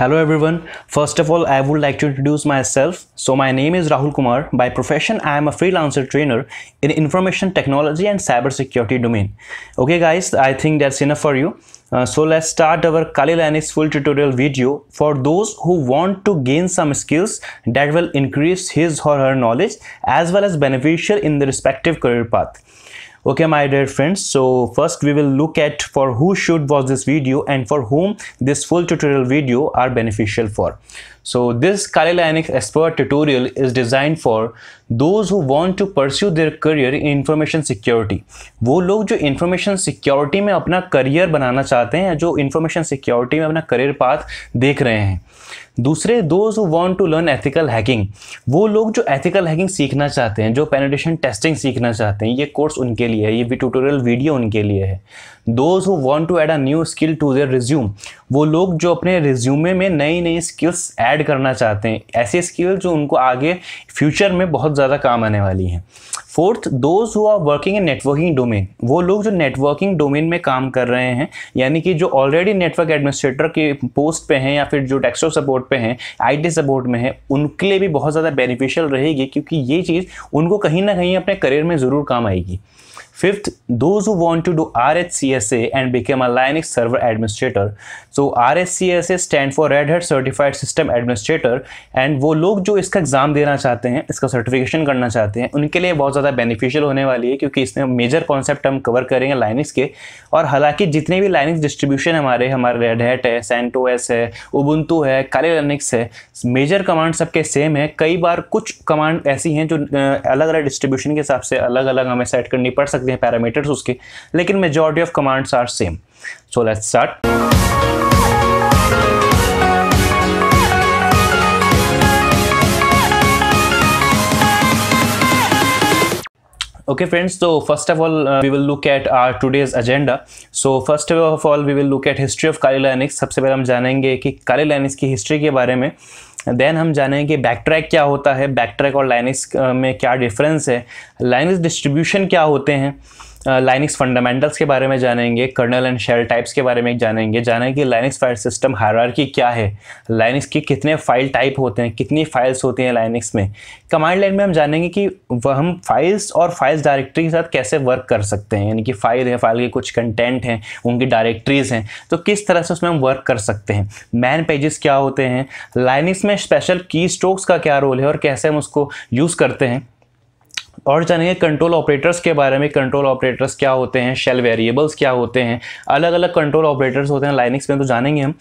Hello everyone. First of all, I would like to introduce myself. So my name is Rahul Kumar. By profession, I am a freelancer trainer in information technology and cybersecurity domain. Okay guys, I think that's enough for you. Uh, so let's start our Kali Linux full tutorial video for those who want to gain some skills that will increase his or her knowledge as well as beneficial in the respective career path okay my dear friends so first we will look at for who should watch this video and for whom this full tutorial video are beneficial for so this Kali Linux expert tutorial is designed for those who want to pursue their career in information security वो लोग जो information security में अपना career बनाना चाहते हैं जो information security में अपना career path देख रहे हैं दूसरे those who want to learn ethical hacking वो लोग जो एथिकल हैकिंग सीखना चाहते हैं जो पेनिटेशन टेस्टिंग सीखना चाहते हैं ये कोर्स उनके लिए है ये ट्यूटोरियल वीडियो उनके लिए है those who want to add a new skill to their resume वो लोग जो अपने रिज्यूमे में नई नई स्किल्स ऐड करना चाहते हैं ऐसे स्किल जो उनको आगे फ्यूचर में बहुत ज़्यादा काम आने वाली हैं fourth those who are working in networking domain वो लोग जो नेटवर्किंग डोमेन में काम कर रहे हैं यानी कि जो ऑलरेडी नेटवर्क एडमिनिस्ट्रेटर के पोस्ट पे हैं या फिर जो टेक्सो सपोर्ट पे हैं आईटी सपोर्ट में हैं उनके लिए भी बहुत ज़्यादा बेनिफिशियल रहेगी क्योंकि ये चीज़ उनको कहीं ना कहीं अपने करियर में ज़रूर काम आएगी fifth those to do R H C S A and became a RHCSA server administrator so R H C S A stand for Red Hat certified system administrator and वो लोग जो इसका एग्ज़ाम देना चाहते हैं इसका सर्टिफिकेशन करना चाहते हैं उनके लिए बहुत ज़्यादा बेनिफिशियल होने वाली है क्योंकि इसमें मेजर कॉन्सेप्ट हम कवर करेंगे लाइनिक्स के और हालांकि जितने भी लाइनिक्स डिस्ट्रीब्यूशन हमारे हमारे रेड हेट है सेंटो एस है उबुंतु है काले लाइनिक्स है मेजर कमांड सबके सेम है कई बार कुछ कमांड ऐसी हैं जो अलग अलग डिस्ट्रीब्यूशन के हिसाब से अलग अलग हमें सेट करनी पड़ सकती सकते हैं पैरामीटर्स उसके लेकिन majority of commands are same so let's start okay friends so first of all uh, we will look at our today's agenda so first of all we will look at history of kali linux सबसे पहले हम जानेंगे कि kali linux की history के बारे में then हम जानेंगे बैक ट्रैक क्या होता है बैक ट्रैक और लाइनिक्स में क्या डिफरेंस है लाइनिक्स डिस्ट्रीब्यूशन क्या होते हैं लाइनिक्स फंडामेंटल्स के बारे में जानेंगे कर्नल एंड शेल टाइप्स के बारे में जानेंगे जानेंगे कि लाइनिक्स फाइल सिस्टम हायरार्की क्या है लाइनिक्स की कितने फाइल टाइप होते हैं कितनी फाइल्स होती हैं लाइनिक्स में कमांड लाइन में हम जानेंगे कि वह हम फाइल्स और फाइल्स डायरेक्टरी के साथ कैसे वर्क कर सकते हैं यानी कि फाइल है फाइल के कुछ कंटेंट हैं उनकी डायरेक्ट्रीज हैं तो किस तरह से उसमें हम वर्क कर सकते हैं मैन पेजेस क्या होते हैं लाइनिक्स में स्पेशल की स्ट्रोक्स का क्या रोल है और कैसे हम उसको यूज़ करते हैं और जानेंगे कंट्रोल ऑपरेटर्स के बारे में कंट्रोल ऑपरेटर्स क्या होते हैं शेल वेरिएबल्स क्या होते हैं अलग अलग कंट्रोल ऑपरेटर्स होते हैं लाइनिक्स में तो जानेंगे हम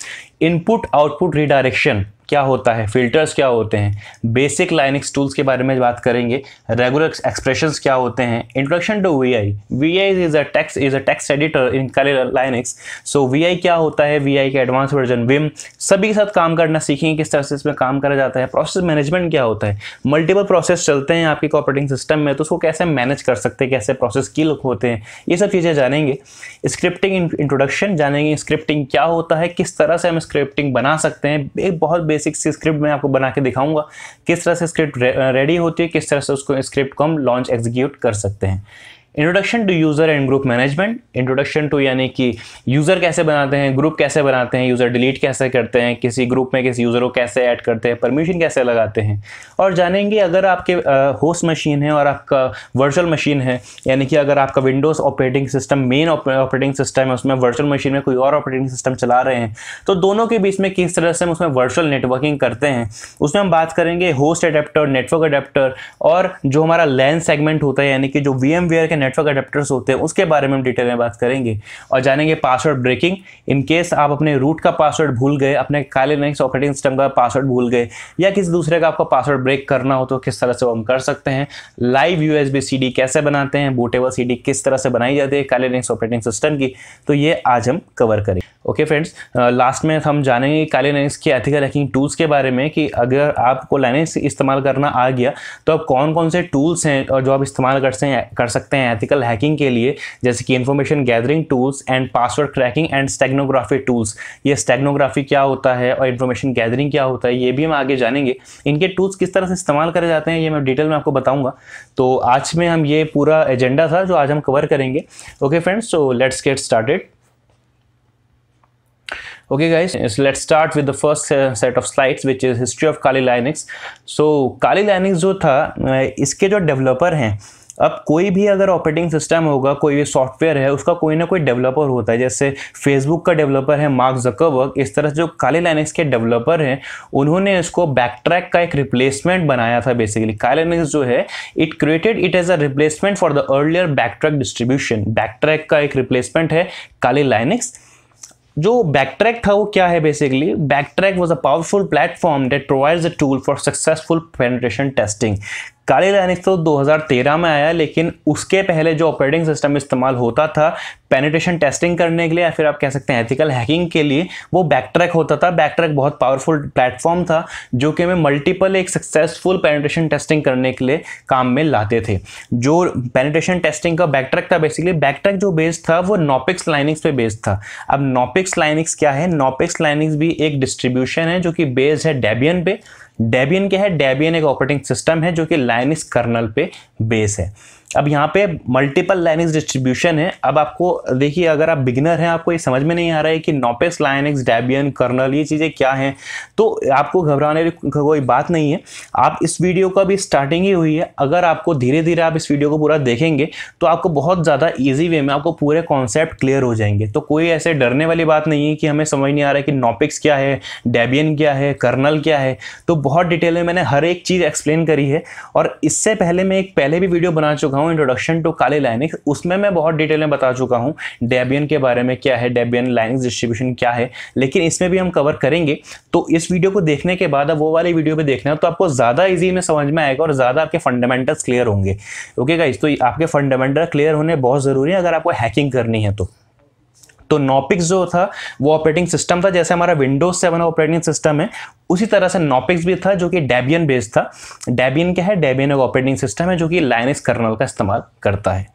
इनपुट आउटपुट रिडायरेक्शन क्या होता है फिल्टर्स क्या होते हैं बेसिक लाइनिक्स टूल्स के बारे में बात करेंगे रेगुलर एक्सप्रेशंस क्या होते हैं introduction to V I V I is a text is a text editor in Kali Linux so we I क्या होता है वी आई का एडवांस वर्जन विम सभी के साथ काम करना सीखेंगे किस तरह से इसमें काम करा जाता है प्रोसेस मैनेजमेंट क्या होता है मल्टीपल प्रोसेस चलते हैं आपके ऑपरेटिंग सिस्टम में तो उसको कैसे मैनेज कर सकते हैं कैसे प्रोसेस की लुक होते हैं ये सब चीज़ें जानेंगे स्क्रिप्टिंग इंट्रोडक्शन जानेंगे स्क्रिप्टिंग क्या होता है किस तरह से हम स्क्रिप्टिंग बना सकते हैं एक बहुत बेसिक्स की स्क्रिप्ट मैं आपको बना के दिखाऊंगा किस तरह से स्क्रिप्ट रेडी होती है किस तरह से उसको स्क्रिप्ट को हम लॉन्च एग्जीक्यूट कर सकते हैं introduction to user and group management introduction to यानी कि यूज़र कैसे बनाते हैं ग्रुप कैसे बनाते हैं यूज़र डिलीट कैसे करते हैं किसी ग्रुप में किसी यूज़र को कैसे ऐड करते हैं परमिशन कैसे लगाते हैं और जानेंगे अगर आपके होस्ट मशीन है और आपका वर्चुअल मशीन है यानी कि अगर आपका Windows operating system main operating system है उसमें वर्चुअल मशीन में कोई और ऑपरेटिंग सिस्टम चला रहे हैं तो दोनों के बीच में किस तरह से हम उसमें वर्चुअल नेटवर्किंग करते हैं उसमें हम बात करेंगे होस्ट अडेप्टर नेटवर्क अडेप्टर और जो हमारा लैंड सेगमेंट होता है यानी कि जो वी के नेट नेटवर्क अडेप्टर्स होते हैं उसके बारे में हम डिटेल में बात करेंगे और जानेंगे पासवर्ड ब्रेकिंग इन केस आप अपने रूट का पासवर्ड भूल गए अपने काले लिनक्स ऑपरेटिंग सिस्टम का पासवर्ड भूल गए या किसी दूसरे का आपको पासवर्ड ब्रेक करना हो तो किस तरह से वो हम कर सकते हैं लाइव यू एस कैसे बनाते हैं बूटेबल सी किस तरह से बनाई जाती है काले लिनक्स ऑपरेटिंग सिस्टम की तो ये आज हम कवर करें ओके फ्रेंड्स लास्ट में हम जानेंगे काले लिनक्स के एथिकल हैकिंग टूल्स के बारे में कि अगर आपको लाइनेक्स इस्तेमाल करना आ गया तो आप कौन कौन से टूल्स हैं और जो आप इस्तेमाल कर सकते हैं कर सकते हैं हैं एथिकल हैकिंग के लिए जैसे कि information gathering tools and password cracking and steganography tools ये स्टेग्नोग्राफी क्या होता है और इन्फॉर्मेशन गैदरिंग क्या होता है ये भी हम आगे जानेंगे इनके टूल्स किस तरह से इस्तेमाल करे जाते हैं ये मैं डिटेल में आपको बताऊँगा तो आज में हम ये पूरा एजेंडा था जो आज हम कवर करेंगे okay friends so let's get started okay guys let's start with the first set of slides which is history of Kali Linux so Kali Linux जो था uh, इसके जो डेवलपर हैं अब कोई भी अगर ऑपरेटिंग सिस्टम होगा कोई भी सॉफ्टवेयर है उसका कोई ना कोई डेवलपर होता है जैसे फेसबुक का डेवलपर है मार्क जकरबर्ग इस तरह जो काले लाइनिक्स के डेवलपर हैं उन्होंने इसको बैकट्रैक का एक रिप्लेसमेंट बनाया था बेसिकली काले लाइनिक्स जो है it created it as a replacement for the earlier BackTrack distribution BackTrack का एक रिप्लेसमेंट है काले लाइनिक्स जो बैकट्रैक था वो क्या है basically BackTrack was a powerful platform that provides a tool for successful penetration testing Kali Linux तो 2013 में आया लेकिन उसके पहले जो ऑपरेटिंग सिस्टम इस्तेमाल होता था पेनिट्रेशन टेस्टिंग करने के लिए या फिर आप कह सकते हैं एथिकल हैकिंग के लिए वो बैकट्रैक होता था बैकट्रैक बहुत पावरफुल प्लेटफॉर्म था जो कि हमें मल्टीपल एक सक्सेसफुल पेनिट्रेशन टेस्टिंग करने के लिए काम में लाते थे जो पेनिट्रेशन टेस्टिंग का बैकट्रैक था बेसिकली बैकट्रैक जो बेस्ड था वो नॉपिक्स लाइनिक्स पे बेस्ड था अब नॉपिक्स लाइनिक्स क्या है नॉपिक्स लाइनिक्स भी एक डिस्ट्रीब्यूशन है जो कि बेस्ड है डेबियन पे डेबियन क्या है डेबियन एक ऑपरेटिंग सिस्टम है जो कि लाइनिस कर्नल पे बेस है अब यहाँ पे मल्टीपल लाइनिक्स डिस्ट्रीब्यूशन है अब आपको देखिए अगर आप बिगिनर हैं आपको ये समझ में नहीं आ रहा है कि नॉपेक्स लाइनिक्स डैबियन कर्नल ये चीज़ें क्या हैं तो आपको घबराने की कोई बात नहीं है आप इस वीडियो का भी स्टार्टिंग ही हुई है अगर आपको धीरे धीरे आप इस वीडियो को पूरा देखेंगे तो आपको बहुत ज़्यादा ईजी वे में आपको पूरे कॉन्सेप्ट क्लियर हो जाएंगे तो कोई ऐसे डरने वाली बात नहीं है कि हमें समझ नहीं आ रहा है कि नॉपिक्स क्या है डेबियन क्या है कर्नल क्या है तो बहुत डिटेल में मैंने हर एक चीज़ एक्सप्लेन करी है और इससे पहले मैं एक पहले भी वीडियो बना चुका चुका हूँ इंट्रोडक्शन टू काली लाइनिक्स उसमें मैं बहुत डिटेल में बता चुका हूँ डेबियन के बारे में क्या है डेबियन लाइनिक्स डिस्ट्रीब्यूशन क्या है लेकिन इसमें भी हम कवर करेंगे तो इस वीडियो को देखने के बाद अब वो वाली वीडियो भी देखना है तो आपको ज़्यादा ईजी में समझ में आएगा और ज़्यादा आपके फंडामेंटल्स क्लियर होंगे ओके गाइज तो आपके फंडामेंटल क्लियर होने बहुत ज़रूरी है अगर आपको हैकिंग करनी है तो तो नॉपिक्स जो था वो ऑपरेटिंग सिस्टम था जैसे हमारा विंडोज सेवन ऑपरेटिंग सिस्टम है उसी तरह से नॉपिक्स भी था जो कि डेबियन बेस्ड था डेबियन क्या है डेबियन एक ऑपरेटिंग सिस्टम है जो कि लाइनिक्स कर्नल का इस्तेमाल करता है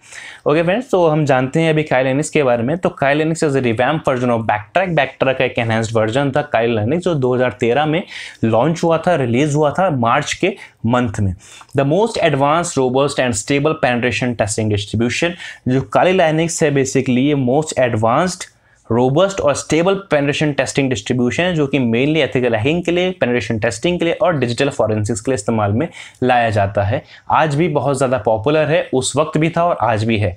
ओके फ्रेंड्स तो हम जानते हैं अभी काइलेनिक्स के बारे में तो Kali Linux as is revamp version of BackTrack BackTrack का एक एनहेंस्ड वर्जन था काइलेनिक्स लाइनिक्स जो 2013 में लॉन्च हुआ था रिलीज हुआ था मार्च के मंथ में the most advance robust and stable penetration testing distribution जो काली लाइनिक्स है बेसिकली ये मोस्ट एडवांस्ड रोबस्ट और स्टेबल पेनरेशन टेस्टिंग डिस्ट्रीब्यूशन जो कि मेनली एथिकल हैकिंग के लिए पेनरेशन टेस्टिंग के लिए और डिजिटल फॉरेंसिक्स के लिए इस्तेमाल में लाया जाता है आज भी बहुत ज़्यादा पॉपुलर है उस वक्त भी था और आज भी है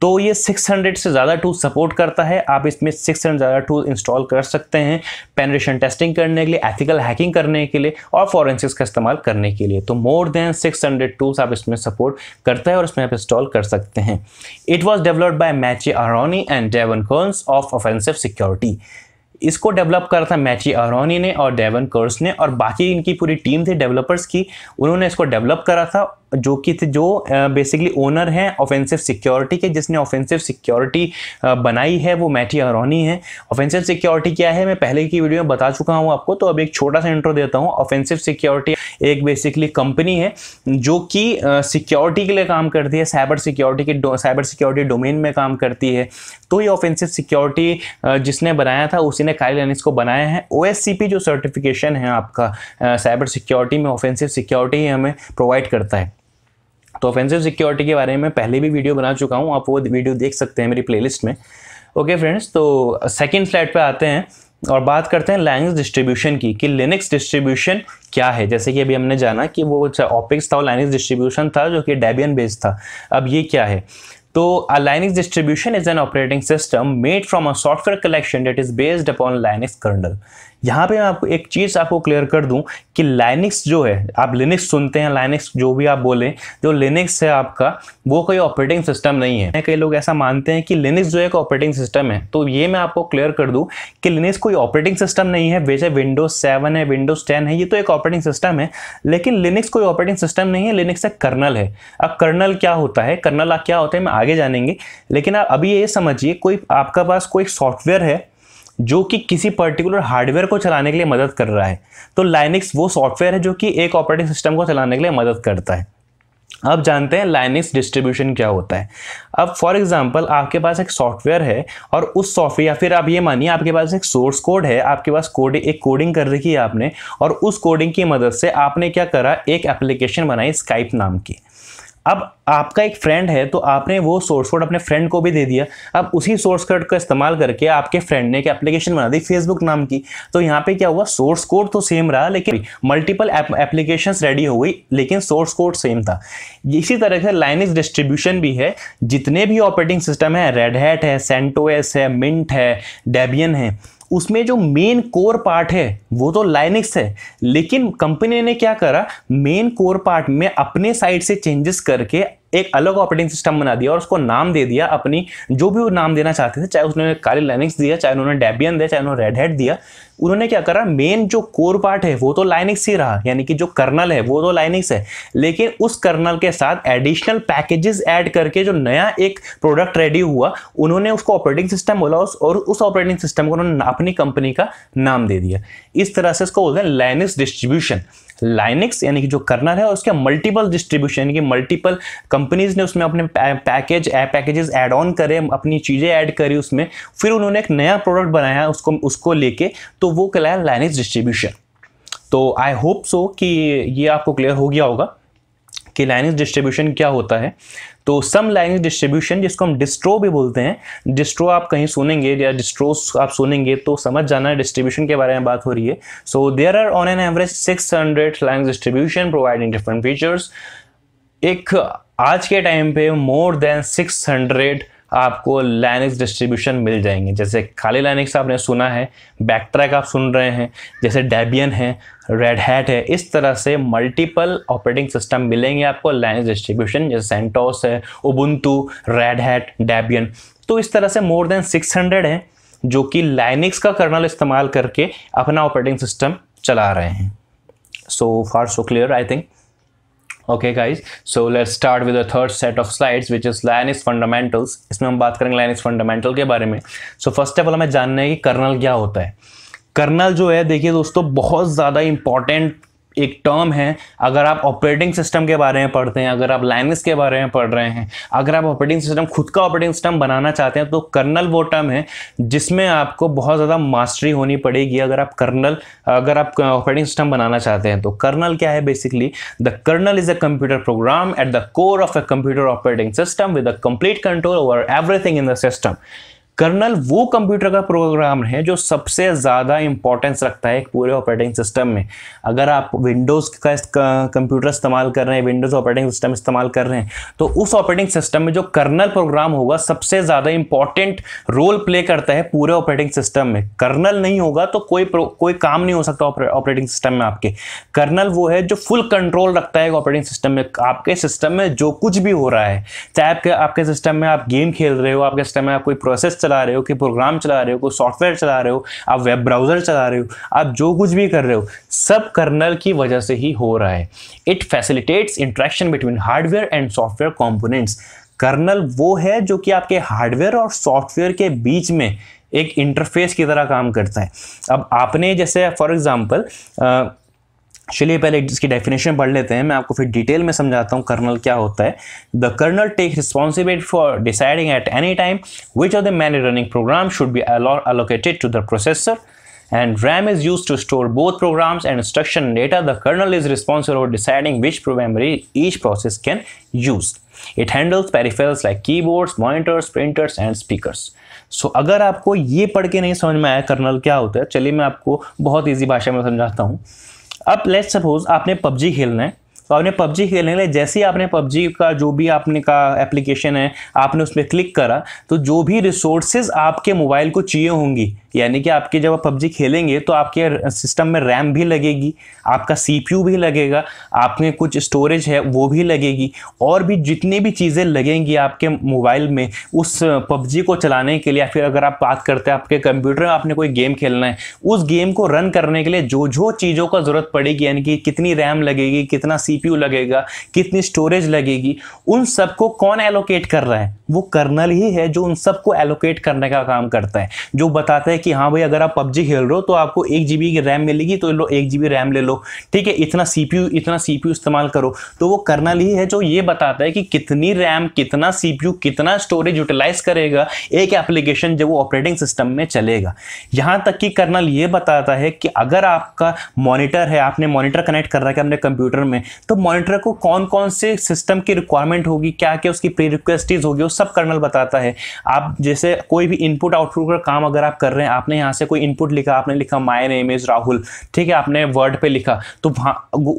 तो ये 600 से ज़्यादा टूल सपोर्ट करता है आप इसमें 600 ज़्यादा टूल इंस्टॉल कर सकते हैं पेनरेशन टेस्टिंग करने के लिए एथिकल हैकिंग करने के लिए और फॉरेंसिक्स का इस्तेमाल करने के लिए तो मोर देन 600 टूल्स आप इसमें सपोर्ट करता है और इसमें आप इंस्टॉल कर सकते हैं it was developed by Mati Aharoni and Devon Kearns of Offensive Security इसको डेवलप करा था मैची आरोनी ने और डेवन कर्स ने और बाकी इनकी पूरी टीम थी डेवलपर्स की उन्होंने इसको डेवलप करा था जो कि थे जो बेसिकली ओनर हैं ऑफेंसिव सिक्योरिटी के जिसने ऑफेंसिव सिक्योरिटी बनाई है वो मैटी अरोनी है ऑफेंसिव सिक्योरिटी क्या है मैं पहले की वीडियो में बता चुका हूँ आपको तो अब एक छोटा सा इंट्रो देता हूँ ऑफेंसिव सिक्योरिटी एक बेसिकली कंपनी है जो कि सिक्योरिटी के लिए काम करती है साइबर सिक्योरिटी के साइबर सिक्योरिटी डोमेन में काम करती है तो ये ऑफेंसिव सिक्योरिटी जिसने बनाया था उसी ने काइल एनिस को बनाया है ओ जो सर्टिफिकेशन है आपका साइबर सिक्योरिटी में ऑफेंसिव सिक्योरिटी हमें प्रोवाइड करता है तो ऑफेंसिव सिक्योरिटी के बारे में पहले भी वीडियो बना चुका हूँ आप वो वीडियो देख सकते हैं मेरी प्लेलिस्ट में ओके फ्रेंड्स तो सेकेंड फ्लैट पर आते हैं और बात करते हैं लैंग्वेज डिस्ट्रीब्यूशन की कि लिनक्स डिस्ट्रीब्यूशन क्या है जैसे कि अभी हमने जाना कि वो ऑपिक्स अच्छा था और लाइनिक्स डिस्ट्रीब्यूशन था जो कि डेबियन बेस्ड था अब ये क्या है तो a distribution is an operating system made from a software collection that is based upon Linux kernel यहाँ पे मैं आपको एक चीज़ आपको क्लियर कर दूँ कि लाइनिक्स जो है आप लिनिक्स सुनते हैं लाइनिक्स जो भी आप बोलें जो लिनिक्स है आपका वो कोई ऑपरेटिंग सिस्टम नहीं है कई लोग ऐसा मानते हैं कि लिनिक्स जो है एक ऑपरेटिंग सिस्टम है तो ये मैं आपको क्लियर कर दूँ कि लिनिक्स कोई ऑपरेटिंग सिस्टम नहीं है वैसे विंडोज सेवन है विंडोज टेन है ये तो एक ऑपरेटिंग सिस्टम है लेकिन लिनिक्स कोई ऑपरेटिंग सिस्टम नहीं है लिनिक्स एक कर्नल है अब कर्नल क्या होता है कर्नल क्या होता है मैं आगे जानेंगे लेकिन आप अभी ये समझिए कोई आपका पास कोई सॉफ्टवेयर है जो कि किसी पर्टिकुलर हार्डवेयर को चलाने के लिए मदद कर रहा है तो लाइनिक्स वो सॉफ्टवेयर है जो कि एक ऑपरेटिंग सिस्टम को चलाने के लिए मदद करता है अब जानते हैं लाइनिक्स डिस्ट्रीब्यूशन क्या होता है अब फॉर एग्जांपल आपके पास एक सॉफ्टवेयर है और उस सॉफ्टवेयर या फिर आप ये मानिए आपके पास एक सोर्स कोड है आपके पास कोड एक कोडिंग कर रखी है आपने और उस कोडिंग की मदद से आपने क्या करा एक एप्लीकेशन बनाई स्काइप नाम की अब आपका एक फ्रेंड है तो आपने वो सोर्स कोड अपने फ्रेंड को भी दे दिया अब उसी सोर्स कोड का इस्तेमाल करके आपके फ्रेंड ने एक एप्लीकेशन बना दी फेसबुक नाम की तो यहाँ पे क्या हुआ सोर्स कोड तो सेम रहा लेकिन मल्टीपल एप्लीकेशन रेडी हो गई लेकिन सोर्स कोड सेम था इसी तरह से लाइनिस डिस्ट्रीब्यूशन भी है जितने भी ऑपरेटिंग सिस्टम है रेड हैट है सेंटोएस है मिंट है डेबियन है उसमें जो मेन कोर पार्ट है वो तो लाइनिक्स है लेकिन कंपनी ने क्या करा मेन कोर पार्ट में अपने साइड से चेंजेस करके एक अलग ऑपरेटिंग सिस्टम बना दिया और उसको नाम दे दिया अपनी जो भी वो नाम देना चाहते थे चाहे उसने काले लाइनिक्स दिया चाहे उन्होंने डेबियन दिया चाहे उन्होंने रेड हेड दिया उन्होंने क्या करा मेन जो कोर पार्ट है वो तो लाइनिक्स ही रहा यानी कि जो कर्नल है वो तो लाइनिक्स है लेकिन उस कर्नल के साथ एडिशनल पैकेजेस ऐड करके जो नया एक प्रोडक्ट रेडी हुआ उन्होंने उसको ऑपरेटिंग सिस्टम बोला उस और उस ऑपरेटिंग सिस्टम को उन्होंने अपनी कंपनी का नाम दे दिया इस तरह से इसको बोलते हैं लाइनिक्स डिस्ट्रीब्यूशन लाइनिक्स यानी कि जो कर्नल है और उसके मल्टीपल डिस्ट्रीब्यूशन यानी कि मल्टीपल कंपनीज ने उसमें अपने पैकेज पैकेजेस एड ऑन करे अपनी चीज़ें ऐड करी उसमें फिर उन्होंने एक नया प्रोडक्ट बनाया उसको उसको लेके तो वो कहलाया लाइनिक्स डिस्ट्रीब्यूशन तो आई होप सो कि ये आपको क्लियर हो गया होगा कि लाइनिक्स डिस्ट्रीब्यूशन क्या होता है तो सम लाइन्स डिस्ट्रीब्यूशन जिसको हम डिस्ट्रो भी बोलते हैं डिस्ट्रो आप कहीं सुनेंगे या डिस्ट्रोस आप सुनेंगे तो समझ जाना है डिस्ट्रीब्यूशन के बारे में बात हो रही है so there are on an average six hundred Linux distribution providing different features एक आज के टाइम पे मोर देन सिक्स हंड्रेड आपको लाइनिक्स डिस्ट्रीब्यूशन मिल जाएंगे जैसे खाली लाइनिक्स आपने सुना है बैकट्रैक आप सुन रहे हैं जैसे डेबियन है रेड हैट है इस तरह से मल्टीपल ऑपरेटिंग सिस्टम मिलेंगे आपको लाइनिक्स डिस्ट्रीब्यूशन जैसे सेंटोस है उबुंतू रेड हैट डेबियन तो इस तरह से मोर देन 600 हैं जो कि लाइनिक्स का कर्नल इस्तेमाल करके अपना ऑपरेटिंग सिस्टम चला रहे हैं so far so clear I think okay guys so let's start with the third set of slides which is Linux fundamentals इसमें हम बात करेंगे लाइनिस फंडामेंटल के बारे में सो फर्स्ट ऑफ ऑल हमें जानना है कि कर्नल क्या होता है कर्नल जो है देखिए दोस्तों बहुत ज़्यादा इंपॉर्टेंट एक टर्म है अगर आप ऑपरेटिंग सिस्टम के बारे में पढ़ते हैं अगर आप लाइनस के बारे में पढ़ रहे हैं अगर आप ऑपरेटिंग सिस्टम खुद का ऑपरेटिंग सिस्टम बनाना चाहते हैं तो कर्नल वो टर्म है जिसमें आपको बहुत ज़्यादा मास्टरी होनी पड़ेगी अगर आप कर्नल अगर आप ऑपरेटिंग सिस्टम बनाना चाहते हैं तो कर्नल क्या है basically the kernel is a computer program at the core of a computer operating system with a complete control over everything in the system kernel वो कंप्यूटर का प्रोग्राम है जो सबसे ज़्यादा इंपॉर्टेंस रखता है पूरे ऑपरेटिंग सिस्टम में अगर आप विंडोज़ का कंप्यूटर इस्तेमाल कर रहे हैं विंडोज़ ऑपरेटिंग सिस्टम इस्तेमाल कर रहे हैं तो उस ऑपरेटिंग सिस्टम में जो कर्नल प्रोग्राम होगा सबसे ज़्यादा इंपॉर्टेंट रोल प्ले करता है पूरे ऑपरेटिंग सिस्टम में कर्नल नहीं होगा तो कोई कोई काम नहीं हो सकता ऑपरेटिंग सिस्टम में आपके कर्नल वो है जो फुल कंट्रोल रखता है ऑपरेटिंग सिस्टम में आपके सिस्टम में जो कुछ भी हो रहा है चाहे आपके आपके सिस्टम में आप गेम खेल रहे हो आपके सिस्टम में आप कोई प्रोसेस चला रहे हो कि प्रोग्राम चला रहे हो कोई सॉफ्टवेयर चला रहे हो आप वेब ब्राउज़र चला रहे हो आप जो कुछ भी कर रहे हो सब कर्नल की वजह से ही हो रहा है it facilitates interaction between hardware and software components kernel वो है जो कि आपके हार्डवेयर और सॉफ्टवेयर के बीच में एक इंटरफेस की तरह काम करता है अब आपने जैसे फॉर एग्ज़ाम्पल चलिए पहले इसकी डेफिनेशन पढ़ लेते हैं मैं आपको फिर डिटेल में समझाता हूँ कर्नल क्या होता है the kernel take responsible for deciding at any time which are the many running program should be allocated to the processor and RAM is use to store both programs and instruction data the kernel is responsible for deciding which program each process can use it handles peripherals like keyboards monitors printers and speaker so अगर आपको ये पढ़ के नहीं समझ में आया colonel क्या होता है चलिए मैं आपको बहुत ईजी भाषा में समझाता हूँ अब लेट्स सपोज आपने पबजी खेलना है तो आपने पबजी खेलने के लिए जैसे ही आपने पबजी का जो भी आपने का एप्लीकेशन है आपने उस पर क्लिक करा तो जो भी रिसोर्सेज आपके मोबाइल को चाहिए होंगी यानी कि आपके जब आप पबजी खेलेंगे तो आपके सिस्टम में रैम भी लगेगी आपका सीपीयू भी लगेगा आपके कुछ स्टोरेज है वो भी लगेगी और भी जितनी भी चीज़ें लगेंगी आपके मोबाइल में उस पबजी को चलाने के लिए या फिर अगर आप बात करते हैं आपके कंप्यूटर में आपने कोई गेम खेलना है उस गेम को रन करने के लिए जो जो चीज़ों का ज़रूरत पड़ेगी यानी कि कितनी रैम लगेगी कितना सी लगेगा कितनी स्टोरेज लगेगी उन सबको कौन एलोकेट कर रहा है वो कर्नल ही है जो उन सबको एलोकेट करने का काम करता है जो बताता है कि हाँ भाई अगर आप पबजी खेल रहे हो तो आपको एक जी की रैम मिलेगी तो लो एक जी रैम ले लो ठीक है इतना सी इतना सी इस्तेमाल करो तो वो करना ही है जो ये बताता है कि कितनी रैम कितना सी कितना स्टोरेज यूटिलाइज करेगा एक एप्लीकेशन जब वो ऑपरेटिंग सिस्टम में चलेगा यहाँ तक कि कर्नल ये बताता है कि अगर आपका मॉनिटर है आपने मॉनिटर कनेक्ट कर रहा है अपने कंप्यूटर में तो मॉनिटर को कौन कौन से सिस्टम की रिक्वायरमेंट होगी क्या क्या उसकी प्री रिक्वेस्टीज होगी वो सब कर्नल बताता है आप जैसे कोई भी इनपुट आउटपुट का काम अगर आप कर रहे हैं आपने यहाँ से कोई इनपुट लिखा आपने लिखा माय नेम इज़ राहुल ठीक है आपने वर्ड पे लिखा तो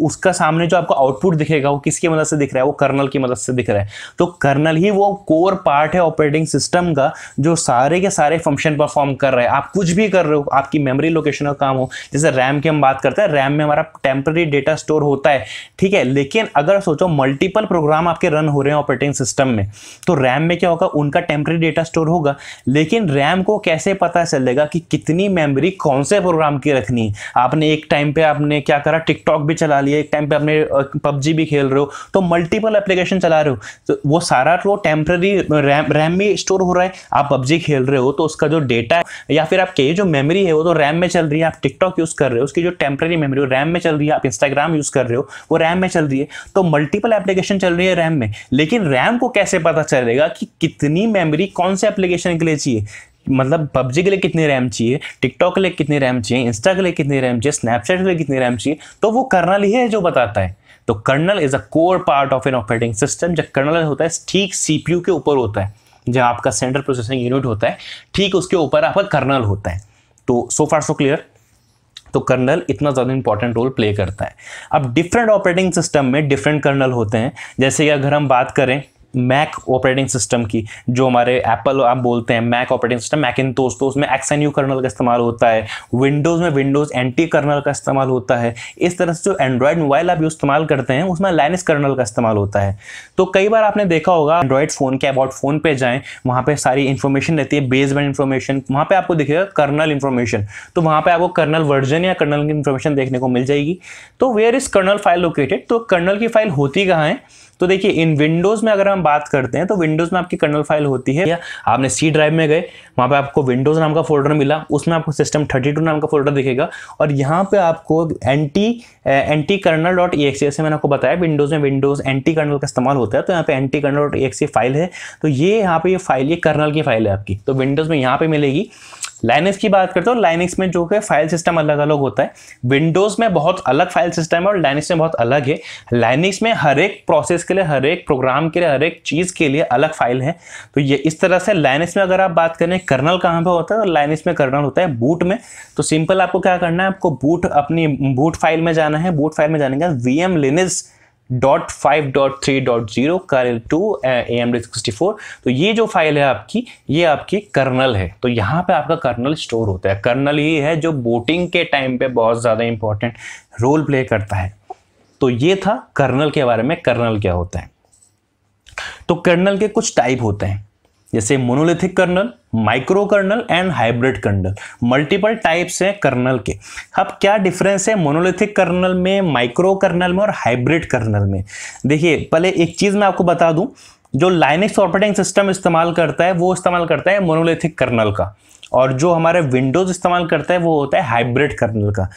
उसका सामने जो आपको आउटपुट दिखेगा वो किसकी मदद से दिख रहा है वो कर्नल की मदद से दिख रहा है तो कर्नल ही वो कोर पार्ट है ऑपरेटिंग सिस्टम का जो सारे के सारे फंक्शन परफॉर्म कर रहे हैं आप कुछ भी कर रहे हो आपकी मेमोरी लोकेशन का काम हो जैसे रैम की हम बात करते हैं रैम में हमारा टेम्प्रेरी डेटा स्टोर होता है ठीक है लेकिन अगर सोचो मल्टीपल प्रोग्राम आपके रन हो रहे हैं ऑपरेटिंग सिस्टम में तो रैम में क्या होगा उनका टेम्प्रेरी डेटा स्टोर होगा लेकिन रैम को कैसे पता चलेगा जाएगा कि कितनी मेमोरी कौन से प्रोग्राम की रखनी आपने एक टाइम पे आपने क्या करा टिकटॉक भी चला लिया एक टाइम पे आपने पबजी भी खेल रहे हो तो मल्टीपल एप्लीकेशन चला रहे हो तो वो सारा तो टेम्प्ररी रैम रैम में स्टोर हो रहा है आप पबजी खेल रहे हो तो उसका जो डेटा या फिर आपके जो मेमोरी है वो तो रैम में चल रही है आप टिकटॉक यूज़ कर रहे हो उसकी जो टेम्प्रेरी मेमोरी रैम में चल रही है आप इंस्टाग्राम यूज़ कर रहे हो वो रैम में चल रही है तो मल्टीपल एप्लीकेशन चल रही है रैम में लेकिन रैम को कैसे पता चलेगा कि कितनी मेमोरी कौन से एप्लीकेशन के लिए चाहिए मतलब पबजी के लिए कितनी रैम चाहिए टिकटॉक के लिए कितनी रैम चाहिए इंस्टा के लिए कितनी रैम चाहिए स्नैपचैट के लिए कितनी रैम चाहिए तो वो कर्नल ही है जो बताता है तो kernel is a core part of an operating system जब कर्नल होता है ठीक सीपीयू के ऊपर होता है जब आपका सेंट्रल प्रोसेसिंग यूनिट होता है ठीक उसके ऊपर आपका कर्नल होता है तो सो फार सो क्लियर तो कर्नल इतना ज़्यादा इंपॉर्टेंट रोल प्ले करता है अब डिफरेंट ऑपरेटिंग सिस्टम में डिफरेंट कर्नल होते हैं जैसे कि अगर हम बात करें मैक ऑपरेटिंग सिस्टम की जो हमारे एप्पल आप बोलते हैं मैक ऑपरेटिंग सिस्टम मैक इन तो उसमें एक्स एन यू कर्नल का इस्तेमाल होता है विंडोज़ में विंडोज़ एंटी कर्नल का इस्तेमाल होता है इस तरह से जो एंड्रॉयड मोबाइल आप यूज़ इस्तेमाल करते हैं उसमें लाइनस कर्नल का इस्तेमाल होता है तो कई बार आपने देखा होगा एंड्रॉयड फ़ोन के अबाउट फ़ोन पे जाएँ वहाँ पर सारी इन्फॉर्मेशन रहती है बेसबैंड इन्फॉर्मेशन वहाँ पर आपको दिखेगा कर्नल इन्फॉर्मेशन तो वहाँ पर आपको कर्नल वर्जन या कर्नल की इन्फॉर्मेशन देखने को मिल जाएगी तो where is kernel file located तो कर्नल की फाइल होती कहाँ है तो देखिए इन विंडोज़ में अगर हम बात करते हैं तो विंडोज़ में आपकी कर्नल फाइल होती है या आपने सी ड्राइव में गए वहाँ पे आपको विंडोज़ नाम का फोल्डर मिला उसमें आपको सिस्टम थर्टी टू नाम का फोल्डर दिखेगा और यहाँ पे आपको NT NT kernel dot exe जैसे मैंने आपको बताया विंडोज़ में विंडोज़ एंटी कर्नल का इस्तेमाल होता है तो यहाँ पे NT kernel dot E file है तो ये यहाँ पे ये फाइल ये कर्नल की फाइल है आपकी तो विंडोज़ में यहाँ पे मिलेगी लाइनिक्स की बात करते हो लाइनिक्स में जो है फाइल सिस्टम अलग अलग होता है विंडोज़ में बहुत अलग फाइल सिस्टम है और लाइनिक्स में बहुत अलग है लाइनिक्स में हर एक प्रोसेस के लिए हर एक प्रोग्राम के लिए हर एक चीज़ के लिए अलग फाइल है तो ये इस तरह से लाइनिक्स में अगर आप बात करें कर्नल कहाँ पर होता है तो लाइनिक्स में कर्नल होता है बूट में तो सिंपल आपको क्या करना है आपको बूट अपनी बूट फाइल में जाना है बूट फाइल में जाने का V M Linux dot five dot three dot zero kernel two A M D sixty four तो ये जो फाइल है आपकी ये आपकी कर्नल है तो यहाँ पे आपका कर्नल स्टोर होता है कर्नल ये है जो बोटिंग के टाइम पे बहुत ज़्यादा इंपॉर्टेंट रोल प्ले करता है तो ये था कर्नल के बारे में कर्नल क्या होता है तो कर्नल के कुछ टाइप होते हैं जैसे monolithic kernel micro kernel and hybrid kernel multiple types हैं कर्नल के अब क्या डिफरेंस है मोनोलिथिक कर्नल में माइक्रो कर्नल में और हाइब्रिड कर्नल में देखिए पहले एक चीज़ मैं आपको बता दूं जो लाइनिक्स ऑपरेटिंग सिस्टम इस्तेमाल करता है वो इस्तेमाल करता है मोनोलिथिक कर्नल का और जो हमारे विंडोज़ इस्तेमाल करता है वो होता है हाइब्रिड कर्नल का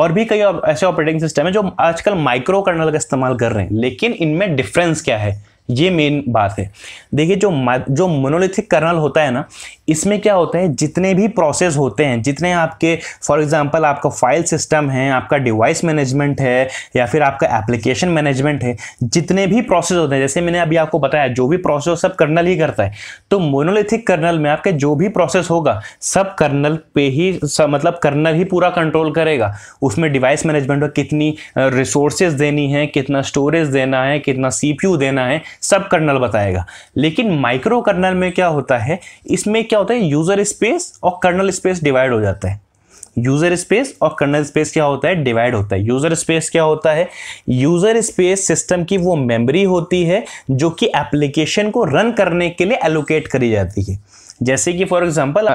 और भी कई ऐसे ऑपरेटिंग सिस्टम है जो आजकल माइक्रो कर्नल का इस्तेमाल कर रहे हैं लेकिन इनमें डिफरेंस क्या है ये मेन बात है देखिए जो जो मोनोलिथिक कर्नल होता है ना इसमें क्या होते हैं जितने भी प्रोसेस होते हैं जितने आपके फॉर एग्जांपल आपका फाइल सिस्टम है आपका डिवाइस मैनेजमेंट है या फिर आपका एप्लीकेशन मैनेजमेंट है जितने भी प्रोसेस होते हैं जैसे मैंने अभी आपको बताया जो भी प्रोसेस हो सब कर्नल ही करता है तो मोनोलिथिक कर्नल में आपके जो भी प्रोसेस होगा सब कर्नल पे ही सब मतलब कर्नल ही पूरा कंट्रोल करेगा उसमें डिवाइस मैनेजमेंट में कितनी रिसोर्सेज देनी है कितना स्टोरेज देना है कितना सी देना है सब कर्नल बताएगा लेकिन माइक्रो कर्नल में क्या होता है इसमें क्या होता है यूजर स्पेस और कर्नल स्पेस डिवाइड हो जाता है यूजर स्पेस और कर्नल स्पेस क्या होता है डिवाइड होता है यूजर स्पेस क्या होता है यूजर स्पेस सिस्टम की वो मेमोरी होती है जो कि एप्लीकेशन को रन करने के लिए एलोकेट करी जाती है जैसे कि फॉर एग्जांपल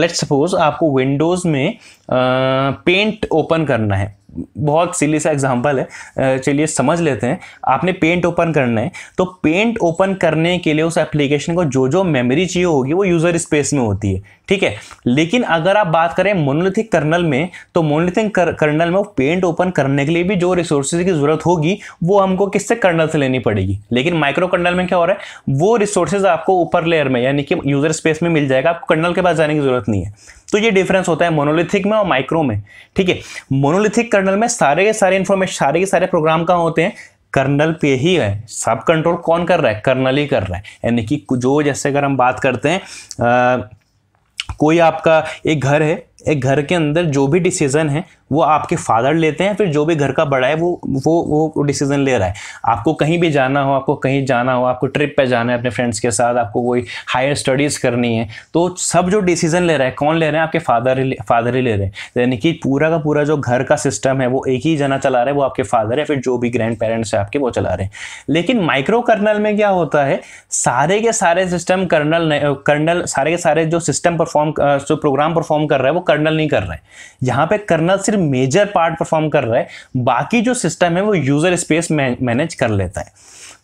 लेट्स सपोज आपको विंडोज़ में पेंट uh, ओपन करना है बहुत सिली सा एग्जांपल है चलिए समझ लेते हैं आपने पेंट ओपन करना है तो पेंट ओपन करने के लिए उस एप्लीकेशन को जो जो मेमोरी चाहिए होगी वो यूज़र स्पेस में होती है ठीक है लेकिन अगर आप बात करें मोनोलिथिक कर्नल में तो मोनोलिथिक कर्नल में पेंट ओपन करने के लिए भी जो रिसोर्सेज की ज़रूरत होगी वो हमको किससे कर्नल से लेनी पड़ेगी लेकिन माइक्रो कर्नल में क्या हो रहा है वो रिसोर्सेज आपको ऊपर लेयर में यानी कि यूज़र स्पेस में मिल जाएगा आपको कर्नल के पास जाने की ज़रूरत नहीं है तो ये डिफरेंस होता है मोनोलिथिक में और माइक्रो में ठीक है मोनोलिथिक कर्नल में सारे के सारे इन्फॉर्मेशन सारे के सारे प्रोग्राम कहाँ होते हैं कर्नल पे ही है सब कंट्रोल कौन कर रहा है कर्नल ही कर रहा है यानी कि जो जैसे अगर हम बात करते हैं आ, कोई आपका एक घर है एक घर के अंदर जो भी डिसीज़न है वो आपके फादर लेते हैं फिर जो भी घर का बड़ा है वो वो वो डिसीज़न ले रहा है आपको कहीं भी जाना हो आपको कहीं जाना हो आपको ट्रिप पे जाना है अपने फ्रेंड्स के साथ आपको कोई हायर स्टडीज़ करनी है तो सब जो डिसीज़न ले रहा है कौन ले रहे हैं आपके फादर ही फादर ही ले रहे हैं यानी कि पूरा का पूरा जो घर का सिस्टम है वो एक ही जना चला रहा है वो आपके फादर है फिर जो भी ग्रैंड पेरेंट्स है आपके वो चला रहे हैं लेकिन माइक्रो कर्नल में क्या होता है सारे के सारे सिस्टम कर्नल कर्नल सारे के सारे जो सिस्टम परफॉर्म जो प्रोग्राम परफॉर्म कर रहा है वो कर्नल नहीं कर रहा है यहाँ पे कर्नल सिर्फ मेजर पार्ट परफॉर्म कर रहा है बाकी जो सिस्टम है वो यूजर स्पेस मैनेज कर लेता है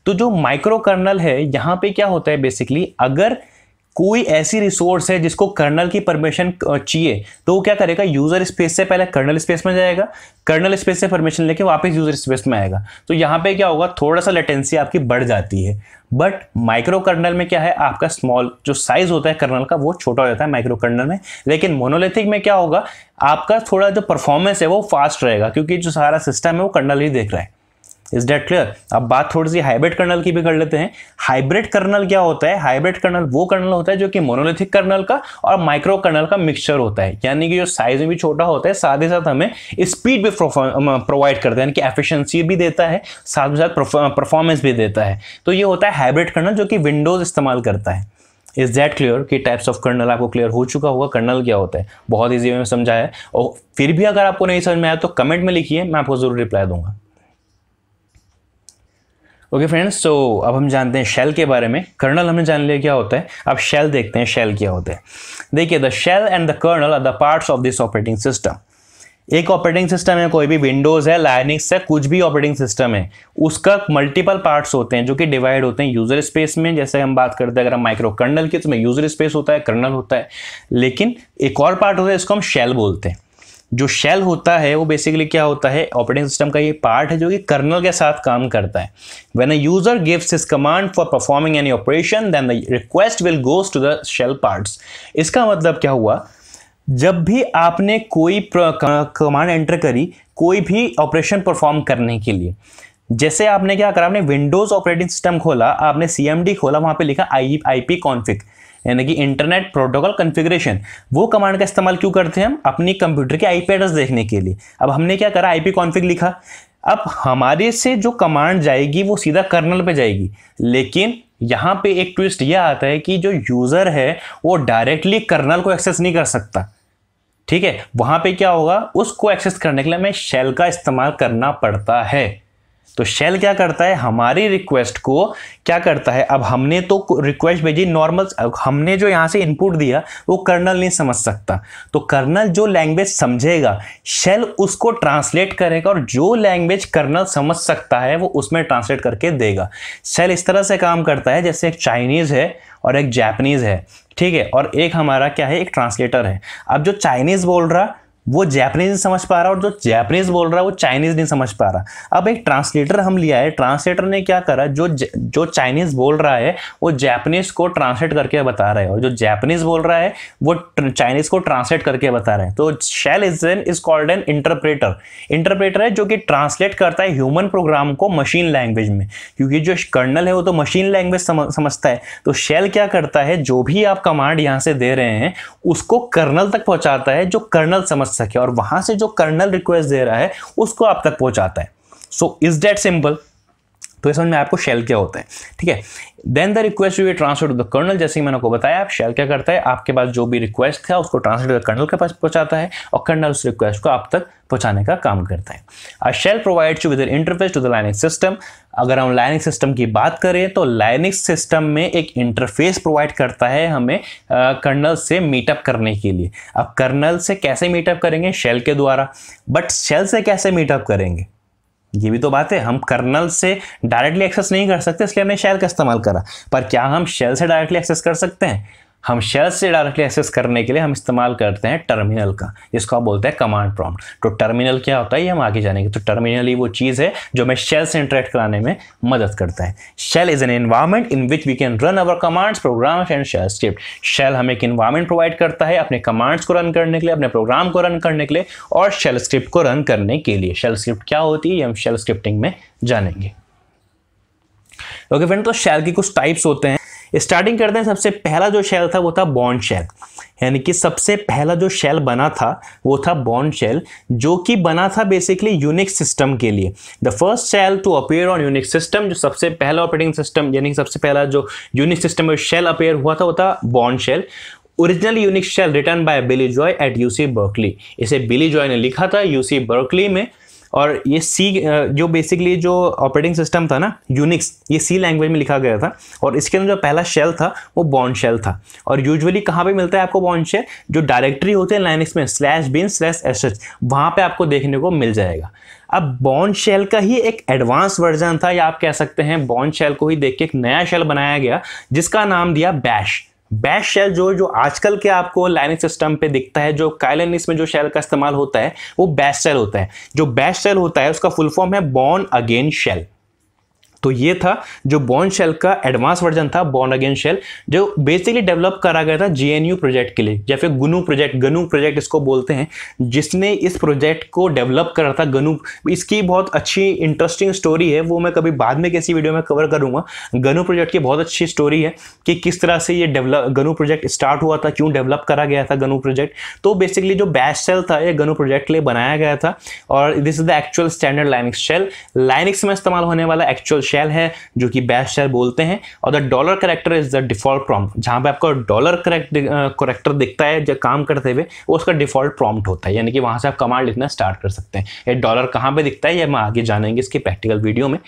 तो जो माइक्रो कर्नल है यहाँ पे क्या होता है बेसिकली अगर कोई ऐसी रिसोर्स है जिसको कर्नल की परमिशन चाहिए तो वो क्या करेगा यूजर स्पेस से पहले कर्नल स्पेस में जाएगा कर्नल स्पेस से परमिशन लेके वापस यूजर स्पेस में आएगा तो यहाँ पे क्या होगा थोड़ा सा लेटेंसी आपकी बढ़ जाती है बट माइक्रो कर्नल में क्या है आपका स्मॉल जो साइज होता है कर्नल का वो छोटा हो जाता है माइक्रो कर्नल में लेकिन मोनोलिथिक में क्या होगा आपका थोड़ा जो परफॉर्मेंस है वो फास्ट रहेगा क्योंकि जो सारा सिस्टम है वो कर्नल ही देख रहा है इज डेट क्लियर अब बात थोड़ी सी हाइब्रिड कर्नल की भी कर लेते हैं हाइब्रिड कर्नल क्या होता है हाइब्रिड कर्नल वो कर्नल होता है जो कि मोनोलिथिक कर्नल का और माइक्रो कर्नल का मिक्सचर होता है यानी कि जो साइज में भी छोटा होता है साथ ही साथ हमें स्पीड भी प्रोवाइड करता है यानी कि एफिशिएंसी भी देता है साथ ही साथ परफॉर्मेंस भी देता है तो ये होता है हाइब्रिड कर्नल जो कि विंडोज इस्तेमाल करता है इज दैट क्लियर कि टाइप्स ऑफ कर्नल आपको क्लियर हो चुका होगा कर्नल क्या होता है बहुत ईजी वे में समझाया है और फिर भी अगर आपको नहीं समझ में आया तो कमेंट में लिखिए मैं आपको जरूर रिप्लाई दूंगा ओके फ्रेंड्स तो अब हम जानते हैं शेल के बारे में कर्नल हमने जान लिया क्या होता है अब शेल देखते हैं शेल क्या होता है देखिए the shell and the kernel are the parts of this operating system एक ऑपरेटिंग सिस्टम है कोई भी विंडोज़ है लाइनिक्स है कुछ भी ऑपरेटिंग सिस्टम है उसका मल्टीपल पार्ट्स होते हैं जो कि डिवाइड होते हैं यूज़र स्पेस में जैसे हम बात करते हैं अगर हम माइक्रो कर्नल की तो उसमें यूज़र स्पेस होता है कर्नल होता है लेकिन एक और पार्ट होता है इसको हम शेल बोलते हैं जो शेल होता है वो बेसिकली क्या होता है ऑपरेटिंग सिस्टम का ये पार्ट है जो कि कर्नल के साथ काम करता है when a user gives his command for performing any operation then the request will goes to the shell parts इसका मतलब क्या हुआ जब भी आपने कोई कमांड एंटर करी कोई भी ऑपरेशन परफॉर्म करने के लिए जैसे आपने क्या करा आपने विंडोज ऑपरेटिंग सिस्टम खोला आपने सी खोला वहां पे लिखा आई आई पी कॉन्फिक यानी कि इंटरनेट प्रोटोकॉल कॉन्फ़िगरेशन वो कमांड का इस्तेमाल क्यों करते हैं हम अपनी कंप्यूटर के आईपी एड्रेस देखने के लिए अब हमने क्या करा आईपी कॉन्फ़िग लिखा अब हमारे से जो कमांड जाएगी वो सीधा कर्नल पे जाएगी लेकिन यहाँ पे एक ट्विस्ट यह आता है कि जो यूज़र है वो डायरेक्टली कर्नल को एक्सेस नहीं कर सकता ठीक है वहाँ पे क्या होगा उसको एक्सेस करने के लिए हमें शेल का इस्तेमाल करना पड़ता है तो शेल क्या करता है हमारी रिक्वेस्ट को क्या करता है अब हमने तो रिक्वेस्ट भेजी नॉर्मल हमने जो यहाँ से इनपुट दिया वो कर्नल नहीं समझ सकता तो कर्नल जो लैंग्वेज समझेगा शेल उसको ट्रांसलेट करेगा और जो लैंग्वेज कर्नल समझ सकता है वो उसमें ट्रांसलेट करके देगा शेल इस तरह से काम करता है जैसे एक चाइनीज़ है और एक जैपनीज़ है ठीक है और एक हमारा क्या है एक ट्रांसलेटर है अब जो चाइनीज़ बोल रहा वो जैपनीज नहीं समझ पा रहा और जो जैपनीज बोल रहा है वो चाइनीज नहीं समझ पा रहा अब एक ट्रांसलेटर हम लिया है ट्रांसलेटर ने क्या करा जो जो चाइनीज बोल रहा है वो जैपनीज को ट्रांसलेट करके बता रहा है और जो जैपनीज बोल रहा है वो चाइनीज को ट्रांसलेट करके बता रहे हैं तो shell is an is called an interpreter interpreter है जो कि ट्रांसलेट करता है ह्यूमन प्रोग्राम को मशीन लैंग्वेज में क्योंकि जो कर्नल है वो तो मशीन लैंग्वेज समझता है तो शेल क्या करता है जो भी आप कमांड यहाँ से दे रहे हैं उसको कर्नल तक पहुँचाता है जो कर्नल समझ सके और वहां से जो कर्नल रिक्वेस्ट दे रहा है उसको आप तक पहुंचाता है सो इज डेट सिंपल तो इस समझ में आपको शेल क्या होते हैं ठीक है then the request you transfer to the kernel जैसे ही मैंने आपको बताया आप शेल क्या करता है आपके पास जो भी रिक्वेस्ट था उसको ट्रांसफर कर्नल के पास पहुंचाता है और कर्नल उस रिक्वेस्ट को आप तक पहुंचाने का काम करता है I shell provide you with interface to the lining system अगर हम लाइनिंग सिस्टम की बात करें तो लाइनिंग सिस्टम में एक इंटरफेस प्रोवाइड करता है हमें कर्नल से मीटअप करने के लिए अब कर्नल से कैसे मीटअप करेंगे शेल के द्वारा बट शेल से कैसे मीटअप करेंगे ये भी तो बात है हम कर्नल से डायरेक्टली एक्सेस नहीं कर सकते इसलिए हमने शेल का इस्तेमाल करा पर क्या हम शेल से डायरेक्टली एक्सेस कर सकते हैं हम शेल से डायरेक्टली एक्सेस करने के लिए हम इस्तेमाल करते हैं टर्मिनल का जिसको आप बोलते हैं कमांड प्रॉम्प्ट तो टर्मिनल क्या होता है ये हम आगे जानेंगे तो टर्मिनल ही वो चीज़ है जो हमें शेल से इंटरेक्ट कराने में मदद करता है shell is an environment in which we can run our commands program and shell script shell हमें एक इन्वायरमेंट प्रोवाइड करता है अपने कमांड्स को रन करने के लिए अपने प्रोग्राम को रन करने के लिए और शेल स्क्रिप्ट को रन करने के लिए शेल स्क्रिप्ट क्या होती है हम शेल स्क्रिप्टिंग में जानेंगे ओके okay, फ्रेंड तो शेल के कुछ टाइप्स होते हैं स्टार्टिंग करते हैं सबसे पहला जो शेल था वो था बॉन्ड शेल यानी कि सबसे पहला जो शेल बना था वो था बॉन्ड शेल जो कि बना था बेसिकली यूनिक्स सिस्टम के लिए the first shell to appear on Unix system जो सबसे पहला ऑपरेटिंग सिस्टम यानी सबसे पहला जो यूनिक्स सिस्टम में शेल अपेयर हुआ था वो था बॉन्ड shell original Unix shell written by Billy Joy at UC Berkeley इसे बिली जॉय ने लिखा था यूसी बर्कली में और ये सी जो बेसिकली जो ऑपरेटिंग सिस्टम था ना यूनिक्स ये सी लैंग्वेज में लिखा गया था और इसके अंदर जो पहला शेल था वो बॉन्ड शेल था और यूजुअली कहाँ पे मिलता है आपको बॉन्ड शेल जो डायरेक्टरी होते हैं लाइनिक्स में slash bin slash S H वहाँ पर आपको देखने को मिल जाएगा अब बॉन्ड शेल का ही एक एडवांस वर्जन था या आप कह सकते हैं बॉन्ड शेल को ही देख के एक नया शेल बनाया गया जिसका नाम दिया बैश बैश शेल जो जो आजकल के आपको लाइनिंग सिस्टम पे दिखता है जो काइलेनिस में जो शेल का इस्तेमाल होता है वो बैश शेल होता है जो बैश शेल होता है उसका फुल फॉर्म है बॉर्न अगेन शेल तो ये था जो बॉन शेल का एडवांस वर्जन था बॉन अगेन शेल जो बेसिकली डेवलप करा गया था जीएनयू प्रोजेक्ट के लिए या फिर गनू प्रोजेक्ट गनू प्रोजेक्ट इसको बोलते हैं जिसने इस प्रोजेक्ट को डेवलप करा था गनू इसकी बहुत अच्छी इंटरेस्टिंग स्टोरी है वो मैं कभी बाद में किसी वीडियो में कवर करूंगा गनू प्रोजेक्ट की बहुत अच्छी स्टोरी है कि किस तरह से ये डेवलप गनू प्रोजेक्ट स्टार्ट हुआ था क्यों डेवलप करा गया था गनू प्रोजेक्ट तो बेसिकली जो बैश शेल था ये गनू प्रोजेक्ट के लिए बनाया गया था और this is the actual standard Linux shell Linux में इस्तेमाल होने वाला एक्चुअल शेल है जो कि बैश शेल बोलते हैं और the dollar character is the default prompt जहां पे आपको डॉलर करेक्ट करेक्टर दिखता है जब काम करते हुए वो उसका डिफॉल्ट प्रॉम्प्ट होता है यानी कि वहां से आप कमांड लिखना स्टार्ट कर सकते हैं ये डॉलर कहाँ पे दिखता है ये हम आगे जानेंगे इसके प्रैक्टिकल वीडियो में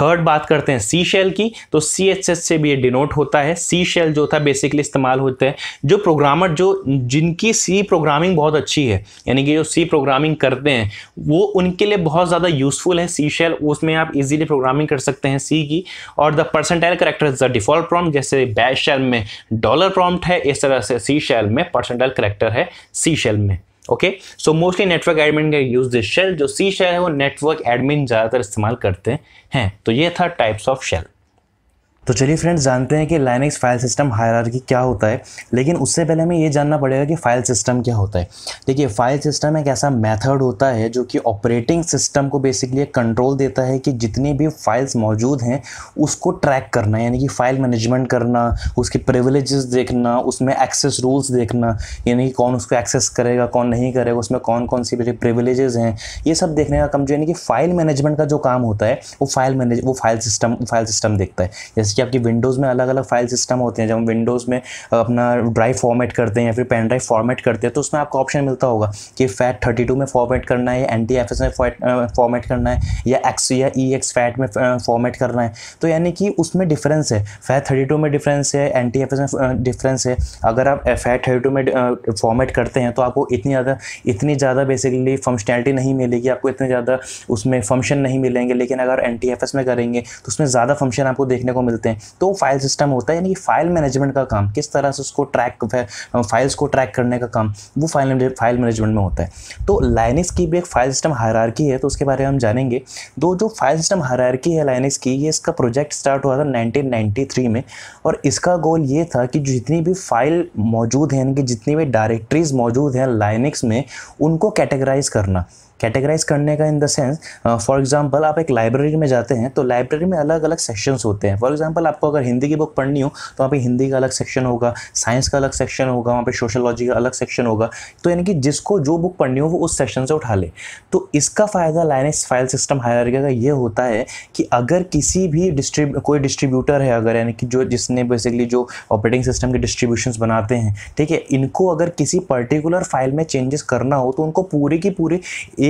थर्ड बात करते हैं सी शेल की तो सी एच एस से भी ये डिनोट होता है सी शेल जो था बेसिकली इस्तेमाल होते हैं जो प्रोग्रामर जो जिनकी सी प्रोग्रामिंग बहुत अच्छी है यानी कि जो सी प्रोग्रामिंग करते हैं वो उनके लिए बहुत ज़्यादा यूजफुल है सी शेल उसमें आप इजीली प्रोग्रामिंग कर सकते हैं सी की और the percentile character is the default prompt जैसे बैश शेल में डॉलर प्रॉम्प्ट है इस तरह से सी शेल में परसेंटाइल करेक्टर है सी शेल में okay so mostly network admin का यूज दिस शेल जो सी शेल है वो नेटवर्क एडमिन ज़्यादातर इस्तेमाल करते हैं तो ये था टाइप्स ऑफ शेल तो चलिए फ्रेंड्स जानते हैं कि लाइनेक्स फाइल सिस्टम हायरार्की क्या होता है लेकिन उससे पहले हमें ये जानना पड़ेगा कि फ़ाइल सिस्टम क्या होता है देखिए फ़ाइल सिस्टम एक ऐसा मेथड होता है जो कि ऑपरेटिंग सिस्टम को बेसिकली कंट्रोल देता है कि जितनी भी फाइल्स मौजूद हैं उसको ट्रैक करना यानी कि फ़ाइल मैनेजमेंट करना उसके प्रिविलेजेस देखना उसमें एक्सेस रूल्स देखना यानी कि कौन उसको एक्सेस करेगा कौन नहीं करेगा उसमें कौन कौन सी प्रिविलेजेस हैं ये सब देखने का कम जो यानी कि फ़ाइल मैनेजमेंट का जो काम होता है वो फाइल मैनेज वो फाइल सिस्टम फाइल सिस्टम देखता है जैसे कि आपकी विंडोज़ में अलग अलग फाइल सिस्टम होते हैं जब हम विंडोज़ में अपना ड्राइव फॉर्मेट करते हैं या फिर पेन ड्राइव फॉर्मेट करते हैं तो उसमें आपको ऑप्शन मिलता होगा कि फैट थर्टी में फॉर्मेट करना है या एन टी में फॉर्मेट करना है या एक्स या ई एक्स फैट में फॉर्मेट करना है तो यानी कि उसमें डिफरेंस है फैट थर्टी में डिफरेंस है एन टी में डिफरेंस है अगर आप फैट थर्टी में फॉर्मेट करते हैं तो आपको इतनी ज़्यादा इतनी ज़्यादा बेसिकली फंक्शनैलिटी नहीं मिलेगी आपको इतने ज़्यादा उसमें फंक्शन नहीं मिलेंगे लेकिन अगर एन में करेंगे तो उसमें ज़्यादा फंक्शन आपको देखने को मिलते देते हैं तो फाइल सिस्टम होता है यानी कि फाइल मैनेजमेंट का काम किस तरह से उसको ट्रैक फाइल्स को ट्रैक करने का काम वो फाइल फाइल मैनेजमेंट में होता है तो लाइनिक्स की भी एक फाइल सिस्टम हायरार्की है तो उसके बारे में हम जानेंगे दो तो जो फाइल सिस्टम हायरार्की है लाइनिक्स की ये इसका प्रोजेक्ट स्टार्ट हुआ था नाइनटीन में और इसका गोल ये था कि जितनी भी फाइल मौजूद है यानी कि जितनी भी डायरेक्ट्रीज मौजूद हैं लाइनिक्स में उनको कैटेगराइज करना कैटेगराइज करने का in the sense for example आप एक लाइब्रेरी में जाते हैं तो लाइब्रेरी में अलग अलग सेक्शंस होते हैं फॉर एग्जांपल आपको अगर हिंदी की बुक पढ़नी हो तो वहाँ पे हिंदी का अलग सेक्शन होगा साइंस का अलग सेक्शन होगा वहाँ पे सोशोलॉजी का अलग सेक्शन होगा तो यानी कि जिसको जो बुक पढ़नी हो वो उस सेक्शन से उठा ले तो इसका फ़ायदा लाइनेस फाइल सिस्टम हायरगे का ये होता है कि अगर किसी भी डिस्ट्रीब कोई डिस्ट्रीब्यूटर है अगर यानी कि जो जिसने बेसिकली जो ऑपरेटिंग सिस्टम के डिस्ट्रीब्यूशन बनाते हैं ठीक है इनको अगर किसी पर्टिकुलर फाइल में चेंजेस करना हो तो उनको पूरी की पूरी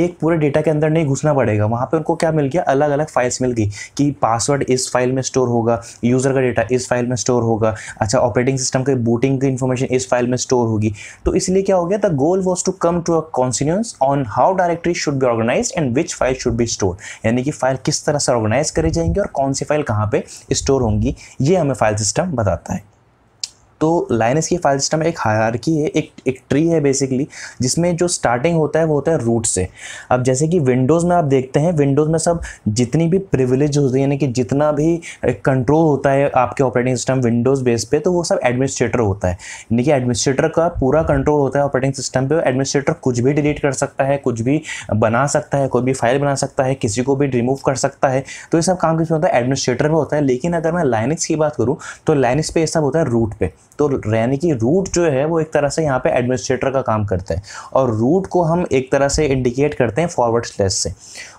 एक पूरे डेटा के अंदर नहीं घुसना पड़ेगा वहाँ पर उनको क्या मिल गया अलग अलग फाइल्स मिल गई कि पासवर्ड इस फाइल में स्टोर होगा यूज़र का डेटा इस फाइल में स्टोर होगा अच्छा ऑपरेटिंग सिस्टम के बूटिंग की इन्फॉर्मेशन इस फाइल में स्टोर होगी तो इसलिए क्या हो गया the goal was to come to a consensus on how directory should be organize and which file should be store यानी कि फाइल किस तरह से ऑर्गेनाइज करी जाएंगी और कौन सी फाइल कहाँ पर स्टोर होंगी ये हमें फाइल सिस्टम बताता है तो लाइनस की फाइल सिस्टम एक हायरकी है एक एक ट्री है बेसिकली जिसमें जो स्टार्टिंग होता है वो होता है रूट से अब जैसे कि विंडोज़ में आप देखते हैं विंडोज़ में सब जितनी भी प्रिविलेज होती है यानी कि जितना भी कंट्रोल होता है आपके ऑपरेटिंग सिस्टम विंडोज़ बेस पे तो वो सब एडमिनिस्ट्रेटर होता है यानी कि एडमिनिस्ट्रेटर का पूरा कंट्रोल होता है ऑपरेटिंग सिस्टम पर एडमिनिस्ट्रेटर कुछ भी डिलीट कर सकता है कुछ भी बना सकता है कोई भी फाइल बना सकता है किसी को भी रिमूव कर सकता है तो ये सब काम किसमें होता है एडमिनिस्ट्रेटर में होता है लेकिन अगर मैं लाइनिक्स की बात करूँ तो लाइनिक्स पे ये सब होता है रूट पे तो यानी कि रूट जो है वो एक तरह से यहाँ पे एडमिनिस्ट्रेटर का काम करता है और रूट को हम एक तरह से इंडिकेट करते हैं फॉरवर्ड स्लैश से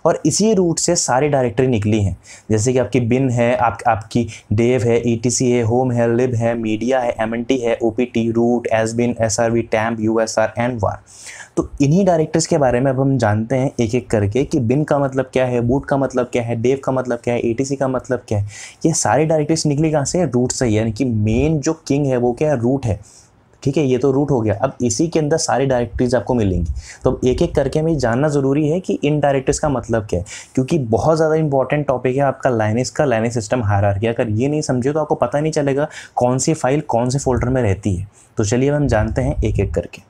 और इसी रूट से सारी डायरेक्टरी निकली हैं जैसे कि आपकी बिन है आप आपकी डेव है ई है होम है लिब है मीडिया है एम है O root S bin S R V temp U S R and var तो इन्हीं डायरेक्टर्स के बारे में अब हम जानते हैं एक एक करके कि बिन का मतलब क्या है बूट का मतलब क्या है डेव का मतलब क्या है ए का मतलब क्या है ये सारी डायरेक्टर्स निकली कहाँ से रूट से यानी कि मेन जो किंग है वो क्या है रूट है ठीक है ये तो रूट हो गया अब इसी के अंदर सारी डायरेक्टरीज आपको मिलेंगी तो अब एक एक करके हमें जानना ज़रूरी है कि इन डायरेक्टरीज का मतलब क्या है क्योंकि बहुत ज़्यादा इंपॉर्टेंट टॉपिक है आपका लाइनेस का लाइनेस सिस्टम हायरार्की अगर ये नहीं समझे तो आपको पता नहीं चलेगा कौन सी फाइल कौन से फोल्डर में रहती है तो चलिए अब हम जानते हैं एक एक करके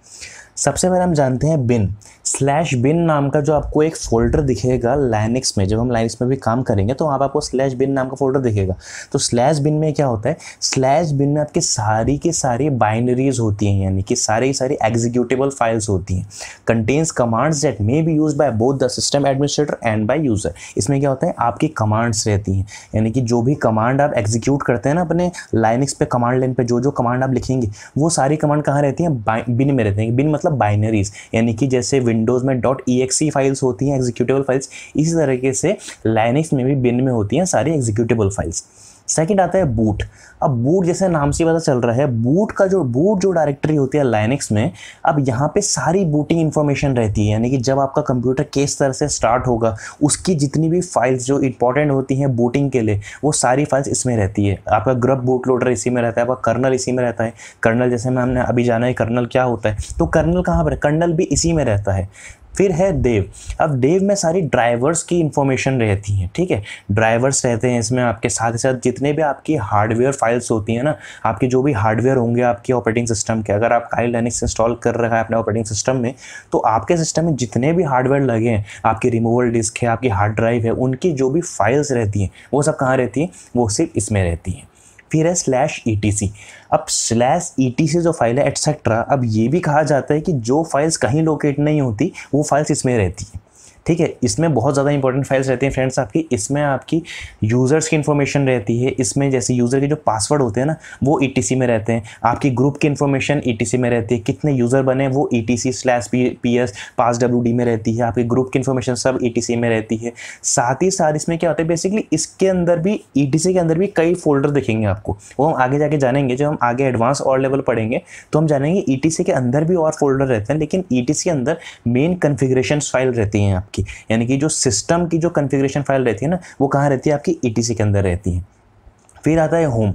सबसे पहले हम जानते हैं बिन स्लैश बिन नाम का जो आपको एक फोल्डर दिखेगा लाइनिक्स में जब हम लाइनिक्स में भी काम करेंगे तो वहाँ पर आपको स्लैश बिन नाम का फोल्डर दिखेगा तो स्लैश बिन में क्या होता है स्लैश बिन में आपके सारी के सारी बाइनरीज होती हैं यानी कि सारी की सारी एग्जीक्यूटेबल फाइल्स होती हैं contains commands that may be used by both the system administrator and by user इसमें क्या होता है आपकी कमांड्स रहती हैं यानी कि जो भी कमांड आप एग्जीक्यूट करते हैं ना अपने लाइनिक्स पे कमांड लाइन पे जो जो कमांड आप लिखेंगे वो सारी कमांड कहाँ रहती हैं बिन में रहती हैं बिन मतलब मतलब बाइनरीज यानी कि जैसे विंडोज़ में डॉट ई फाइल्स होती हैं एग्जीक्यूटिबल फाइल्स इसी तरीके से लाइनिक्स में भी बिन में होती हैं सारी एग्जीक्यूटिबल फाइल्स सेकंड आता है बूट अब बूट जैसे नाम से पता चल रहा है बूट का जो बूट जो डायरेक्टरी होती है लाइनिक्स में अब यहाँ पे सारी बूटिंग इन्फॉर्मेशन रहती है यानी कि जब आपका कंप्यूटर किस तरह से स्टार्ट होगा उसकी जितनी भी फाइल्स जो इंपॉर्टेंट होती हैं बूटिंग के लिए वो सारी फाइल्स इसमें रहती है आपका ग्रब बूट लोडर इसी में रहता है आपका कर्नल इसी में रहता है कर्नल जैसे मैं हमने अभी जाना है कर्नल क्या होता है तो कर्नल कहाँ पर कर्नल भी इसी में रहता है फिर है देव अब देव में सारी ड्राइवर्स की इंफॉर्मेशन रहती है ठीक है ड्राइवर्स रहते हैं इसमें आपके साथ ही साथ जितने भी आपकी हार्डवेयर फाइल्स होती हैं ना आपके जो भी हार्डवेयर होंगे आपके ऑपरेटिंग सिस्टम के अगर आप काइल लेनिक्स इंस्टॉल कर रखा है अपने ऑपरेटिंग सिस्टम में तो आपके सिस्टम में जितने भी हार्डवेयर लगे हैं आपकी रिमूवल डिस्क है आपकी हार्ड ड्राइव है उनकी जो भी फाइल्स रहती हैं वो सब कहाँ रहती हैं वो सिर्फ इसमें रहती हैं फिर है स्लैश ई अब स्लैश ई जो फाइल है एट्सेट्रा अब ये भी कहा जाता है कि जो फाइल्स कहीं लोकेट नहीं होती वो फाइल्स इसमें रहती है ठीक है इसमें बहुत ज़्यादा इंपॉर्टेंट फाइल्स रहती हैं फ्रेंड्स आपकी इसमें आपकी यूज़र्स की इन्फॉर्मेशन रहती है इसमें जैसे यूज़र के जो पासवर्ड होते हैं ना वो ई में रहते हैं आपकी ग्रुप की इन्फॉर्मेशन ई में रहती है कितने यूज़र बने वो E T C P S pass W D में रहती है आपकी ग्रुप की इन्फॉर्मेशन सब ई में रहती है साथ ही साथ इसमें क्या होता है बेसिकली इसके अंदर भी ई के अंदर भी कई फोल्डर देखेंगे आपको वो हम आगे जाके जानेंगे जब हम आगे एडवांस और लेवल पढ़ेंगे तो हम जानेंगे ई के अंदर भी और फोल्डर रहते हैं लेकिन ई के अंदर मेन कन्फिग्रेशन फाइल रहती हैं आपकी आपकी यानी कि जो सिस्टम की जो कन्फिग्रेशन फाइल रहती है ना वो कहाँ रहती है आपकी ई के अंदर रहती है फिर आता है होम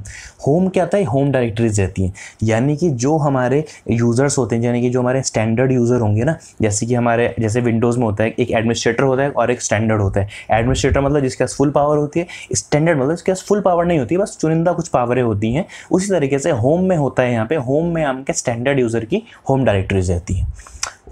होम क्या आता है होम डायरेक्टरीज रहती हैं यानी कि जो हमारे यूज़र्स होते हैं यानी कि जो हमारे स्टैंडर्ड यूज़र होंगे ना जैसे कि हमारे जैसे विंडोज़ में होता है एक एडमिनिस्ट्रेटर होता है और एक स्टैंडर्ड होता है एडमिनिस्ट्रेटर मतलब जिसके पास फुल पावर होती है स्टैंडर्ड मतलब जिसके पास फुल पावर नहीं होती बस चुनिंदा कुछ पावरें होती हैं उसी तरीके से होम में होता है यहाँ पर होम में हम स्टैंडर्ड यूज़र की होम डायरेक्टरीज रहती हैं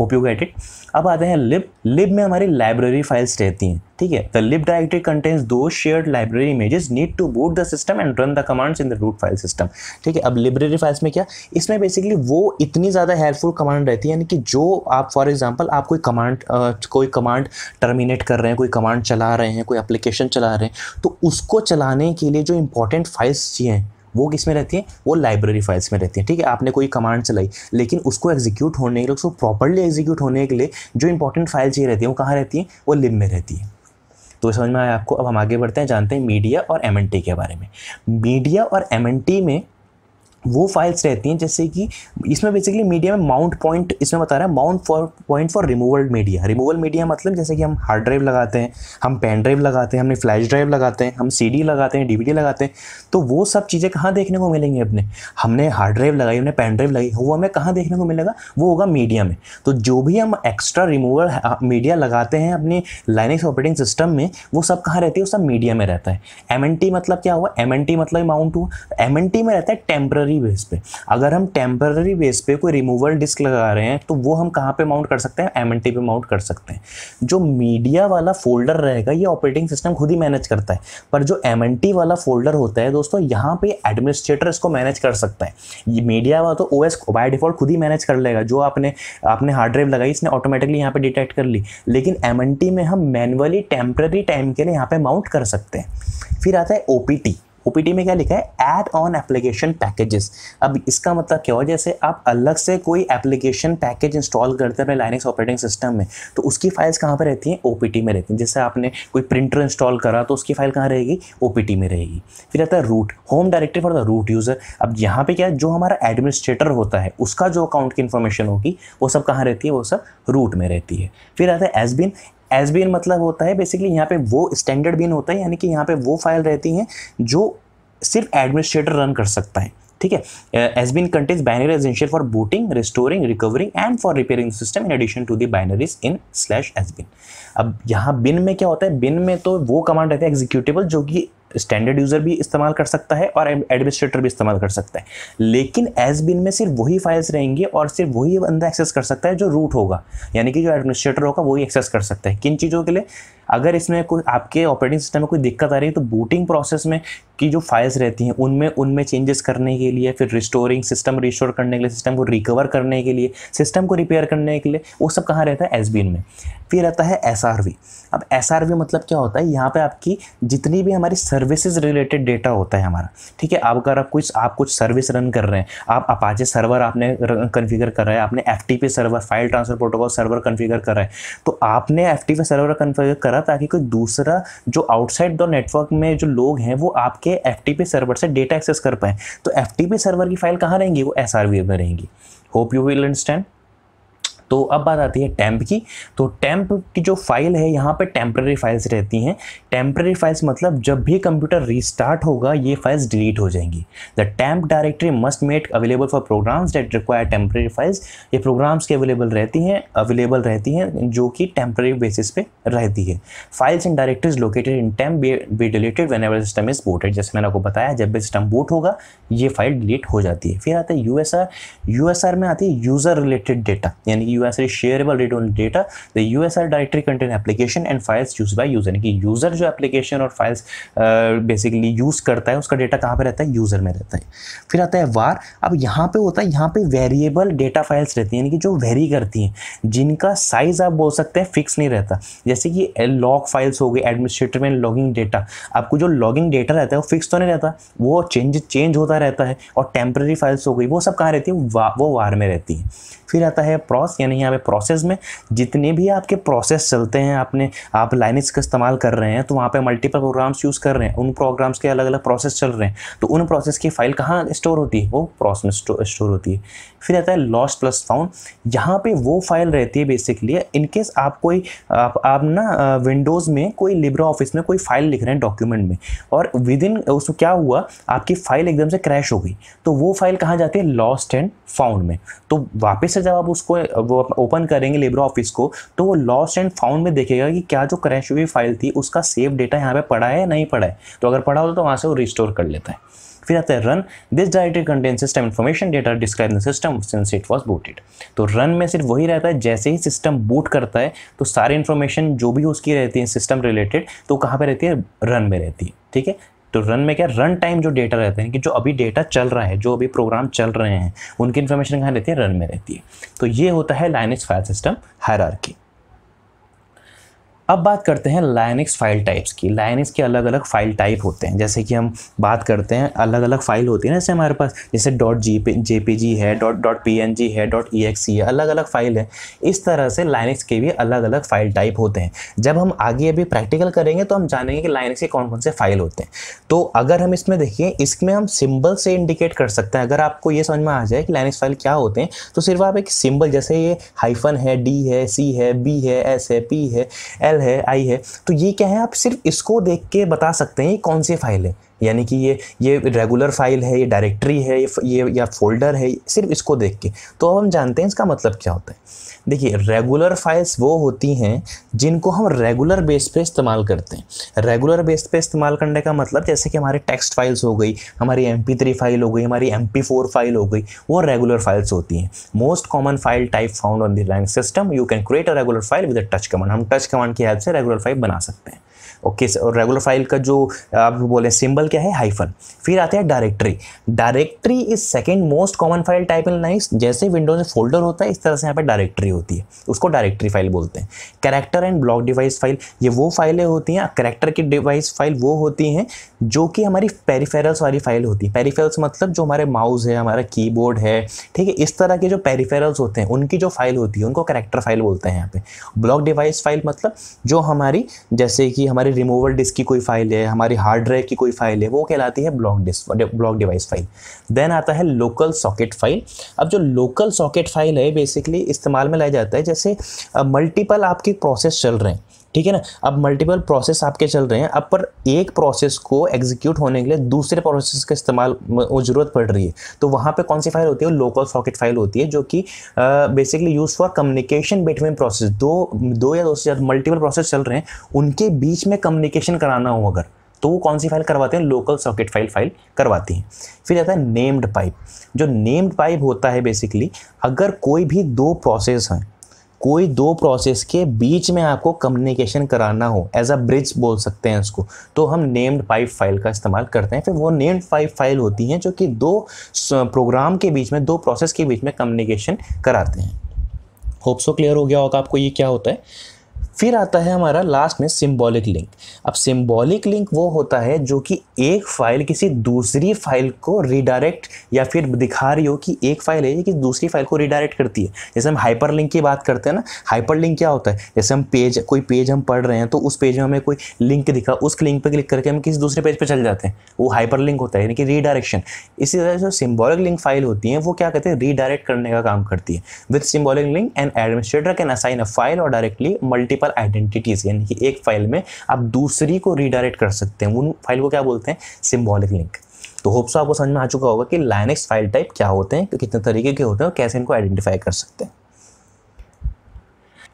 उपयोग एडिट अब आते हैं लिब लिब में हमारी लाइब्रेरी फाइल्स रहती हैं ठीक है the lib directory contains the share library images need to boot the system and run the commands in the root file system ठीक है अब लाइब्रेरी फाइल्स में क्या इसमें बेसिकली वो इतनी ज़्यादा हेल्पफुल कमांड रहती है यानी कि जो आप फॉर एग्जाम्पल आप कोई कमांड कोई कमांड टर्मिनेट कर रहे हैं कोई कमांड चला रहे हैं कोई एप्लीकेशन चला रहे हैं तो उसको चलाने के लिए जो इंपॉर्टेंट फाइल्स चाहिए वो किस में रहती हैं वो लाइब्रेरी फाइल्स में रहती हैं ठीक है आपने कोई कमांड चलाई लेकिन उसको एग्जीक्यूट होने के लिए उसको प्रॉपरली एग्जीक्यूट होने के लिए जो इंपॉर्टेंट फाइल चाहिए रहती है वो कहाँ रहती हैं वो लिब में रहती है तो समझ में आया आपको अब हम आगे बढ़ते हैं जानते हैं मीडिया और एम के बारे में मीडिया और एम में वो फाइल्स रहती हैं जैसे कि इसमें बेसिकली मीडिया में माउंट पॉइंट इसमें बता रहा है mount for point for removal media removal media मतलब जैसे कि हम हार्ड ड्राइव लगाते हैं हम पेन ड्राइव लगाते हैं हमने फ्लैश ड्राइव लगाते हैं हम सी लगाते हैं डी लगाते हैं तो वो सब चीज़ें कहाँ देखने को मिलेंगी अपने हमने हार्ड ड्राइव लगाई हमने पेन ड्राइव लगाई वो हमें कहाँ देखने को मिलेगा वो होगा मीडिया में तो जो भी हम एक्स्ट्रा रिमूवल मीडिया लगाते हैं अपने लाइनिक्स ऑपरेटिंग सिस्टम में वो सब कहाँ रहती है वो सब मीडिया में रहता है एम मतलब क्या हुआ एम मतलब माउंट हुआ एम में रहता है टेम्प्ररी टेम्पररी बेस पे अगर हम टेम्पररी बेस पे कोई रिमूवल डिस्क लगा रहे हैं तो वो हम कहाँ पे माउंट कर सकते हैं एम एन टी पे माउंट कर सकते हैं जो मीडिया वाला फोल्डर रहेगा ये ऑपरेटिंग सिस्टम खुद ही मैनेज करता है पर जो एम एन टी वाला फोल्डर होता है दोस्तों यहाँ पे एडमिनिस्ट्रेटर इसको मैनेज कर सकता है ये मीडिया वाला तो ओ एस बाय डिफॉल्ट खुद ही मैनेज कर लेगा जो आपने आपने हार्ड ड्राइव लगाई इसने ऑटोमेटिकली यहाँ पर डिटेक्ट कर ली लेकिन एम एन टी में हम मैनुअली टेम्प्रेरी टाइम के लिए यहाँ पर माउंट कर सकते हैं फिर आता है ओ पी टी ओपीटी में क्या लिखा है एड ऑन एप्लीकेशन पैकेजेस अब इसका मतलब क्या हो जैसे आप अलग से कोई एप्लीकेशन पैकेज इंस्टॉल करते हैं लाइनिक्स ऑपरेटिंग सिस्टम में तो उसकी फाइल्स कहाँ पर रहती हैं ओपीटी में रहती हैं जैसे आपने कोई प्रिंटर इंस्टॉल करा तो उसकी फाइल कहाँ रहेगी ओपीटी में रहेगी फिर आता है root home directory for the root user अब यहाँ पे क्या जो हमारा एडमिनिस्ट्रेटर होता है उसका जो अकाउंट की इन्फॉर्मेशन होगी वो सब कहाँ रहती है वो सब रूट में रहती है फिर आता है एसबिन एस बी एन मतलब होता है बेसिकली यहाँ पे वो स्टैंडर्ड बीन होता है यानी कि यहाँ पे वो फाइल रहती हैं जो सिर्फ एडमिनिस्ट्रेटर रन कर सकता है ठीक है S bin contains binary essential for booting restoring recovering and for repairing system in addition to the binaries in slash S bin अब यहाँ बिन में क्या होता है बिन में तो वो कमांड रहता है एग्जीक्यूटिबल जो कि स्टैंडर्ड यूज़र भी इस्तेमाल कर सकता है और एडमिनिस्ट्रेटर भी इस्तेमाल कर सकता है लेकिन एस बिन में सिर्फ वही फाइल्स रहेंगी और सिर्फ वही बंदा एक्सेस कर सकता है जो रूट होगा यानी कि जो एडमिनिस्ट्रेटर होगा वही एक्सेस कर सकता है किन चीज़ों के लिए अगर इसमें कोई आपके ऑपरेटिंग सिस्टम में कोई दिक्कत आ रही है तो बूटिंग प्रोसेस में की जो फाइल्स रहती हैं उनमें उनमें चेंजेस करने के लिए फिर रिस्टोरिंग सिस्टम रिस्टोर करने के लिए सिस्टम को रिकवर करने के लिए सिस्टम को रिपेयर करने के लिए वो सब कहाँ रहता है एस में फिर रहता है एस अब एस मतलब क्या होता है यहाँ पे आपकी जितनी भी हमारी सर्विसेज रिलेटेड डेटा होता है हमारा ठीक है अब अगर आप कुछ आप कुछ सर्विस रन कर रहे हैं आप अपाचे सर्वर आपने कन्फिगर कर रहे है आपने F server file transfer protocol server configure कर रहे है तो आपने एफ सर्वर कन्फिगर करा ताकि कोई दूसरा जो आउटसाइड द नेटवर्क में जो लोग हैं वो आपके एफ सर्वर से डेटा एक्सेस कर पाए तो एफ सर्वर की फाइल कहाँ रहेंगी वो एस में रहेंगी होप यू विल अंडरस्टैंड तो अब बात आती है टैम्प की तो टैम्प की जो फाइल है यहाँ पे टेम्प्रेरी फाइल्स रहती हैं टेम्प्रेरी फाइल्स मतलब जब भी कंप्यूटर रीस्टार्ट होगा ये फाइल्स डिलीट हो जाएंगी the temp directory must made available for programs that require temporary files ये प्रोग्राम्स के अवेलेबल रहती हैं अवेलेबल रहती हैं जो कि टेम्प्रेरी बेसिस पे रहती है files and directories located in temp be deleted whenever system is booted जैसे मैंने आपको बताया जब भी सिस्टम बोट होगा ये फाइल डिलीट हो जाती है फिर आता है यू एस में आती है यूज़र रिलेटेड डेटा यानी USR shareable read only data the usr directory contain application and files used by user यानी कि यूजर जो एप्लीकेशन और फाइल्स बेसिकली यूज करता है उसका डेटा कहाँ पे रहता है यूजर में रहता है फिर आता है वार अब यहाँ पे होता है यहाँ पे वेरिएबल डेटा फाइल्स रहती हैं यानी कि जो वेरी करती हैं जिनका साइज आप बोल सकते हैं फिक्स नहीं रहता जैसे कि लॉग फाइल्स हो गए एडमिनिस्ट्रेटर में लॉगिंग डेटा आपको जो लॉगिंग डेटा रहता है वो फिक्स तो नहीं रहता वो चेंज चेंज होता रहता है और टेम्प्रेरी फाइल्स हो गई वो सब कहाँ रहती है वो वार में रहती है फिर आता है प्रॉस यानी यहाँ पे प्रोसेस में जितने भी आपके प्रोसेस चलते हैं आपने आप लाइनिक्स का इस्तेमाल कर रहे हैं तो वहाँ पे मल्टीपल प्रोग्राम्स यूज़ कर रहे हैं उन प्रोग्राम्स के अलग अलग प्रोसेस चल रहे हैं तो उन प्रोसेस की फाइल कहाँ स्टोर होती है वो प्रॉस में स्टोर होती है फिर आता है लॉस्ट प्लस फाउंड यहाँ पर वो फाइल रहती है बेसिकली इनकेस आप कोई आप, आप ना विंडोज़ में कोई लिब्रा ऑफिस में कोई फाइल लिख रहे हैं डॉक्यूमेंट में और विद इन उसको क्या हुआ आपकी फ़ाइल एकदम से क्रैश हो गई तो वो फाइल कहाँ जाती है लॉस्ट एंड फाउंड में तो वापस से जब आप उसको वो ओपन करेंगे लेबर ऑफिस को तो वो लॉस्ट एंड फाउंड में देखेगा कि क्या जो क्रैश हुई फाइल थी उसका सेव डेटा यहाँ पे पड़ा है या नहीं पड़ा है तो अगर पड़ा होता तो वहाँ से वो रिस्टोर कर लेता है फिर आता है run this directory contain system information data describe the system since it was booted तो रन में सिर्फ वही रहता है जैसे ही सिस्टम बूट करता है तो सारी इन्फॉर्मेशन जो भी उसकी रहती है सिस्टम रिलेटेड तो कहाँ पर रहती है रन में रहती है ठीक है तो रन में क्या रन टाइम जो डेटा रहते हैं कि जो अभी डेटा चल रहा है जो अभी प्रोग्राम चल रहे हैं उनकी इन्फॉर्मेशन कहाँ रहती है रन में रहती है तो ये होता है लाइनेज फाइल सिस्टम हायरार्की अब बात करते हैं लाइनिक्स फाइल टाइप्स की लाइनिक्स के अलग अलग फाइल टाइप होते हैं जैसे कि हम बात करते हैं अलग अलग फाइल होती है ना जैसे हमारे पास जैसे डॉट जी पे जे पी जी है dot dot P N G है डॉट ई एक्स है अलग अलग फाइल है इस तरह से लाइनिक्स के भी अलग अलग फाइल टाइप होते हैं जब हम आगे अभी प्रैक्टिकल करेंगे तो हम जानेंगे कि लाइनिक्स के कौन कौन से फाइल होते हैं तो अगर हम इसमें देखिए इसमें हम सिम्बल से इंडिकेट कर सकते हैं अगर आपको ये समझ में आ जाए कि लाइनिक्स फाइल क्या होते हैं तो सिर्फ आप एक सिम्बल जैसे ये हाइफन है डी है सी है बी है एस है पी है एल निकल है आई है तो ये क्या है आप सिर्फ इसको देख के बता सकते हैं कौन सी फाइल है यानी कि ये ये रेगुलर फाइल है ये डायरेक्टरी है ये या फोल्डर है सिर्फ इसको देख के तो अब हम जानते हैं इसका मतलब क्या होता है देखिए रेगुलर फाइल्स वो होती हैं जिनको हम रेगुलर बेस पे इस्तेमाल करते हैं रेगुलर बेस पे इस्तेमाल करने का मतलब जैसे कि हमारे टेक्स्ट फाइल्स हो गई हमारी एम थ्री फाइल हो गई हमारी एम फोर फाइल हो गई वो रेगुलर फाइल्स होती हैं most common file type found on the rank system you can create a regular file with a touch command हम टच कमांड की हेल्प से रेगुलर फाइल बना सकते हैं ओके और रेगुलर फाइल का जो आप बोले सिंबल क्या है हाइफन फिर आते हैं directory directory is second most common file type in line जैसे विंडोज में फोल्डर होता है इस तरह से यहाँ पर डायरेक्टरी होती है उसको डायरेक्टरी फाइल बोलते हैं character and block device file ये वो फाइलें होती हैं करेक्टर की डिवाइस फाइल वो होती हैं जो कि हमारी पेरीफेरल्स वाली फ़ाइल होती है पेरीफेरल्स मतलब जो हमारे माउस है हमारा कीबोर्ड है ठीक है इस तरह के जो पेरीफेरल्स होते हैं उनकी जो फ़ाइल होती है उनको करेक्टर फाइल बोलते हैं यहाँ पे ब्लॉक डिवाइस फाइल मतलब जो हमारी जैसे कि हमारी रिमूवल डिस्क की कोई फ़ाइल है हमारी हार्ड ड्राइव की कोई फ़ाइल है वो कहलाती है block disk block device file then आता है लोकल सॉकेट फाइल अब जो लोकल सॉकेट फाइल है बेसिकली इस्तेमाल में लाया जाता है जैसे मल्टीपल आपके प्रोसेस चल रहे हैं ठीक है ना अब मल्टीपल प्रोसेस आपके चल रहे हैं अब पर एक प्रोसेस को एग्जीक्यूट होने के लिए दूसरे प्रोसेस का इस्तेमाल ज़रूरत पड़ रही है तो वहाँ पे कौन सी फाइल होती है लोकल सॉकेट फाइल होती है जो कि basically use for communication between process दो दो या दो से ज़्यादा मल्टीपल प्रोसेस चल रहे हैं उनके बीच में कम्युनिकेशन कराना हो अगर तो वो कौन सी फाइल करवाते हैं लोकल सॉकेट फाइल फाइल करवाती हैं फिर आता है नेम्ड पाइप जो नेम्ड पाइप होता है बेसिकली अगर कोई भी दो प्रोसेस हैं कोई दो प्रोसेस के बीच में आपको कम्युनिकेशन कराना हो एज अ ब्रिज बोल सकते हैं उसको तो हम नेम्ड पाइप फाइल का इस्तेमाल करते हैं फिर वो नेम्ड पाइप फाइल होती हैं जो कि दो प्रोग्राम के बीच में दो प्रोसेस के बीच में कम्युनिकेशन कराते हैं होप्सो क्लियर हो गया होगा आपको ये क्या होता है फिर आता है हमारा लास्ट में सिम्बॉलिक लिंक अब सिम्बॉलिक लिंक वो होता है जो कि एक फ़ाइल किसी दूसरी फाइल को रिडायरेक्ट या फिर दिखा रही हो कि एक फ़ाइल है कि दूसरी फाइल को रिडायरेक्ट करती है जैसे हम हाइपर लिंक की बात करते हैं ना हाइपर लिंक क्या होता है जैसे हम पेज कोई पेज हम पढ़ रहे हैं तो उस पेज में हमें कोई लिंक दिखा उस लिंक पर क्लिक करके हम किसी दूसरे पेज पर चल जाते हैं वो हाइपर लिंक होता है यानी कि रीडायरेक्शन इसी तरह जो सिम्बॉलिक लिंक फाइल होती है वो क्या कहते हैं रीडायरेक्ट करने का काम करती है with symbolic link and administrator can assign a file or directly multiple multiple identities यानी कि एक फाइल में आप दूसरी को रिडायरेक्ट कर सकते हैं उन फाइल को क्या बोलते हैं सिम्बॉलिक लिंक तो होप्स आपको समझ में आ चुका होगा कि लाइनेक्स फाइल टाइप क्या होते हैं कितने तरीके के होते हैं और कैसे इनको आइडेंटिफाई कर सकते हैं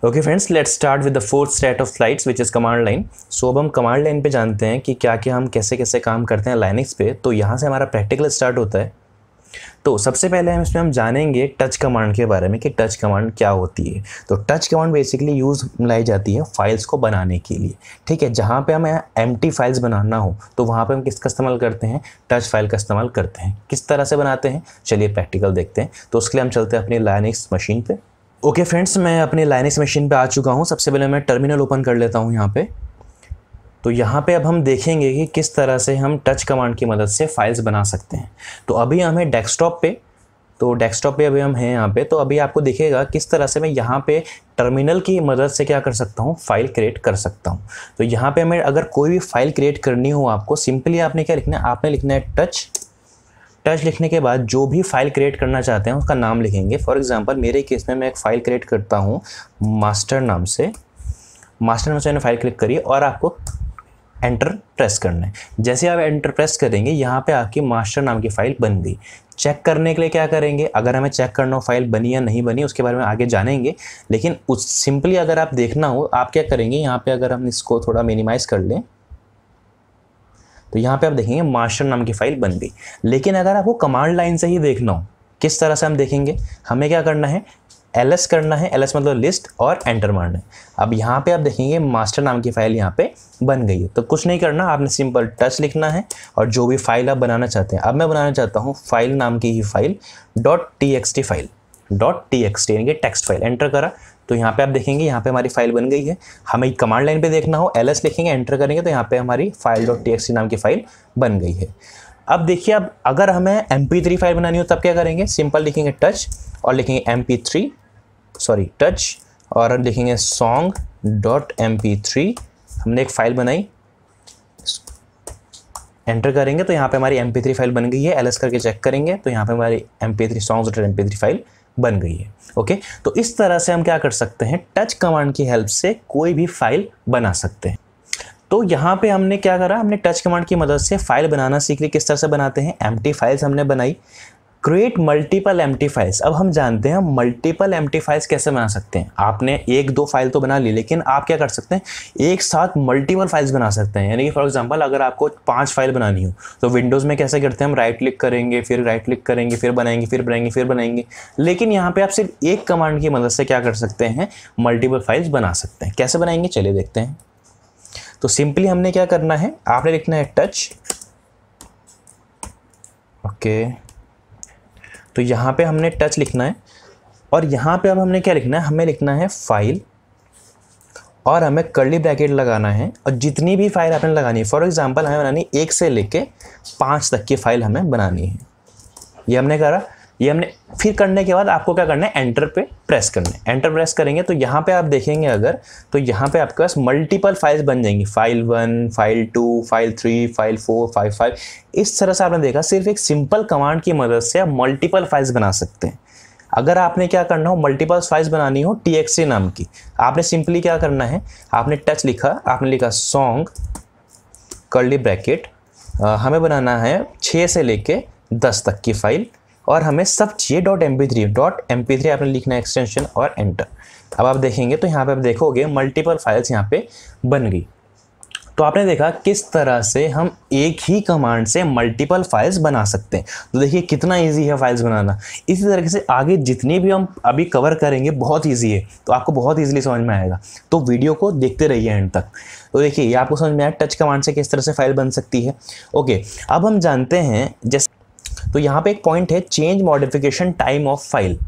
okay friends let's start with the fourth set of slides which is command line so अब हम कमांड लाइन पे जानते हैं कि क्या क्या हम कैसे कैसे काम करते हैं लाइनिक्स पे तो यहाँ से हमारा प्रैक्टिकल स्टार्ट होता है तो सबसे पहले हम इसमें हम जानेंगे टच कमांड के बारे में कि टच कमांड क्या होती है तो टच कमांड बेसिकली यूज़ लाई जाती है फाइल्स को बनाने के लिए ठीक है जहाँ पे हमें एम फाइल्स बनाना हो तो वहाँ पे हम किसका इस्तेमाल करते हैं टच फाइल का इस्तेमाल करते हैं किस तरह से बनाते हैं चलिए प्रैक्टिकल देखते हैं तो उसके लिए हम चलते हैं अपनी लाइनिक्स मशीन पर ओके फ्रेंड्स मैं अपने लाइनिक्स मशीन पर आ चुका हूँ सबसे पहले मैं टर्मिनल ओपन कर लेता हूँ यहाँ पर तो यहाँ पे अब हम देखेंगे कि किस तरह से हम टच कमांड की मदद से फाइल्स बना सकते हैं तो अभी हमें डेस्कटॉप पे तो डेस्कटॉप पे अभी हम हैं यहाँ पे तो अभी आपको दिखेगा किस तरह से मैं यहाँ पे टर्मिनल की मदद से क्या कर सकता हूँ फाइल क्रिएट कर सकता हूँ तो यहाँ पे हमें अगर कोई भी फाइल क्रिएट करनी हो आपको सिंपली आपने क्या लिखना है आपने लिखना है टच टच लिखने के बाद जो भी फाइल क्रिएट करना चाहते हैं उसका नाम लिखेंगे फॉर एग्जाम्पल मेरे केस में मैं एक फ़ाइल क्रिएट करता हूँ मास्टर नाम से मास्टर नाम से मैंने फाइल क्लिक करी और आपको एंटर प्रेस करना है जैसे आप एंटर प्रेस करेंगे यहाँ पे आपकी मास्टर नाम की फ़ाइल बन गई चेक करने के लिए क्या करेंगे अगर हमें चेक करना हो फाइल बनी या नहीं बनी उसके बारे में आगे जानेंगे लेकिन उस सिंपली अगर आप देखना हो आप क्या करेंगे यहाँ पे अगर हम इसको थोड़ा मिनिमाइज़ कर लें तो यहाँ पे आप देखेंगे मास्टर नाम की फ़ाइल बन गई लेकिन अगर आपको कमांड लाइन से ही देखना हो किस तरह से हम देखेंगे हमें क्या करना है एल करना है एल मतलब लिस्ट और एंटर मारना है अब यहाँ पे आप देखेंगे मास्टर नाम की फ़ाइल यहाँ पे बन गई है तो कुछ नहीं करना आपने सिंपल टच लिखना है और जो भी फाइल आप बनाना चाहते हैं अब मैं बनाना चाहता हूँ फाइल नाम की ही file dot T file dot T X T यानी कि टेक्स्ट फाइल एंटर करा तो यहाँ पे आप देखेंगे यहाँ पे हमारी फाइल बन गई है हमें कमांड लाइन पे देखना हो एल लिखेंगे एंटर करेंगे तो यहाँ पे हमारी फाइल डॉट टी नाम की फाइल बन गई है अब देखिए अब अगर हमें एम फाइल बनानी हो तब क्या करेंगे सिंपल लिखेंगे टच और लिखेंगे M P three sorry touch और हम लिखेंगे song dot M P three हमने एक फ़ाइल बनाई एंटर करेंगे तो यहाँ पे हमारी एम पी थ्री फाइल बन गई है एल एस करके चेक करेंगे तो यहाँ पे हमारी M P three song dot M P three file बन गई है ओके तो इस तरह से हम क्या कर सकते हैं टच कमांड की हेल्प से कोई भी फाइल बना सकते हैं तो यहाँ पे हमने क्या करा हमने टच कमांड की मदद से फाइल बनाना सीख ली किस तरह से बनाते हैं एम फाइल्स हमने बनाई क्रिएट मल्टीपल एम फाइल्स अब हम जानते हैं मल्टीपल एम फाइल्स कैसे बना सकते हैं आपने एक दो फाइल तो बना ली लेकिन आप क्या कर सकते हैं एक साथ मल्टीपल फाइल्स बना सकते हैं यानी कि फॉर एग्जांपल अगर आपको पांच फाइल बनानी हो तो विंडोज़ में कैसे करते हैं हम राइट क्लिक करेंगे फिर राइट क्लिक करेंगे फिर बनाएंगे फिर बनाएंगे फिर बनाएंगे लेकिन यहाँ पर आप सिर्फ एक कमांड की मदद से क्या कर सकते हैं मल्टीपल फाइल्स बना सकते हैं कैसे बनाएंगे चलिए देखते हैं तो सिंपली हमने क्या करना है आपने लिखना है टच ओके okay. तो यहाँ पे हमने टच लिखना है और यहाँ पे अब हमने क्या लिखना है हमें लिखना है फाइल और हमें कर्ली ब्रैकेट लगाना है और जितनी भी फाइल आपने लगानी है फॉर एग्ज़ाम्पल हमें बनानी एक से लेके पाँच तक की फ़ाइल हमें बनानी है ये हमने करा ये हमने फिर करने के बाद आपको क्या करना है एंटर पे प्रेस करना है एंटर प्रेस करेंगे तो यहाँ पे आप देखेंगे अगर तो यहाँ पे आपके पास मल्टीपल फाइल्स बन जाएंगी file one file two file three file four file five इस तरह से आपने देखा सिर्फ एक सिंपल कमांड की मदद से आप मल्टीपल फाइल्स बना सकते हैं अगर आपने क्या करना हो मल्टीपल फाइल्स बनानी हो टी नाम की आपने सिंपली क्या करना है आपने टच लिखा आपने लिखा सॉन्ग कर्ली ब्रैकेट हमें बनाना है छः से लेके दस तक की फ़ाइल और हमें सब चाहिए dot M P three dot M P three आपने लिखना है एक्सटेंशन और एंटर अब आप देखेंगे तो यहाँ पे आप देखोगे मल्टीपल फाइल्स यहाँ पे बन गई तो आपने देखा किस तरह से हम एक ही कमांड से मल्टीपल फाइल्स बना सकते हैं तो देखिए कितना इजी है फाइल्स बनाना इसी तरीके से आगे जितनी भी हम अभी कवर करेंगे बहुत इजी है तो आपको बहुत इजीली समझ में आएगा तो वीडियो को देखते रहिए एंड तक तो देखिए ये आपको समझ में आया टच कमांड से किस तरह से फाइल बन सकती है ओके अब हम जानते हैं जैसे तो यहाँ पे एक पॉइंट है change modification time of file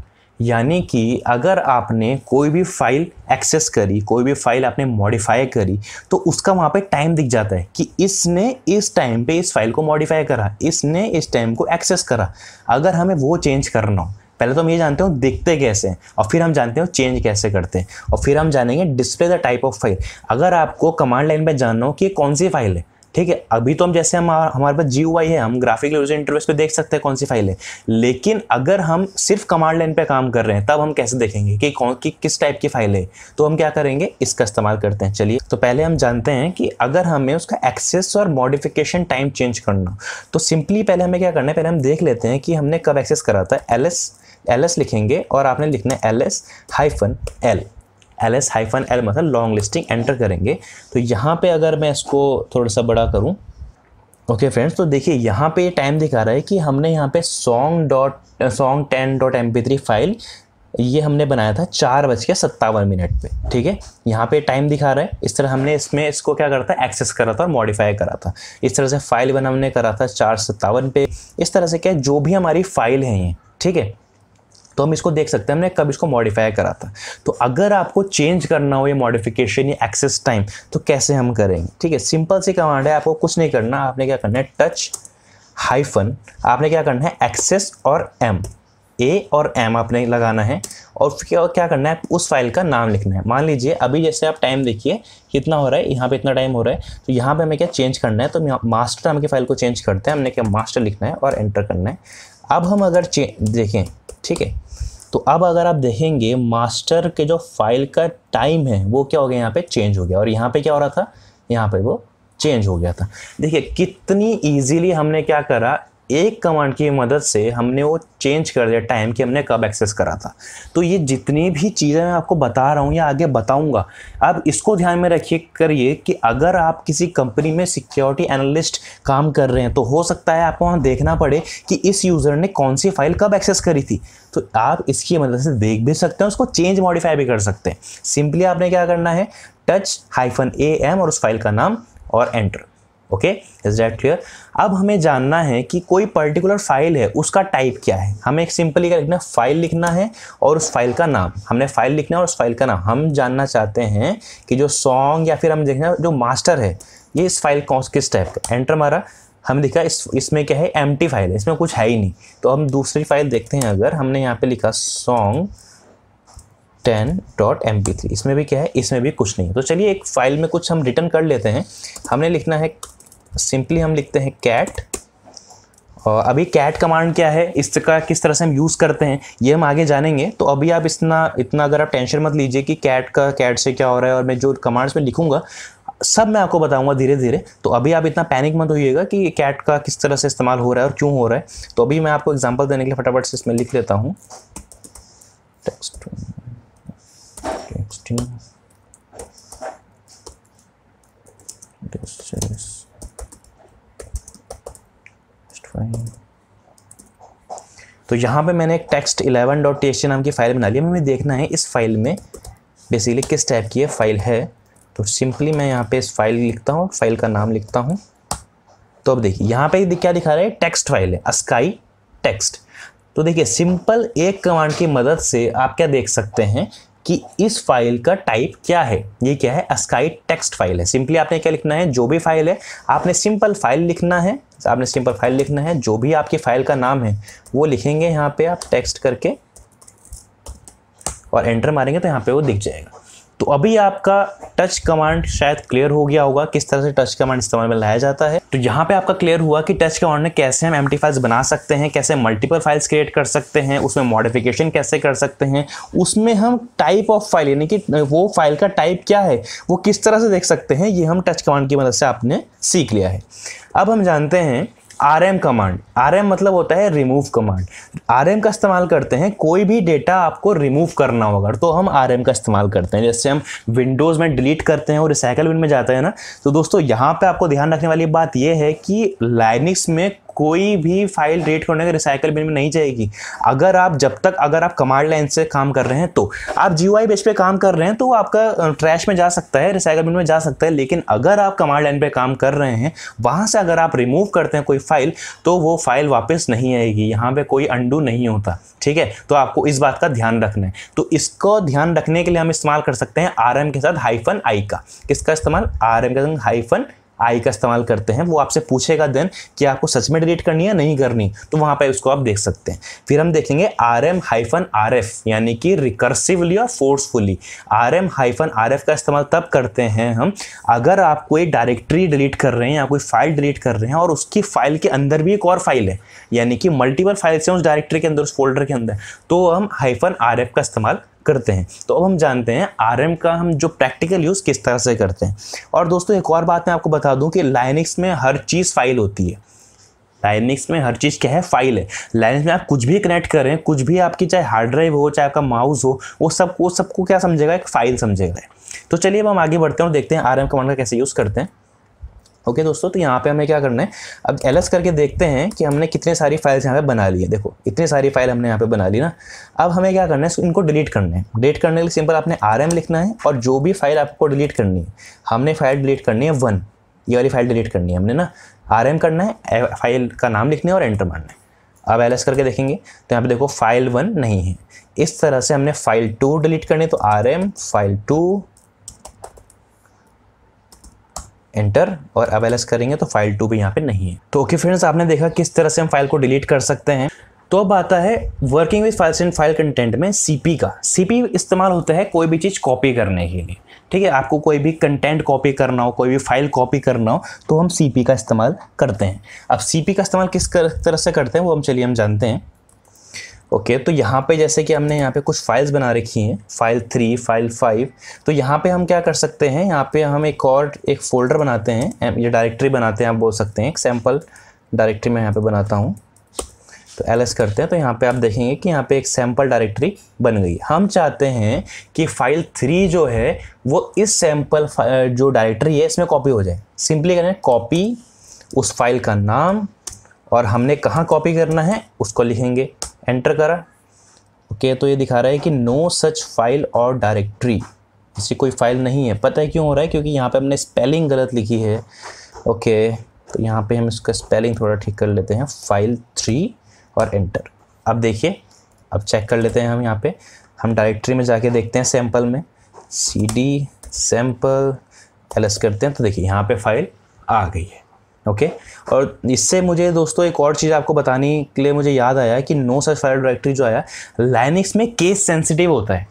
यानी कि अगर आपने कोई भी फाइल एक्सेस करी कोई भी फाइल आपने मॉडिफाई करी तो उसका वहाँ पे टाइम दिख जाता है कि इसने इस टाइम पे इस फाइल को मॉडिफाई करा इसने इस टाइम को एक्सेस करा अगर हमें वो चेंज करना हो पहले तो हम ये जानते हो दिखते कैसे हैं और फिर हम जानते हो चेंज कैसे करते हैं और फिर हम जानेंगे display the type of file अगर आपको कमांड लाइन पर जानना हो कि कौन सी फाइल है ठीक है अभी तो हम जैसे हम हमारे पास जी है हम ग्राफिक यूजर इंटरफेस पे देख सकते हैं कौन सी फाइल है लेकिन अगर हम सिर्फ कमांड लाइन पे काम कर रहे हैं तब हम कैसे देखेंगे कि कौन कि किस टाइप की फाइल है तो हम क्या करेंगे इसका इस्तेमाल करते हैं चलिए तो पहले हम जानते हैं कि अगर हमें उसका एक्सेस और मॉडिफिकेशन टाइम चेंज करना तो सिंपली पहले हमें क्या करना है पहले हम देख लेते हैं कि हमने कब एक्सेस करा था एल एस लिखेंगे और आपने लिखना है L S hyphen L L S hyphen L मतलब लॉन्ग लिस्टिंग एंटर करेंगे तो यहाँ पे अगर मैं इसको थोड़ा सा बड़ा करूँ ओके फ्रेंड्स तो देखिए यहाँ पे टाइम दिखा रहा है कि हमने यहाँ पे song dot song ten dot M P three file ये हमने बनाया था चार बज के सत्तावन मिनट पे ठीक है यहाँ पे टाइम दिखा रहा है इस तरह हमने इसमें इसको क्या करा था एक्सेस करा था और मॉडिफाई करा था इस तरह से फाइल बना हमने करा था चार सत्तावन पे इस तरह से क्या जो भी हमारी फाइल है ये ठीक है तो हम इसको देख सकते हैं हमने कब इसको मॉडिफाई करा था तो अगर आपको चेंज करना हो ये मॉडिफिकेशन या एक्सेस टाइम तो कैसे हम करेंगे ठीक है सिंपल सी कमांड है आपको कुछ नहीं करना आपने क्या करना है टच हाइफन आपने क्या करना है एक्सेस और एम ए और एम आपने लगाना है और क्या करना है उस फाइल का नाम लिखना है मान लीजिए अभी जैसे आप टाइम देखिए कितना हो रहा है यहाँ पे इतना टाइम हो रहा है तो यहाँ पे हमें क्या चेंज करना है तो मास्टर नाम की फाइल को चेंज करते हैं हमने क्या मास्टर लिखना है और एंटर करना है अब हम अगर देखें ठीक है तो अब अगर आप देखेंगे मास्टर के जो फाइल का टाइम है वो क्या हो गया यहाँ पे चेंज हो गया और यहाँ पे क्या हो रहा था यहाँ पे वो चेंज हो गया था देखिए कितनी इजीली हमने क्या करा एक कमांड की मदद से हमने वो चेंज कर दिया टाइम कि हमने कब एक्सेस करा था तो ये जितनी भी चीज़ें मैं आपको बता रहा हूँ या आगे बताऊँगा अब इसको ध्यान में रखिए करिए कि अगर आप किसी कंपनी में सिक्योरिटी एनालिस्ट काम कर रहे हैं तो हो सकता है आपको वहाँ देखना पड़े कि इस यूज़र ने कौन सी फाइल कब एक्सेस करी थी तो आप इसकी मदद से देख भी सकते हैं उसको चेंज मॉडिफाई भी कर सकते हैं सिंपली आपने क्या करना है टच हाइफन ए एम और उस फाइल का नाम और enter okay is that clear अब हमें जानना है कि कोई पर्टिकुलर फाइल है उसका टाइप क्या है हमें एक सिंपली क्या लिखना फाइल लिखना है और उस फाइल का नाम हमने फाइल लिखना है और उस फाइल का नाम हम जानना चाहते हैं कि जो सॉन्ग या फिर हम देखना जो मास्टर है ये इस फाइल कौन किस टाइप का एंटर मारा हम लिखा इस इसमें क्या है एम फाइल है इसमें कुछ है ही नहीं तो हम दूसरी फाइल देखते हैं अगर हमने यहाँ पे लिखा song ten dot M three इसमें भी क्या है इसमें भी कुछ नहीं तो चलिए एक फाइल में कुछ हम रिटर्न कर लेते हैं हमने लिखना है सिंपली हम लिखते हैं कैट और अभी कैट कमांड क्या है इसका किस तरह से हम यूज़ करते हैं ये हम आगे जानेंगे तो अभी आप इतना इतना अगर आप टेंशन मत लीजिए कि कैट का कैट से क्या हो रहा है और मैं जो कमांड्स में लिखूंगा सब मैं आपको बताऊंगा धीरे धीरे तो अभी आप इतना पैनिक मत होइएगा कि कैट का किस तरह से इस्तेमाल हो रहा है और क्यों हो रहा है तो अभी मैं आपको एग्जाम्पल देने के लिए फटाफट से इसमें लिख लेता हूँ तो यहाँ पे मैंने एक टेक्स्ट इलेवन डॉट टी नाम की फ़ाइल बना ली हमें देखना है इस फाइल में बेसिकली किस टाइप की ये फाइल है तो सिंपली मैं यहाँ पे इस फाइल लिखता हूँ फाइल का नाम लिखता हूँ तो अब देखिए यहाँ पे क्या दिखा रहा है टेक्स्ट फाइल है अस्काई टेक्स्ट तो देखिए सिंपल एक कमांड की मदद से आप क्या देख सकते हैं कि इस फाइल का टाइप क्या है ये क्या है अस्काई टेक्स्ट फाइल है सिंपली आपने क्या लिखना है जो भी फाइल है आपने सिंपल फाइल लिखना है आपने सिंपल फाइल लिखना है जो भी आपकी फाइल का नाम है वो लिखेंगे यहाँ पे आप टेक्स्ट करके और एंटर मारेंगे तो यहाँ पे वो दिख जाएगा तो अभी आपका टच कमांड शायद क्लियर हो गया होगा किस तरह से टच कमांड इस्तेमाल में लाया जाता है तो यहाँ पे आपका क्लियर हुआ कि टच कमांड में कैसे हम एम फाइल्स बना सकते हैं कैसे मल्टीपल फाइल्स क्रिएट कर सकते हैं उसमें मॉडिफिकेशन कैसे कर सकते हैं उसमें हम टाइप ऑफ फाइल यानी कि वो फाइल का टाइप क्या है वो किस तरह से देख सकते हैं ये हम टच कमांड की मदद से आपने सीख लिया है अब हम जानते हैं R M command R M मतलब होता है रिमूव कमांड आर एम का इस्तेमाल करते हैं कोई भी डेटा आपको रिमूव करना होगा तो हम आर एम का इस्तेमाल करते हैं जैसे हम विंडोज़ में डिलीट करते हैं और रिसाइकल विन में जाते हैं ना तो दोस्तों यहाँ पे आपको ध्यान रखने वाली बात यह है कि लाइनिक्स में कोई भी फाइल रेट करने के रिसाइकल बिन में नहीं जाएगी अगर आप जब तक अगर आप कमांड लाइन से काम कर रहे हैं तो आप जी ओ बेस पे काम कर रहे हैं तो आपका ट्रैश में जा सकता है रिसाइकल बिन में जा सकता है लेकिन अगर आप कमांड लाइन पर काम कर रहे हैं वहाँ से अगर आप रिमूव करते हैं कोई फाइल तो वो फाइल वापस नहीं आएगी यहाँ पर कोई अंडू नहीं होता ठीक है तो आपको इस बात का ध्यान रखना है तो इसको ध्यान रखने के लिए हम इस्तेमाल कर सकते हैं आर के साथ हाइफन आई का किसका इस्तेमाल आर के साथ हाइफन आई का इस्तेमाल करते हैं वो आपसे पूछेगा देन कि आपको सच में डिलीट करनी है नहीं करनी तो वहाँ पर उसको आप देख सकते हैं फिर हम देखेंगे R M hyphen R F यानी कि रिकर्सिवली और forcefully R M hyphen R F का इस्तेमाल तब करते हैं हम अगर आप कोई डायरेक्टरी डिलीट कर रहे हैं या कोई फाइल डिलीट कर रहे हैं और उसकी फाइल के अंदर भी एक और फाइल है यानी कि मल्टीपल फाइल्स हैं उस डायरेक्टरी के अंदर उस फोल्डर के अंदर तो हम हाइफन आर एफ का इस्तेमाल करते हैं तो अब हम जानते हैं आर का हम जो प्रैक्टिकल यूज़ किस तरह से करते हैं और दोस्तों एक और बात मैं आपको बता दूँ कि लाइनिक्स में हर चीज़ फाइल होती है लाइनिक्स में हर चीज़ क्या है फाइल है लाइनिक्स में आप कुछ भी कनेक्ट कर रहे हैं कुछ भी आपकी चाहे हार्ड ड्राइव हो चाहे आपका माउस हो वो सब वो सबको क्या समझेगा एक फ़ाइल समझेगा तो चलिए अब हम आगे बढ़ते हैं और देखते हैं आर एम कमांड का कैसे यूज़ करते हैं ओके दोस्तों तो यहाँ पे हमें क्या करना है अब एल करके देखते हैं कि हमने कितने सारी फाइल्स यहाँ पे बना ली है देखो इतनी सारी फाइल हमने यहाँ पे बना ली ना अब हमें क्या करना है इनको डिलीट करना है डिलीट करने के लिए सिंपल आपने आर लिखना है और जो भी फाइल आपको डिलीट करनी है हमने फाइल डिलीट करनी है वन ये वाली फाइल डिलीट करनी है हमने ना आर करना है फाइल का नाम लिखना है और एंटर मारना है अब एल करके देखेंगे तो यहाँ पर देखो फाइल वन नहीं है इस तरह से हमने फाइल टू डिलीट करनी है तो आर फाइल टू एंटर और अब करेंगे तो फाइल टू भी यहाँ पे नहीं है तो ओके फ्रेंड्स आपने देखा किस तरह से हम फाइल को डिलीट कर सकते हैं तो अब आता है working with files and file content में सी का सी इस्तेमाल होता है कोई भी चीज़ कॉपी करने के लिए ठीक है आपको कोई भी कंटेंट कॉपी करना हो कोई भी फाइल कॉपी करना हो तो हम सी का इस्तेमाल करते हैं अब सी का इस्तेमाल किस तरह से करते हैं वो हम चलिए हम जानते हैं ओके okay, तो यहाँ पे जैसे कि हमने यहाँ पे कुछ फाइल्स बना रखी हैं फाइल थ्री फाइल फाइव तो यहाँ पे हम क्या कर सकते हैं यहाँ पे हम एक और एक फ़ोल्डर बनाते हैं या डायरेक्टरी बनाते हैं आप बोल सकते हैं एक सैम्पल डायरेक्टरी मैं यहाँ पे बनाता हूँ तो एल करते हैं तो यहाँ पे आप देखेंगे कि यहाँ पे एक सैम्पल डायरेक्टरी बन गई हम चाहते हैं कि फाइल थ्री जो है वो इस सैम्पल जो डायरेक्टरी है इसमें कॉपी हो जाए सिंपली करें कॉपी उस फाइल का नाम और हमने कहाँ कॉपी करना है उसको लिखेंगे एंटर करा ओके okay, तो ये दिखा रहा है कि नो सच फाइल और डायरेक्ट्री इसकी कोई फाइल नहीं है पता है क्यों हो रहा है क्योंकि यहाँ पे हमने स्पेलिंग गलत लिखी है ओके okay, तो यहाँ पे हम इसका स्पेलिंग थोड़ा ठीक कर लेते हैं फाइल थ्री और एंटर अब देखिए अब चेक कर लेते हैं हम यहाँ पे हम डायरेक्ट्री में जाके देखते हैं सैम्पल में सी डी सैम्पल एल करते हैं तो देखिए यहाँ पे फाइल आ गई है ओके और इससे मुझे दोस्तों एक और चीज़ आपको बताने के लिए मुझे याद आया कि नो सच फायर डायरेक्टरी जो आया लाइनिक्स में केस सेंसिटिव होता है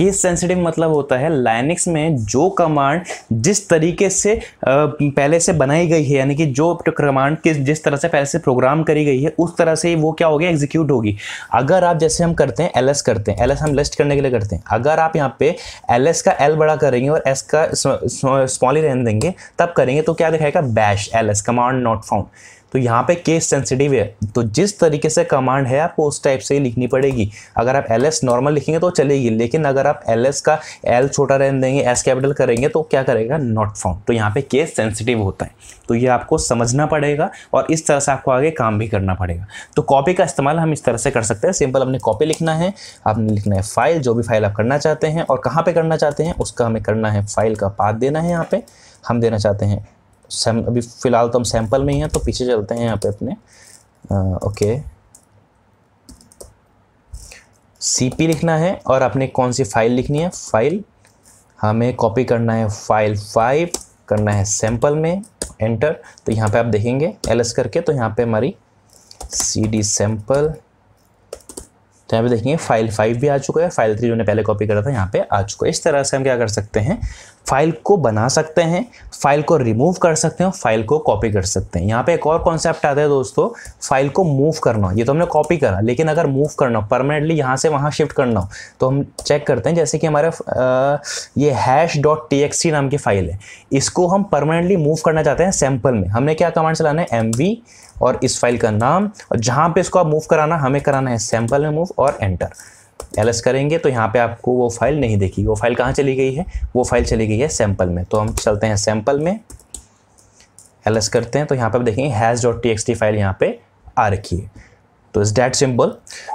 केस सेंसिटिव मतलब होता है लाइनिक्स में जो कमांड जिस तरीके से पहले से बनाई गई है यानी कि जो कमांड किस जिस तरह से पहले से प्रोग्राम करी गई है उस तरह से वो क्या हो गया एग्जीक्यूट होगी अगर आप जैसे हम करते हैं एल करते हैं एल हम लिस्ट करने के लिए करते हैं अगर आप यहाँ पे एल का एल बड़ा करेंगे और एस का स्मॉली रहने देंगे तब करेंगे तो क्या दिखाएगा bash L command not found तो यहाँ पे केस सेंसिटिव है तो जिस तरीके से कमांड है आपको उस टाइप से ही लिखनी पड़ेगी अगर आप एल एस नॉर्मल लिखेंगे तो चलेगी लेकिन अगर आप एल एस का एल छोटा रहने देंगे एस कैपिटल करेंगे तो क्या करेगा नॉट फाउंड तो यहाँ पे केस सेंसिटिव होता है तो ये आपको समझना पड़ेगा और इस तरह से आपको आगे काम भी करना पड़ेगा तो कॉपी का इस्तेमाल हम इस तरह से कर सकते हैं सिंपल हमने कॉपी लिखना है आपने लिखना है फाइल जो भी फाइल आप करना चाहते हैं और कहाँ पर करना चाहते हैं उसका हमें करना है फाइल का पाथ देना है यहाँ पर हम देना चाहते हैं सैम अभी फ़िलहाल तो हम सैम्पल में ही हैं तो पीछे चलते हैं यहाँ पे अपने आ, ओके सीपी लिखना है और आपने कौन सी फाइल लिखनी है फाइल हमें कॉपी करना है फाइल फाइव करना है सैम्पल में एंटर तो यहाँ पे आप देखेंगे एल एस करके तो यहाँ पे हमारी सी डी सैम्पल तो यहाँ पे देखेंगे फाइल फाइव भी आ चुका है फाइल थ्री जो ने पहले कॉपी करा था यहाँ पे आ चुका है इस तरह से हम क्या कर सकते हैं फाइल को बना सकते हैं फाइल को रिमूव कर सकते हैं फाइल को कॉपी कर सकते हैं यहाँ पे एक और कॉन्सेप्ट आता है दोस्तों फाइल को मूव करना ये तो हमने कॉपी करा लेकिन अगर मूव करना परमानेंटली यहाँ से वहाँ शिफ्ट करना हो तो हम चेक करते हैं जैसे कि हमारे ये हैश डॉट टी एक्स नाम की फाइल है इसको हम परमानेंटली मूव करना चाहते हैं सैम्पल में हमने क्या कमांड चलाना है एम वी और इस फाइल का नाम और जहाँ पर इसको आप मूव कराना हमें कराना है सैम्पल में मूव और एंटर एल करेंगे तो यहाँ पे आपको वो फाइल नहीं देखी वो फाइल कहाँ चली गई है वो फाइल चली गई है सैम्पल में तो हम चलते हैं सैम्पल में एल करते हैं तो यहाँ पे आप देखेंगे has dot T X T file यहाँ पे आ रखी है तो इस डैट सिंपल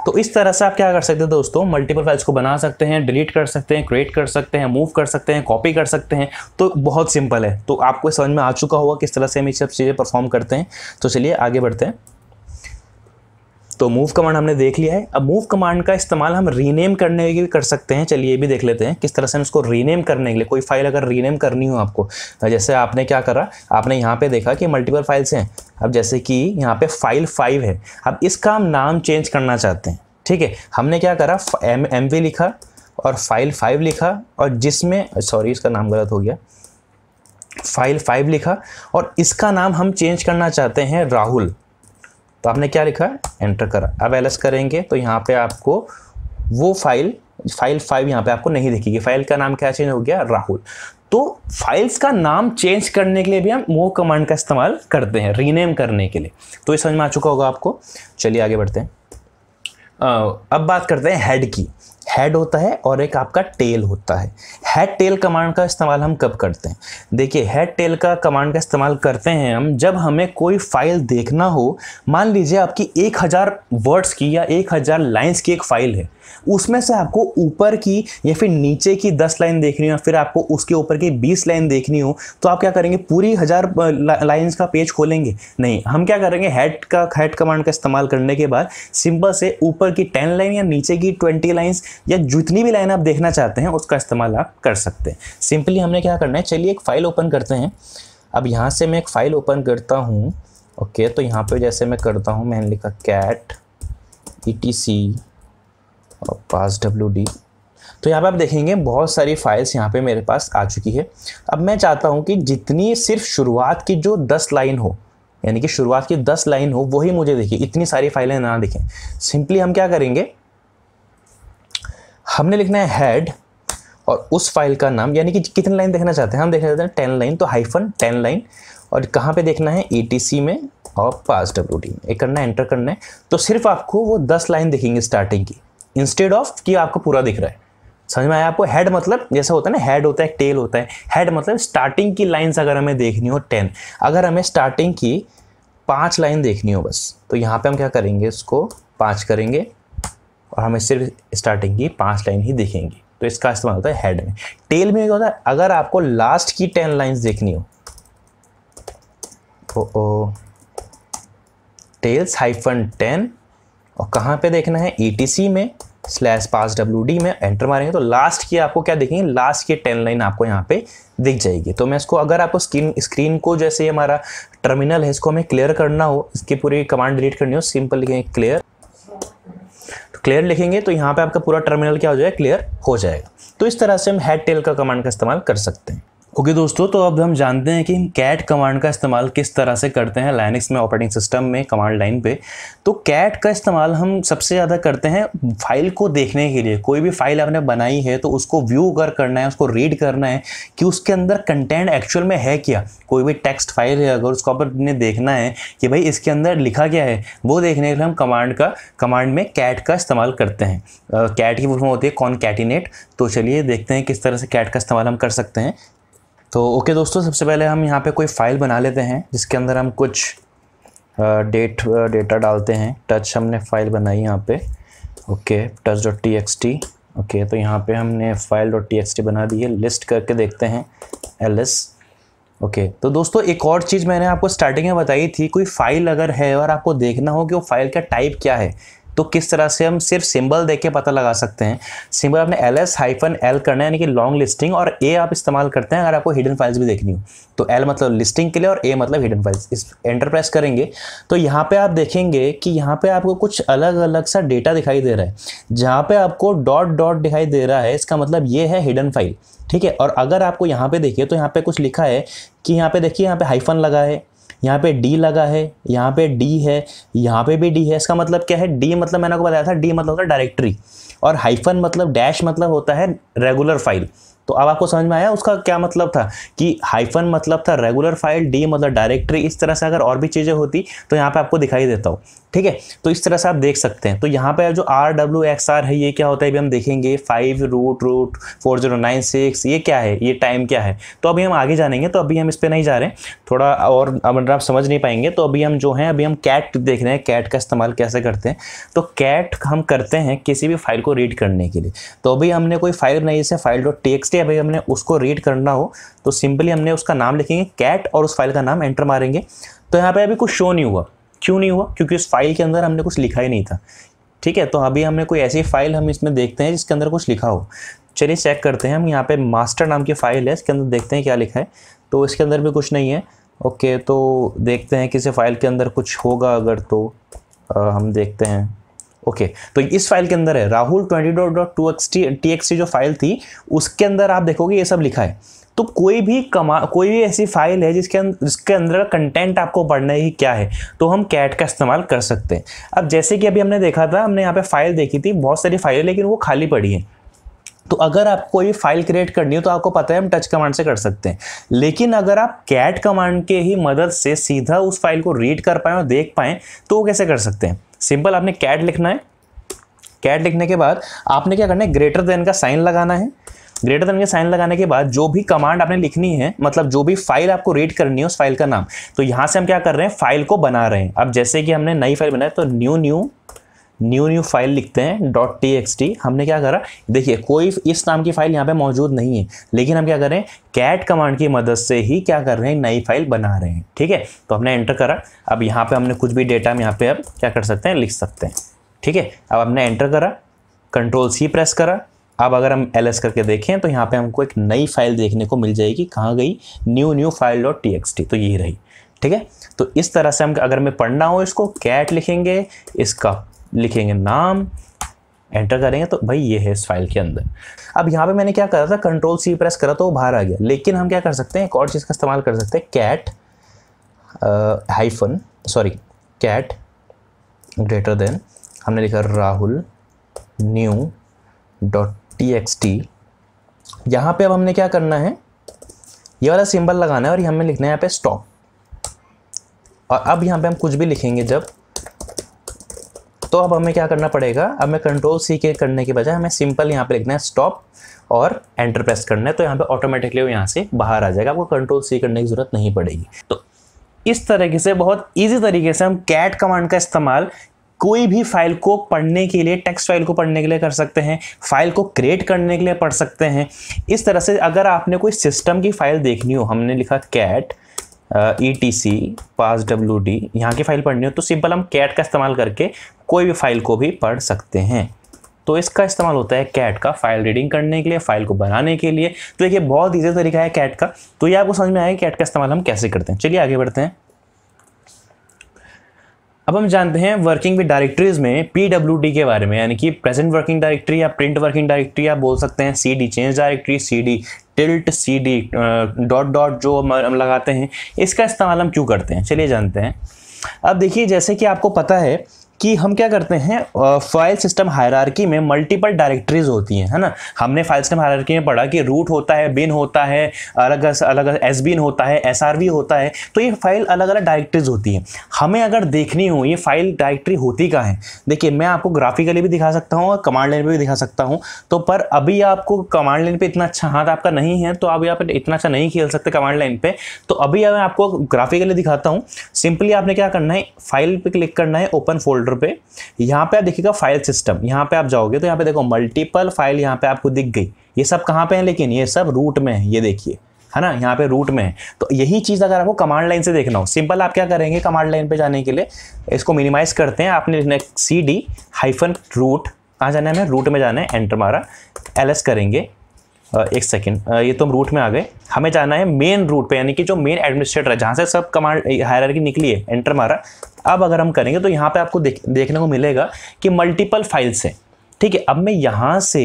तो इस तरह से आप क्या कर सकते हैं दोस्तों मल्टीपल फाइल्स को बना सकते हैं डिलीट कर सकते हैं क्रिएट कर सकते हैं मूव कर सकते हैं कॉपी कर सकते हैं तो बहुत सिंपल है तो आपको समझ में आ चुका होगा किस तरह से हम ये सब चीज़ें परफॉर्म करते हैं तो चलिए आगे बढ़ते हैं तो मूव कमांड हमने देख लिया है अब मूव कमांड का इस्तेमाल हम रीनेम करने के लिए कर सकते हैं चलिए ये भी देख लेते हैं किस तरह से हम इसको रीनेम करने के लिए कोई फाइल अगर रीनेम करनी हो आपको तो जैसे आपने क्या करा आपने यहाँ पे देखा कि मल्टीपल फाइल्स हैं अब जैसे कि यहाँ पे फाइल फाइव है अब इसका हम नाम चेंज करना चाहते हैं ठीक है हमने क्या करा एम एम लिखा और फाइल फाइव लिखा और जिसमें सॉरी इसका नाम गलत हो गया फाइल फाइव लिखा और इसका नाम हम चेंज करना चाहते हैं राहुल तो आपने क्या लिखा एंटर करा अब एल करेंगे तो यहाँ पे आपको वो फाइल फाइल फाइव यहाँ पे आपको नहीं दिखेगी फाइल का नाम क्या चेंज हो गया राहुल तो फाइल्स का नाम चेंज करने के लिए भी हम वो कमांड का इस्तेमाल करते हैं रीनेम करने के लिए तो ये समझ में आ चुका होगा आपको चलिए आगे बढ़ते हैं अब बात करते हैं हेड की हेड होता है और एक आपका टेल होता है हेड टेल कमांड का इस्तेमाल हम कब करते हैं देखिए हेड टेल का कमांड का इस्तेमाल करते हैं हम जब हमें कोई फाइल देखना हो मान लीजिए आपकी एक हज़ार वर्ड्स की या एक हज़ार लाइन्स की एक फ़ाइल है उसमें से आपको ऊपर की या फिर नीचे की दस लाइन देखनी हो या फिर आपको उसके ऊपर की बीस लाइन देखनी हो तो आप क्या करेंगे पूरी हज़ार लाइन्स का पेज खोलेंगे नहीं हम क्या करेंगे हेड का हेड कमांड का इस्तेमाल करने के बाद सिंपल से ऊपर की टेन लाइन या नीचे की ट्वेंटी लाइन्स या जितनी भी लाइन आप देखना चाहते हैं उसका इस्तेमाल आप कर सकते हैं सिंपली हमने क्या करना है चलिए एक फ़ाइल ओपन करते हैं अब यहाँ से मैं एक फ़ाइल ओपन करता हूँ ओके okay, तो यहाँ पे जैसे मैं करता हूँ मैंने लिखा कैट ई टी सी और पास डब्ल्यू डी तो यहाँ पे आप देखेंगे बहुत सारी फाइल्स यहाँ पे मेरे पास आ चुकी है अब मैं चाहता हूँ कि जितनी सिर्फ शुरुआत की जो दस लाइन हो यानी कि शुरुआत की दस लाइन हो वही मुझे देखिए इतनी सारी फाइलें ना दिखें सिंपली हम क्या करेंगे हमने लिखना है हेड और उस फाइल का नाम यानी कि कितनी लाइन देखना चाहते हैं हम देखना चाहते हैं टेन लाइन तो हाइफन टेन लाइन और कहाँ पे देखना है सी e में और पास डब्ल्यू डी में एक करना है एंटर करना है तो सिर्फ आपको वो दस लाइन देखेंगे स्टार्टिंग की इंस्टेड ऑफ कि आपको पूरा दिख रहा है समझ में आया आपको हेड मतलब जैसा होता है ना हेड होता है टेल होता है हेड मतलब स्टार्टिंग की लाइंस अगर हमें देखनी हो टेन अगर हमें स्टार्टिंग की पांच लाइन देखनी हो बस तो यहाँ पे हम क्या करेंगे इसको पांच करेंगे और हमें सिर्फ स्टार्टिंग की पांच लाइन ही देखेंगे तो इसका इस्तेमाल होता है हेड में टेल में क्या होता है अगर आपको लास्ट की टेन लाइन्स देखनी हो ओ टेल्स हाइफन टेन और कहाँ पे देखना है ई e में स्लैश पास डब्ल्यू डी में एंटर मारेंगे तो लास्ट की आपको क्या देखेंगे लास्ट की टेन लाइन आपको यहाँ पे दिख जाएगी तो मैं इसको अगर आपको स्क्रीन स्क्रीन को जैसे हमारा टर्मिनल है इसको हमें क्लियर करना हो इसकी पूरी कमांड डिलीट करनी हो सिंपल लिखेंगे क्लियर तो क्लियर लिखेंगे तो यहाँ पे आपका पूरा टर्मिनल क्या हो जाएगा क्लियर हो जाएगा तो इस तरह से हम हेड टेल का कमांड का इस्तेमाल कर सकते हैं ओके okay, दोस्तों तो अब हम जानते हैं कि हम कैट कमांड का इस्तेमाल किस तरह से करते हैं लाइनिक्स में ऑपरेटिंग सिस्टम में कमांड लाइन पे तो कैट का इस्तेमाल हम सबसे ज़्यादा करते हैं फाइल को देखने के लिए कोई भी फाइल आपने बनाई है तो उसको व्यू कर करना है उसको रीड करना है कि उसके अंदर कंटेंट एक्चुअल में है क्या कोई भी टेक्स्ट फाइल है अगर उसको आपने देखना है कि भाई इसके अंदर लिखा क्या है वो देखने के लिए हम कमांड का कमांड में कैट का इस्तेमाल करते हैं कैट की फॉर्म होती है कॉन कैटिनेट तो चलिए देखते हैं किस तरह से कैट का इस्तेमाल हम कर सकते हैं तो ओके दोस्तों सबसे पहले हम यहाँ पे कोई फ़ाइल बना लेते हैं जिसके अंदर हम कुछ डेट डेटा डालते हैं टच हमने फ़ाइल बनाई यहाँ पे okay touch dot T X T okay तो यहाँ पे हमने file dot T X T बना दी है लिस्ट करके देखते हैं एल एस ओके तो दोस्तों एक और चीज़ मैंने आपको स्टार्टिंग में बताई थी कोई फ़ाइल अगर है और आपको देखना हो कि वो फ़ाइल का टाइप क्या है तो किस तरह से हम सिर्फ सिंबल देके पता लगा सकते हैं सिंबल आपने एल एस हाइफन एल करना है यानी कि लॉन्ग लिस्टिंग और ए आप इस्तेमाल करते हैं अगर आपको हिडन फाइल्स भी देखनी हो तो एल मतलब लिस्टिंग के लिए और ए मतलब हिडन फाइल्स इस एंटरप्राइज करेंगे तो यहाँ पे आप देखेंगे कि यहाँ पर आपको कुछ अलग अलग सा डेटा दिखाई दे रहा है जहाँ पे आपको डॉट डॉट दिखाई दे रहा है इसका मतलब ये है हिडन फाइल ठीक है और अगर आपको यहाँ पे देखिए तो यहाँ पे कुछ लिखा है कि यहाँ पे देखिए यहाँ पे हाइफन लगा है यहाँ पे डी लगा है यहाँ पे डी है यहाँ पे भी डी है इसका मतलब क्या है डी मतलब मैंने आपको बताया था डी मतलब होता है डायरेक्टरी और हाइफन मतलब डैश मतलब होता है रेगुलर फाइल तो अब आपको समझ में आया उसका क्या मतलब था कि हाइफन मतलब था रेगुलर फाइल डी मतलब डायरेक्टरी इस तरह से अगर और भी चीज़ें होती तो यहाँ पर आपको दिखाई देता हो ठीक है तो इस तरह से आप देख सकते हैं तो यहाँ पर जो आर डब्ल्यू एक्स आर है ये क्या होता है अभी हम देखेंगे five root root four zero nine six ये क्या है ये टाइम क्या है तो अभी हम आगे जानेंगे तो अभी हम इस पर नहीं जा रहे थोड़ा और अब आप समझ नहीं पाएंगे तो अभी हम जो हैं अभी हम कैट देख रहे हैं कैट का इस्तेमाल कैसे करते हैं तो कैट हम करते हैं किसी भी फाइल को रीड करने के लिए तो अभी हमने कोई फाइल नहीं जैसे फाइल डॉट टेक्स्ट जिससे अभी हमने उसको रीड करना हो तो सिंपली हमने उसका नाम लिखेंगे कैट और उस फाइल का नाम एंटर मारेंगे तो यहाँ पे अभी कुछ शो नहीं हुआ क्यों नहीं हुआ क्योंकि उस फाइल के अंदर हमने कुछ लिखा ही नहीं था ठीक है तो अभी हमने कोई ऐसी फाइल हम इसमें देखते हैं जिसके अंदर कुछ लिखा हो चलिए चेक करते हैं हम यहाँ पे मास्टर नाम की फ़ाइल है इसके अंदर देखते हैं क्या लिखा है तो इसके अंदर भी कुछ नहीं है ओके तो देखते हैं किसी फ़ाइल के अंदर कुछ होगा अगर तो आ, हम देखते हैं ओके तो इस फाइल के अंदर है Rahul twenty dot dot two X T T X T जो फाइल थी उसके अंदर आप देखोगे ये सब लिखा है तो कोई भी कमा कोई भी ऐसी फाइल है जिसके अं, जिसके अंदर कंटेंट आपको पढ़ना ही क्या है तो हम कैट का इस्तेमाल कर सकते हैं अब जैसे कि अभी हमने देखा था हमने यहाँ पे फाइल देखी थी बहुत सारी फाइल है लेकिन वो खाली पड़ी है तो अगर आपको कोई फाइल क्रिएट करनी हो तो आपको पता है हम टच कमांड से कर सकते हैं लेकिन अगर आप कैट कमांड के ही मदद से सीधा उस फाइल को रीड कर पाएँ और देख पाएँ तो वो कैसे कर सकते हैं सिंपल आपने कैट लिखना है कैट लिखने के बाद आपने क्या करना है ग्रेटर देन का साइन लगाना है ग्रेटर देन के साइन लगाने के बाद जो भी कमांड आपने लिखनी है मतलब जो भी फाइल आपको रीड करनी है उस फाइल का नाम तो यहां से हम क्या कर रहे हैं फाइल को बना रहे हैं अब जैसे कि हमने नई फाइल बनाई तो new new new new file लिखते हैं डॉट टी एक्स टी हमने क्या करा देखिए कोई इस नाम की फाइल यहाँ पे मौजूद नहीं है लेकिन हम क्या कर रहे हैं कैट कमांड की मदद से ही क्या कर रहे हैं नई फाइल बना रहे हैं ठीक है तो हमने एंटर करा अब यहाँ पे हमने कुछ भी डेटा हम यहाँ पे अब क्या कर सकते हैं लिख सकते हैं ठीक है अब हमने एंटर करा कंट्रोल सी प्रेस करा अब अगर हम एल एस करके देखें तो यहाँ पर हमको एक नई फाइल देखने को मिल जाएगी कहाँ गई new new file dot T X T तो ये रही ठीक है तो इस तरह से हम अगर मैं पढ़ना हो इसको कैट लिखेंगे इसका लिखेंगे नाम एंटर करेंगे तो भाई ये है इस फाइल के अंदर अब यहाँ पे मैंने क्या करा था कंट्रोल सी प्रेस करा तो वो बाहर आ गया लेकिन हम क्या कर सकते हैं एक और चीज़ का इस्तेमाल कर सकते हैं cat hyphen sorry cat greater than हमने लिखा Rahul new dot T X T यहाँ पर अब हमने क्या करना है ये वाला सिंबल लगाना है और हमें लिखना है यहाँ पे स्टॉप और अब यहाँ पे हम कुछ भी लिखेंगे जब तो अब हमें क्या करना पड़ेगा अब मैं कंट्रोल सी के करने के बजाय हमें सिंपल यहाँ पे लिखना है स्टॉप और एंटर प्रेस करना है तो यहाँ पे ऑटोमेटिकली वो यहाँ से बाहर आ जाएगा आपको कंट्रोल सी करने की ज़रूरत नहीं पड़ेगी तो इस तरीके से बहुत ईजी तरीके से हम कैट कमांड का इस्तेमाल कोई भी फाइल को पढ़ने के लिए टेक्स्ट फाइल को पढ़ने के लिए कर सकते हैं फाइल को क्रिएट करने के लिए पढ़ सकते हैं इस तरह से अगर आपने कोई सिस्टम की फाइल देखनी हो हमने लिखा cat E T C pass W D यहाँ की फाइल पढ़नी हो तो सिंपल हम कैट का इस्तेमाल करके कोई भी फाइल को भी पढ़ सकते हैं तो इसका इस्तेमाल होता है कैट का फाइल रीडिंग करने के लिए फाइल को बनाने के लिए तो देखिए बहुत ईजी तरीका है कैट का तो ये आपको समझ में आएगा कैट का इस्तेमाल हम कैसे करते हैं चलिए आगे बढ़ते हैं अब हम जानते हैं वर्किंग विद डायरेक्टरीज में पी के बारे में यानी कि प्रेजेंट वर्किंग डायरेक्टरी या प्रिंट वर्किंग डायरेक्टरी आप बोल सकते हैं C D change directory C D tilde C D dot dot जो हम लगाते हैं इसका इस्तेमाल हम क्यों करते हैं चलिए जानते हैं अब देखिए जैसे कि आपको पता है कि हम क्या करते हैं फाइल सिस्टम हायरार्की में मल्टीपल डायरेक्टरीज होती हैं है ना हमने फाइल सिस्टम हायरार्की में पढ़ा कि रूट होता है बिन होता है अलग अलग एस बिन होता है एस आर वी होता है तो ये फाइल अलग अलग डायरेक्टरीज होती हैं हमें अगर देखनी हो ये फाइल डायरेक्टरी होती का है देखिए मैं आपको ग्राफिकली भी दिखा सकता हूँ और कमांड लाइन पर भी दिखा सकता हूँ तो पर अभी आपको कमांड लाइन पर इतना अच्छा हाथ आपका नहीं है तो आप यहाँ पर इतना अच्छा नहीं खेल सकते कमांड लाइन पर तो अभी मैं आपको ग्राफिकली दिखाता हूँ सिंपली आपने क्या करना है फाइल पर क्लिक करना है ओपन फोल्डर फोल्डर पे यहाँ पे आप देखिएगा फाइल सिस्टम यहाँ पे आप जाओगे तो यहाँ पे देखो मल्टीपल फाइल यहाँ पे आपको दिख गई ये सब कहाँ पे है लेकिन ये सब रूट में है ये देखिए है ना यहाँ पे रूट में है तो यही चीज़ अगर आपको कमांड लाइन से देखना हो सिंपल आप क्या करेंगे कमांड लाइन पे जाने के लिए इसको मिनिमाइज करते हैं आपने सी डी हाइफन रूट कहाँ जाना है हमें रूट में जाना है एंटर मारा एल एस करेंगे एक सेकेंड ये तो हम रूट में आ गए हमें जाना है मेन रूट पे यानी कि जो मेन एडमिनिस्ट्रेटर है जहाँ से सब कमांड की निकली है एंटर मारा अब अगर हम करेंगे तो यहाँ पे आपको देख, देखने को मिलेगा कि मल्टीपल फाइल्स हैं ठीक है अब मैं यहाँ से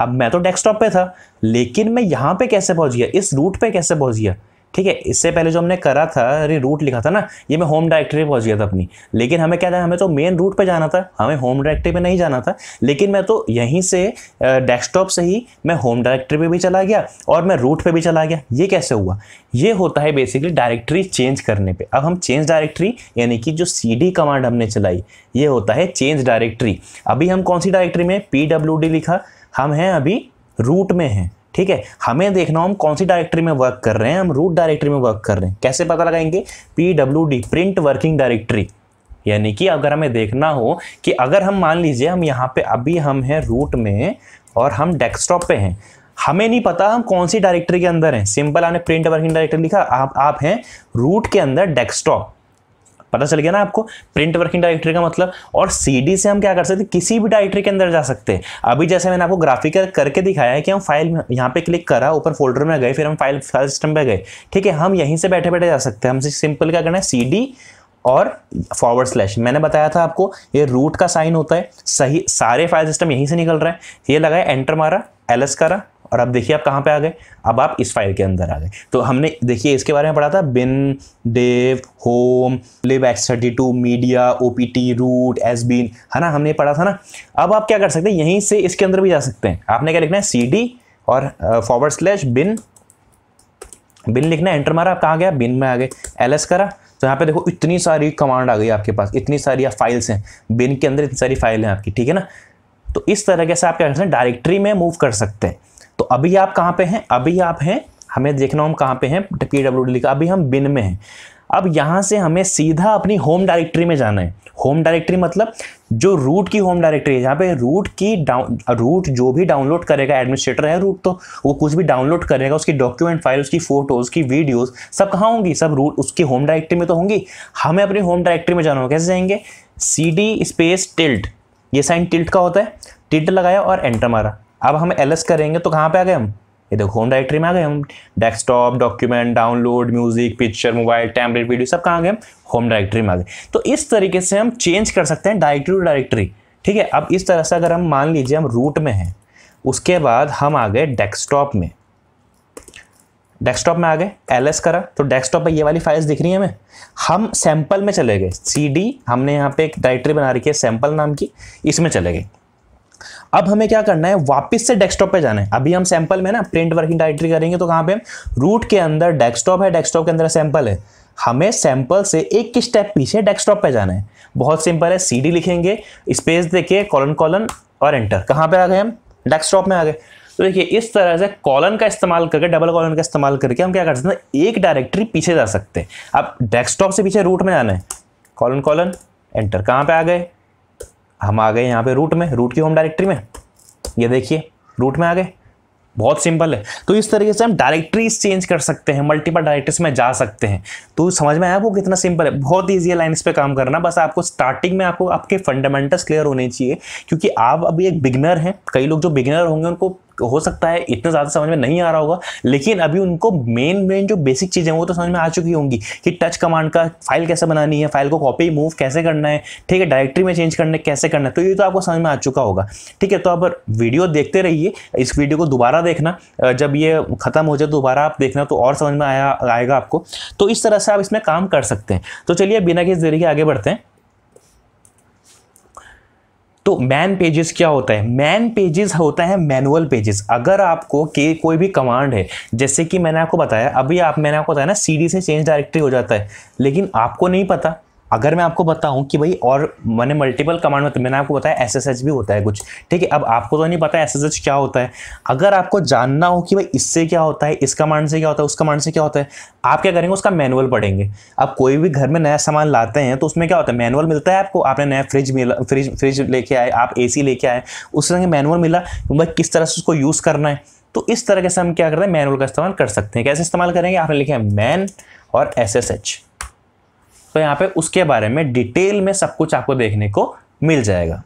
अब मैं तो डेस्कटॉप पे था लेकिन मैं यहाँ पे कैसे पहुँच गया इस रूट पे कैसे पहुँच गया ठीक है इससे पहले जो हमने करा था अरे रूट लिखा था ना ये मैं होम डायरेक्टरी पहुंच गया था अपनी लेकिन हमें क्या था हमें तो मेन रूट पे जाना था हमें होम डायरेक्टरी पे नहीं जाना था लेकिन मैं तो यहीं से डेस्कटॉप से ही मैं होम डायरेक्टरी पे भी चला गया और मैं रूट पे भी चला गया ये कैसे हुआ ये होता है बेसिकली डायरेक्टरी चेंज करने पर अब हम चेंज डायरेक्टरी यानी कि जो सी कमांड हमने चलाई ये होता है चेंज डायरेक्टरी अभी हम कौन सी डायरेक्टरी में पी लिखा हम हैं अभी रूट में हैं ठीक है हमें देखना हम कौन सी डायरेक्टरी में वर्क कर रहे हैं हम रूट डायरेक्टरी में वर्क कर रहे हैं कैसे पता लगाएंगे P W D print working directory यानी कि अगर हमें देखना हो कि अगर हम मान लीजिए हम यहाँ पे अभी हम हैं रूट में और हम डेस्कटॉप पे हैं हमें नहीं पता हम कौन सी डायरेक्टरी के अंदर हैं सिंपल आपने प्रिंट वर्किंग डायरेक्टरी लिखा आप आप हैं रूट के अंदर डेस्कटॉप पता चल गया ना आपको प्रिंट वर्किंग डायरेक्टरी का मतलब और सी से हम क्या कर सकते किसी भी डायरेक्टरी के अंदर जा सकते हैं अभी जैसे मैंने आपको ग्राफिकल करके दिखाया है कि हम फाइल यहाँ पे क्लिक करा ऊपर फोल्डर में गए फिर हम फाइल फाइल सिस्टम पर गए ठीक है हम यहीं से बैठे बैठे जा सकते हैं हमसे सिंपल क्या करना है सी और फॉरवर्ड स्लैश मैंने बताया था आपको ये रूट का साइन होता है सही सारे फाइल सिस्टम यहीं से निकल रहा है ये लगाया एंटर मारा एल एस करा और अब देखिए आप कहाँ पे आ गए अब आप इस फाइल के अंदर आ गए तो हमने देखिए इसके बारे में पढ़ा था bin dev home lib X thirty two media O P T root S bin है ना हमने पढ़ा था ना अब आप क्या कर सकते हैं यहीं से इसके अंदर भी जा सकते हैं आपने क्या लिखना है सी डी और फॉरवर्ड स्लैश बिन बिन लिखना है एंटर मारा आप कहाँ गया बिन में आ गए एल एस करा तो यहाँ पे देखो इतनी सारी कमांड आ गई आपके पास इतनी सारी आप फाइल्स हैं बिन के अंदर इतनी सारी फाइल हैं आपकी ठीक है ना तो इस तरह से आप क्या कर सकते हैं डायरेक्टरी में मूव कर सकते हैं तो अभी आप कहाँ पे हैं अभी आप हैं हमें देखना हम कहाँ पे हैं पी डब्ल्यू डी का अभी हम बिन में हैं अब यहाँ से हमें सीधा अपनी होम डायरेक्टरी में जाना है होम डायरेक्टरी मतलब जो रूट की होम डायरेक्टरी है जहाँ पे रूट की डाउन रूट जो भी डाउनलोड करेगा एडमिनिस्ट्रेटर है रूट तो वो कुछ भी डाउनलोड करेगा उसकी डॉक्यूमेंट फाइल उसकी फोटोज़ की वीडियोज़ सब कहाँ होंगी सब रूट उसकी होम डायरेक्टरी में तो होंगी हमें अपनी होम डायरेक्टरी में जाना होगा कैसे जाएंगे सी डी स्पेस टिल्ट ये साइन टिल्ट का होता है टिल्ट लगाया और एंटर मारा अब हम एल करेंगे तो कहाँ पर आ गए हम ये देखो होम डायरेक्टरी में आ गए हम desktop document download music picture mobile tablet video सब कहाँ गए हम होम डायरेक्टरी में आ गए तो इस तरीके से हम चेंज कर सकते हैं डायरेक्टरी टू डायरेक्टरी ठीक है अब इस तरह से अगर हम मान लीजिए हम रूट में हैं उसके बाद हम आ गए डेस्कटॉप में डेस्कटॉप में आ गए एल करा तो डेस्कटॉप पर ये वाली फाइल्स दिख रही है हमें हम सैंपल में चले गए सी हमने यहाँ पे एक डायरेक्टरी बना रखी है सैंपल नाम की इसमें चले गए अब हमें क्या करना है वापस से डेस्कटॉप पे जाना है अभी हम सैंपल में ना प्रिंट वर्किंग डायरेक्टरी करेंगे तो कहां पे रूट के अंदर डेस्कटॉप है डेस्कटॉप के अंदर सैंपल है हमें सैंपल से एक ही स्टेप पीछे डेस्कटॉप पे जाना है बहुत सिंपल है सी लिखेंगे स्पेस देके कॉलन कॉलन और एंटर कहाँ पर आ गए हम डेस्कटॉप में आ गए तो देखिए इस तरह से कॉलन का इस्तेमाल करके डबल कॉलन का इस्तेमाल करके हम क्या कर सकते हैं एक डायरेक्टरी पीछे जा सकते हैं अब डेस्कटॉप से पीछे रूट में जाना है कॉलन कॉलन एंटर कहाँ पे आ गए हम आ गए यहाँ पे रूट में रूट की होम डायरेक्टरी में ये देखिए रूट में आ गए बहुत सिंपल है तो इस तरीके से हम डायरेक्टरीज चेंज कर सकते हैं मल्टीपल डायरेक्टरीज में जा सकते हैं तो समझ में आया वो कितना सिंपल है बहुत ईजी है लाइन्स पे काम करना बस आपको स्टार्टिंग में आपको आपके फंडामेंटल्स क्लियर होने चाहिए क्योंकि आप अभी एक बिगनर हैं कई लोग जो बिगनर होंगे उनको हो सकता है इतना ज़्यादा समझ में नहीं आ रहा होगा लेकिन अभी उनको मेन मेन जो बेसिक चीज़ें वो तो समझ में आ चुकी होंगी कि टच कमांड का फाइल कैसे बनानी है फाइल को कॉपी मूव कैसे करना है ठीक है डायरेक्टरी में चेंज करने कैसे करना है तो ये तो आपको समझ में आ चुका होगा ठीक है तो आप वीडियो देखते रहिए इस वीडियो को दोबारा देखना जब ये ख़त्म हो जाए दोबारा आप देखना तो और समझ में आया आएगा आपको तो इस तरह से आप इसमें काम कर सकते हैं तो चलिए बिना किसी देरी के आगे बढ़ते हैं तो मैन पेजेस क्या होता है मैन पेजेस होता है मैनुअल पेजेस अगर आपको के कोई भी कमांड है जैसे कि मैंने आपको बताया अभी आप मैंने आपको बताया ना सी से चेंज डायरेक्टरी हो जाता है लेकिन आपको नहीं पता अगर मैं आपको बताऊं कि भाई और मैंने मल्टीपल कमांड मतलब मैंने आपको बताया एस एस एच भी होता है कुछ ठीक है अब आपको तो नहीं पता एस एस एच क्या होता है अगर आपको जानना हो कि भाई इससे क्या होता है इस कमांड से क्या होता है उस कमांड से क्या होता है आप क्या करेंगे उसका मैनुअल पढ़ेंगे अब कोई भी घर में नया सामान लाते हैं तो उसमें क्या होता है मैनुअल मिलता है आपको आपने नया फ्रिज मिला फ्रिज फ्रिज लेके आए आप ए लेके आए उस तरह मैनुअल मिला भाई किस तरह से उसको यूज़ करना है तो इस तरह से हम क्या करते हैं मैनुअल का इस्तेमाल कर सकते हैं कैसे इस्तेमाल करेंगे आपने लिखा है मैन और एस एस एच तो यहाँ पे उसके बारे में डिटेल में सब कुछ आपको देखने को मिल जाएगा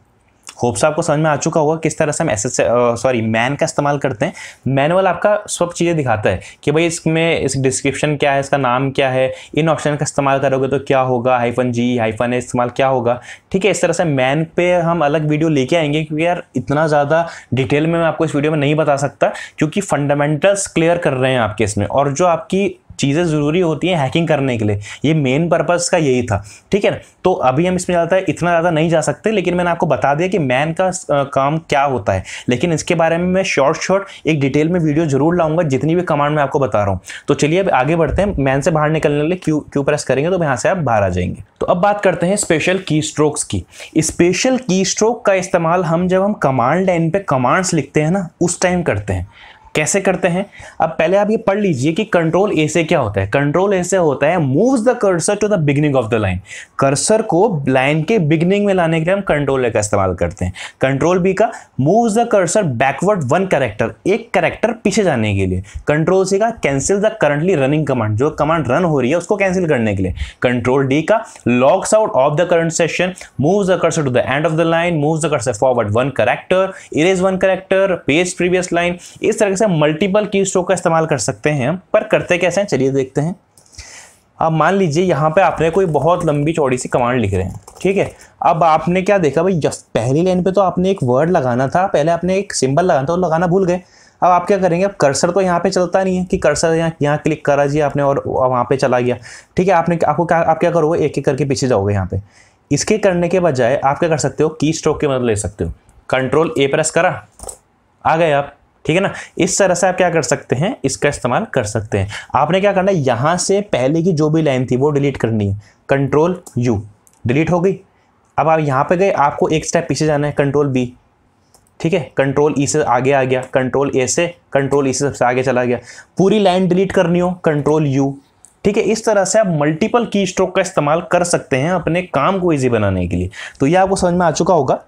होप्स आपको समझ में आ चुका होगा किस तरह से हम एस एस सॉरी मैन का इस्तेमाल करते हैं मैनुअल आपका सब चीज़ें दिखाता है कि भाई इसमें इस डिस्क्रिप्शन क्या है इसका नाम क्या है इन ऑप्शन का इस्तेमाल करोगे तो क्या होगा हाइफन जी हाइफन इस्तेमाल क्या होगा ठीक है इस तरह से मैन पे हम अलग वीडियो लेके आएंगे क्योंकि यार इतना ज़्यादा डिटेल में मैं आपको इस वीडियो में नहीं बता सकता क्योंकि फंडामेंटल्स क्लियर कर रहे हैं आपके इसमें और जो आपकी चीज़ें ज़रूरी होती हैं हैकिंग करने के लिए ये मेन पर्पज़ का यही था ठीक है ना तो अभी हम इसमें ज़्यादा इतना ज़्यादा नहीं जा सकते लेकिन मैंने आपको बता दिया कि मैन का काम क्या होता है लेकिन इसके बारे में मैं शॉर्ट शॉर्ट एक डिटेल में वीडियो जरूर लाऊंगा जितनी भी कमांड मैं आपको बता रहा हूँ तो चलिए अब आगे बढ़ते हैं मैन से बाहर निकलने के लिए क्यू क्यू प्रेस करेंगे तो यहाँ से आप बाहर आ जाएंगे तो अब बात करते हैं स्पेशल की स्ट्रोक्स की स्पेशल की स्ट्रोक का इस्तेमाल हम जब हम कमांड लाइन पर कमांड्स लिखते हैं ना उस टाइम करते हैं कैसे करते हैं अब पहले आप ये पढ़ लीजिए कि कंट्रोल ए से क्या होता है कंट्रोल ए से होता है moves the cursor to the beginning of the line cursor को लाइन के बिगनिंग में लाने के लिए हम कंट्रोल ए का इस्तेमाल करते हैं कंट्रोल बी का moves the cursor backward one character एक करेक्टर पीछे जाने के लिए कंट्रोल सी का cancel the currently running command जो कमांड रन हो रही है उसको कैंसिल करने के लिए कंट्रोल डी का logs out of the current session move the cursor to the end of the line move the cursor forward one character erase one character page previous line इस तरह से मल्टीपल की stroke का इस्तेमाल कर सकते हैं पर करते कैसे हैं चलिए देखते हैं अब मान लीजिए यहाँ पे आपने कोई बहुत लंबी चौड़ी सी कमांड लिख रहे हैं ठीक है अब आपने क्या देखा भाई जस्ट पहली लाइन पे तो आपने एक वर्ड लगाना था पहले आपने एक सिंबल लगाना था और लगाना भूल गए अब आप क्या करेंगे अब कर्सर तो यहाँ पे चलता नहीं है कि कर्सर यहाँ यहाँ क्लिक करा जी आपने और वहाँ पर चला गया ठीक है आपने आपको क्या आप क्या करोगे एक एक करके पीछे जाओगे यहाँ पर इसके करने के बजाय आप क्या कर सकते हो की स्ट्रोक की मदद ले सकते हो कंट्रोल ए प्रेस करा आ गए आप ठीक है ना इस तरह से आप क्या कर सकते हैं इसका इस्तेमाल कर सकते हैं आपने क्या करना है यहाँ से पहले की जो भी लाइन थी वो डिलीट करनी है कंट्रोल यू डिलीट हो गई अब आप यहाँ पे गए आपको एक स्टेप पीछे जाना है कंट्रोल बी ठीक है कंट्रोल ई e से आगे आ गया कंट्रोल ए से कंट्रोल ई e से सबसे आगे चला गया पूरी लाइन डिलीट करनी हो कंट्रोल यू ठीक है इस तरह से आप मल्टीपल की स्ट्रोक का इस्तेमाल कर सकते हैं अपने काम को ईजी बनाने के लिए तो ये आपको समझ में आ चुका होगा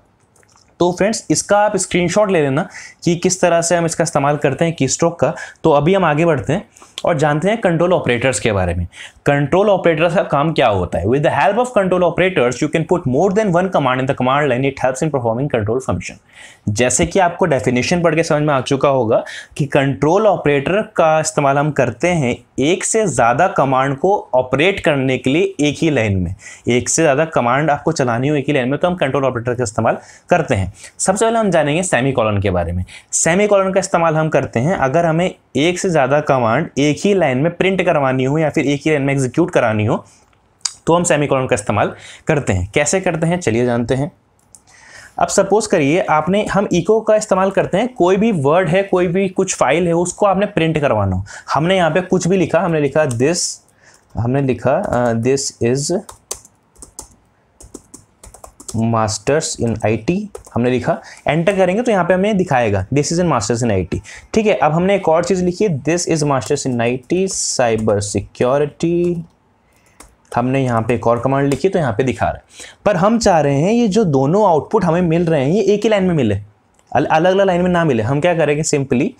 तो फ्रेंड्स इसका आप स्क्रीनशॉट ले लेना कि किस तरह से हम इसका इस्तेमाल करते हैं की स्ट्रोक का तो अभी हम आगे बढ़ते हैं और जानते हैं कंट्रोल ऑपरेटर्स के बारे में कंट्रोल ऑपरेटर्स का काम क्या होता है with the help of control operators you can put more than one command in the command line it helps in performing control function जैसे कि आपको डेफिनेशन पढ़ के समझ में आ चुका होगा कि कंट्रोल ऑपरेटर का इस्तेमाल हम करते हैं एक से ज़्यादा कमांड को ऑपरेट करने के लिए एक ही लाइन में एक से ज़्यादा कमांड आपको चलानी हो एक ही लाइन में तो हम कंट्रोल ऑपरेटर का इस्तेमाल करते हैं सबसे पहले हम जानेंगे सेमी कॉलन के बारे में सेमी का इस्तेमाल हम करते हैं अगर हमें एक से ज़्यादा कमांड एक एक ही लाइन में प्रिंट करवानी हो या फिर एक ही लाइन में एग्जीक्यूट करानी हो तो हम सेमीकॉलन का इस्तेमाल करते हैं कैसे करते हैं चलिए जानते हैं अब सपोज़ करिए आपने हम इको का इस्तेमाल करते हैं कोई भी वर्ड है कोई भी कुछ फाइल है उसको आपने प्रिंट करवाना हो हमने यहाँ पे कुछ भी लिखा हमने लिखा दिस हमने लिखा this uh, is masters in IT हमने लिखा एंटर करेंगे तो यहाँ पे हमें दिखाएगा this is in masters in IT ठीक है अब हमने एक और चीज़ लिखी है this is masters in IT cyber security हमने यहाँ पे एक और कमांड लिखी तो यहाँ पे दिखा रहा है पर हम चाह रहे हैं ये जो दोनों आउटपुट हमें मिल रहे हैं ये एक ही लाइन में मिले अल, अलग अलग लाइन में ना मिले हम क्या करेंगे सिंपली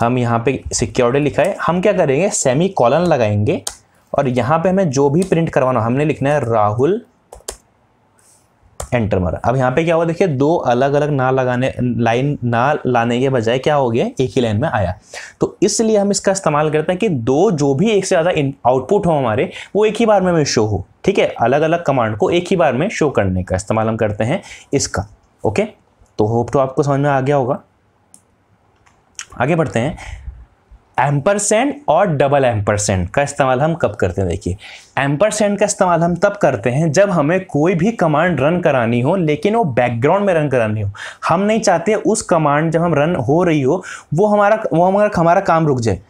हम यहाँ पे सिक्योरिटी लिखा है हम क्या करेंगे सेमी कॉलन लगाएंगे और यहाँ पे हमें जो भी प्रिंट करवाना हमने लिखना है राहुल एंटर मारा अब यहाँ पे क्या हुआ देखिए दो अलग अलग ना लगाने लाइन ना लाने के बजाय क्या हो गया एक ही लाइन में आया तो इसलिए हम इसका इस्तेमाल करते हैं कि दो जो भी एक से ज़्यादा आउटपुट हो हमारे वो एक ही बार में हमें शो हो ठीक है अलग अलग कमांड को एक ही बार में शो करने का इस्तेमाल हम करते हैं इसका ओके तो होप तो आपको समझ में आ गया होगा आगे बढ़ते हैं एम्परसेंट और डबल एम्परसेंट का इस्तेमाल हम कब करते हैं देखिए एम्परसेंट का इस्तेमाल हम तब करते हैं जब हमें कोई भी कमांड रन करानी हो लेकिन वो बैकग्राउंड में रन करानी हो हम नहीं चाहते उस कमांड जब हम रन हो रही हो वो हमारा वो हमारा हमारा काम रुक जाए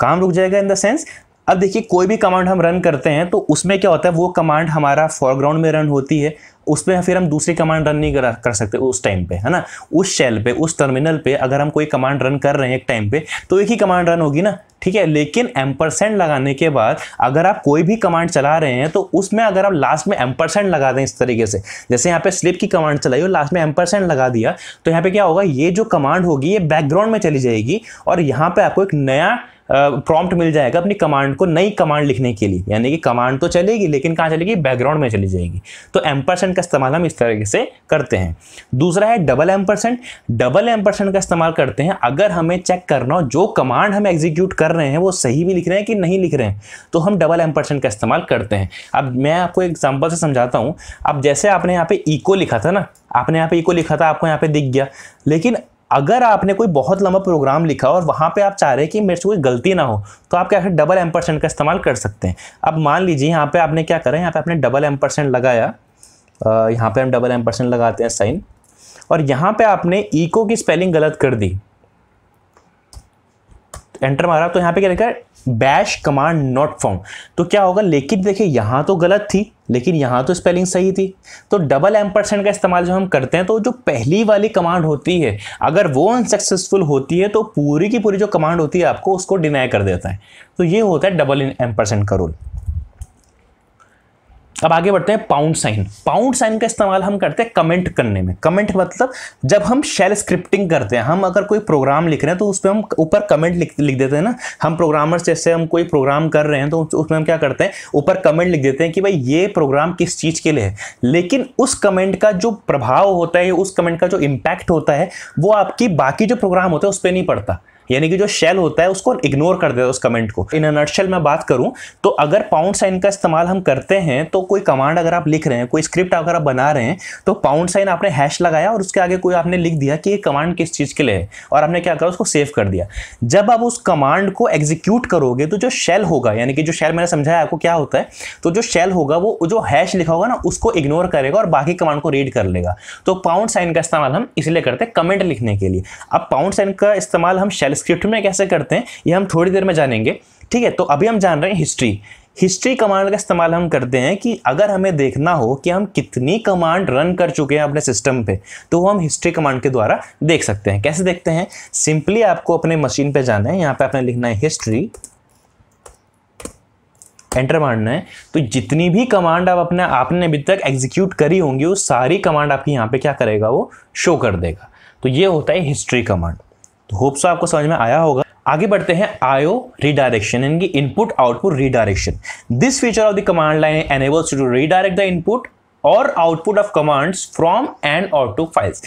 काम रुक जाएगा इन द सेंस अब देखिए कोई भी कमांड हम रन करते हैं तो उसमें क्या होता है वो कमांड हमारा फॉरग्राउंड में रन होती है उस पर फिर हम दूसरी कमांड रन नहीं कर, कर सकते उस टाइम पे है ना उस शेल पे उस टर्मिनल पे अगर हम कोई कमांड रन कर रहे हैं एक टाइम पे तो एक ही कमांड रन होगी ना ठीक है लेकिन एम्परसेंट लगाने के बाद अगर आप कोई भी कमांड चला रहे हैं तो उसमें अगर आप लास्ट में एम्परसेंट लगा दें इस तरीके से जैसे यहाँ पे स्लिप की कमांड चलाई और लास्ट में एम्परसेंट लगा दिया तो यहाँ पे क्या होगा ये जो कमांड होगी ये बैकग्राउंड में चली जाएगी और यहाँ पे आपको एक नया प्रॉम्प्ट मिल जाएगा अपनी कमांड को नई कमांड लिखने के लिए यानी कि कमांड तो चलेगी लेकिन कहाँ चलेगी बैकग्राउंड में चली जाएगी तो एम्परसेंट का इस्तेमाल हम इस तरीके से करते हैं दूसरा है डबल एम्परसेंट डबल एम्परसेंट का इस्तेमाल करते हैं अगर हमें चेक करना हो जो कमांड हम एग्जीक्यूट कर रहे हैं वो सही भी लिख रहे हैं कि नहीं लिख रहे हैं तो हम डबल एम्परसेंट का इस्तेमाल करते हैं अब मैं आपको एग्जाम्पल से समझाता हूँ अब जैसे आपने यहाँ पे इको लिखा था ना आपने यहाँ पे इको लिखा था आपको यहाँ पे दिख गया लेकिन अगर आपने कोई बहुत लंबा प्रोग्राम लिखा और वहाँ पे आप चाह रहे हैं कि मेरे से कोई गलती ना हो तो आप क्या करें डबल एम परसेंट का इस्तेमाल कर सकते हैं अब मान लीजिए यहाँ पे आपने क्या करा यहाँ पे आपने डबल एम परसेंट लगाया यहाँ पे हम डबल एम परसेंट लगाते हैं साइन और यहाँ पे आपने ईको की स्पेलिंग गलत कर दी एंटर मारा तो यहाँ पे क्या लिखा बैश कमांड नॉट फॉर्म तो क्या होगा लेकिन देखिए यहाँ तो गलत थी लेकिन यहाँ तो स्पेलिंग सही थी तो डबल एम परसेंट का इस्तेमाल जो हम करते हैं तो जो पहली वाली कमांड होती है अगर वो अनसक्सेसफुल होती है तो पूरी की पूरी जो कमांड होती है आपको उसको डिनाई कर देता है तो ये होता है डबल एम परसेंट का रोल अब आगे बढ़ते हैं पाउंड साइन पाउंड साइन का इस्तेमाल हम करते हैं कमेंट करने में कमेंट मतलब जब हम शेल स्क्रिप्टिंग करते हैं हम अगर कोई प्रोग्राम लिख रहे हैं तो उस पर हम ऊपर कमेंट लिख लिख देते हैं ना हम प्रोग्रामर्स जैसे हम कोई प्रोग्राम कर रहे हैं तो उसमें हम क्या करते हैं ऊपर कमेंट लिख देते हैं कि भाई ये प्रोग्राम किस चीज़ के लिए है लेकिन उस कमेंट का जो प्रभाव होता है उस कमेंट का जो इम्पैक्ट होता है वो आपकी बाकी जो प्रोग्राम होता है उस पर नहीं पड़ता यानी कि जो शेल होता है उसको इग्नोर कर देता है उस कमेंट को इन नटशेल मैं बात करूं तो अगर पाउंड साइन का इस्तेमाल हम करते हैं तो कोई कमांड अगर आप लिख रहे हैं कोई स्क्रिप्ट अगर आप बना रहे हैं तो पाउंड साइन आपने हैश लगाया और उसके आगे कोई आपने लिख दिया कि ये कमांड किस चीज़ के लिए है और आपने क्या करा उसको सेव कर दिया जब आप उस कमांड को एग्जीक्यूट करोगे तो जो शेल होगा यानी कि जो शेल मैंने समझाया आपको क्या होता है तो जो शेल होगा वो जो हैश लिखा होगा ना उसको इग्नोर करेगा और बाकी कमांड को रीड कर लेगा तो पाउंड साइन का इस्तेमाल हम इसलिए करते हैं कमेंट लिखने के लिए अब पाउंड साइन का इस्तेमाल हम शेल स्क्रिप्ट में कैसे करते हैं ये हम थोड़ी देर में जानेंगे ठीक है तो अभी हम जान रहे हैं हिस्ट्री हिस्ट्री कमांड का इस्तेमाल हम करते हैं कि अगर हमें देखना हो कि हम कितनी कमांड रन कर चुके हैं अपने सिस्टम पे तो हम हिस्ट्री कमांड के द्वारा देख सकते हैं कैसे देखते हैं सिंपली आपको अपने मशीन पे जाना है यहाँ पे आपने लिखना है हिस्ट्री एंटर मारना है तो जितनी भी कमांड आप अपने आपने अभी तक एग्जीक्यूट करी होंगी वो सारी कमांड आपकी यहाँ पे क्या करेगा वो शो कर देगा तो ये होता है हिस्ट्री कमांड तो होप्स तो आपको समझ में आया होगा आगे बढ़ते हैं आयो रिडायरेक्शन यानी input output redirection this feature of the command line enables to redirect the input और output of commands from and और टू फाइल्स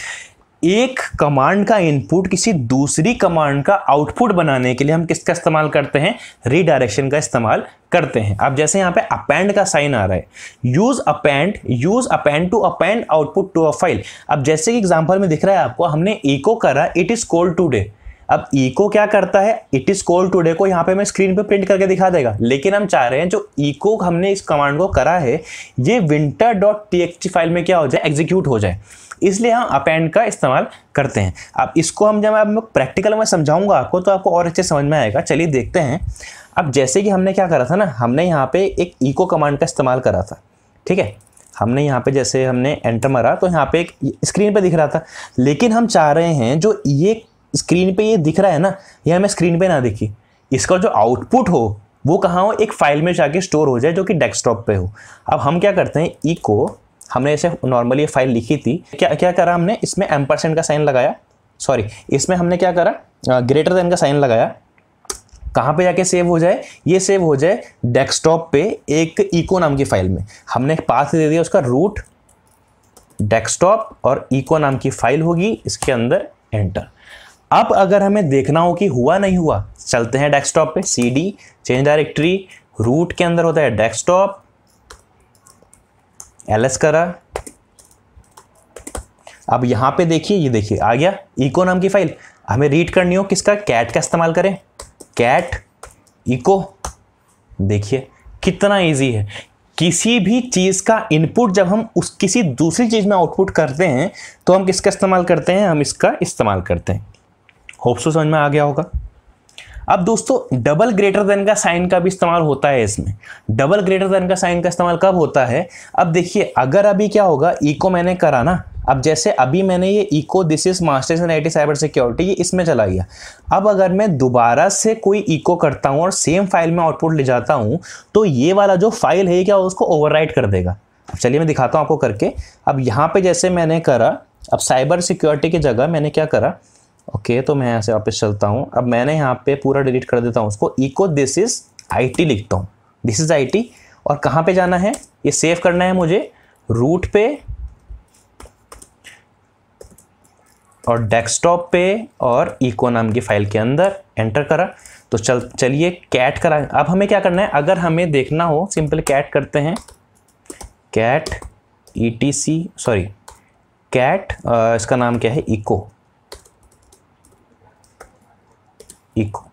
एक कमांड का इनपुट किसी दूसरी कमांड का आउटपुट बनाने के लिए हम किसका इस्तेमाल करते हैं रीडायरेक्शन का इस्तेमाल करते हैं अब जैसे यहाँ पे अपेंड का साइन आ रहा है use append use append to append output to a file अब जैसे कि एग्जाम्पल में दिख रहा है आपको हमने इको करा इट इज कोल्ड टूडे अब इको क्या करता है इट इज कोल्ड टूडे को यहाँ पे मैं स्क्रीन पे प्रिंट करके दिखा देगा लेकिन हम चाह रहे हैं जो इको हमने इस कमांड को करा है ये विंटर डॉट टी फाइल में क्या हो जाए एग्जीक्यूट हो जाए इसलिए हम अपेंड का इस्तेमाल करते हैं अब इसको हम जब मैं प्रैक्टिकल में समझाऊंगा आपको तो आपको और अच्छे समझ में आएगा चलिए देखते हैं अब जैसे कि हमने क्या करा था ना हमने यहाँ पे एक ईको कमांड का इस्तेमाल करा था ठीक है हमने यहाँ पे जैसे हमने एंटर मारा तो यहाँ पे एक स्क्रीन पे दिख रहा था लेकिन हम चाह रहे हैं जो ये स्क्रीन पे ये दिख रहा है ना ये हमें स्क्रीन पे ना दिखी इसका जो आउटपुट हो वो कहाँ हो एक फाइल में जाके स्टोर हो जाए जो कि डेस्कटॉप पे हो अब हम क्या करते हैं ईको हमने इसे नॉर्मली फाइल लिखी थी क्या क्या करा हमने इसमें एम परसेंट का साइन लगाया सॉरी इसमें हमने क्या करा ग्रेटर देन का साइन लगाया कहाँ पे जाके सेव हो जाए ये सेव हो जाए डेस्कटॉप पे एक इको नाम की फाइल में हमने एक पाथ दे दिया उसका रूट डेस्कटॉप और इको नाम की फाइल होगी इसके अंदर एंटर अब अगर हमें देखना हो कि हुआ नहीं हुआ चलते हैं डेस्कटॉप पे C D change directory root के अंदर होता है डेस्कटॉप एल एस करा अब यहाँ पे देखिए ये देखिए आ गया इको नाम की फाइल हमें रीड करनी हो किसका कैट का इस्तेमाल करें कैट इको देखिए कितना इजी है किसी भी चीज़ का इनपुट जब हम उस किसी दूसरी चीज़ में आउटपुट करते हैं तो हम किसका इस्तेमाल करते हैं हम इसका इस्तेमाल करते हैं होप्सो समझ में आ गया होगा अब दोस्तों डबल ग्रेटर देन का साइन का भी इस्तेमाल होता है इसमें डबल ग्रेटर देन का साइन का इस्तेमाल कब होता है अब देखिए अगर अभी क्या होगा इको मैंने करा ना अब जैसे अभी मैंने ये echo this is masters in I cyber security ये इसमें चला गया अब अगर मैं दोबारा से कोई इको करता हूँ और सेम फाइल में आउटपुट ले जाता हूँ तो ये वाला जो फाइल है क्या उसको राइट कर देगा अब चलिए मैं दिखाता हूँ आपको करके अब यहाँ पर जैसे मैंने करा अब साइबर सिक्योरिटी की जगह मैंने क्या करा ओके तो मैं यहाँ से वापस चलता हूँ अब मैंने यहाँ पे पूरा डिलीट कर देता हूँ उसको इको दिस इज़ आईटी लिखता हूँ दिस इज़ आईटी और कहाँ पे जाना है ये सेव करना है मुझे रूट पे और डेस्कटॉप पे और इको नाम की फ़ाइल के अंदर एंटर करा तो चल चलिए कैट करा अब हमें क्या करना है अगर हमें देखना हो सिंपल कैट करते हैं कैट ई सॉरी कैट इसका नाम क्या है इको इको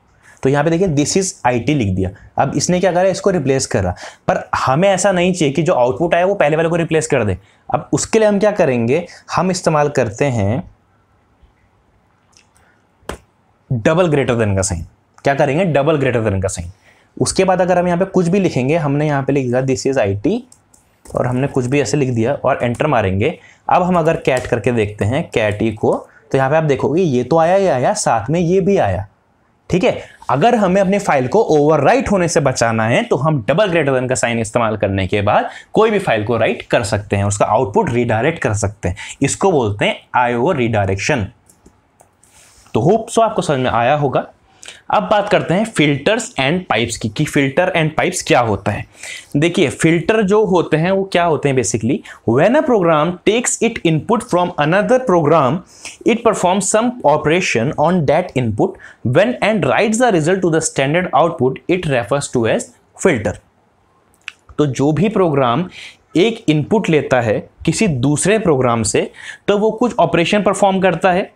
तो यहाँ पे देखिए दिस इज आई लिख दिया अब इसने क्या करा इसको रिप्लेस कर रहा पर हमें ऐसा नहीं चाहिए कि जो आउटपुट आया वो पहले वाले को रिप्लेस कर दे अब उसके लिए हम क्या करेंगे हम इस्तेमाल करते हैं डबल ग्रेटर देन का साइन क्या करेंगे डबल ग्रेटर देन का साइन उसके बाद अगर हम यहाँ पे कुछ भी लिखेंगे हमने यहाँ पे लिख दिया दिस इज आई और हमने कुछ भी ऐसे लिख दिया और एंटर मारेंगे अब हम अगर कैट करके देखते हैं कैट ई को तो यहाँ पे आप देखोगे ये तो आया ही आया साथ में ये भी आया ठीक है अगर हमें अपने फाइल को ओवरराइट होने से बचाना है तो हम डबल ग्रेटर का साइन इस्तेमाल करने के बाद कोई भी फाइल को राइट कर सकते हैं उसका आउटपुट रिडायरेक्ट कर सकते हैं इसको बोलते हैं आई ओवर रिडायरेक्शन तो होप सो तो आपको समझ में आया होगा अब बात करते हैं फिल्टर्स एंड पाइप्स की कि फिल्टर एंड पाइप्स क्या होता है देखिए फिल्टर जो होते हैं वो क्या होते हैं basically when a program takes it input from another program it perform some operation on that input when and writes the result to the standard output it refers to as filter तो जो भी programme एक input लेता है किसी दूसरे programme से तो वो कुछ ऑपरेशन परफॉर्म करता है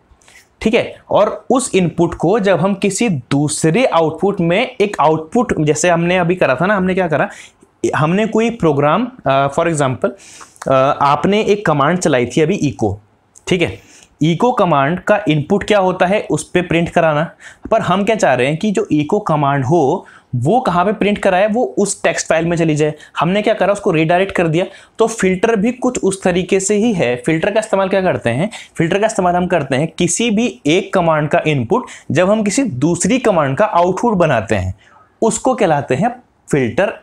ठीक है और उस इनपुट को जब हम किसी दूसरे आउटपुट में एक आउटपुट जैसे हमने अभी करा था ना हमने क्या करा हमने कोई प्रोग्राम फॉर एग्जांपल आपने एक कमांड चलाई थी अभी इको ठीक है इको कमांड का इनपुट क्या होता है उस पर प्रिंट कराना पर हम क्या चाह रहे हैं कि जो इको कमांड हो वो कहाँ पे प्रिंट करा है वो उस टेक्स्ट फाइल में चली जाए हमने क्या करा उसको रिडायरेक्ट कर दिया तो फिल्टर भी कुछ उस तरीके से ही है फिल्टर का इस्तेमाल क्या करते हैं फिल्टर का इस्तेमाल हम करते हैं किसी भी एक कमांड का इनपुट जब हम किसी दूसरी कमांड का आउटपुट बनाते हैं उसको कहलाते हैं फिल्टर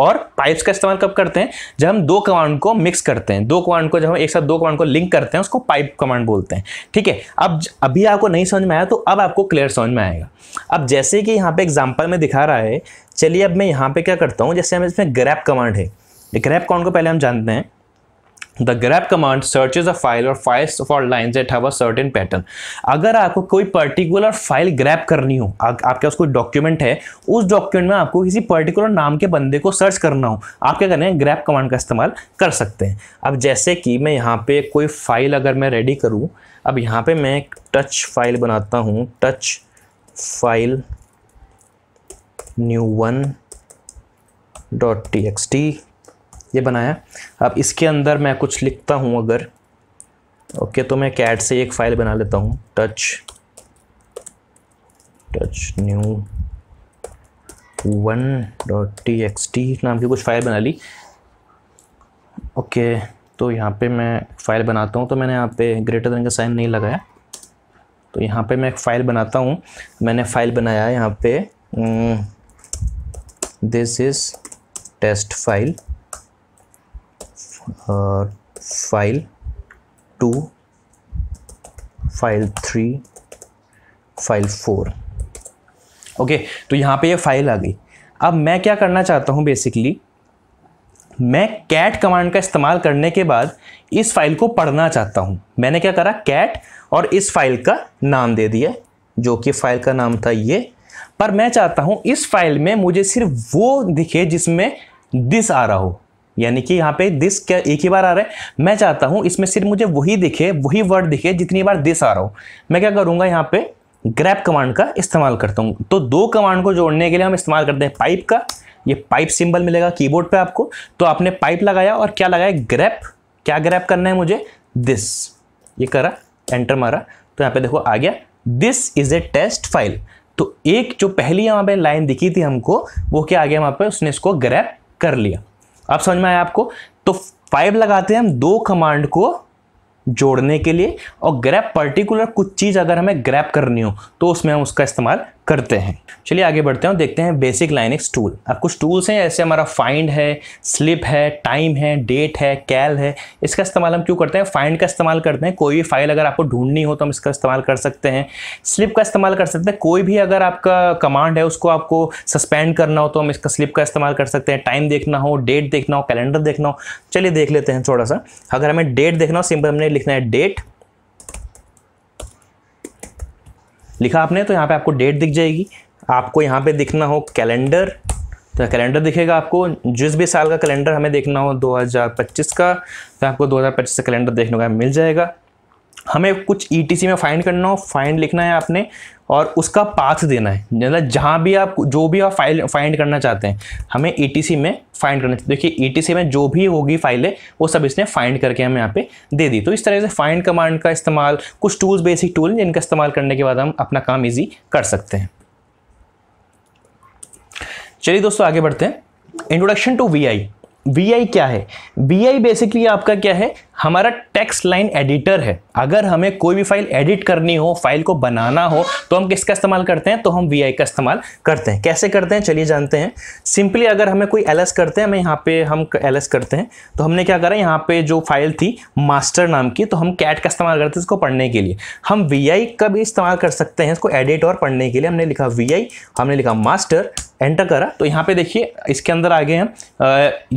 और पाइप्स का इस्तेमाल कब करते हैं जब हम दो कमांड को मिक्स करते हैं दो कमांड को जब हम एक साथ दो कमांड को लिंक करते हैं उसको पाइप कमांड बोलते हैं ठीक है अब अभी आपको नहीं समझ में आया तो अब आपको क्लियर समझ में आएगा अब जैसे कि यहाँ पे एग्जाम्पल में दिखा रहा है चलिए अब मैं यहाँ पे क्या करता हूँ जैसे हम इसमें ग्रैप कमांड है ग्रैप कमांड को पहले हम जानते हैं the grep command searches a file और files for line that have a certain pattern अगर आपको कोई पर्टिकुलर फाइल ग्रैप करनी हो आपके पास कोई डॉक्यूमेंट है उस डॉक्यूमेंट में आपको किसी पर्टिकुलर नाम के बंदे को सर्च करना हो आप क्या करें ग्रैप कमांड का इस्तेमाल कर सकते हैं अब जैसे कि मैं यहाँ पे कोई फाइल अगर मैं रेडी करूँ अब यहाँ पे मैं एक टच फाइल बनाता हूँ touch file new one dot T X T ये बनाया अब इसके अंदर मैं कुछ लिखता हूँ अगर ओके तो मैं कैट से एक फ़ाइल बना लेता हूँ touch touch new one dot T X T नाम की कुछ फ़ाइल बना ली ओके तो यहाँ पे मैं फ़ाइल बनाता हूँ तो मैंने यहाँ पे ग्रेटर देन का साइन नहीं लगाया तो यहाँ पे मैं एक फ़ाइल बनाता हूँ मैंने फ़ाइल बनाया यहाँ पे this is test file file two file three file four okay तो यहाँ पे ये फाइल आ गई अब मैं क्या करना चाहता हूँ बेसिकली मैं कैट कमांड का इस्तेमाल करने के बाद इस फाइल को पढ़ना चाहता हूँ मैंने क्या करा कैट और इस फाइल का नाम दे दिया जो कि फाइल का नाम था ये पर मैं चाहता हूँ इस फाइल में मुझे सिर्फ वो दिखे जिसमें दिस आ रहा हो यानी कि यहाँ पे दिस क्या एक ही बार आ रहा है मैं चाहता हूँ इसमें सिर्फ मुझे वही दिखे वही वर्ड दिखे जितनी बार दिस आ रहा हूँ मैं क्या करूँगा यहाँ पे ग्रैप कमांड का इस्तेमाल करता हूँ तो दो कमांड को जोड़ने के लिए हम इस्तेमाल करते हैं पाइप का ये पाइप सिंबल मिलेगा कीबोर्ड पे आपको तो आपने पाइप लगाया और क्या लगाया ग्रैप क्या ग्रैप करना है मुझे दिस ये करा एंटर मारा तो यहाँ पे देखो आ गया this is a test file तो एक जो पहली यहाँ पे लाइन दिखी थी हमको वो क्या आ गया वहाँ पे उसने इसको ग्रैप कर लिया अब समझ में आया आपको तो फाइव लगाते हैं हम दो कमांड को जोड़ने के लिए और ग्रैप पर्टिकुलर कुछ चीज़ अगर हमें ग्रैप करनी हो तो उसमें हम उसका इस्तेमाल करते हैं चलिए आगे बढ़ते हैं देखते हैं बेसिक लाइनिक्स टूल अब कुछ टूल्स हैं ऐसे हमारा फाइंड है स्लिप है टाइम है डेट है कैल है इसका इस्तेमाल हम क्यों करते हैं फाइंड का इस्तेमाल करते हैं कोई भी फाइल अगर आपको ढूंढनी हो तो हम इसका इस्तेमाल कर सकते हैं स्लिप का इस्तेमाल कर सकते हैं कोई भी अगर आपका कमांड है उसको आपको सस्पेंड करना हो तो हम इसका स्लिप का इस्तेमाल कर सकते हैं टाइम देखना हो डेट देखना हो कैलेंडर देखना हो चलिए देख लेते हैं थोड़ा सा अगर हमें डेट देखना हो सिंपल हमने लिखना है डेट लिखा आपने तो यहाँ पे आपको डेट दिख जाएगी आपको यहाँ पे दिखना हो कैलेंडर तो कैलेंडर दिखेगा आपको जिस भी साल का कैलेंडर हमें देखना हो 2025 का तो आपको 2025 का कैलेंडर देखने का मिल जाएगा हमें कुछ ई e में फाइंड करना हो फाइंड लिखना है आपने और उसका पाथ देना है मतलब जहाँ भी आप जो भी आप फाइल फाइंड करना चाहते हैं हमें ई e में फाइंड करना चाहिए देखिए ई e में जो भी होगी फाइलें वो सब इसने फाइंड करके हमें यहाँ पे दे दी तो इस तरह से फाइंड कमांड का इस्तेमाल कुछ टूल्स बेसिक टूल जिनका इस्तेमाल करने के बाद हम अपना काम ईजी कर सकते हैं चलिए दोस्तों आगे बढ़ते हैं introduction to V I V I क्या है वी आई बेसिकली आपका क्या है हमारा टेक्स्ट लाइन एडिटर है अगर हमें कोई भी फाइल एडिट करनी हो फाइल को बनाना हो तो हम किसका इस्तेमाल करते हैं तो हम वी का इस्तेमाल करते हैं कैसे करते हैं चलिए जानते हैं सिंपली अगर हमें कोई एल करते हैं हमें यहाँ पे हम एल करते हैं तो हमने क्या करा यहाँ पे जो फाइल थी मास्टर नाम की तो हम कैट का इस्तेमाल करते हैं इसको पढ़ने के लिए हम वी का भी इस्तेमाल कर सकते हैं इसको एडिट और पढ़ने के लिए हमने लिखा वी हमने लिखा मास्टर एंटर करा तो यहाँ पे देखिए इसके अंदर आ गए हम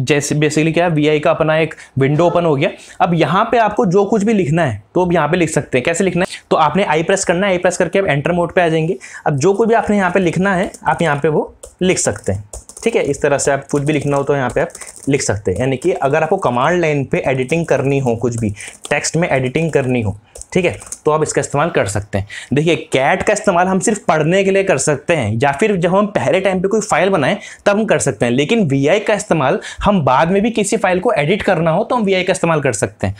जैसे बेसिकली क्या है वी का अपना एक विंडो ओपन हो गया अब यहाँ पे आपको जो कुछ भी लिखना है तो अब यहाँ पे लिख सकते हैं कैसे लिखना है तो आपने आई प्रेस करना है आई प्रेस करके आप एंटर मोड पे आ जाएंगे अब जो कुछ भी आपने यहाँ पे लिखना है आप यहाँ पे वो लिख सकते हैं ठीक है इस तरह से आप कुछ भी लिखना हो तो यहाँ पे आप लिख सकते हैं यानी कि अगर आपको कमांड लाइन पे एडिटिंग करनी हो कुछ भी टेक्स्ट में एडिटिंग करनी हो ठीक है तो आप इसका इस्तेमाल कर सकते हैं देखिए कैट का इस्तेमाल हम सिर्फ पढ़ने के लिए कर सकते हैं या फिर जब हम पहले टाइम पे कोई फाइल बनाएं तब हम कर सकते हैं लेकिन वी का इस्तेमाल हम बाद में भी किसी फाइल को एडिट करना हो तो हम वी का इस्तेमाल कर सकते हैं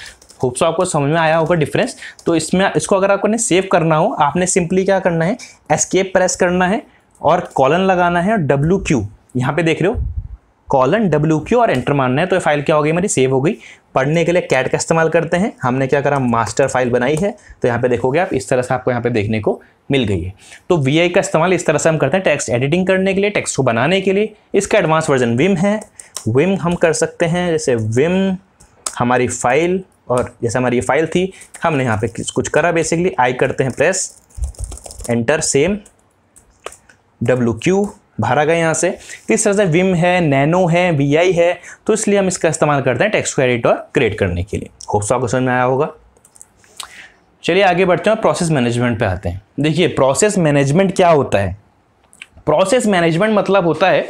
सो आपको समझ में आया होगा डिफरेंस तो इसमें इसको अगर आपको सेव करना हो आपने सिंपली क्या करना है एस्केप प्रेस करना है और कॉलन लगाना है और डब्ल्यू क्यू यहाँ पे देख रहे हो कॉलन डब्ल्यू क्यू और एंटर मानना है तो ये फाइल क्या हो गई मेरी सेव हो गई पढ़ने के लिए कैट का इस्तेमाल करते हैं हमने क्या करा मास्टर फाइल बनाई है तो यहाँ पे देखोगे आप इस तरह से आपको यहाँ पे देखने को मिल गई है तो वी का इस्तेमाल इस तरह से हम करते हैं टेक्स्ट एडिटिंग करने के लिए टेक्स्ट को बनाने के लिए इसका एडवांस वर्जन विम है विम हम कर सकते हैं जैसे विम हमारी फाइल और जैसे हमारी ये फाइल थी हमने यहाँ पे कुछ करा बेसिकली आई करते हैं press enter same W Q भरा गया यहाँ से तो इस तरह से विम है नैनो है वी आई है तो इसलिए हम इसका इस्तेमाल करते हैं टेक्स्ट को और क्रिएट करने के लिए होप्स आपको समझ में आया होगा चलिए आगे बढ़ते हैं प्रोसेस मैनेजमेंट पे आते हैं देखिए प्रोसेस मैनेजमेंट क्या होता है प्रोसेस मैनेजमेंट मतलब होता है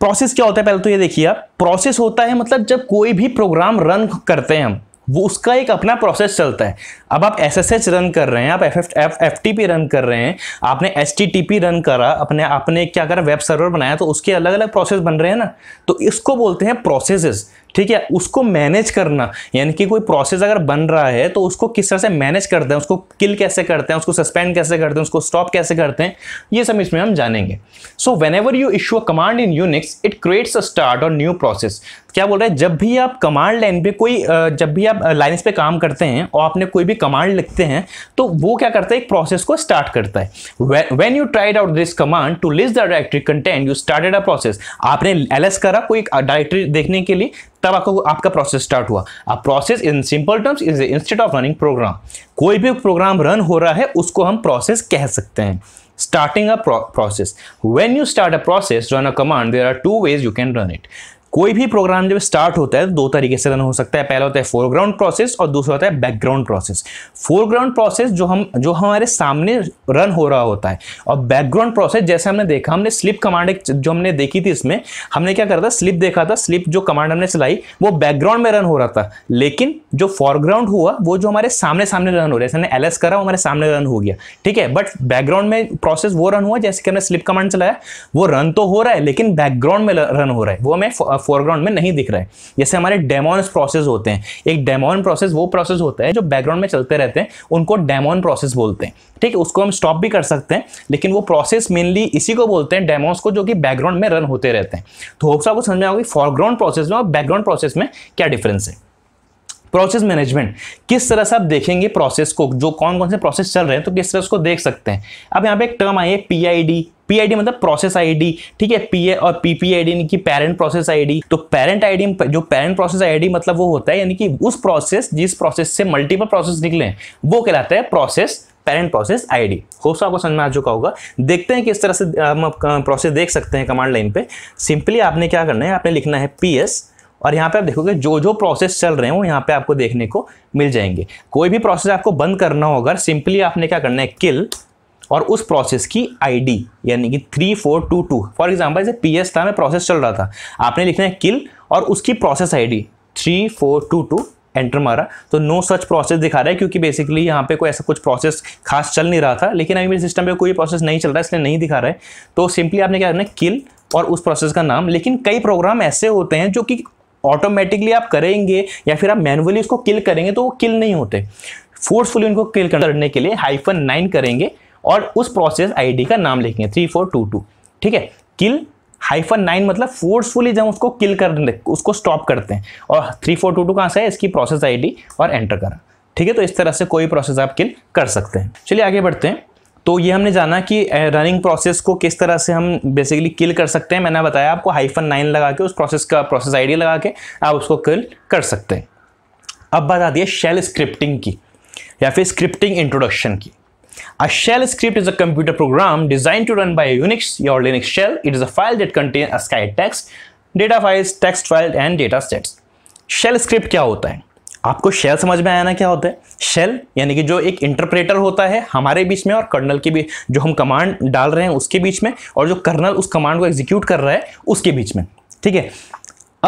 प्रोसेस क्या होता है पहले तो ये देखिए आप प्रोसेस होता है मतलब जब कोई भी प्रोग्राम रन करते हैं हम वो उसका एक अपना प्रोसेस चलता है अब आप एस एस एच रन कर रहे हैं आप F F F T P run कर रहे हैं आपने H T T P run करा अपने आपने क्या करा वेब सर्वर बनाया तो उसके अलग अलग प्रोसेस बन रहे हैं ना तो इसको बोलते हैं प्रोसेसेस ठीक है उसको मैनेज करना यानी कि कोई प्रोसेस अगर बन रहा है तो उसको किस तरह से मैनेज करते हैं उसको किल कैसे करते हैं उसको सस्पेंड कैसे करते हैं उसको स्टॉप कैसे करते हैं ये सब इसमें हम जानेंगे so whenever you issue a command in Unix it creates a start और न्यू प्रोसेस क्या बोल रहे हैं जब भी आप कमांड लाइन पे कोई जब भी आप लाइन्स पे काम करते हैं और आपने कोई भी कमांड लिखते हैं तो वो क्या करता है एक प्रोसेस को स्टार्ट करता है when you tried out this command to list the directory content you started a process आपने एल करा कोई डायरेक्टरी देखने के लिए तब आपको आपका प्रोसेस स्टार्ट हुआ अब process in simple terms is instead of running program कोई भी प्रोग्राम रन हो रहा है उसको हम प्रोसेस कह सकते हैं starting a process process you start a process run a command command are two ways you can run it कोई भी प्रोग्राम जब स्टार्ट होता है तो दो तरीके से रन हो सकता है पहला होता है फोरग्राउंड प्रोसेस और दूसरा होता है बैकग्राउंड प्रोसेस फोरग्राउंड प्रोसेस जो हम जो हमारे सामने रन हो रहा होता है और बैकग्राउंड प्रोसेस जैसे हमने देखा हमने स्लिप कमांड जो हमने देखी थी इसमें हमने क्या करा था स्लिप देखा था स्लिप जो कमांड हमने चलाई वो बैकग्राउंड में रन हो रहा था लेकिन जो फोरग्राउंड हुआ वो जो हमारे सामने सामने रन हो रहा है हमने एल करा वो हमारे सामने रन हो गया ठीक है बट बैकग्राउंड में प्रोसेस वो रन हुआ जैसे कि हमने स्लिप कमांड चलाया वो रन तो हो रहा है लेकिन बैकग्राउंड में रन हो रहा है वो हमें फोरग्राउंड में नहीं दिख रहा है जैसे हमारे डेमोन प्रोसेस होते हैं एक डेमोन प्रोसेस वो प्रोसेस होता है जो बैकग्राउंड में चलते रहते हैं उनको डेमोन प्रोसेस बोलते हैं ठीक है उसको हम स्टॉप भी कर सकते हैं लेकिन वो प्रोसेस मेनली इसी को बोलते हैं डेमोन्स को जो कि बैकग्राउंड में रन होते रहते हैं तो होप्स आपको समझ में आओगे फॉरग्राउंड प्रोसेस में और बैकग्राउंड प्रोसेस में क्या डिफरेंस है प्रोसेस मैनेजमेंट किस तरह से आप देखेंगे प्रोसेस को जो कौन कौन से प्रोसेस चल रहे हैं तो किस तरह उसको देख सकते हैं अब यहाँ पे एक टर्म आई है पी पी मतलब प्रोसेस आईडी ठीक है पी और पीपीआईडी यानी कि पेरेंट प्रोसेस आईडी तो पेरेंट आईडी जो पेरेंट प्रोसेस आईडी मतलब वो होता है यानी कि उस प्रोसेस जिस प्रोसेस से मल्टीपल प्रोसेस निकले हैं वो कहलाता है process parent process ID hope so आपको समझ में आ चुका होगा देखते हैं किस तरह से हम प्रोसेस देख सकते हैं कमांड लाइन पे सिंपली आपने क्या करना है आपने लिखना है पी और यहाँ पे आप देखोगे जो जो प्रोसेस चल रहे हैं वो यहाँ पे आपको देखने को मिल जाएंगे कोई भी प्रोसेस आपको बंद करना होगा सिंपली आपने क्या करना है किल और उस प्रोसेस की आईडी यानी कि three four two two for example जैसे पी एस था में प्रोसेस चल रहा था आपने लिखना है किल और उसकी process ID three four two two enter मारा तो नो सच प्रोसेस दिखा रहा है क्योंकि बेसिकली यहाँ पे कोई ऐसा कुछ प्रोसेस खास चल नहीं रहा था लेकिन अभी मेरे सिस्टम पे कोई प्रोसेस नहीं चल रहा है इसलिए नहीं दिखा रहा है तो सिंपली आपने क्या करना है किल और उस प्रोसेस का नाम लेकिन कई प्रोग्राम ऐसे होते हैं जो कि ऑटोमेटिकली आप करेंगे या फिर आप मैनुअली उसको किल करेंगे तो वो किल नहीं होते फोर्सफुली उनको किल करने के लिए हाइफन नाइन करेंगे और उस प्रोसेस आईडी का नाम लिखेंगे थ्री फोर टू टू ठीक है किल हाइफन नाइन मतलब फोर्सफुली जब उसको किल कर उसको स्टॉप करते हैं और थ्री फोर टू टू कहाँ से है इसकी प्रोसेस आईडी और एंटर करा ठीक है तो इस तरह से कोई प्रोसेस आप किल कर सकते हैं चलिए आगे बढ़ते हैं तो ये हमने जाना कि रनिंग प्रोसेस को किस तरह से हम बेसिकली किल कर सकते हैं मैंने बताया आपको हाइफन नाइन लगा के उस प्रोसेस का प्रोसेस आई लगा के आप उसको किल कर सकते हैं अब बात आती है शेल स्क्रिप्टिंग की या फिर स्क्रिप्टिंग इंट्रोडक्शन की A shell script is a computer program designed to run by a Unix or Linux shell. It is a file that contains ASCII text, data files, text files and data sets. Shell script क्या होता है आपको shell समझ में आया ना क्या होता है शेल यानी कि जो एक इंटरप्रेटर होता है हमारे बीच में और कर्नल के बीच जो हम कमांड डाल रहे हैं उसके बीच में और जो कर्नल उस कमांड को एग्जीक्यूट कर रहा है उसके बीच में ठीक है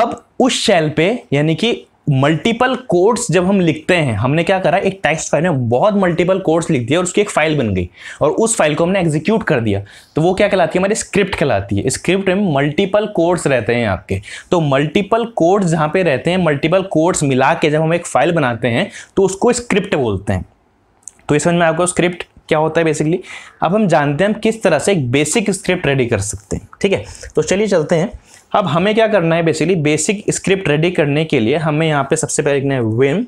अब उस शेल पे यानी कि मल्टीपल कोड्स जब हम लिखते हैं हमने क्या करा एक टेक्स्ट फाइल में बहुत मल्टीपल कोड्स लिख दिया और उसकी एक फाइल बन गई और उस फाइल को हमने एग्जीक्यूट कर दिया तो वो क्या कहलाती है हमारी स्क्रिप्ट कहलाती है स्क्रिप्ट में मल्टीपल कोड्स रहते हैं आपके तो मल्टीपल कोड्स जहाँ पे रहते हैं मल्टीपल कोड्स मिला के जब हम एक फाइल बनाते हैं तो उसको स्क्रिप्ट बोलते हैं तो इस समझ में आपको स्क्रिप्ट क्या होता है बेसिकली अब हम जानते हैं हम किस तरह से एक बेसिक स्क्रिप्ट रेडी कर सकते हैं ठीक है तो चलिए चलते हैं अब हमें क्या करना है बेसिकली बेसिक स्क्रिप्ट रेडी करने के लिए हमें यहाँ पे सबसे पहले लिखना है विम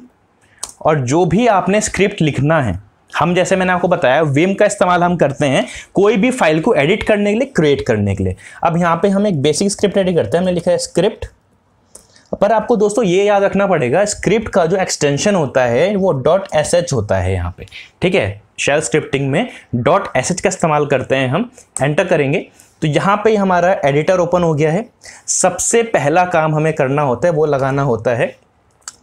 और जो भी आपने स्क्रिप्ट लिखना है हम जैसे मैंने आपको बताया विम का इस्तेमाल हम करते हैं कोई भी फाइल को एडिट करने के लिए क्रिएट करने के लिए अब यहाँ पे हम एक बेसिक स्क्रिप्ट रेडी करते हैं हमने लिखा है स्क्रिप्ट पर आपको दोस्तों ये याद रखना पड़ेगा स्क्रिप्ट का जो एक्सटेंशन होता है वो डॉट एस एच होता है यहाँ पे ठीक है शेल स्क्रिप्टिंग में डॉट एस एच का इस्तेमाल करते हैं हम एंटर करेंगे तो यहाँ पे हमारा एडिटर ओपन हो गया है सबसे पहला काम हमें करना होता है वो लगाना होता है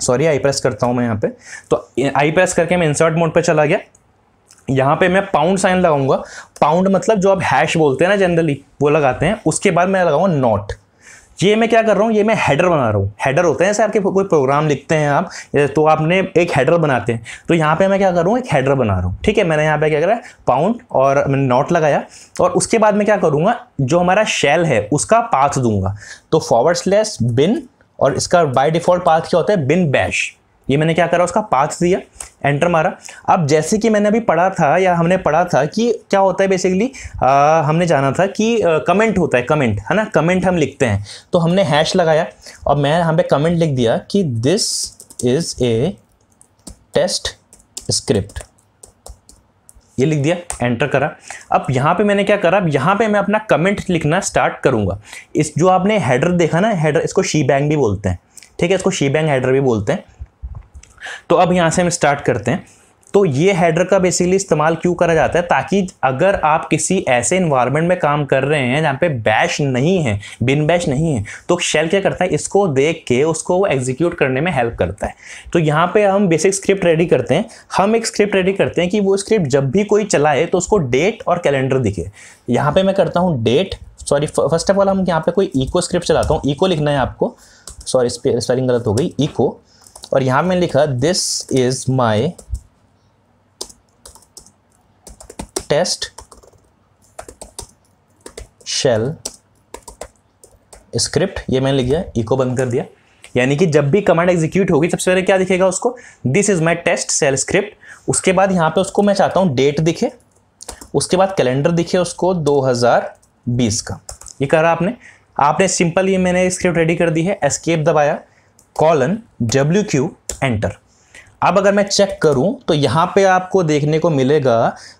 सॉरी आई प्रेस करता हूँ मैं यहाँ पे तो आई प्रेस करके मैं इंसर्ट मोड पे चला गया यहाँ पे मैं पाउंड साइन लगाऊंगा पाउंड मतलब जो आप हैश बोलते हैं ना जनरली वो लगाते हैं उसके बाद मैं लगाऊंगा नॉट ये मैं क्या कर रहा हूँ ये मैं हेडर बना रहा हूँ हेडर होते हैं सर आपके कोई प्रोग्राम लिखते हैं आप तो आपने एक हेडर बनाते हैं तो यहाँ पे मैं क्या कर रहा हूँ एक हेडर बना रहा हूँ ठीक है मैंने यहाँ पे क्या करा पाउंड और मैंने नॉट लगाया और उसके बाद मैं क्या करूँगा जो हमारा शेल है उसका पाथ दूंगा तो फॉरवर्ड स्लैश बिन और इसका बाई डिफॉल्ट पाथ क्या होता है बिन बैश ये मैंने क्या करा उसका पाथ दिया एंटर मारा अब जैसे कि मैंने अभी पढ़ा था या हमने पढ़ा था कि क्या होता है बेसिकली हमने जाना था कि कमेंट होता है कमेंट है ना कमेंट हम लिखते हैं तो हमने हैश लगाया और मैं यहाँ पे कमेंट लिख दिया कि this is a test script ये लिख दिया एंटर करा अब यहाँ पे मैंने क्या करा अब यहाँ पे मैं अपना कमेंट लिखना स्टार्ट करूँगा इस जो आपने हेडर देखा ना हेडर इसको शी बैंग भी बोलते हैं ठीक है इसको शी बैंग हेडर भी बोलते हैं तो अब यहाँ से हम स्टार्ट करते हैं तो ये हेडर का बेसिकली इस्तेमाल क्यों करा जाता है ताकि अगर आप किसी ऐसे इन्वायरमेंट में काम कर रहे हैं जहाँ पे बैश नहीं है बिन बैश नहीं है तो शेल क्या करता है इसको देख के उसको वो एग्जीक्यूट करने में हेल्प करता है तो यहाँ पे हम बेसिक स्क्रिप्ट रेडी करते हैं हम एक स्क्रिप्ट रेडी करते हैं कि वो स्क्रिप्ट जब भी कोई चलाए तो उसको डेट और कैलेंडर दिखे यहाँ पर मैं करता हूँ date sorry first of all हम यहाँ पर कोई ईको स्क्रिप्ट चलाता हूँ ईको लिखना है आपको सॉरी स्पेलिंग गलत हो गई ईको और यहां में लिखा this is my test shell script ये मैंने लिख दिया इको बंद कर दिया यानी कि जब भी कमांड एग्जीक्यूट होगी सबसे पहले क्या दिखेगा उसको this is my test shell script उसके बाद यहां पे उसको मैं चाहता हूं डेट दिखे उसके बाद कैलेंडर दिखे उसको 2020 का ये करा आपने आपने सिंपल ये मैंने स्क्रिप्ट रेडी कर दी है एस्केप दबाया कॉलन डब्ल्यू क्यू एंटर अब अगर मैं चेक करूं तो यहाँ पे आपको देखने को मिलेगा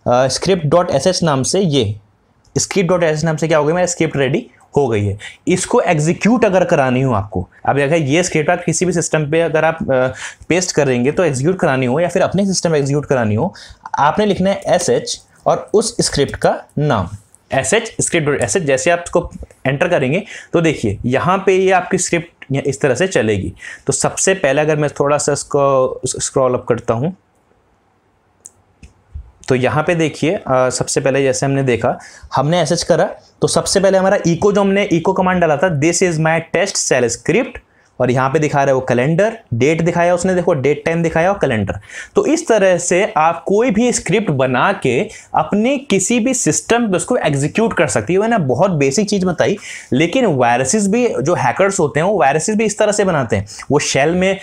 स्क्रिप्ट डॉट एस एच नाम से ये स्क्रिप्ट डॉट एस नाम से क्या हो गया मेरा स्क्रिप्ट रेडी हो गई है इसको एग्जीक्यूट अगर करानी हो आपको अब अगर ये स्क्रिप्ट आप किसी भी सिस्टम पे अगर आप पेस्ट करेंगे तो एग्जीक्यूट करानी हो या फिर अपने सिस्टम एग्जीक्यूट करानी हो आपने लिखना है एस एच और उस स्क्रिप्ट का नाम S H script S H जैसे आप इसको एंटर करेंगे तो देखिए यहाँ पे ये आपकी स्क्रिप्ट या इस तरह से चलेगी तो सबसे पहले अगर मैं थोड़ा सा इसको स्क्रॉल अप करता हूँ तो यहाँ पे देखिए सबसे पहले जैसे हमने देखा हमने एस करा तो सबसे पहले हमारा इको जो हमने इको कमांड डाला था this is my test shell script और यहाँ पे दिखा रहा है वो कैलेंडर डेट दिखाया उसने देखो डेट टाइम दिखाया और कैलेंडर तो इस तरह से आप कोई भी स्क्रिप्ट बना के अपने किसी भी सिस्टम पे उसको एग्जीक्यूट कर सकती है मैंने बहुत बेसिक चीज़ बताई लेकिन वायरसेस भी जो हैकर्स होते हैं वो वायरसेस भी इस तरह से बनाते हैं वो शेल में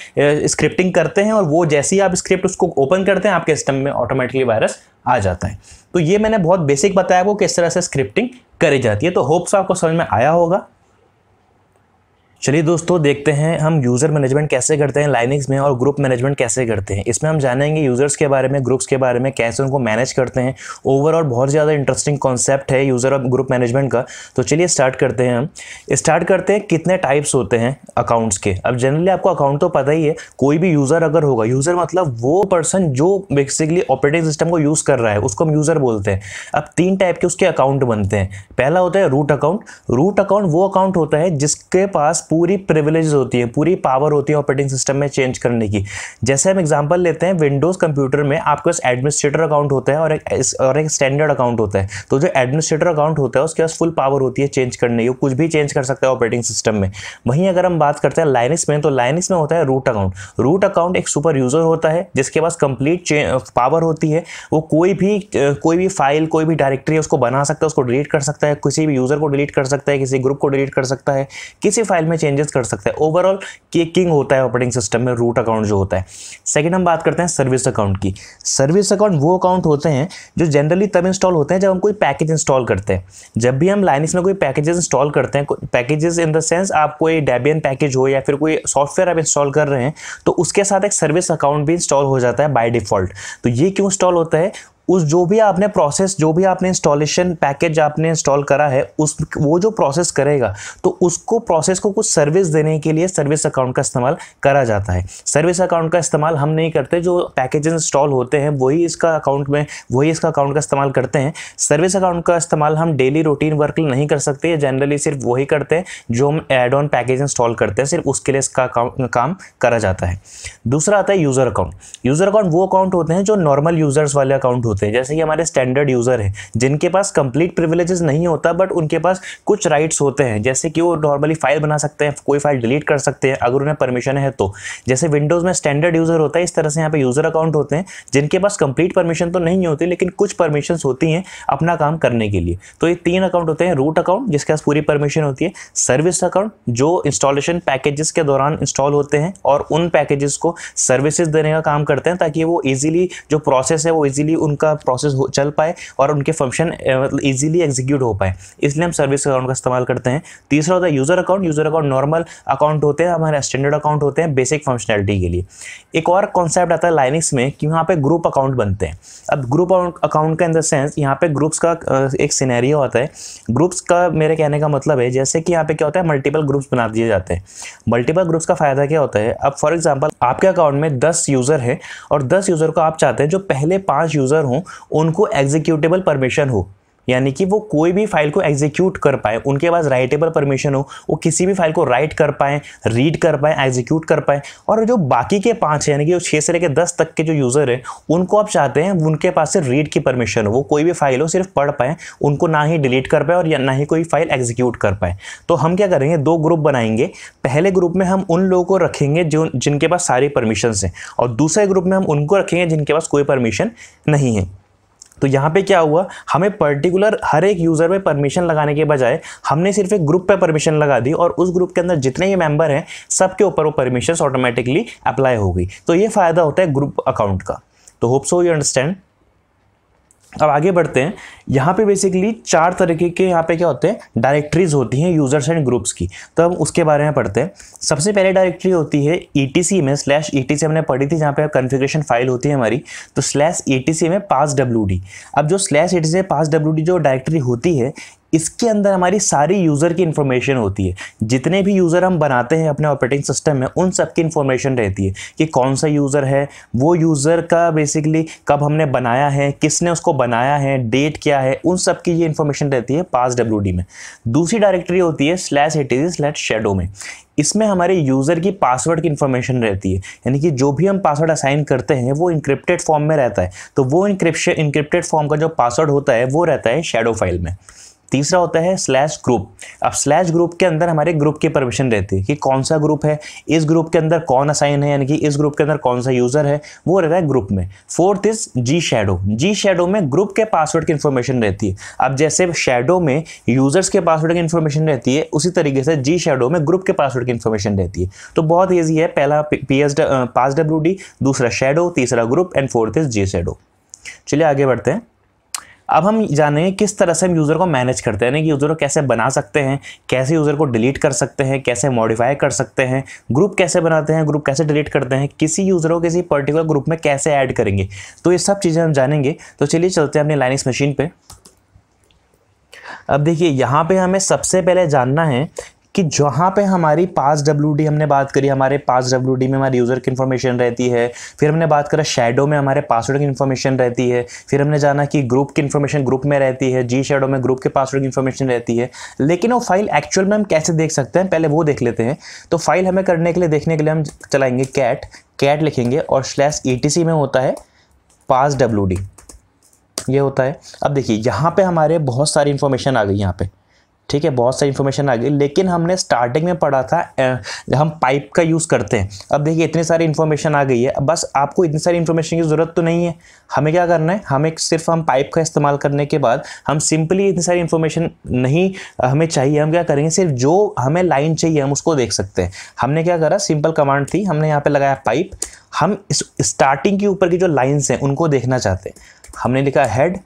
स्क्रिप्टिंग करते हैं और वो जैसे ही आप स्क्रिप्ट उसको ओपन करते हैं आपके सिस्टम में ऑटोमेटिकली वायरस आ जाता है तो ये मैंने बहुत बेसिक बताया वो किस तरह से स्क्रिप्टिंग करी जाती है तो होप्स आपको समझ में आया होगा चलिए दोस्तों देखते हैं हम यूज़र मैनेजमेंट कैसे करते हैं लाइनिंग्स में और ग्रुप मैनेजमेंट कैसे करते हैं इसमें हम जानेंगे यूज़र्स के बारे में ग्रुप्स के बारे में कैसे उनको मैनेज करते हैं ओवरऑल बहुत ज़्यादा इंटरेस्टिंग कॉन्सेप्ट है यूज़र और ग्रुप मैनेजमेंट का तो चलिए स्टार्ट करते हैं हम स्टार्ट करते हैं कितने टाइप्स होते हैं अकाउंट्स के अब जनरली आपको अकाउंट तो पता ही है कोई भी यूज़र अगर होगा यूज़र मतलब वो पर्सन जो बेसिकली ऑपरेटिंग सिस्टम को यूज़ कर रहा है उसको हम यूज़र बोलते हैं अब तीन टाइप के उसके अकाउंट बनते हैं पहला होता है रूट अकाउंट रूट अकाउंट वो अकाउंट होता है जिसके पास पूरी प्रिविलेज होती है पूरी पावर होती है ऑपरेटिंग सिस्टम में चेंज करने की जैसे हम एग्जाम्पल लेते हैं विंडोज़ कंप्यूटर में आपके पास एडमिनिस्ट्रेटर अकाउंट होता है और एक और एक स्टैंडर्ड अकाउंट होता है तो जो एडमिनिस्ट्रेटर अकाउंट होता है उसके पास फुल पावर होती है चेंज करने की कुछ भी चेंज कर सकता है ऑपरेटिंग सिस्टम में वहीं अगर हम बात करते हैं लाइनिक्स में तो लाइनिक्स में होता है रूट अकाउंट रूट अकाउंट एक सुपर यूज़र होता है जिसके पास कंप्लीट पावर होती है वो कोई भी कोई भी फाइल कोई भी डायरेक्टरी उसको बना सकता है उसको डिलीट कर सकता है किसी भी यूज़र को डिलीट कर सकता है किसी ग्रुप को डिलीट कर सकता है किसी फाइल में में चेंजेस कर सकते हैं ओवरऑल के किंग होता है ऑपरेटिंग सिस्टम में रूट अकाउंट जो होता है सेकेंड हम बात करते हैं सर्विस अकाउंट की सर्विस अकाउंट वो अकाउंट होते हैं जो जनरली तब इंस्टॉल होते हैं जब हम कोई पैकेज इंस्टॉल करते हैं जब भी हम लाइनिक्स में कोई पैकेजेस इंस्टॉल करते हैं पैकेजेस इन द सेंस आप कोई डेबियन पैकेज हो या फिर कोई सॉफ्टवेयर आप इंस्टॉल कर रहे हैं तो उसके साथ एक सर्विस अकाउंट भी इंस्टॉल हो जाता है बाई डिफॉल्ट तो ये क्यों इंस्टॉल होता है उस जो भी आपने प्रोसेस जो भी आपने इंस्टॉलेशन पैकेज आपने इंस्टॉल करा है उस वो जो प्रोसेस करेगा तो उसको प्रोसेस को कुछ सर्विस देने के लिए सर्विस अकाउंट का इस्तेमाल करा जाता है सर्विस अकाउंट का इस्तेमाल हम नहीं करते जो पैकेज इंस्टॉल होते हैं वही इसका अकाउंट में वही इसका अकाउंट का इस्तेमाल करते हैं सर्विस अकाउंट का इस्तेमाल हम डेली रूटीन वर्क नहीं कर सकते जनरली सिर्फ वही करते हैं जो हम एड ऑन पैकेज इंस्टॉल करते हैं सिर्फ उसके लिए इसका काम करा जाता है दूसरा आता है यूज़र अकाउंट यूज़र अकाउंट वो अकाउंट होते हैं जो नॉर्मल यूज़र्स वाले अकाउंट होते होते हैं जैसे कि हमारे स्टैंडर्ड यूज़र हैं जिनके पास कंप्लीट प्रिविलेजेस नहीं होता बट उनके पास कुछ राइट्स होते हैं जैसे कि वो नॉर्मली फाइल बना सकते हैं कोई फाइल डिलीट कर सकते हैं अगर उन्हें परमिशन है तो जैसे विंडोज़ में स्टैंडर्ड यूज़र होता है इस तरह से यहाँ पर यूज़र अकाउंट होते हैं जिनके पास कंप्लीट परमिशन तो नहीं होती लेकिन कुछ परमिशन होती हैं अपना काम करने के लिए तो ये तीन अकाउंट होते हैं रूट अकाउंट जिसके पास पूरी परमिशन होती है सर्विस अकाउंट जो इंस्टॉलेशन पैकेजेस के दौरान इंस्टॉल होते हैं और उन पैकेजेस को सर्विसेज देने का काम करते हैं ताकि वो ईजिली जो प्रोसेस है वो ईजिली उनका उसका प्रोसेस चल पाए और उनके फंक्शन मतलब ईजिली एग्जीक्यूट हो पाए इसलिए हम सर्विस अकाउंट का इस्तेमाल करते हैं तीसरा होता है user account user account normal account होते हैं हमारे स्टैंडर्ड अकाउंट होते हैं बेसिक फंक्शनैलिटी के लिए एक और कॉन्सेप्ट आता है लाइनिक्स में कि वहाँ पर ग्रुप अकाउंट बनते हैं अब ग्रुप अकाउंट का इन द सेंस यहाँ पे ग्रुप्स का एक सीनेरियो होता है ग्रुप्स का मेरे कहने का मतलब है जैसे कि यहाँ पे क्या होता है मल्टीपल ग्रुप्स बना दिए जाते हैं मल्टीपल ग्रुप्स का फ़ायदा क्या होता है अब फॉर एग्जाम्पल आपके अकाउंट में दस यूज़र है और दस यूज़र को आप चाहते हैं जो पहले पांच यूज़र हो हों उनको एग्जीक्यूटिबल परमिशन हो यानी कि वो कोई भी फाइल को एग्जीक्यूट कर पाए उनके पास राइटेबल परमिशन हो वो किसी भी फाइल को राइट कर पाएँ रीड कर पाएँ एग्जीक्यूट कर पाएँ और जो बाकी के पाँच यानी कि जो छः से लेकर दस तक के जो यूज़र हैं उनको आप चाहते हैं उनके पास से रीड की परमिशन हो वो कोई भी फाइल हो सिर्फ पढ़ पाए उनको ना ही डिलीट कर पाए और ना ही कोई फाइल एग्जीक्यूट कर पाए तो हम क्या करेंगे दो ग्रुप बनाएंगे पहले ग्रुप में हम उन लोगों को रखेंगे जो जिनके पास सारी परमिशन हैं और दूसरे ग्रुप में हम उनको रखेंगे जिनके पास कोई परमिशन नहीं है तो यहाँ पे क्या हुआ हमें पर्टिकुलर हर एक यूज़र पे परमिशन लगाने के बजाय हमने सिर्फ एक ग्रुप पे परमिशन लगा दी और उस ग्रुप के अंदर जितने ही मेंबर हैं सबके ऊपर वो परमिशन ऑटोमेटिकली अप्लाई हो गई तो ये फ़ायदा होता है ग्रुप अकाउंट का तो होप सो यू अंडरस्टैंड अब आगे बढ़ते हैं यहाँ पे बेसिकली चार तरीके के यहाँ पे क्या होते हैं डायरेक्टरीज होती हैं यूज़र्स एंड ग्रुप्स की तो हम उसके बारे में पढ़ते हैं सबसे पहले डायरेक्टरी होती है ई में स्लैश ई हमने पढ़ी थी जहाँ पे कॉन्फ़िगरेशन फाइल होती है हमारी तो स्लैश ई में पास डब्ल्यू अब जो स्लैश ई से पास डब्ल्यू जो डायरेक्टरी होती है इसके अंदर हमारी सारी यूज़र की इन्फॉर्मेशन होती है जितने भी यूज़र हम बनाते हैं अपने ऑपरेटिंग सिस्टम में उन सब की इन्फॉर्मेशन रहती है कि कौन सा यूज़र है वो यूज़र का बेसिकली कब हमने बनाया है किसने उसको बनाया है डेट क्या है उन सब की ये इन्फॉर्मेशन रहती है पास डब्ल्यू में दूसरी डायरेक्टरी होती है slash etc slash shadow में इसमें हमारे यूज़र की पासवर्ड की इन्फॉर्मेशन रहती है यानी कि जो भी हम पासवर्ड असाइन करते हैं वो इंक्रिप्टेड फॉर्म में रहता है तो वो इंक्रिप्शन इंक्रिप्टेड फॉर्म का जो पासवर्ड होता है वो रहता है शेडो फाइल में तीसरा होता है स्लैश ग्रुप अब स्लैश ग्रुप के अंदर हमारे ग्रुप की परमिशन रहती है कि कौन सा ग्रुप है इस ग्रुप के अंदर कौन असाइन है यानी कि इस ग्रुप के अंदर कौन सा यूज़र है वो रहता है ग्रुप में fourth is G shadow G shadow में ग्रुप के पासवर्ड की इन्फॉर्मेशन रहती है अब जैसे शेडो में यूज़र्स के पासवर्ड की इन्फॉर्मेशन रहती है उसी तरीके से जी शेडो में ग्रुप के पासवर्ड की इन्फॉर्मेशन रहती है तो बहुत ईजी है पहला P S pass W D दूसरा शेडो तीसरा group and fourth is G shadow चलिए आगे बढ़ते हैं अब हम जानेंगे किस तरह से हम यूज़र को मैनेज करते हैं यानी कि यूज़र को कैसे बना सकते हैं कैसे यूज़र को डिलीट कर सकते हैं कैसे मॉडिफाई कर सकते हैं ग्रुप कैसे बनाते हैं ग्रुप कैसे डिलीट करते हैं किसी यूज़र को किसी पर्टिकुलर ग्रुप में कैसे ऐड करेंगे तो ये सब चीज़ें हम जानेंगे तो चलिए चलते हैं अपने लाइनिक्स मशीन पर अब देखिए यहाँ पे हमें सबसे पहले जानना है कि जहाँ पे हमारी पास डब्ल्यू हमने बात करी हमारे पास डब्ल्यू में हमारी यूज़र की इन्फॉर्मेशन रहती है फिर हमने बात करा शेडो में हमारे पासवर्ड की इन्फॉर्मेशन रहती है फिर हमने जाना कि ग्रुप की इन्फॉर्मेशन ग्रुप में रहती है जी शेडो में ग्रुप के पासवर्ड की इन्फॉर्मेशन रहती है लेकिन वो फाइल एक्चुअल में हम कैसे देख सकते हैं पहले वो देख लेते हैं तो फाइल हमें करने के लिए देखने के लिए हम चलाएंगे कैट कैट लिखेंगे और स्लैश ई में होता है पास डब्ल्यू ये होता है अब देखिए यहाँ पे हमारे बहुत सारी इन्फॉर्मेशन आ गई यहाँ पे ठीक है बहुत सारी इन्फॉर्मेशन आ गई लेकिन हमने स्टार्टिंग में पढ़ा था हम पाइप का यूज़ करते हैं अब देखिए इतनी सारी इन्फॉर्मेशन आ गई है बस आपको इतनी सारी इन्फॉर्मेशन की ज़रूरत तो नहीं है हमें क्या करना है हमें सिर्फ हम पाइप का इस्तेमाल करने के बाद हम सिंपली इतनी सारी इन्फॉर्मेशन नहीं हमें चाहिए हम क्या करेंगे सिर्फ जो हमें लाइन चाहिए हम उसको देख सकते हैं हमने क्या करा सिंपल कमांड थी हमने यहाँ पर लगाया पाइप हम स्टार्टिंग के ऊपर की जो लाइन्स हैं उनको देखना चाहते हैं हमने लिखा हेड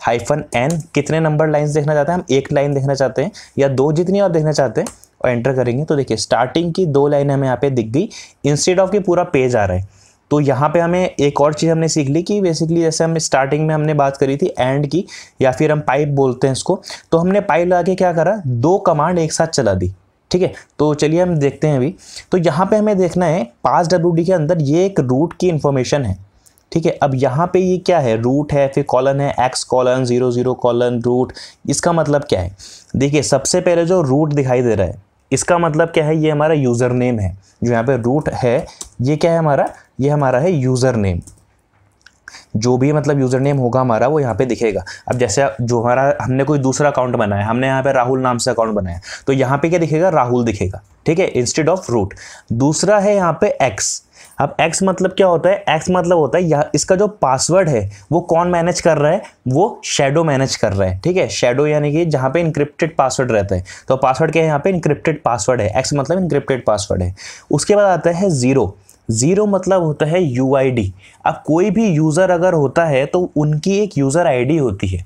हाइफन एन कितने नंबर लाइन्स देखना चाहते हैं हम एक लाइन देखना चाहते हैं या दो जितनी और देखना चाहते हैं और एंटर करेंगे तो देखिए स्टार्टिंग की दो लाइन हमें यहाँ पे दिख गई इंस्टेड ऑफ के पूरा पेज आ रहा है तो यहाँ पे हमें एक और चीज़ हमने सीख ली कि बेसिकली जैसे हम स्टार्टिंग में हमने बात करी थी एंड की या फिर हम पाइप बोलते हैं इसको तो हमने पाइप लगा के क्या करा दो कमांड एक साथ चला दी ठीक है तो चलिए हम देखते हैं अभी तो यहाँ पे हमें देखना है पास डब्ल्यू के अंदर ये एक रूट की इन्फॉर्मेशन है ठीक है अब यहाँ पे ये क्या है रूट है फिर कॉलन है X colon zero zero colon root इसका मतलब क्या है देखिए सबसे पहले जो रूट दिखाई दे रहा है इसका मतलब क्या है ये हमारा यूज़र नेम है जो यहाँ पे रूट है ये क्या है हमारा ये हमारा है यूज़र नेम जो भी मतलब यूज़र नेम होगा हमारा वो यहाँ पे दिखेगा अब जैसे जो हमारा हमने कोई दूसरा अकाउंट बनाया हमने यहाँ पे राहुल नाम से अकाउंट बनाया तो यहाँ पे क्या दिखेगा राहुल दिखेगा ठीक है इंस्टेड ऑफ रूट दूसरा है यहाँ पे एक्स अब एक्स मतलब क्या होता है एक्स मतलब होता है यह इसका जो पासवर्ड है वो कौन मैनेज कर रहा है वो शेडो मैनेज कर रहा है ठीक है शेडो यानी कि जहाँ पे इंक्रिप्टेड पासवर्ड रहता है तो पासवर्ड क्या है यहाँ पे इंक्रिप्टेड पासवर्ड है एक्स मतलब इंक्रिप्टेड पासवर्ड है उसके बाद आता है ज़ीरो ज़ीरो मतलब होता है यू अब कोई भी यूज़र अगर होता है तो उनकी एक यूज़र आई होती है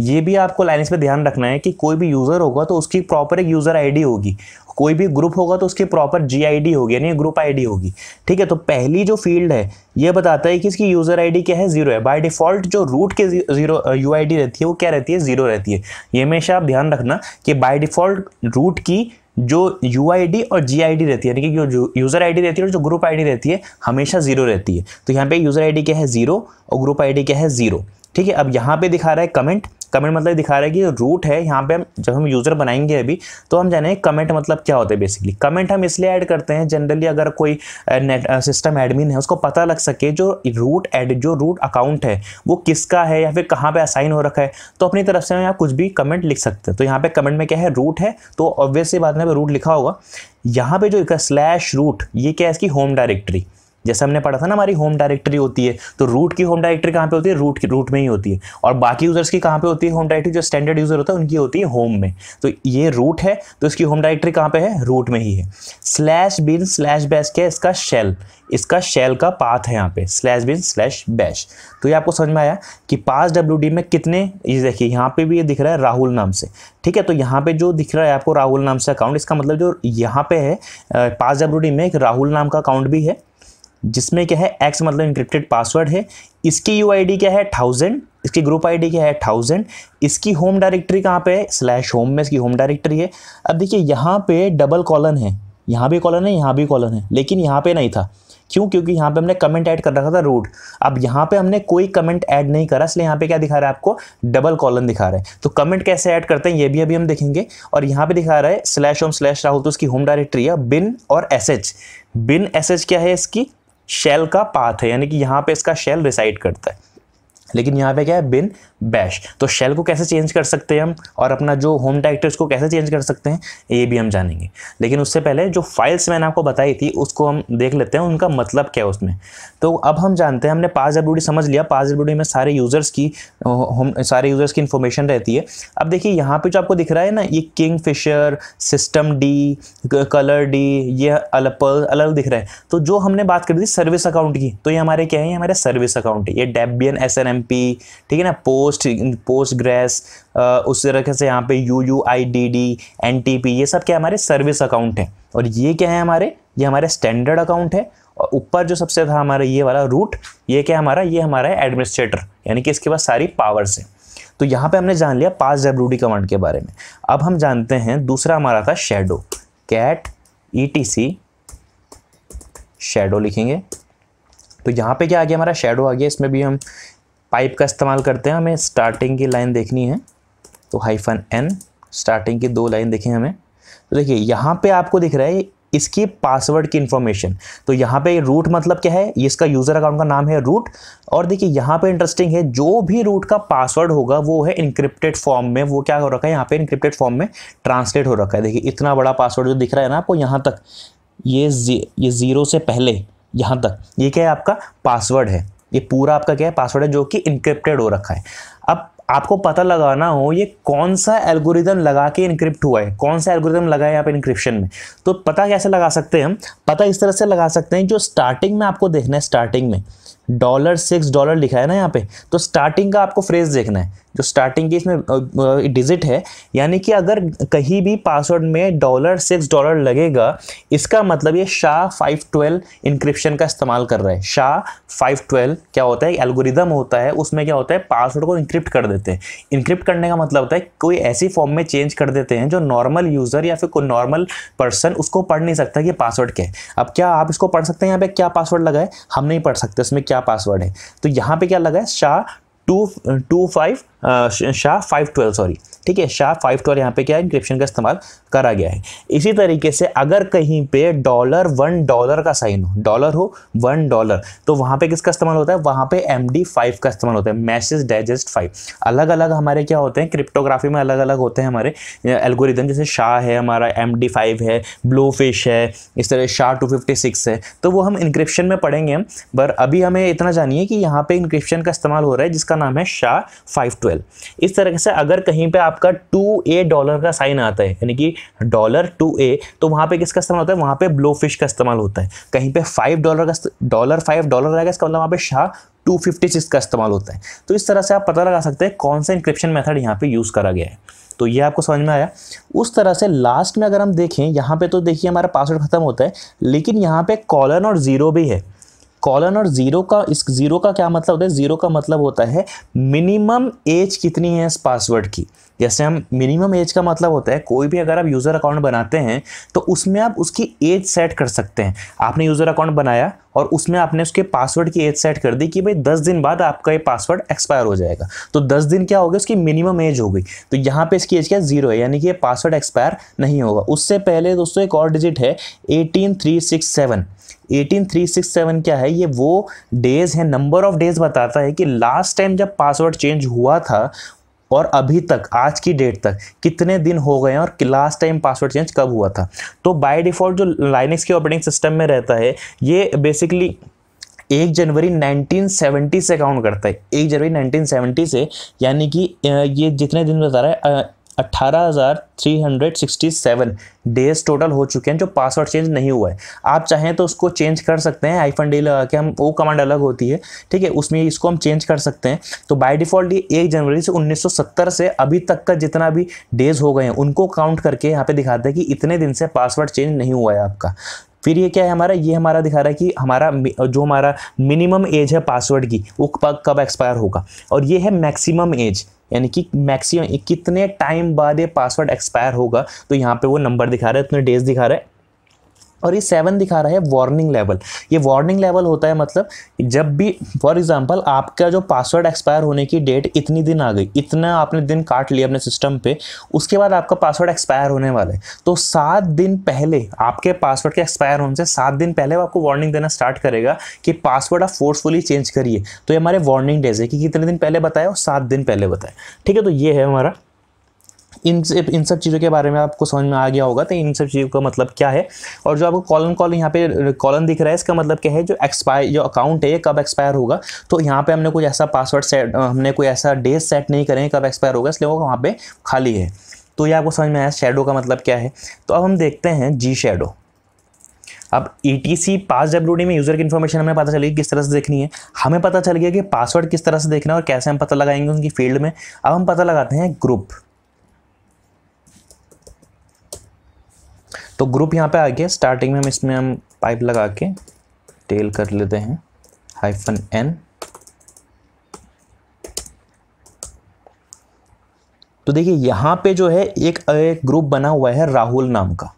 ये भी आपको लाइनेंस पे ध्यान रखना है कि कोई भी यूज़र होगा तो उसकी प्रॉपर एक यूज़र आईडी होगी कोई भी ग्रुप होगा तो उसकी प्रॉपर जी आई होगी यानी ग्रुप आईडी होगी ठीक है तो पहली जो फील्ड है ये बताता है कि इसकी यूज़र आईडी क्या है जीरो है बाय डिफ़ॉल्ट जो रूट के जीरो यू आई रहती है वो क्या रहती है जीरो रहती है ये हमेशा आप ध्यान रखना कि बाई डिफ़ॉल्ट रूट की जो यू और जी रहती है यानी कि जो यूज़र आई रहती है और जो ग्रुप आई रहती है हमेशा ज़ीरो रहती है तो यहाँ पे यूज़र आई क्या है ज़ीरो और ग्रुप आई क्या है ज़ीरो ठीक है अब यहाँ पे दिखा रहा है कमेंट कमेंट मतलब दिखा रहा है कि रूट है यहाँ पे हम जब हम यूज़र बनाएंगे अभी तो हम जानेंगे कमेंट मतलब क्या होता है बेसिकली कमेंट हम इसलिए ऐड करते हैं जनरली अगर कोई नेट सिस्टम एडमिन है उसको पता लग सके जो रूट एड जो रूट अकाउंट है वो किसका है या फिर कहाँ पर असाइन हो रखा है तो अपनी तरफ से हम यहाँ कुछ भी कमेंट लिख सकते हैं तो यहाँ पर कमेंट में क्या है रूट है तो ऑब्वियसली बात में रूट लिखा होगा यहाँ पे जो स्लैश रूट ये क्या है इसकी होम डायरेक्टरी जैसे हमने पढ़ा था ना हमारी होम डायरेक्टरी होती है तो रूट की होम डायरेक्टरी कहाँ पे होती है रूट की रूट में ही होती है और बाकी यूज़र्स की कहाँ पे होती है होम डायरेक्टरी जो स्टैंडर्ड यूज़र होता है उनकी होती है होम में तो ये रूट है तो इसकी होम डायरेक्टरी कहाँ पे है रूट में ही है स्लैश बिन स्लैश बैश क्या है इसका शेल इसका शेल का पाथ है यहाँ पे स्लैश बिन स्लैश बैश तो ये आपको समझ में आया कि पास डब्ल्यू में कितने ये देखिए यहाँ पे भी ये दिख रहा है राहुल नाम से ठीक है तो यहाँ पे जो दिख रहा है आपको राहुल नाम से अकाउंट इसका मतलब जो यहाँ पे है पास डब्ल्यू में एक राहुल नाम का अकाउंट भी है जिसमें क्या है एक्स मतलब इंक्रिप्टेड पासवर्ड है इसकी यू क्या है थाउजेंड इसकी ग्रुप आईडी क्या है थाउजेंड इसकी होम डायरेक्टरी कहाँ पे है स्लैश होम में इसकी होम डायरेक्टरी है अब देखिए यहाँ पे डबल कॉलन है यहाँ भी कॉलन है यहाँ भी कॉलन है लेकिन यहाँ पे नहीं था क्यों क्योंकि यहाँ पे हमने कमेंट ऐड कर रखा था रूट अब यहाँ पे हमने कोई कमेंट ऐड नहीं करा इसलिए यहाँ पे क्या दिखा रहा है आपको डबल कॉलन दिखा रहा है तो कमेंट कैसे ऐड करते हैं ये भी अभी हम देखेंगे और यहाँ पे दिखा रहा है स्लैश होम स्लैश राहुल तो उसकी होम डायरेक्टरी है बिन और एस बिन एस क्या है इसकी शेल का पाथ है यानी कि यहाँ पे इसका शेल रिसाइड करता है लेकिन यहाँ पे क्या है बिन बैश तो शेल को कैसे चेंज कर सकते हैं हम और अपना जो होम डायरेक्टर उसको कैसे चेंज कर सकते हैं ये भी हम जानेंगे लेकिन उससे पहले जो फाइल्स मैंने आपको बताई थी उसको हम देख लेते हैं उनका मतलब क्या है उसमें तो अब हम जानते हैं हमने पास डब्ल्यू समझ लिया पास डब्ल्यू में सारे यूज़र्स की होम सारे यूज़र्स की इन्फॉर्मेशन रहती है अब देखिए यहाँ पर जो आपको दिख रहा है ना ये Kingfisher system D colour D ये अलपल अलग दिख रहा है तो जो हमने बात करी थी सर्विस अकाउंट की तो ये हमारे क्या है ये हमारे सर्विस अकाउंट ये डेबियन एस ठीक है ना पोस्ट पोस्ट पोस्ट ग्रेस उस तरह से यहाँ पे U U I D D N T P ये सब क्या हमारे सर्विस अकाउंट हैं और ये क्या है हमारे ये हमारे स्टैंडर्ड अकाउंट है और ऊपर जो सबसे था हमारा ये वाला रूट ये क्या हमारा ये हमारा है एडमिनिस्ट्रेटर यानी कि इसके पास सारी पावर्स हैं तो यहाँ पे हमने जान लिया पास डब्ल्यू डी कमांड के बारे में अब हम जानते हैं दूसरा हमारा था shadow cat E T C shadow लिखेंगे तो यहाँ पे क्या आ गया हमारा शेडो आ गया इसमें भी हम पाइप का इस्तेमाल करते हैं हमें स्टार्टिंग की लाइन देखनी है तो हाइफन एन स्टार्टिंग की दो लाइन देखें हमें तो देखिए यहाँ पे आपको दिख रहा है इसकी पासवर्ड की इन्फॉर्मेशन तो यहाँ पे रूट मतलब क्या है इसका यूज़र अकाउंट का नाम है रूट और देखिए यहाँ पे इंटरेस्टिंग है जो भी रूट का पासवर्ड होगा वो है इंक्रिप्टेड फॉर्म में वो क्या हो रखा है यहाँ पे इंक्रिप्टेड फॉर्म में ट्रांसलेट हो रखा है देखिए इतना बड़ा पासवर्ड जो दिख रहा है ना आपको यहाँ तक ये जी, ये ज़ीरो से पहले यहाँ तक ये क्या है आपका पासवर्ड है ये पूरा आपका क्या है पासवर्ड है जो कि इंक्रिप्टेड हो रखा है अब आपको पता लगाना हो ये कौन सा एल्गोरिदम लगा के इंक्रिप्ट हुआ है कौन सा एल्गोरिदम लगा है यहाँ पे इंक्रिप्शन में तो पता कैसे लगा सकते हैं हम पता इस तरह से लगा सकते हैं जो स्टार्टिंग में आपको देखना है स्टार्टिंग में डॉलर सिक्स डॉलर लिखा है ना यहाँ पे तो स्टार्टिंग का आपको फ्रेज देखना है जो स्टार्टिंग की इसमें डिजिट है यानी कि अगर कहीं भी पासवर्ड में डॉलर सिक्स डॉलर लगेगा इसका मतलब ये शाह फाइव ट्वेल्व इंक्रिप्शन का इस्तेमाल कर रहा है शाह फाइव ट्वेल्व क्या होता है एल्गोरिदम होता है उसमें क्या होता है पासवर्ड को इंक्रिप्ट कर देते हैं इंक्रिप्ट करने का मतलब होता है कोई ऐसी फॉर्म में चेंज कर देते हैं जो नॉर्मल यूज़र या फिर कोई नॉर्मल पर्सन उसको पढ़ नहीं सकता कि पासवर्ड क्या है अब क्या आप इसको पढ़ सकते हैं यहाँ पे क्या पासवर्ड लगा है हम नहीं पढ़ सकते इसमें क्या पासवर्ड है तो यहाँ पे क्या लगा है SHA two two five SHA five twelve sorry ठीक है शाह फाइव ट्वेल्व यहाँ पे क्या है इंक्रिप्शन का इस्तेमाल करा गया है इसी तरीके से अगर कहीं पे डॉलर वन डॉलर का साइन हो डॉलर हो वन डॉलर तो वहाँ पे किसका इस्तेमाल होता है वहाँ पे एम डी फाइव का इस्तेमाल होता है मैसेज डाइजेस्ट फाइव अलग अलग हमारे क्या होते हैं क्रिप्टोग्राफी में अलग अलग होते हैं हमारे एल्गोरिदम जैसे शाह है हमारा एम डी फाइव है ब्लू फिश है इस तरह शाह टू फिफ्टी सिक्स है तो वो हम इंक्रिप्शन में पढ़ेंगे हम पर अभी हमें इतना जानिए कि यहाँ पर इंक्रिप्शन का इस्तेमाल हो रहा है जिसका इसका नाम है शाह 512 इस तरह से अगर कहीं पे आपका टू ए डॉलर का साइन आता है यानी कि डॉलर टू ए तो वहाँ पे किसका इस्तेमाल होता है वहाँ पे ब्लो फिश का इस्तेमाल होता है कहीं पे फाइव डॉलर का डॉलर फाइव डॉलर रहेगा इसका मतलब वहाँ पे शाह टू फिफ्टी सिक्स का इस्तेमाल होता है तो इस तरह से आप पता लगा सकते हैं कौन सा इंक्रिप्शन मेथड यहाँ पर यूज़ करा गया है तो ये आपको समझ में आया उस तरह से लास्ट में अगर हम देखें यहाँ पे तो देखिए हमारा पासवर्ड खत्म होता है लेकिन यहाँ पे कॉलन और ज़ीरो भी है कॉलन और ज़ीरो का इस ज़ीरो का क्या मतलब होता है ज़ीरो का मतलब होता है मिनिमम एज कितनी है इस पासवर्ड की जैसे हम मिनिमम एज का मतलब होता है कोई भी अगर आप यूज़र अकाउंट बनाते हैं तो उसमें आप उसकी एज सेट कर सकते हैं आपने यूज़र अकाउंट बनाया और उसमें आपने उसके पासवर्ड की एज सेट कर दी कि भाई दस दिन बाद आपका ये पासवर्ड एक्सपायर हो जाएगा तो दस दिन क्या हो गया उसकी मिनिमम एज हो गई तो यहाँ पे इसकी एज क्या जीरो है यानी कि ये पासवर्ड एक्सपायर नहीं होगा उससे पहले दोस्तों एक और डिजिट है एटीन थ्री सिक्स सेवन 18367 क्या है ये वो डेज़ है नंबर ऑफ डेज़ बताता है कि लास्ट टाइम जब पासवर्ड चेंज हुआ था और अभी तक आज की डेट तक कितने दिन हो गए हैं और लास्ट टाइम पासवर्ड चेंज कब हुआ था तो बाय डिफ़ॉल्ट जो लाइनिक्स के ऑपरेटिंग सिस्टम में रहता है ये बेसिकली एक जनवरी 1970 से काउंट करता है एक जनवरी 1970 से यानी कि ये जितने दिन बता रहा है 18,367 डेज टोटल हो चुके हैं जो पासवर्ड चेंज नहीं हुआ है आप चाहें तो उसको चेंज कर सकते हैं आईफन डी लगा के हम वो कमांड अलग होती है ठीक है उसमें इसको हम चेंज कर सकते हैं तो बाय डिफ़ॉल्ट ये एक जनवरी से 1970 से अभी तक का जितना भी डेज हो गए हैं उनको काउंट करके यहाँ पे दिखाता है कि इतने दिन से पासवर्ड चेंज नहीं हुआ है आपका फिर ये क्या है हमारा ये हमारा दिखा रहा है कि हमारा जो हमारा मिनिमम एज है पासवर्ड की वो कब एक्सपायर होगा और ये है मैक्सिमम एज यानी कि मैक्सिमम कितने टाइम बाद ये पासवर्ड एक्सपायर होगा तो यहाँ पे वो नंबर दिखा रहा है इतने डेज दिखा रहा है और ये सेवन दिखा रहा है वार्निंग लेवल ये वार्निंग लेवल होता है मतलब जब भी फॉर एग्जांपल आपका जो पासवर्ड एक्सपायर होने की डेट इतनी दिन आ गई इतना आपने दिन काट लिया अपने सिस्टम पे उसके बाद आपका पासवर्ड एक्सपायर होने वाला है तो सात दिन पहले आपके पासवर्ड के एक्सपायर होने से सात दिन पहले वो आपको वार्निंग देना स्टार्ट करेगा कि पासवर्ड आप फोर्सफुली चेंज करिए तो ये हमारे वार्निंग डेज है कि कितने दिन पहले बताए और सात दिन पहले बताए ठीक है तो ये है हमारा इन इन सब चीज़ों के बारे में आपको समझ में आ गया होगा तो इन सब चीज़ों का मतलब क्या है और जो आपको कॉलन कॉल यहाँ पे कॉलन दिख रहा है इसका मतलब क्या है जो एक्सपायर जो अकाउंट है ये कब एक्सपायर होगा तो यहाँ पे हमने कुछ ऐसा पासवर्ड सेट हमने कोई ऐसा डेट सेट नहीं करें कब एक्सपायर होगा इसलिए वो वहाँ पर खाली है तो ये आपको समझ में आया शेडो का मतलब क्या है तो अब हम देखते हैं जी शेडो अब E T C pass W D में यूज़र की इन्फॉर्मेशन हमें पता चली किस तरह से देखनी है हमें पता चल गया कि पासवर्ड किस तरह से देखना है और कैसे हम पता लगाएंगे उनकी फील्ड में अब हम पता लगाते हैं ग्रुप तो ग्रुप यहाँ पे आ गया स्टार्टिंग में हम इसमें हम पाइप लगा के टेल कर लेते हैं हाइफन एन तो देखिए यहाँ पे जो है एक एक ग्रुप बना हुआ है राहुल नाम का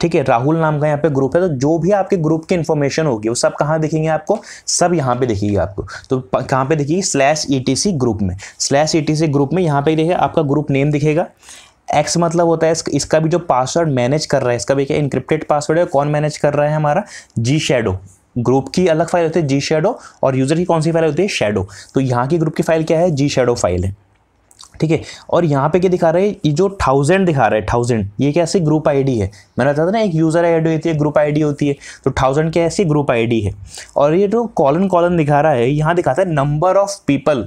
ठीक है राहुल नाम का यहाँ पे ग्रुप है तो जो भी आपके ग्रुप की इन्फॉर्मेशन होगी वो सब कहाँ दिखेंगे आपको सब यहाँ पे दिखेगी आपको तो कहाँ पे दिखेगी स्लैश ई ग्रुप में स्लैश ई ग्रुप में यहाँ पे देखिए आपका ग्रुप नेम दिखेगा एक्स मतलब होता है इसका भी जो पासवर्ड मैनेज कर रहा है इसका भी क्या इंक्रिप्टेड पासवर्ड है कौन मैनेज कर रहा है हमारा जी शेडो ग्रुप की अलग फाइल होती है जी शेडो और यूज़र की कौन सी फाइल होती है शेडो तो यहाँ की ग्रुप की फाइल क्या है जी शेडो फाइल है ठीक है और यहाँ पे क्या दिखा रहा है ये जो थाउजेंड दिखा रहे हैं थाउजेंड ये क्या ऐसी ग्रुप आईडी है मैंने बताया था ना एक यूज़र आईडी होती है ग्रुप आईडी होती है तो थाउजेंड क्या ऐसी ग्रुप आईडी है और ये जो कॉलन कॉलन दिखा रहा है यहाँ दिखाता है नंबर ऑफ पीपल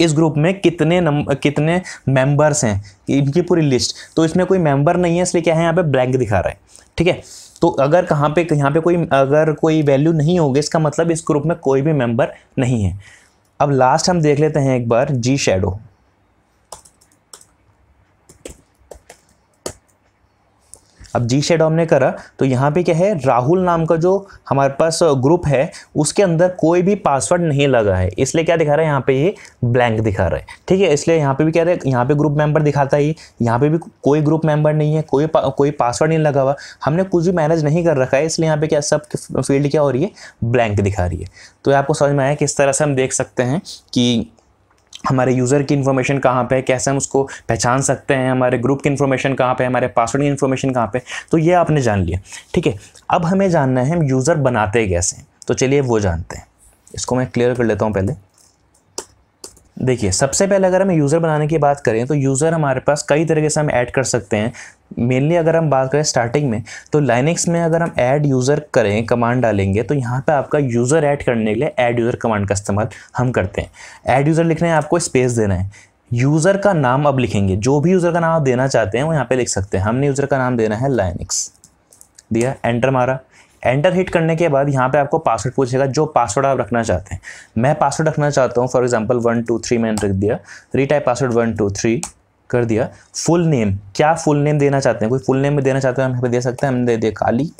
इस ग्रुप में कितने नम कितने मेंबर्स हैं इनकी पूरी लिस्ट तो इसमें कोई मेंबर नहीं है इसलिए क्या है यहाँ पे ब्लैंक दिखा रहा है ठीक है तो अगर कहाँ पे यहाँ पे कोई अगर कोई वैल्यू नहीं होगी इसका मतलब इस ग्रुप में कोई भी मेंबर नहीं है अब लास्ट हम देख लेते हैं एक बार जी शेडो अब जी शेड हमने करा तो यहाँ पे क्या है राहुल नाम का जो हमारे पास ग्रुप है उसके अंदर कोई भी पासवर्ड नहीं लगा है इसलिए क्या दिखा रहा है यहाँ पे ये ब्लैंक दिखा रहा है ठीक है इसलिए यहाँ पे भी क्या हैं यहाँ पे ग्रुप मेंबर दिखाता है यहाँ पे भी कोई ग्रुप मेंबर नहीं है कोई पा, कोई पासवर्ड नहीं लगा हुआ हमने कुछ भी मैनेज नहीं कर रखा है इसलिए यहाँ पे क्या सब फील्ड क्या हो रही है ब्लैंक दिखा रही है तो आपको समझ में आया किस तरह से हम देख सकते हैं कि हमारे यूज़र की इन्फॉर्मेशन कहाँ पे है कैसे हम उसको पहचान सकते हैं हमारे ग्रुप की इन्फॉर्मेशन कहाँ पे हमारे पासवर्ड की इन्फॉर्मेशन कहाँ पे तो ये आपने जान लिया ठीक है अब हमें जानना है हम यूज़र बनाते कैसे तो चलिए वो जानते हैं इसको मैं क्लियर कर लेता हूँ पहले देखिए सबसे पहले अगर हम यूज़र बनाने की बात करें तो यूज़र हमारे पास कई तरीके से हम ऐड कर सकते हैं मेनली अगर हम बात करें स्टार्टिंग में तो लाइनिक्स में अगर हम ऐड यूज़र करें कमांड डालेंगे तो यहाँ पे आपका यूज़र ऐड करने के लिए ऐड यूज़र कमांड का इस्तेमाल हम करते हैं ऐड यूज़र लिखना है आपको स्पेस देना है यूज़र का नाम अब लिखेंगे जो भी यूज़र का नाम आप देना चाहते हैं वो यहाँ पर लिख सकते हैं हमने यूज़र का नाम देना है लाइनिक्स दिया एंटर मारा एंटर हिट करने के बाद यहाँ पे आपको पासवर्ड पूछेगा जो पासवर्ड आप रखना चाहते हैं मैं पासवर्ड रखना चाहता हूँ for example one two three मैंने रख दिया retype password one two three कर दिया फुल नेम क्या फुल नेम देना चाहते हैं कोई फुल नेम देना चाहते हैं हम यहाँ पे दे सकते हैं हमने दे दिया काली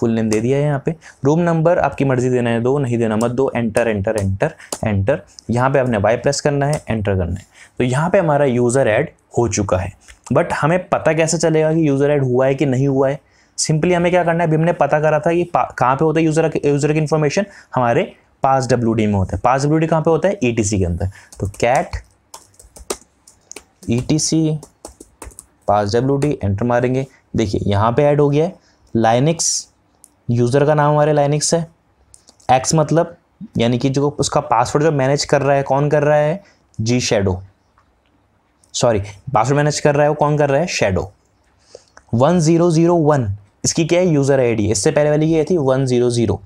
फुल नेम दे दिया है यहाँ पे रूम नंबर आपकी मर्जी देना है दो नहीं देना मत दो एंटर एंटर एंटर एंटर यहाँ पे आपने वाई प्रेस करना है एंटर करना है तो यहाँ पे हमारा यूज़र ऐड हो चुका है बट हमें पता कैसे चलेगा कि यूज़र ऐड हुआ है कि नहीं हुआ है सिंपली हमें क्या करना है अभी हमने पता करा था कि कहाँ पे होता है यूजर यूजर की इन्फॉर्मेशन हमारे पास डब्ल्यू में होता है पास डब्ल्यू डी कहाँ पर होता है ई e के अंदर तो cat E T C pass W D enter मारेंगे देखिए यहाँ पे ऐड हो गया है लाइनिक्स यूज़र का नाम हमारे लाइनिक्स है एक्स मतलब यानी कि जो उसका पासवर्ड जो मैनेज कर रहा है कौन कर रहा है G shadow sorry password manage कर रहा है वो कौन कर रहा है shadow one zero zero one इसकी क्या है यूज़र आईडी इससे पहले वाली ये थी one zero zero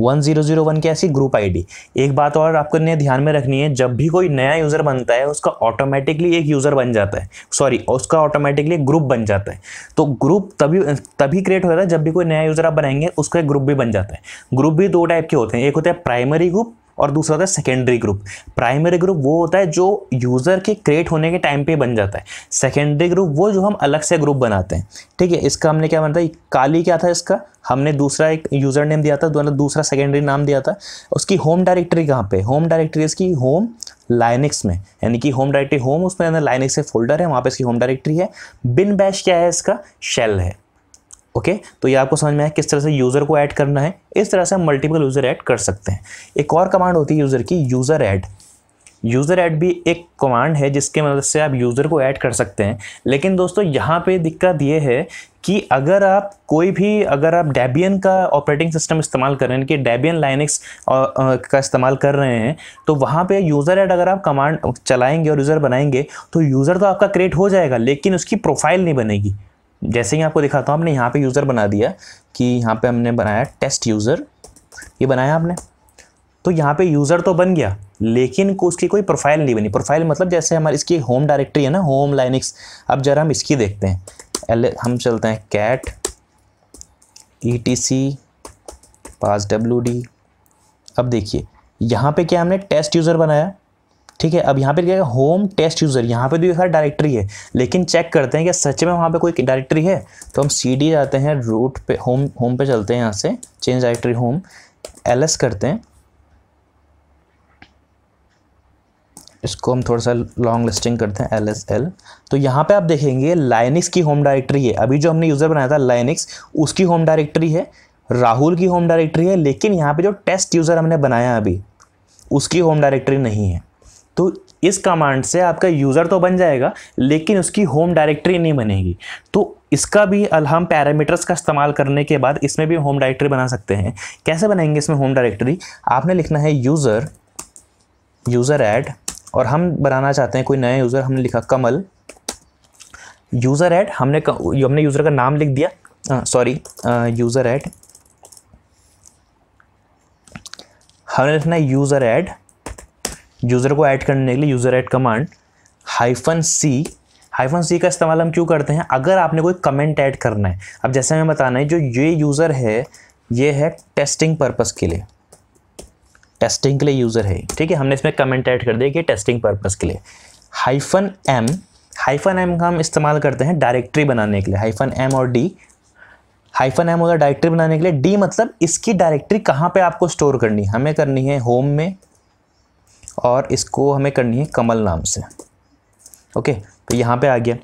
one zero zero one की ऐसी ग्रुप आईडी एक बात और आपको ने ध्यान में रखनी है जब भी कोई नया यूज़र बनता है उसका ऑटोमेटिकली एक यूज़र बन जाता है सॉरी उसका ऑटोमेटिकली ग्रुप बन जाता है तो ग्रुप तभी तभी क्रिएट हो जाता है जब भी कोई नया यूज़र आप बनाएंगे उसका एक ग्रुप भी बन जाता है ग्रुप भी दो टाइप के होते हैं एक होता है प्राइमरी ग्रुप और दूसरा होता है सेकेंडरी ग्रुप प्राइमरी ग्रुप वो होता है जो यूज़र के क्रिएट होने के टाइम पे बन जाता है सेकेंडरी ग्रुप वो जो हम अलग से ग्रुप बनाते हैं ठीक है इसका हमने क्या बनाता है काली क्या था इसका हमने दूसरा एक यूज़र नेम दिया था दोनों दूसरा सेकेंडरी नाम दिया था उसकी होम डायरेक्टरी कहाँ पे होम डायरेक्टरी इसकी होम लाइनिक्स में यानी कि होम डायरेक्टरी होम उसमें अंदर लाइनिक्स से फोल्डर है वहाँ पे इसकी होम डायरेक्टरी है बिन बैश क्या है इसका शेल है ओके तो ये आपको समझ में आया किस तरह से यूज़र को ऐड करना है इस तरह से हम मल्टीपल यूज़र ऐड कर सकते हैं एक और कमांड होती है यूज़र की यूज़र ऐड यूज़र ऐड भी एक कमांड है जिसके मदद से आप यूज़र को ऐड कर सकते हैं लेकिन दोस्तों यहाँ पे दिक्कत ये है कि अगर आप कोई भी अगर आप डेबियन का ऑपरेटिंग सिस्टम इस्तेमाल कर रहे हैं कि डेबियन लाइनिक्स का इस्तेमाल कर रहे हैं तो वहाँ पे यूज़र ऐड अगर आप कमांड चलाएंगे और यूज़र बनाएंगे तो यूज़र तो आपका क्रिएट हो जाएगा लेकिन उसकी प्रोफाइल नहीं बनेगी जैसे ही आपको दिखाता हूँ हमने यहाँ पे यूज़र बना दिया कि यहाँ पे हमने बनाया टेस्ट यूज़र ये बनाया आपने तो यहाँ पे यूज़र तो बन गया लेकिन को उसकी कोई प्रोफाइल नहीं बनी प्रोफाइल मतलब जैसे हमारी इसकी होम डायरेक्टरी है ना होम लाइनिक्स अब ज़रा हम इसकी देखते हैं एल हम चलते हैं cat E T C pass W D अब देखिए यहाँ पे क्या हमने टेस्ट यूज़र बनाया ठीक है अब यहाँ पर क्या है होम टेस्ट यूज़र यहाँ पे भी हर डायरेक्टरी है लेकिन चेक करते हैं कि सच में वहाँ पे कोई डायरेक्टरी है तो हम सी डी जाते हैं रूट पे होम होम पे चलते हैं यहाँ से change directory home L S करते हैं इसको हम थोड़ा सा लॉन्ग लिस्टिंग करते हैं एल एस एल तो यहाँ पे आप देखेंगे लाइनिक्स की होम डायरेक्टरी है अभी जो हमने यूज़र बनाया था लाइनिक्स उसकी होम डायरेक्टरी है राहुल की होम डायरेक्टरी है लेकिन यहाँ पे जो टेस्ट यूज़र हमने बनाया अभी उसकी होम डायरेक्टरी नहीं है तो इस कमांड से आपका यूज़र तो बन जाएगा लेकिन उसकी होम डायरेक्टरी नहीं बनेगी तो इसका भी हम पैरामीटर्स का इस्तेमाल करने के बाद इसमें भी होम डायरेक्टरी बना सकते हैं कैसे बनाएंगे इसमें होम डायरेक्टरी आपने लिखना है यूज़र यूज़र ऐड और हम बनाना चाहते हैं कोई नया यूज़र हमने लिखा कमल यूज़र ऐड हमने हमने यूज़र का नाम लिख दिया सॉरी यूज़र ऐड हमने लिखना है यूज़र ऐड यूज़र को ऐड करने के लिए user add command hyphen C hyphen C का इस्तेमाल हम क्यों करते हैं अगर आपने कोई कमेंट ऐड करना है अब जैसे हमें बताना है जो ये यूज़र है ये है टेस्टिंग पर्पज़ के लिए टेस्टिंग के लिए यूज़र है ठीक है हमने इसमें कमेंट ऐड कर दिया कि टेस्टिंग पर्पज़ के लिए हाइफन एम हाइफन एम का हम इस्तेमाल करते हैं डायरेक्टरी बनाने के लिए हाइफन एम और डी हाइफन एम होता डायरेक्टरी बनाने के लिए डी मतलब इसकी डायरेक्टरी कहाँ पे आपको स्टोर करनी है हमें करनी है होम में और इसको हमें करनी है कमल नाम से ओके तो यहाँ पे आ गया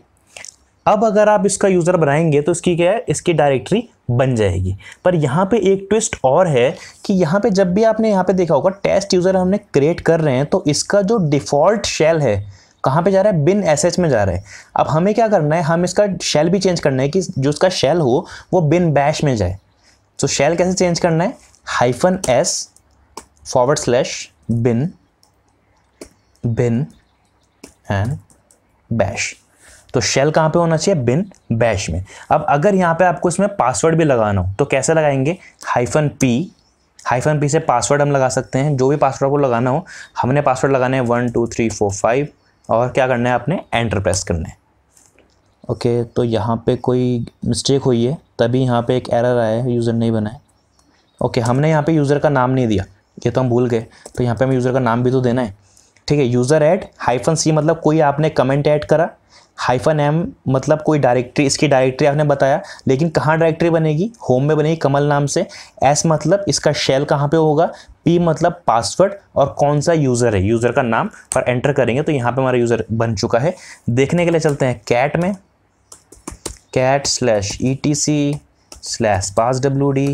अब अगर आप इसका यूज़र बनाएंगे तो इसकी क्या है इसकी डायरेक्टरी बन जाएगी पर यहाँ पे एक ट्विस्ट और है कि यहाँ पे जब भी आपने यहाँ पे देखा होगा टेस्ट यूज़र हमने क्रिएट कर रहे हैं तो इसका जो डिफ़ॉल्ट शेल है कहाँ पे जा रहा है बिन एस में जा रहा है अब हमें क्या करना है हम इसका शेल भी चेंज करना है कि जो उसका शेल हो वो बिन बैश में जाए तो शेल कैसे चेंज करना है hyphen S forward slash bin bin and bash तो शेल कहाँ पे होना चाहिए बिन बैश में अब अगर यहाँ पे आपको इसमें पासवर्ड भी लगाना हो तो कैसे लगाएंगे हाइफन पी हाइफन पी से पासवर्ड हम लगा सकते हैं जो भी पासवर्ड आपको लगाना हो हमने पासवर्ड लगाने हैं one two three four five और क्या करना है आपने एंटर प्रेस करना है ओके तो यहाँ पे कोई मिस्टेक हुई है तभी यहाँ पे एक एरर आया है यूज़र नहीं बनाए ओके हमने यहाँ पे यूज़र का नाम नहीं दिया ये तो हम भूल गए तो यहाँ पे हमें यूज़र का नाम भी तो देना है ठीक है यूज़र ऐड हाइफन सी मतलब कोई आपने कमेंट ऐड करा हाइफन एम मतलब कोई डायरेक्टरी इसकी डायरेक्टरी आपने बताया लेकिन कहाँ डायरेक्टरी बनेगी होम में बनेगी कमल नाम से एस मतलब इसका शेल कहाँ पे होगा पी मतलब पासवर्ड और कौन सा यूज़र है यूज़र का नाम पर एंटर करेंगे तो यहाँ पे हमारा यूज़र बन चुका है देखने के लिए चलते हैं कैट में cat slash E T C slash pass W D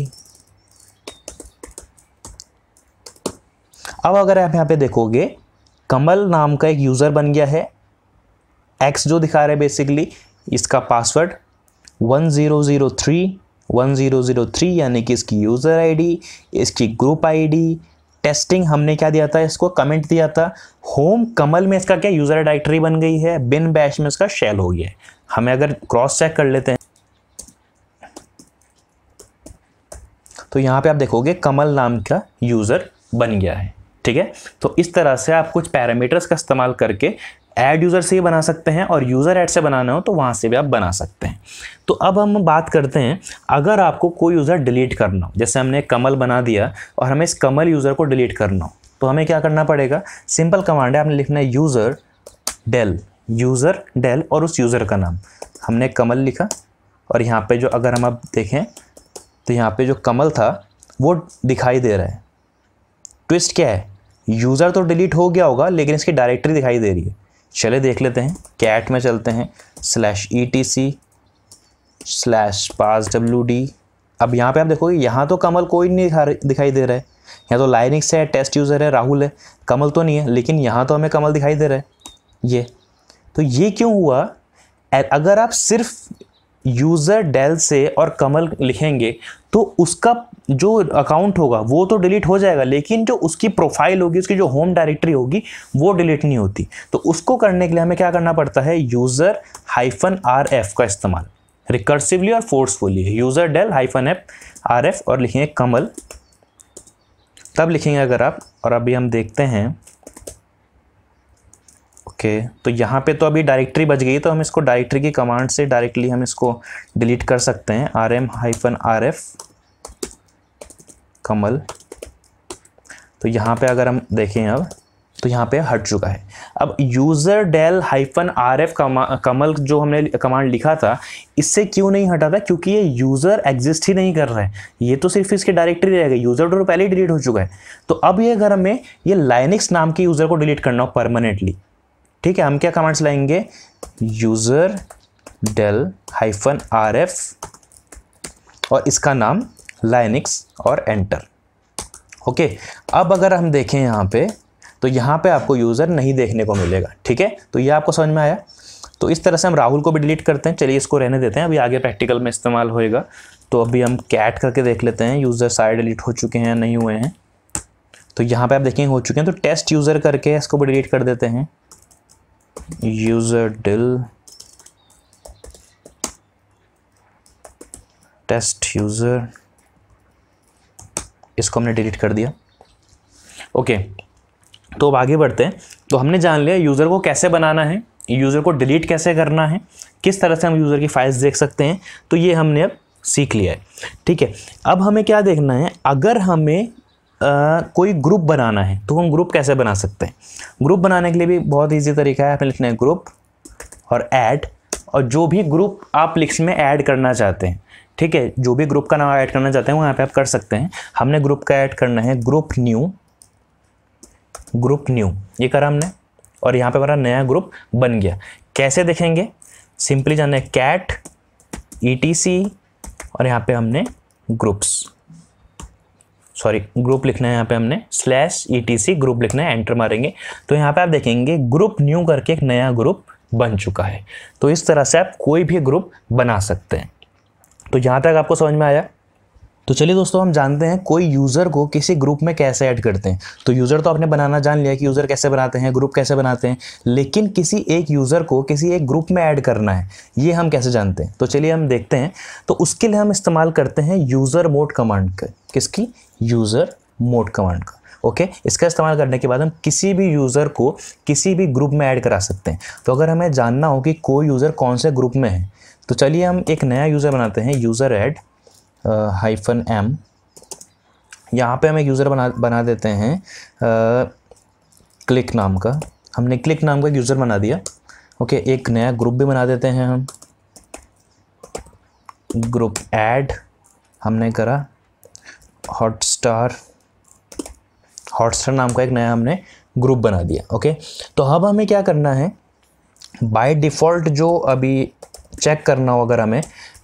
अब अगर आप यहाँ पे देखोगे कमल नाम का एक यूज़र बन गया है एक्स जो दिखा रहे हैं बेसिकली इसका password one zero zero three one zero zero three यानी कि इसकी यूज़र आईडी इसकी ग्रुप आईडी टेस्टिंग हमने क्या दिया था इसको कमेंट दिया था होम कमल में इसका क्या यूज़र डायरेक्टरी बन गई है बिन बैश में इसका शेल हो गया है हमें अगर क्रॉस चेक कर लेते हैं तो यहाँ पे आप देखोगे कमल नाम का यूज़र बन गया है ठीक है तो इस तरह से आप कुछ पैरामीटर्स का इस्तेमाल करके एड यूज़र से ही बना सकते हैं और यूज़र ऐड से बनाना हो तो वहाँ से भी आप बना सकते हैं तो अब हम बात करते हैं अगर आपको कोई यूज़र डिलीट करना हो जैसे हमने कमल बना दिया और हमें इस कमल यूज़र को डिलीट करना हो तो हमें क्या करना पड़ेगा सिंपल कमांड है आपने लिखना है यूज़र डेल यूज़र डेल और उस यूज़र का नाम हमने कमल लिखा और यहाँ पर जो अगर हम अब देखें तो यहाँ पर जो कमल था वो दिखाई दे रहा है ट्विस्ट क्या है यूज़र तो डिलीट हो गया होगा लेकिन इसकी डायरेक्टरी दिखाई दे रही है चले देख लेते हैं कैट में चलते हैं slash E T C slash pass W D अब यहाँ पे आप देखोगे यहाँ तो कमल कोई नहीं दिखा दिखाई दे रहा है यहाँ तो लाइनिक्स है टेस्ट यूज़र है राहुल है कमल तो नहीं है लेकिन यहाँ तो हमें कमल दिखाई दे रहा है ये तो ये क्यों हुआ अगर आप सिर्फ यूज़र डेल से और कमल लिखेंगे तो उसका जो अकाउंट होगा वो तो डिलीट हो जाएगा लेकिन जो उसकी प्रोफाइल होगी उसकी जो होम डायरेक्टरी होगी वो डिलीट नहीं होती तो उसको करने के लिए हमें क्या करना पड़ता है यूज़र हाइफन आर एफ का इस्तेमाल रिकर्सिवली और forcefully user del hyphen F R F और लिखेंगे कमल तब लिखेंगे अगर आप और अभी हम देखते हैं ओके तो यहाँ पे तो अभी डायरेक्टरी बच गई तो हम इसको डायरेक्टरी की कमांड से डायरेक्टली हम इसको डिलीट कर सकते हैं R M hyphen R F Kamal तो यहाँ पे अगर हम देखें अब तो यहाँ पे हट चुका है अब user del hyphen R F Kamal जो हमने कमांड लिखा था इससे क्यों नहीं हटा था क्योंकि ये यूज़र एग्जिस्ट ही नहीं कर रहा है ये तो सिर्फ इसके डायरेक्टरी रहेगा यूज़र तो पहले ही डिलीट हो चुका है तो अब ये अगर हमें ये लाइनिक्स नाम के यूज़र को डिलीट करना हो परमानेंटली ठीक है हम क्या कमांड्स लाएंगे user del hyphen R F और इसका नाम लाइनिक्स और एंटर ओके अब अगर हम देखें यहाँ पे तो यहाँ पे आपको यूज़र नहीं देखने को मिलेगा ठीक है तो ये आपको समझ में आया तो इस तरह से हम राहुल को भी डिलीट करते हैं चलिए इसको रहने देते हैं अभी आगे प्रैक्टिकल में इस्तेमाल होएगा तो अभी हम कैट करके देख लेते हैं यूज़र सारे डिलीट हो चुके हैं नहीं हुए हैं तो यहाँ पे आप देखेंगे हो चुके हैं तो टेस्ट यूज़र करके इसको भी डिलीट कर देते हैं user dill टेस्ट यूज़र इसको हमने डिलीट कर दिया ओके तो अब आगे बढ़ते हैं तो हमने जान लिया यूज़र को कैसे बनाना है यूज़र को डिलीट कैसे करना है किस तरह से हम यूज़र की फाइल्स देख सकते हैं तो ये हमने अब सीख लिया है ठीक है अब हमें क्या देखना है अगर हमें आ, कोई ग्रुप बनाना है तो हम ग्रुप कैसे बना सकते हैं ग्रुप बनाने के लिए भी बहुत ईजी तरीका है आपने लिखना है ग्रुप और ऐड और जो भी ग्रुप आप लिख में ऐड करना चाहते हैं ठीक है जो भी ग्रुप का नाम ऐड करना चाहते हैं वो यहाँ पे आप कर सकते हैं हमने ग्रुप का ऐड करना है ग्रुप न्यू ग्रुप न्यू ये करा हमने और यहाँ पे हमारा नया ग्रुप बन गया कैसे देखेंगे सिंपली जाना है कैट ई और यहाँ पे हमने ग्रुप्स सॉरी ग्रुप लिखना है यहाँ पे हमने slash E T C group लिखना है एंटर मारेंगे तो यहाँ पे आप देखेंगे ग्रुप न्यू करके एक नया ग्रुप बन चुका है तो इस तरह से आप कोई भी ग्रुप बना सकते हैं तो जहाँ तक आपको समझ में आया तो चलिए दोस्तों हम जानते हैं कोई यूज़र को किसी ग्रुप में कैसे ऐड करते हैं तो यूज़र तो आपने बनाना जान लिया कि यूज़र कैसे बनाते हैं ग्रुप कैसे बनाते हैं लेकिन किसी एक यूज़र को किसी एक ग्रुप में ऐड करना है ये हम कैसे जानते हैं तो चलिए हम देखते हैं तो उसके लिए हम इस्तेमाल करते हैं यूज़र मोड कमांड का किसकी यूज़र मोड कमांड का ओके okay? इसका इस्तेमाल करने के बाद हम किसी भी यूज़र को किसी भी ग्रुप में ऐड करा सकते हैं तो अगर हमें जानना हो कि कोई यूज़र कौन से ग्रुप में है तो चलिए हम एक नया यूज़र बनाते हैं यूज़र ऐड हाइफन एम यहाँ पे हम एक यूज़र बना बना देते हैं क्लिक नाम का हमने क्लिक नाम का यूज़र बना दिया ओके एक नया ग्रुप भी बना देते हैं हम ग्रुप ऐड हमने करा हॉटस्टार हॉटस्टार नाम का एक नया हमने ग्रुप बना दिया ओके तो अब हमें क्या करना है बाय डिफ़ॉल्ट जो अभी चेक करना हो अगर हमें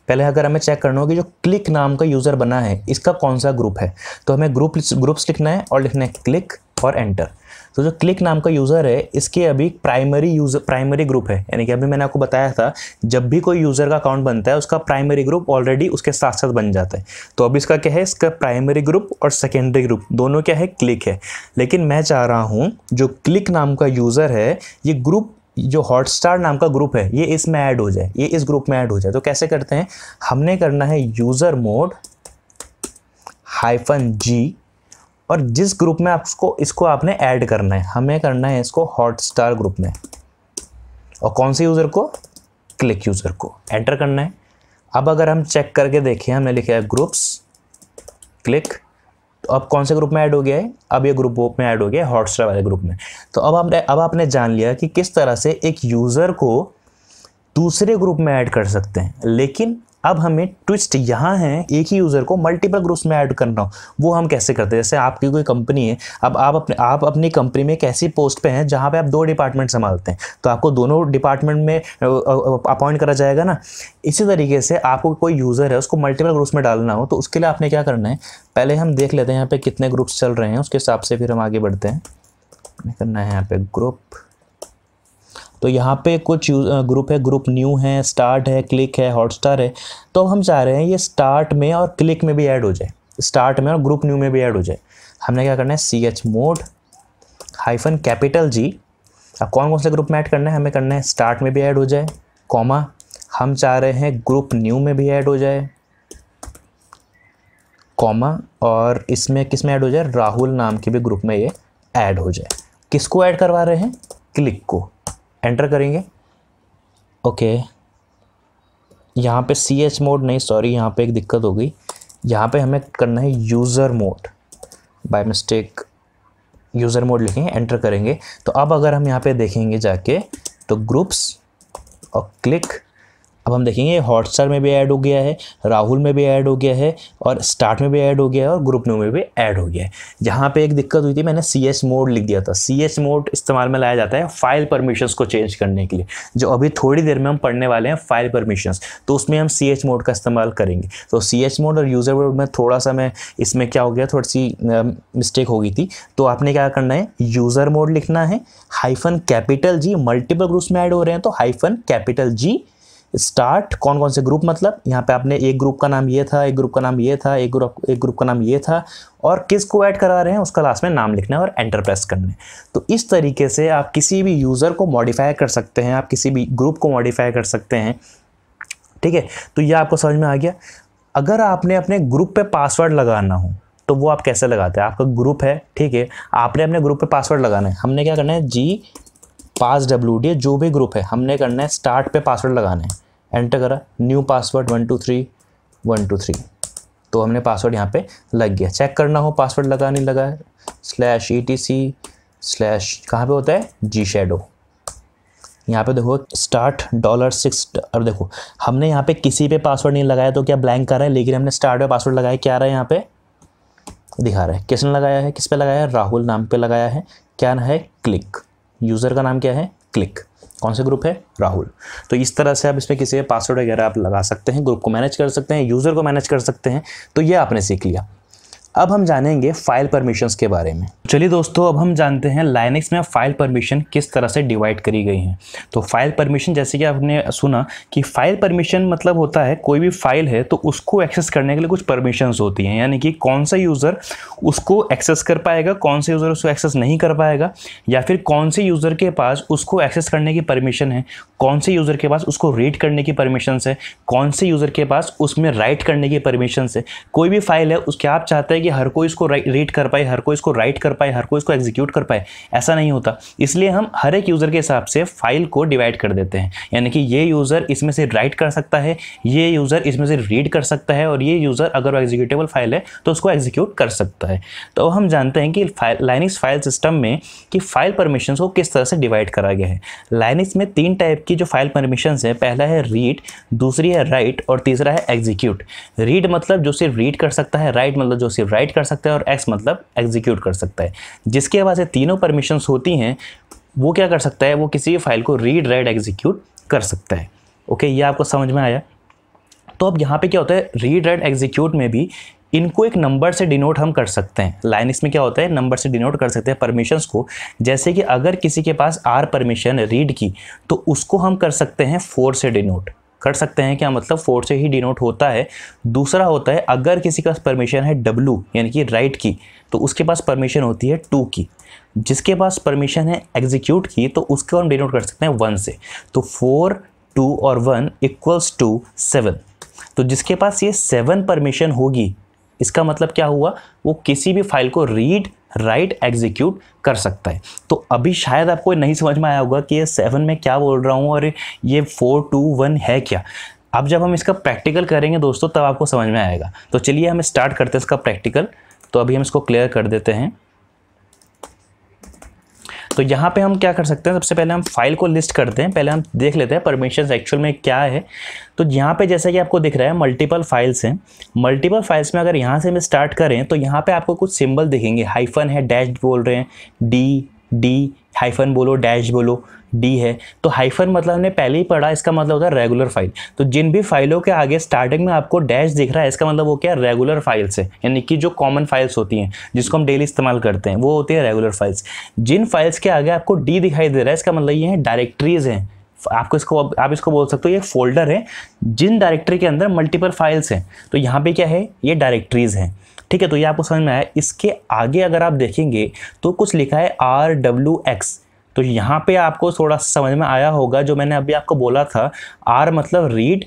पहले अगर हमें चेक करना होगा जो क्लिक नाम का यूज़र बना है इसका कौन सा ग्रुप है तो हमें ग्रुप ग्रुप्स लिखना है और लिखना है क्लिक और एंटर तो जो क्लिक नाम का यूज़र है इसके अभी प्राइमरी यूज़र प्राइमरी ग्रुप है यानी कि अभी मैंने आपको बताया था जब भी कोई यूज़र का अकाउंट बनता है उसका प्राइमरी ग्रुप ऑलरेडी उसके साथ साथ बन जाता है तो अब इसका क्या है इसका प्राइमरी ग्रुप और सेकेंडरी ग्रुप दोनों क्या है क्लिक है लेकिन मैं चाह रहा हूँ जो क्लिक नाम का यूज़र है ये ग्रुप जो हॉटस्टार नाम का ग्रुप है ये इसमें ऐड हो जाए ये इस ग्रुप में ऐड हो जाए तो कैसे करते हैं हमने करना है यूज़र मोड हाइफन जी और जिस ग्रुप में आपको इसको आपने ऐड करना है हमें करना है इसको हॉटस्टार ग्रुप में और कौन से यूज़र को क्लिक यूज़र को एंटर करना है अब अगर हम चेक करके देखें हमने लिखा है ग्रुप्स क्लिक तो अब कौन से ग्रुप में ऐड हो गया है अब ये ग्रुप में ऐड हो गया है हॉटस्टार वाले ग्रुप में तो अब आपने अब आपने जान लिया कि किस तरह से एक यूज़र को दूसरे ग्रुप में ऐड कर सकते हैं लेकिन अब हमें ट्विस्ट यहाँ है एक ही यूज़र को मल्टीपल ग्रुप्स में ऐड करना हो वो हम कैसे करते हैं जैसे आपकी कोई कंपनी है अब आप अपने आप अपनी कंपनी में एक ऐसी पोस्ट पर हैं जहाँ पर आप दो डिपार्टमेंट संभालते हैं तो आपको दोनों डिपार्टमेंट में अपॉइंट करा जाएगा ना इसी तरीके से आपको कोई यूज़र है उसको मल्टीपल ग्रुप्स में डालना हो तो उसके लिए आपने क्या करना है पहले हम देख लेते हैं यहाँ पर कितने ग्रुप्स चल रहे हैं उसके हिसाब से फिर हम आगे बढ़ते हैं करना है यहाँ पर ग्रुप तो यहाँ पे कुछ ग्रुप है ग्रुप न्यू है स्टार्ट है क्लिक है हॉटस्टार है तो हम चाह रहे हैं ये स्टार्ट में और क्लिक में भी ऐड हो जाए स्टार्ट में और ग्रुप न्यू में भी ऐड हो जाए हमने क्या करना है C H mod hyphen capital G अब कौन कौन से ग्रुप में ऐड करना है हमें करना है स्टार्ट में भी ऐड हो जाए कॉमा हम चाह रहे हैं ग्रुप न्यू में भी ऐड हो जाए कॉमा और इसमें किस में ऐड हो जाए राहुल नाम के भी ग्रुप में ये ऐड हो जाए किसको ऐड करवा रहे हैं क्लिक को एंटर करेंगे ओके यहाँ पे सी एच मोड नहीं सॉरी यहाँ पे एक दिक्कत हो गई यहाँ पे हमें करना है user mod by mistake user mod लिखेंगे एंटर करेंगे तो अब अगर हम यहाँ पे देखेंगे जाके तो ग्रुप्स और क्लिक अब हम देखेंगे हॉटस्टार में भी ऐड हो गया है राहुल में भी ऐड हो गया है और स्टार्ट में भी ऐड हो गया है और ग्रुप न्यू में भी ऐड हो गया है जहाँ पे एक दिक्कत हुई थी मैंने सी एस मोड लिख दिया था सी एस मोड इस्तेमाल में लाया जाता है फाइल परमिशंस को चेंज करने के लिए जो अभी थोड़ी देर में हम पढ़ने वाले हैं फाइल परमिशंस तो उसमें हम सी एच मोड का इस्तेमाल करेंगे तो सी एच मोड और यूज़र मोड में थोड़ा सा मैं इसमें क्या हो गया थोड़ी सी मिस्टेक हो गई थी तो आपने क्या करना है यूज़र मोड लिखना है hyphen capital G multiple groups में ऐड हो रहे हैं तो हाइफन कैपिटल जी स्टार्ट कौन कौन से ग्रुप मतलब यहाँ पे आपने एक ग्रुप का नाम ये था एक ग्रुप का नाम ये था एक ग्रुप एक ग्रुप का नाम ये था और किस को ऐड करा रहे हैं उसका लास्ट में नाम लिखना है और एंटर प्रेस करना है तो इस तरीके से आप किसी भी यूज़र को मॉडिफाई कर सकते हैं आप किसी भी ग्रुप को मॉडिफाई कर सकते हैं ठीक है तो ये आपको समझ में आ गया अगर आपने अपने ग्रुप पर पासवर्ड लगाना हो तो वो आप कैसे लगाते हैं आपका ग्रुप है ठीक है आपने अपने ग्रुप पे पासवर्ड लगाना है हमने क्या करना है जी पास डब्ल्यू डी जो भी ग्रुप है हमने करना है स्टार्ट पे पासवर्ड लगाना है एंटर करा new password one two three one two three तो हमने पासवर्ड यहाँ पे लग गया चेक करना हो पासवर्ड लगा नहीं लगा है slash E T C slash कहाँ पर होता है जी शेडो यहाँ पे देखो स्टार्ट डॉलर सिक्स और देखो हमने यहाँ पे किसी पे पासवर्ड नहीं लगाया तो क्या ब्लैंक कर रहा है लेकिन हमने स्टार्ट पे पासवर्ड लगाया क्या रहा है यहाँ पे दिखा रहा है किसने लगाया है किस पे लगाया है राहुल नाम पे लगाया है क्या है क्लिक यूज़र का नाम क्या है क्लिक कौन सा ग्रुप है राहुल तो इस तरह से आप इसमें किसी पासवर्ड वगैरह आप लगा सकते हैं ग्रुप को मैनेज कर सकते हैं यूज़र को मैनेज कर सकते हैं तो ये आपने सीख लिया अब हम जानेंगे फाइल परमिशंस के बारे में चलिए दोस्तों अब हम जानते हैं लाइनक्स में फाइल परमिशन किस तरह से डिवाइड करी गई हैं तो फाइल परमिशन जैसे कि आपने सुना कि फाइल परमिशन मतलब होता है कोई भी फाइल है तो उसको एक्सेस करने के लिए कुछ परमिशंस होती हैं यानी कि कौन सा यूज़र उसको एक्सेस कर पाएगा कौन सा यूज़र उसको एक्सेस नहीं कर पाएगा या फिर कौन से यूज़र के पास उसको एक्सेस करने की परमिशन है कौन से यूज़र के पास उसको रीड करने की परमिशन है कौन से यूज़र के पास उसमें राइट करने की परमिशन है कोई भी फाइल है उसके आप चाहते हैं कि हर कोई इसको रीड कर पाए हर कोई इसको राइट कर पाए हर कोई इसको एग्जीक्यूट कर पाए ऐसा नहीं होता इसलिए हम हर एक यूज़र के हिसाब से फाइल को डिवाइड कर देते हैं यानी कि ये यूज़र इसमें से राइट कर सकता है ये यूज़र इसमें से रीड कर सकता है और ये यूज़र अगर वो एग्जीक्यूटेबल फाइल है तो उसको एग्जीक्यूट कर सकता है तो हम जानते हैं कि लाइनिक्स फाइल सिस्टम में कि फाइल परमिशन को किस तरह से डिवाइड करा गया है लाइनिक्स में तीन टाइप की जो फाइल परमिशन है पहला है रीड दूसरी है राइट और तीसरा है एग्जीक्यूट रीड मतलब जो सिर्फ रीड कर सकता है राइट मतलब जो सिर्फ राइट कर सकता है और एक्स मतलब एग्जीक्यूट कर सकता है जिसके पास ये तीनों परमिशंस होती हैं वो क्या कर सकता है वो किसी भी फाइल को रीड राइट एग्जीक्यूट कर सकता है ओके ये आपको समझ में आया तो अब यहाँ पे क्या होता है रीड राइट एग्जीक्यूट में भी इनको एक नंबर से डिनोट हम कर सकते हैं लाइन इसमें क्या होता है नंबर से डिनोट कर सकते हैं परमिशंस को जैसे कि अगर किसी के पास आर परमिशन रीड की तो उसको हम कर सकते हैं फोर से डिनोट कर सकते हैं क्या हाँ, मतलब फोर से ही डिनोट होता है दूसरा होता है अगर किसी का परमिशन है डब्लू यानी कि राइट की तो उसके पास परमिशन होती है टू की जिसके पास परमिशन है एग्जीक्यूट की तो उसको हम डिनोट कर सकते हैं वन से तो फोर टू और वन इक्वल्स टू सेवन तो जिसके पास ये सेवन परमिशन होगी इसका मतलब क्या हुआ वो किसी भी फाइल को रीड राइट एग्जीक्यूट कर सकता है तो अभी शायद आपको नहीं समझ में आया होगा कि ये सेवन में क्या बोल रहा हूँ और ये फोर टू वन है क्या अब जब हम इसका प्रैक्टिकल करेंगे दोस्तों तब आपको समझ में आएगा तो चलिए हम स्टार्ट करते हैं इसका प्रैक्टिकल तो अभी हम इसको क्लियर कर देते हैं तो यहाँ पे हम क्या कर सकते हैं सबसे पहले हम फाइल को लिस्ट करते हैं पहले हम देख लेते हैं परमिशन एक्चुअल में क्या है तो यहाँ पे जैसा कि आपको दिख रहा है मल्टीपल फाइल्स हैं मल्टीपल फाइल्स में अगर यहाँ से हम स्टार्ट करें तो यहाँ पे आपको कुछ सिंबल दिखेंगे हाइफन है डैश बोल रहे हैं डी डी हाइफन बोलो डैश बोलो डी है तो हाइफन मतलब हमने पहले ही पढ़ा इसका मतलब होता है रेगुलर फाइल तो जिन भी फाइलों के आगे स्टार्टिंग में आपको डैश दिख रहा है इसका मतलब वो क्या है रेगुलर फाइल्स है यानी कि जो कॉमन फाइल्स होती हैं जिसको हम डेली इस्तेमाल करते हैं वो होती है रेगुलर फाइल्स जिन फाइल्स के आगे आपको डी दिखाई दे रहा है इसका मतलब ये है डायरेक्ट्रीज़ हैं आपको इसको आप इसको बोल सकते हो ये फोल्डर है जिन डायरेक्ट्री के अंदर मल्टीपल फाइल्स हैं तो यहाँ पे क्या है ये डायरेक्ट्रीज़ हैं ठीक है तो ये आपको समझ में आया इसके आगे अगर आप देखेंगे तो कुछ लिखा है आर डब्ल्यू एक्स तो यहाँ पे आपको थोड़ा समझ में आया होगा जो मैंने अभी आपको बोला था आर मतलब रीड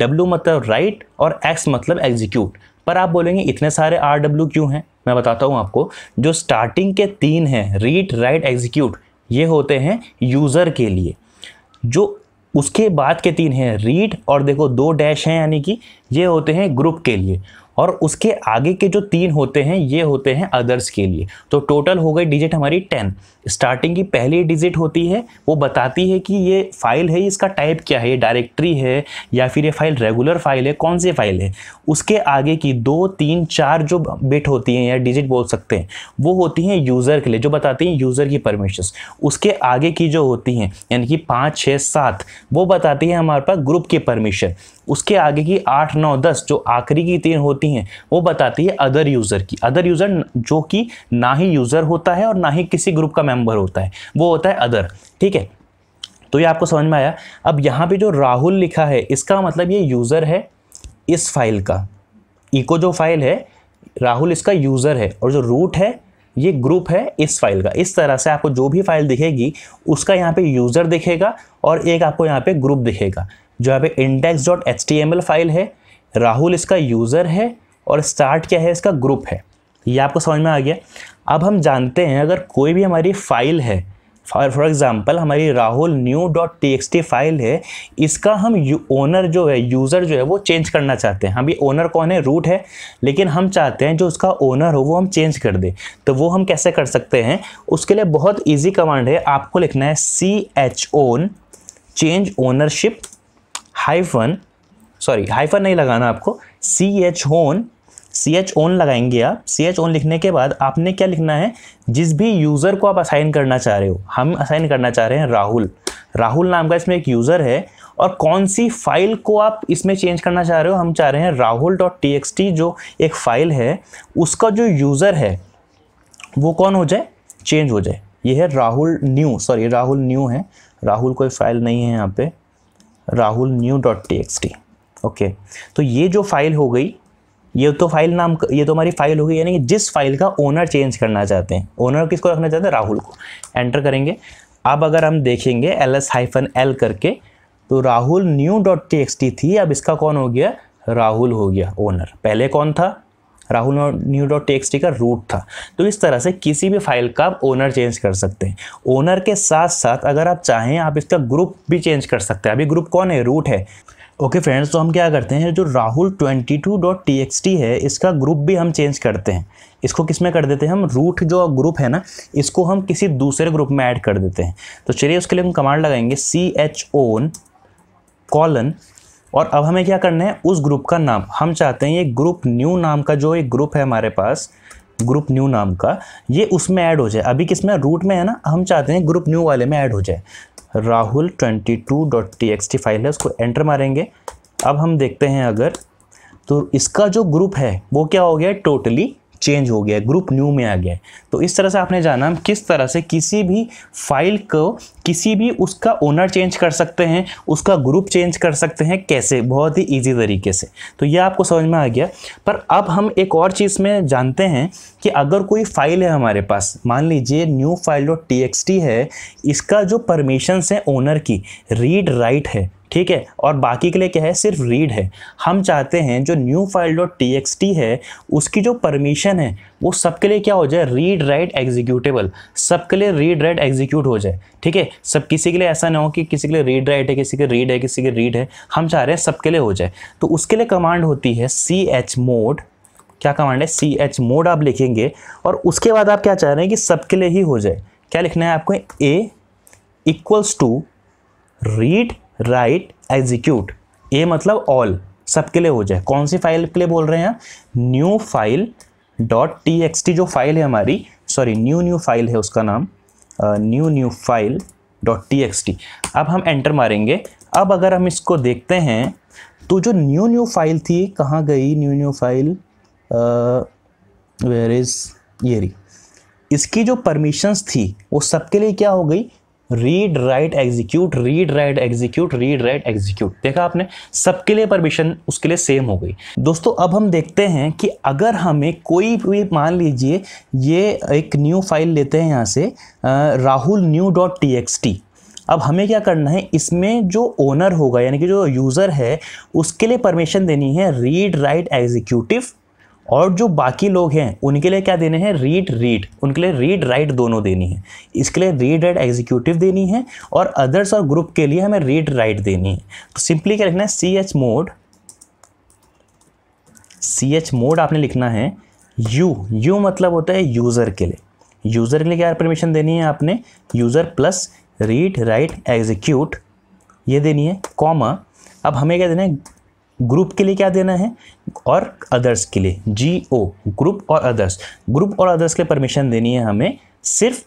डब्ल्यू मतलब राइट और एक्स मतलब एग्जीक्यूट पर आप बोलेंगे इतने सारे आर डब्ल्यू क्यों हैं मैं बताता हूँ आपको जो स्टार्टिंग के तीन हैं रीड राइट एग्जीक्यूट ये होते हैं यूज़र के लिए जो उसके बाद के तीन हैं रीड और देखो दो डैश हैं यानी कि ये होते हैं ग्रुप के लिए और उसके आगे के जो तीन होते हैं ये होते हैं अदर्स के लिए तो टोटल हो गई डिजिट हमारी टेन स्टार्टिंग की पहली डिजिट होती है वो बताती है कि ये फाइल है इसका टाइप क्या है ये डायरेक्टरी है या फिर ये फाइल रेगुलर फाइल है कौन सी फाइल है उसके आगे की दो तीन चार जो बिट होती हैं या डिजिट बोल सकते हैं वो होती हैं यूज़र के लिए जो बताती हैं यूज़र की परमिशन उसके आगे की जो होती हैं यानी कि पाँच छः सात वो बताती है हमारे पास ग्रुप की परमिशन उसके आगे की आठ नौ दस जो आखिरी की तीन होती हैं वो बताती है अदर यूज़र की अदर यूज़र जो कि ना ही यूज़र होता है और ना ही किसी ग्रुप का मेम्बर होता है वो होता है अदर ठीक है तो ये आपको समझ में आया अब यहाँ पे जो राहुल लिखा है इसका मतलब ये यूज़र है इस फाइल का इको जो फाइल है राहुल इसका यूज़र है और जो रूट है ये ग्रुप है इस फाइल का इस तरह से आपको जो भी फाइल दिखेगी उसका यहाँ पे यूज़र दिखेगा और एक आपको यहाँ पे ग्रुप दिखेगा जो यहाँ पे index dot H T M L file है राहुल इसका यूज़र है और स्टार्ट क्या है इसका ग्रुप है ये आपको समझ में आ गया अब हम जानते हैं अगर कोई भी हमारी फ़ाइल है फॉर एग्ज़ाम्पल हमारी Rahul new dot T X T file है इसका हम ओनर जो है यूज़र जो है वो चेंज करना चाहते हैं अभी ओनर कौन है रूट है लेकिन हम चाहते हैं जो उसका ओनर हो वो हम चेंज कर दें तो वो हम कैसे कर सकते हैं उसके लिए बहुत ईजी कमांड है आपको लिखना है C H own change ownership hyphen sorry hyphen नहीं लगाना आपको C H own C H own लगाएंगे आप सी एच ओन लिखने के बाद आपने क्या लिखना है जिस भी यूज़र को आप असाइन करना चाह रहे हो हम असाइन करना चाह रहे हैं राहुल राहुल नाम का इसमें एक यूज़र है और कौन सी फाइल को आप इसमें चेंज करना चाह रहे हो हम चाह रहे हैं Rahul dot T X T जो एक फ़ाइल है उसका जो यूज़र है वो कौन हो जाए चेंज हो जाए ये है Rahul new sorry Rahul new है राहुल कोई फ़ाइल नहीं है यहाँ पर Rahul new dot T X T okay तो ये जो फाइल हो गई ये तो फाइल नाम ये तो हमारी फाइल हो गई यानी कि जिस फाइल का ओनर चेंज करना चाहते हैं ओनर किसको रखना चाहते हैं राहुल को एंटर करेंगे अब अगर हम देखेंगे एल एस हाइफन एल करके तो Rahul new dot T X T थी अब इसका कौन हो गया राहुल हो गया ओनर पहले कौन था राहुल न्यू डॉट टी का रूट था तो इस तरह से किसी भी फाइल का आप ओनर चेंज कर सकते हैं ओनर के साथ साथ अगर आप चाहें आप इसका ग्रुप भी चेंज कर सकते हैं अभी ग्रुप कौन है रूट है ओके okay फ्रेंड्स तो हम क्या करते हैं जो Rahul twenty two dot T X T है इसका ग्रुप भी हम चेंज करते हैं इसको किस में कर देते हैं हम रूट जो ग्रुप है ना इसको हम किसी दूसरे ग्रुप में ऐड कर देते हैं तो चलिए उसके लिए हम कमांड लगाएंगे सी एच ओन कॉलन और अब हमें क्या करना है उस ग्रुप का नाम हम चाहते हैं ये ग्रुप न्यू नाम का जो एक ग्रुप है हमारे पास ग्रुप न्यू नाम का ये उसमें ऐड हो जाए अभी किस में रूट में है ना हम चाहते हैं ग्रुप न्यू वाले में ऐड हो जाए Rahul twenty two dot T X T file है उसको एंटर मारेंगे अब हम देखते हैं अगर तो इसका जो ग्रुप है वो क्या हो गया टोटली चेंज हो गया है ग्रुप न्यू में आ गया है तो इस तरह से आपने जाना किस तरह से किसी भी फाइल को किसी भी उसका ओनर चेंज कर सकते हैं उसका ग्रुप चेंज कर सकते हैं कैसे बहुत ही ईजी तरीके से तो ये आपको समझ में आ गया पर अब हम एक और चीज़ में जानते हैं कि अगर कोई फाइल है हमारे पास मान लीजिए न्यू फाइल डॉट टी है इसका जो परमिशंस है ओनर की रीड राइट है ठीक है और बाकी के लिए क्या है सिर्फ रीड है हम चाहते हैं जो new file dot T X T है उसकी जो परमिशन है वो सबके लिए क्या हो जाए रीड राइट एग्जीक्यूटेबल सबके लिए रीड राइट एग्जीक्यूट हो जाए ठीक है सब किसी के लिए ऐसा ना हो कि किसी के लिए रीड राइट है किसी के रीड है किसी के रीड है हम चाह रहे हैं सबके लिए हो जाए तो उसके लिए कमांड होती है सी एच मोड क्या कमांड है सी एच मोड आप लिखेंगे और उसके बाद आप क्या चाह रहे हैं कि सबके लिए ही हो जाए क्या लिखना है आपको A equals to read write execute A मतलब ऑल सबके लिए हो जाए कौन सी फाइल के लिए बोल रहे हैं new file dot T X T जो फाइल है हमारी सॉरी न्यू न्यू फाइल है उसका नाम new new file dot T X T अब हम एंटर मारेंगे अब अगर हम इसको देखते हैं तो जो न्यू न्यू फाइल थी कहाँ गई new new file where is ये इसकी जो परमिशंस थी वो सबके लिए क्या हो गई read write execute read write execute read write execute देखा आपने सबके लिए परमिशन उसके लिए सेम हो गई दोस्तों अब हम देखते हैं कि अगर हमें कोई भी मान लीजिए ये एक न्यू फाइल लेते हैं यहाँ से Rahul new dot T X T अब हमें क्या करना है इसमें जो ओनर होगा यानी कि जो यूज़र है उसके लिए परमिशन देनी है रीड राइट एग्जीक्यूटिव और जो बाकी लोग हैं उनके लिए क्या देने हैं रीड रीड उनके लिए रीड राइट दोनों देनी है इसके लिए रीड राइट एग्जीक्यूटिव देनी है और अदर्स और ग्रुप के लिए हमें रीड राइट देनी है तो सिंपली क्या लिखना है C H mod C H mod आपने लिखना है यू यू मतलब होता है यूज़र के लिए यूज़र के लिए क्या परमिशन देनी है आपने user plus read write execute ये देनी है कॉमा अब हमें क्या देना है ग्रुप के लिए क्या देना है और अदर्स के लिए जी ओ ग्रुप और अदर्स ग्रुप और अदर्स के परमिशन देनी है हमें सिर्फ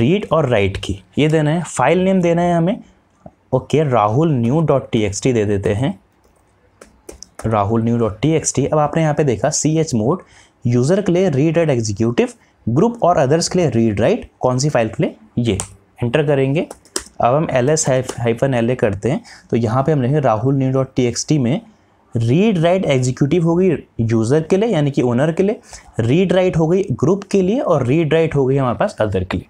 रीड और राइट की ये देना है फाइल नेम देना है हमें okay Rahul new dot T X T दे देते हैं Rahul new dot T X T अब आपने यहाँ पे देखा सी एच मोड यूज़र के लिए रीड राइट एग्जीक्यूटिव ग्रुप और अदर्स के लिए रीड राइट कौन सी फाइल के लिए ये एंटर करेंगे अब हम L S hyphen L A करते हैं तो यहाँ पे हम लिखेंगे Rahul new dot T X T में रीड राइट एग्जीक्यूटिव हो गई यूज़र के लिए यानी कि ओनर के लिए रीड राइट हो गई ग्रुप के लिए और रीड राइट हो गई हमारे पास अदर के लिए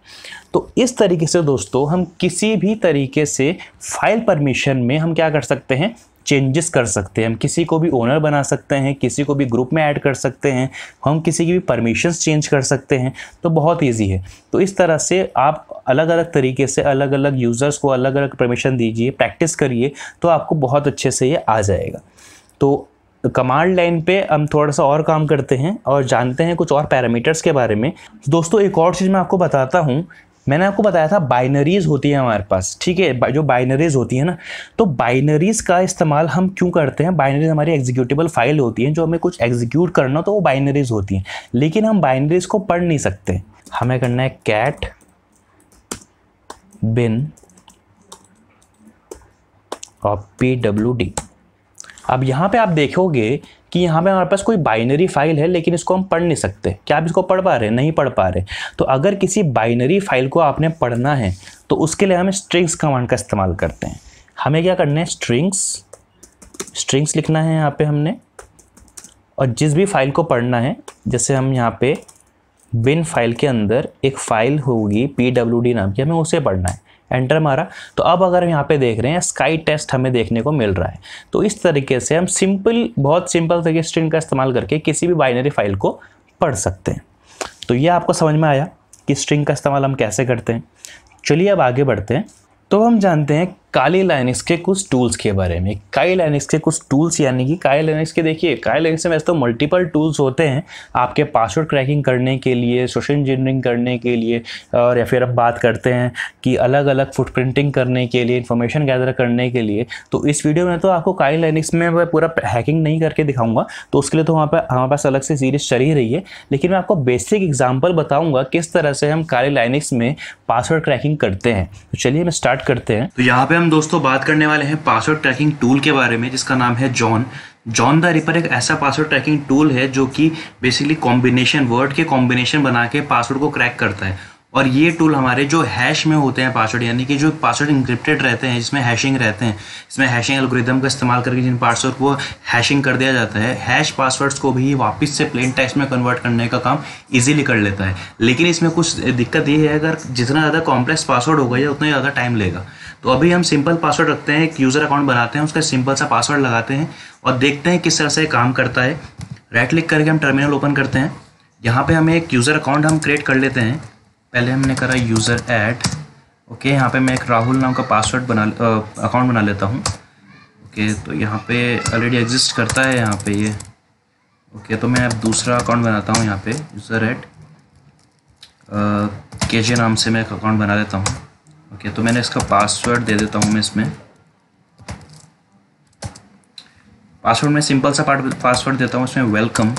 तो इस तरीके से दोस्तों हम किसी भी तरीके से फाइल परमिशन में हम क्या कर सकते हैं चेंजेस कर सकते हैं हम किसी को भी ओनर बना सकते हैं किसी को भी ग्रुप में ऐड कर सकते हैं हम किसी की भी परमिशंस चेंज कर सकते हैं तो बहुत ईजी है तो इस तरह से आप अलग अलग तरीके से अलग अलग यूज़र्स को अलग अलग परमिशन दीजिए प्रैक्टिस करिए तो आपको बहुत अच्छे से ये आ जाएगा तो कमांड लाइन पे हम थोड़ा सा और काम करते हैं और जानते हैं कुछ और पैरामीटर्स के बारे में दोस्तों एक और चीज़ मैं आपको बताता हूँ मैंने आपको बताया था बाइनरीज होती है हमारे पास ठीक है जो बाइनरीज होती है ना तो बाइनरीज का इस्तेमाल हम क्यों करते हैं बाइनरीज हमारी एग्जीक्यूटेबल फाइल होती हैं जो हमें कुछ एग्जीक्यूट करना तो वो बाइनरीज होती हैं लेकिन हम बाइनरीज को पढ़ नहीं सकते हमें करना है कैट बिन और पी डब्ल्यू डी अब यहाँ पे आप देखोगे कि यहाँ पे हमारे पास कोई बाइनरी फाइल है लेकिन इसको हम पढ़ नहीं सकते क्या आप इसको पढ़ पा रहे हैं नहीं पढ़ पा रहे तो अगर किसी बाइनरी फाइल को आपने पढ़ना है तो उसके लिए हमें स्ट्रिंग्स कमांड का इस्तेमाल करते हैं हमें क्या करना है स्ट्रिंग्स स्ट्रिंग्स लिखना है यहाँ पर हमने और जिस भी फाइल को पढ़ना है जैसे हम यहाँ पर बिन फाइल के अंदर एक फ़ाइल होगी पी डी नाम की हमें उसे पढ़ना है एंटर मारा तो अब अगर हम यहाँ पे देख रहे हैं स्काई टेस्ट हमें देखने को मिल रहा है तो इस तरीके से हम सिंपल बहुत सिंपल तरीके स्ट्रिंग का इस्तेमाल करके किसी भी बाइनरी फाइल को पढ़ सकते हैं तो ये आपको समझ में आया कि स्ट्रिंग का इस्तेमाल हम कैसे करते हैं चलिए अब आगे बढ़ते हैं तो हम जानते हैं काली लाइनिक्स के कुछ टूल्स के बारे में काई लाइनिक्स के कुछ टूल्स यानी कि काई लाइनिक्स के देखिए काई लाइनिक्स में ऐसे तो मल्टीपल टूल्स होते हैं आपके पासवर्ड क्रैकिंग करने के लिए सोशल इंजीनियरिंग करने के लिए और या फिर हम बात करते हैं कि अलग अलग फुटप्रिंटिंग करने के लिए इन्फॉर्मेशन गैदर करने के लिए तो इस वीडियो में तो आपको काई लाइनिक्स में मैं पूरा हैकिंग नहीं करके दिखाऊँगा तो उसके लिए तो वहाँ पर हमारे पास अलग से सीरीज चल ही रही है लेकिन मैं आपको बेसिक एग्जाम्पल बताऊँगा किस तरह से हम काली लाइनिक्स में पासवर्ड क्रैकिंग करते हैं तो चलिए मैं स्टार्ट करते हैं तो यहाँ पर हम दोस्तों बात करने वाले हैं पासवर्ड ट्रैकिंग टूल के बारे में जिसका नाम है जॉन जॉन द रिपर एक ऐसा पासवर्ड ट्रैकिंग टूल है जो कि बेसिकली कॉम्बिनेशन वर्ड के कॉम्बिनेशन बना के पासवर्ड को क्रैक करता है और ये टूल हमारे जो हैश में होते हैं पासवर्ड यानी कि जो पासवर्ड इंक्रिप्टेड रहते हैं जिसमें हैशिंग रहते हैं इसमें हैशिंग एल्गोरिदम का इस्तेमाल करके जिन पासवर्ड को हैशिंग कर दिया जाता है हैश पासवर्ड्स को भी वापस से प्लेन टेक्स्ट में कन्वर्ट करने का काम इजीली कर लेता है लेकिन इसमें कुछ दिक्कत ये है अगर जितना ज़्यादा कॉम्प्लेक्स पासवर्ड होगा या उतना ज़्यादा टाइम लेगा तो अभी हम सिंपल पासवर्ड रखते हैं एक यूज़र अकाउंट बनाते हैं उसका सिंपल सा पासवर्ड लगाते हैं और देखते हैं किस तरह से काम करता है राइट क्लिक करके हम टर्मिनल ओपन करते हैं यहाँ पे हमें एक यूज़र अकाउंट हम क्रिएट कर लेते हैं पहले हमने करा यूज़र ऐट ओके यहाँ पे मैं एक राहुल नाम का पासवर्ड बना अकाउंट बना लेता हूँ ओके तो यहाँ पे ऑलरेडी एग्जिस्ट करता है यहाँ पे ये ओके तो मैं अब दूसरा अकाउंट बनाता हूँ यहाँ पे यूज़र ऐट के नाम से मैं एक अकाउंट बना लेता हूँ ओके तो मैंने इसका पासवर्ड दे देता हूँ मैं इसमें पासवर्ड में सिंपल सा पासवर्ड देता हूँ इसमें वेलकम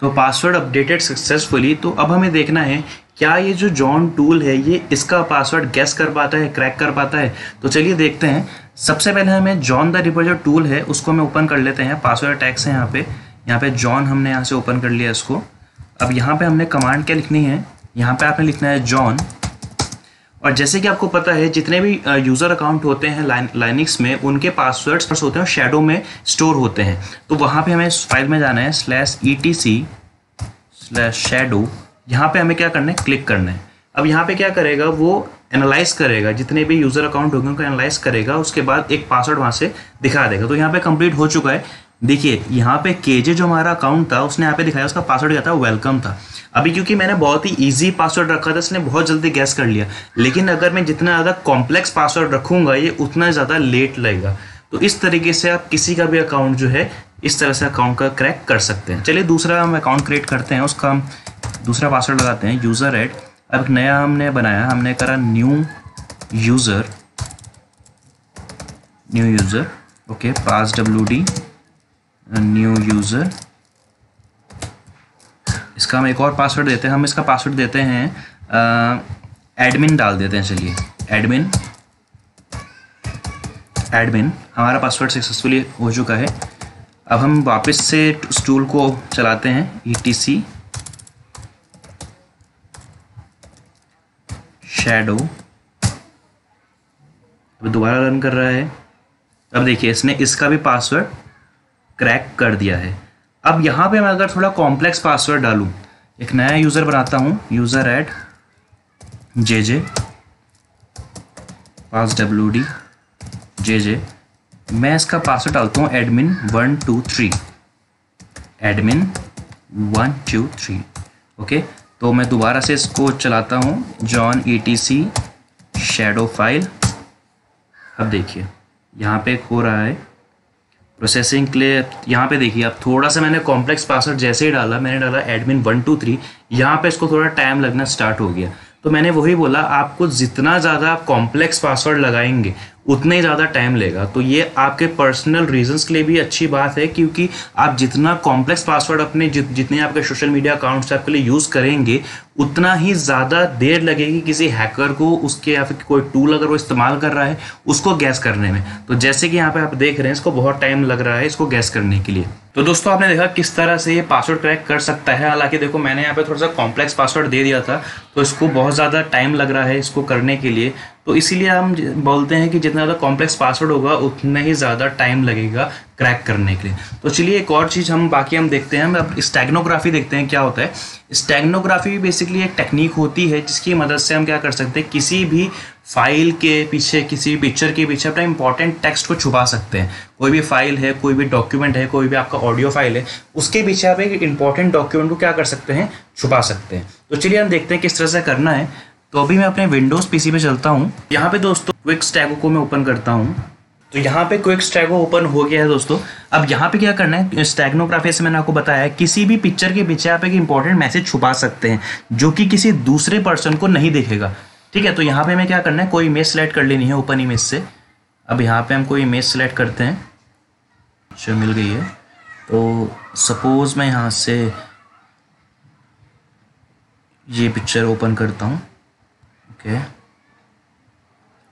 तो पासवर्ड अपडेटेड सक्सेसफुली तो अब हमें देखना है क्या ये जो जॉन टूल है ये इसका पासवर्ड गैस कर पाता है क्रैक कर पाता है तो चलिए देखते हैं सबसे पहले हमें जॉन द रिपर जो टूल है उसको हमें ओपन कर लेते हैं पासवर्ड टैक्स है यहाँ पे यहाँ पे जॉन हमने यहाँ से ओपन कर लिया इसको अब यहाँ पे हमने कमांड क्या लिखनी है यहाँ पे आपने लिखना है जॉन और जैसे कि आपको पता है जितने भी यूज़र अकाउंट होते हैं लाइनिक्स में उनके पासवर्ड्स होते हैं शेडो में स्टोर होते हैं तो वहाँ पे हमें फाइल में जाना है slash E T C slash shadow यहाँ पे हमें क्या करना है क्लिक करना है अब यहाँ पर क्या करेगा वो एनालाइज करेगा जितने भी यूज़र अकाउंट होंगे उनको एनालाइज करेगा उसके बाद एक पासवर्ड वहाँ से दिखा देगा तो यहाँ पर कंप्लीट हो चुका है देखिए यहाँ पे के जो हमारा अकाउंट था उसने यहाँ पे दिखाया उसका पासवर्ड क्या था वेलकम था अभी क्योंकि मैंने बहुत ही इजी पासवर्ड रखा था इसने बहुत जल्दी गैस कर लिया लेकिन अगर मैं जितना ज़्यादा कॉम्प्लेक्स पासवर्ड रखूँगा ये उतना ज़्यादा लेट लगेगा तो इस तरीके से आप किसी का भी अकाउंट जो है इस तरह से अकाउंट का क्रैक कर सकते हैं चलिए दूसरा हम अकाउंट क्रिएट करते हैं उसका हम दूसरा पासवर्ड लगाते हैं यूज़र एड अब नया हमने बनाया हमने करा new user new user okay pass W D new user इसका हम एक और पासवर्ड देते हैं हम इसका पासवर्ड देते हैं एडमिन डाल देते हैं चलिए एडमिन एडमिन हमारा पासवर्ड सक्सेसफुली हो चुका है अब हम वापस से स्टूल को चलाते हैं ई टी सी शेडो दोबारा रन कर रहा है अब देखिए इसने इसका भी पासवर्ड क्रैक कर दिया है अब यहाँ पे मैं अगर थोड़ा कॉम्प्लेक्स पासवर्ड डालूँ एक नया यूज़र बनाता हूँ user add J J pass W D J J मैं इसका पासवर्ड डालता हूँ admin one two three admin one two three okay तो मैं दोबारा से इसको चलाता हूँ John E T C shadow file अब देखिए यहाँ पे हो रहा है प्रोसेसिंग के लिए यहाँ पे देखिए आप थोड़ा सा मैंने कॉम्प्लेक्स पासवर्ड जैसे ही डाला मैंने डाला एडमिन वन टू थ्री यहाँ पे इसको थोड़ा टाइम लगना स्टार्ट हो गया तो मैंने वही बोला आपको जितना ज़्यादा आप कॉम्प्लेक्स पासवर्ड लगाएंगे उतना ही ज़्यादा टाइम लेगा तो ये आपके पर्सनल रीजंस के लिए भी अच्छी बात है क्योंकि आप जितना कॉम्प्लेक्स पासवर्ड अपने जित, जितने आपके सोशल मीडिया अकाउंट्स आपके लिए यूज़ करेंगे उतना ही ज़्यादा देर लगेगी किसी हैकर को उसके या फिर कोई टूल अगर वो इस्तेमाल कर रहा है उसको गैस करने में तो जैसे कि यहाँ पे आप देख रहे हैं इसको बहुत टाइम लग रहा है इसको गैस करने के लिए तो दोस्तों आपने देखा किस तरह से ये पासवर्ड क्रैक कर सकता है हालांकि देखो मैंने यहाँ पे थोड़ा सा कॉम्प्लेक्स पासवर्ड दे दिया था तो इसको बहुत ज़्यादा टाइम लग रहा है इसको करने के लिए तो इसीलिए हम बोलते हैं कि जितना ज़्यादा कॉम्प्लेक्स पासवर्ड होगा उतना ही ज़्यादा टाइम लगेगा क्रैक करने के लिए तो चलिए एक और चीज़ हम बाकी हम देखते हैं हम अब स्टैग्नोग्राफी देखते हैं क्या होता है स्टैग्नोग्राफी बेसिकली एक टेक्निक होती है जिसकी मदद से हम क्या कर सकते हैं किसी भी फाइल के पीछे किसी भी पिक्चर के पीछे अपना इंपॉर्टेंट टेक्स्ट को छुपा सकते हैं कोई भी फाइल है कोई भी डॉक्यूमेंट है कोई भी आपका ऑडियो फाइल है उसके पीछे आप एक इंपॉर्टेंट डॉक्यूमेंट को क्या कर सकते हैं छुपा सकते हैं तो चलिए हम देखते हैं किस तरह से करना है तो अभी मैं अपने विंडोज़ पीसी पे चलता हूँ यहाँ पे दोस्तों क्विक स्टैगो को मैं ओपन करता हूँ तो यहाँ पे क्विक स्टैगो ओपन हो गया है दोस्तों अब यहाँ पे क्या करना है स्टैग्नोग्राफी से मैंने आपको बताया है किसी भी पिक्चर के पीछे आप एक इंपॉर्टेंट मैसेज छुपा सकते हैं जो कि किसी दूसरे पर्सन को नहीं देखेगा ठीक है तो यहाँ पे हमें क्या करना है कोई इमेज सेलेक्ट कर लेनी है ओपन इमेज से अब यहाँ पे हम कोई इमेज सेलेक्ट करते हैं अच्छा मिल गई है तो सपोज़ मैं यहाँ से ये पिक्चर ओपन करता हूँ ओके okay.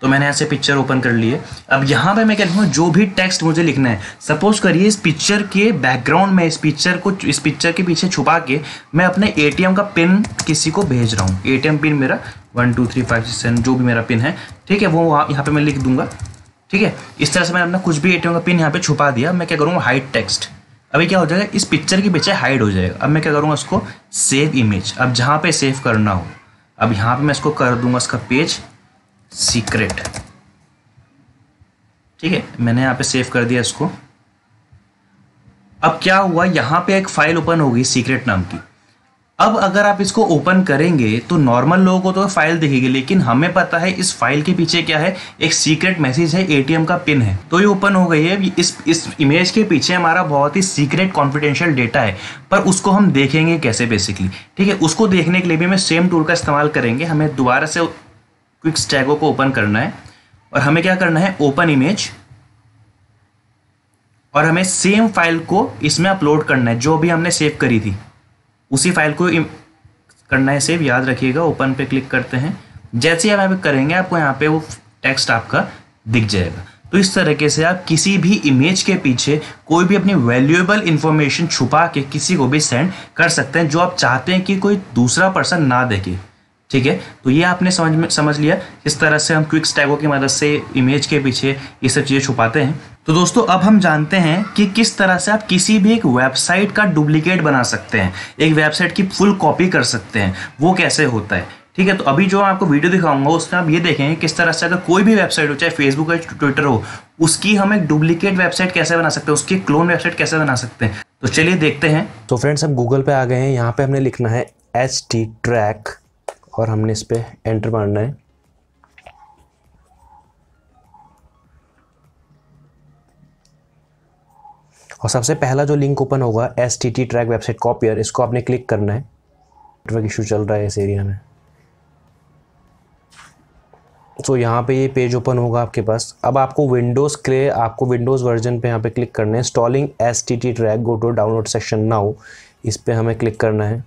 तो मैंने ऐसे पिक्चर ओपन कर लिए अब यहाँ पे मैं कह रहा हूँ जो भी टेक्स्ट मुझे लिखना है सपोज करिए इस पिक्चर के बैकग्राउंड में इस पिक्चर को इस पिक्चर के पीछे छुपा के मैं अपने ए का पिन किसी को भेज रहा हूँ ए पिन मेरा one two three five six seven जो भी मेरा पिन है ठीक है वो यहाँ पर मैं लिख दूंगा ठीक है इस तरह से मैंने अपना कुछ भी ए का पिन यहाँ पर छुपा दिया मैं क्या करूँगा हाइड टेक्स्ट अभी क्या हो जाएगा इस पिक्चर के पीछे हाइड हो जाएगा अब मैं क्या करूँगा उसको सेव इमेज अब जहाँ पे सेव करना हो अब यहाँ पे मैं इसको कर दूंगा इसका पेज सीक्रेट ठीक है मैंने यहाँ पे सेव कर दिया इसको अब क्या हुआ यहाँ पे एक फाइल ओपन होगी सीक्रेट नाम की अब अगर आप इसको ओपन करेंगे तो नॉर्मल लोगों को तो फाइल दिखेगी लेकिन हमें पता है इस फाइल के पीछे क्या है एक सीक्रेट मैसेज है एटीएम का पिन है तो ये ओपन हो गई है इस इस इमेज के पीछे हमारा बहुत ही सीक्रेट कॉन्फिडेंशियल डेटा है पर उसको हम देखेंगे कैसे बेसिकली ठीक है उसको देखने के लिए भी हमें सेम टूल का इस्तेमाल करेंगे हमें दोबारा से क्विक टैगो को ओपन करना है और हमें क्या करना है ओपन इमेज और हमें सेम फाइल को इसमें अपलोड करना है जो भी हमने सेव करी थी उसी फाइल को करना है सेव याद रखिएगा ओपन पे क्लिक करते हैं जैसे ही यहाँ करेंगे आपको यहाँ पे वो टेक्स्ट आपका दिख जाएगा तो इस तरीके से आप किसी भी इमेज के पीछे कोई भी अपनी वैल्यूएबल इन्फॉर्मेशन छुपा के किसी को भी सेंड कर सकते हैं जो आप चाहते हैं कि कोई दूसरा पर्सन ना देखे ठीक है तो ये आपने समझ में समझ लिया इस तरह से हम क्विक स्टैगो की मदद से इमेज के पीछे ये सब चीज़ें छुपाते हैं तो दोस्तों अब हम जानते हैं कि किस तरह से आप किसी भी एक वेबसाइट का डुप्लीकेट बना सकते हैं एक वेबसाइट की फुल कॉपी कर सकते हैं वो कैसे होता है ठीक है तो अभी जो आपको वीडियो दिखाऊंगा उसमें आप ये देखें किस तरह से अगर कोई भी वेबसाइट हो चाहे फेसबुक हो ट्विटर हो उसकी हम एक डुप्लीकेट वेबसाइट कैसे बना सकते हैं उसकी क्लोन वेबसाइट कैसे बना सकते हैं तो चलिए देखते हैं तो फ्रेंड्स हम गूगल पे आ गए हैं यहाँ पे हमने लिखना है एच टी ट्रैक और हमने इस पर एंटर मारना है और सबसे पहला जो लिंक ओपन होगा S T T track website copier इसको आपने क्लिक करना है नेटवर्क इशू चल रहा है इस एरिया में सो so, यहाँ पे ये पेज ओपन होगा आपके पास अब आपको विंडोज़ क्ले आपको विंडोज़ वर्जन पे यहाँ पे क्लिक करना है installing S T T track go to download section now इस पर हमें क्लिक करना है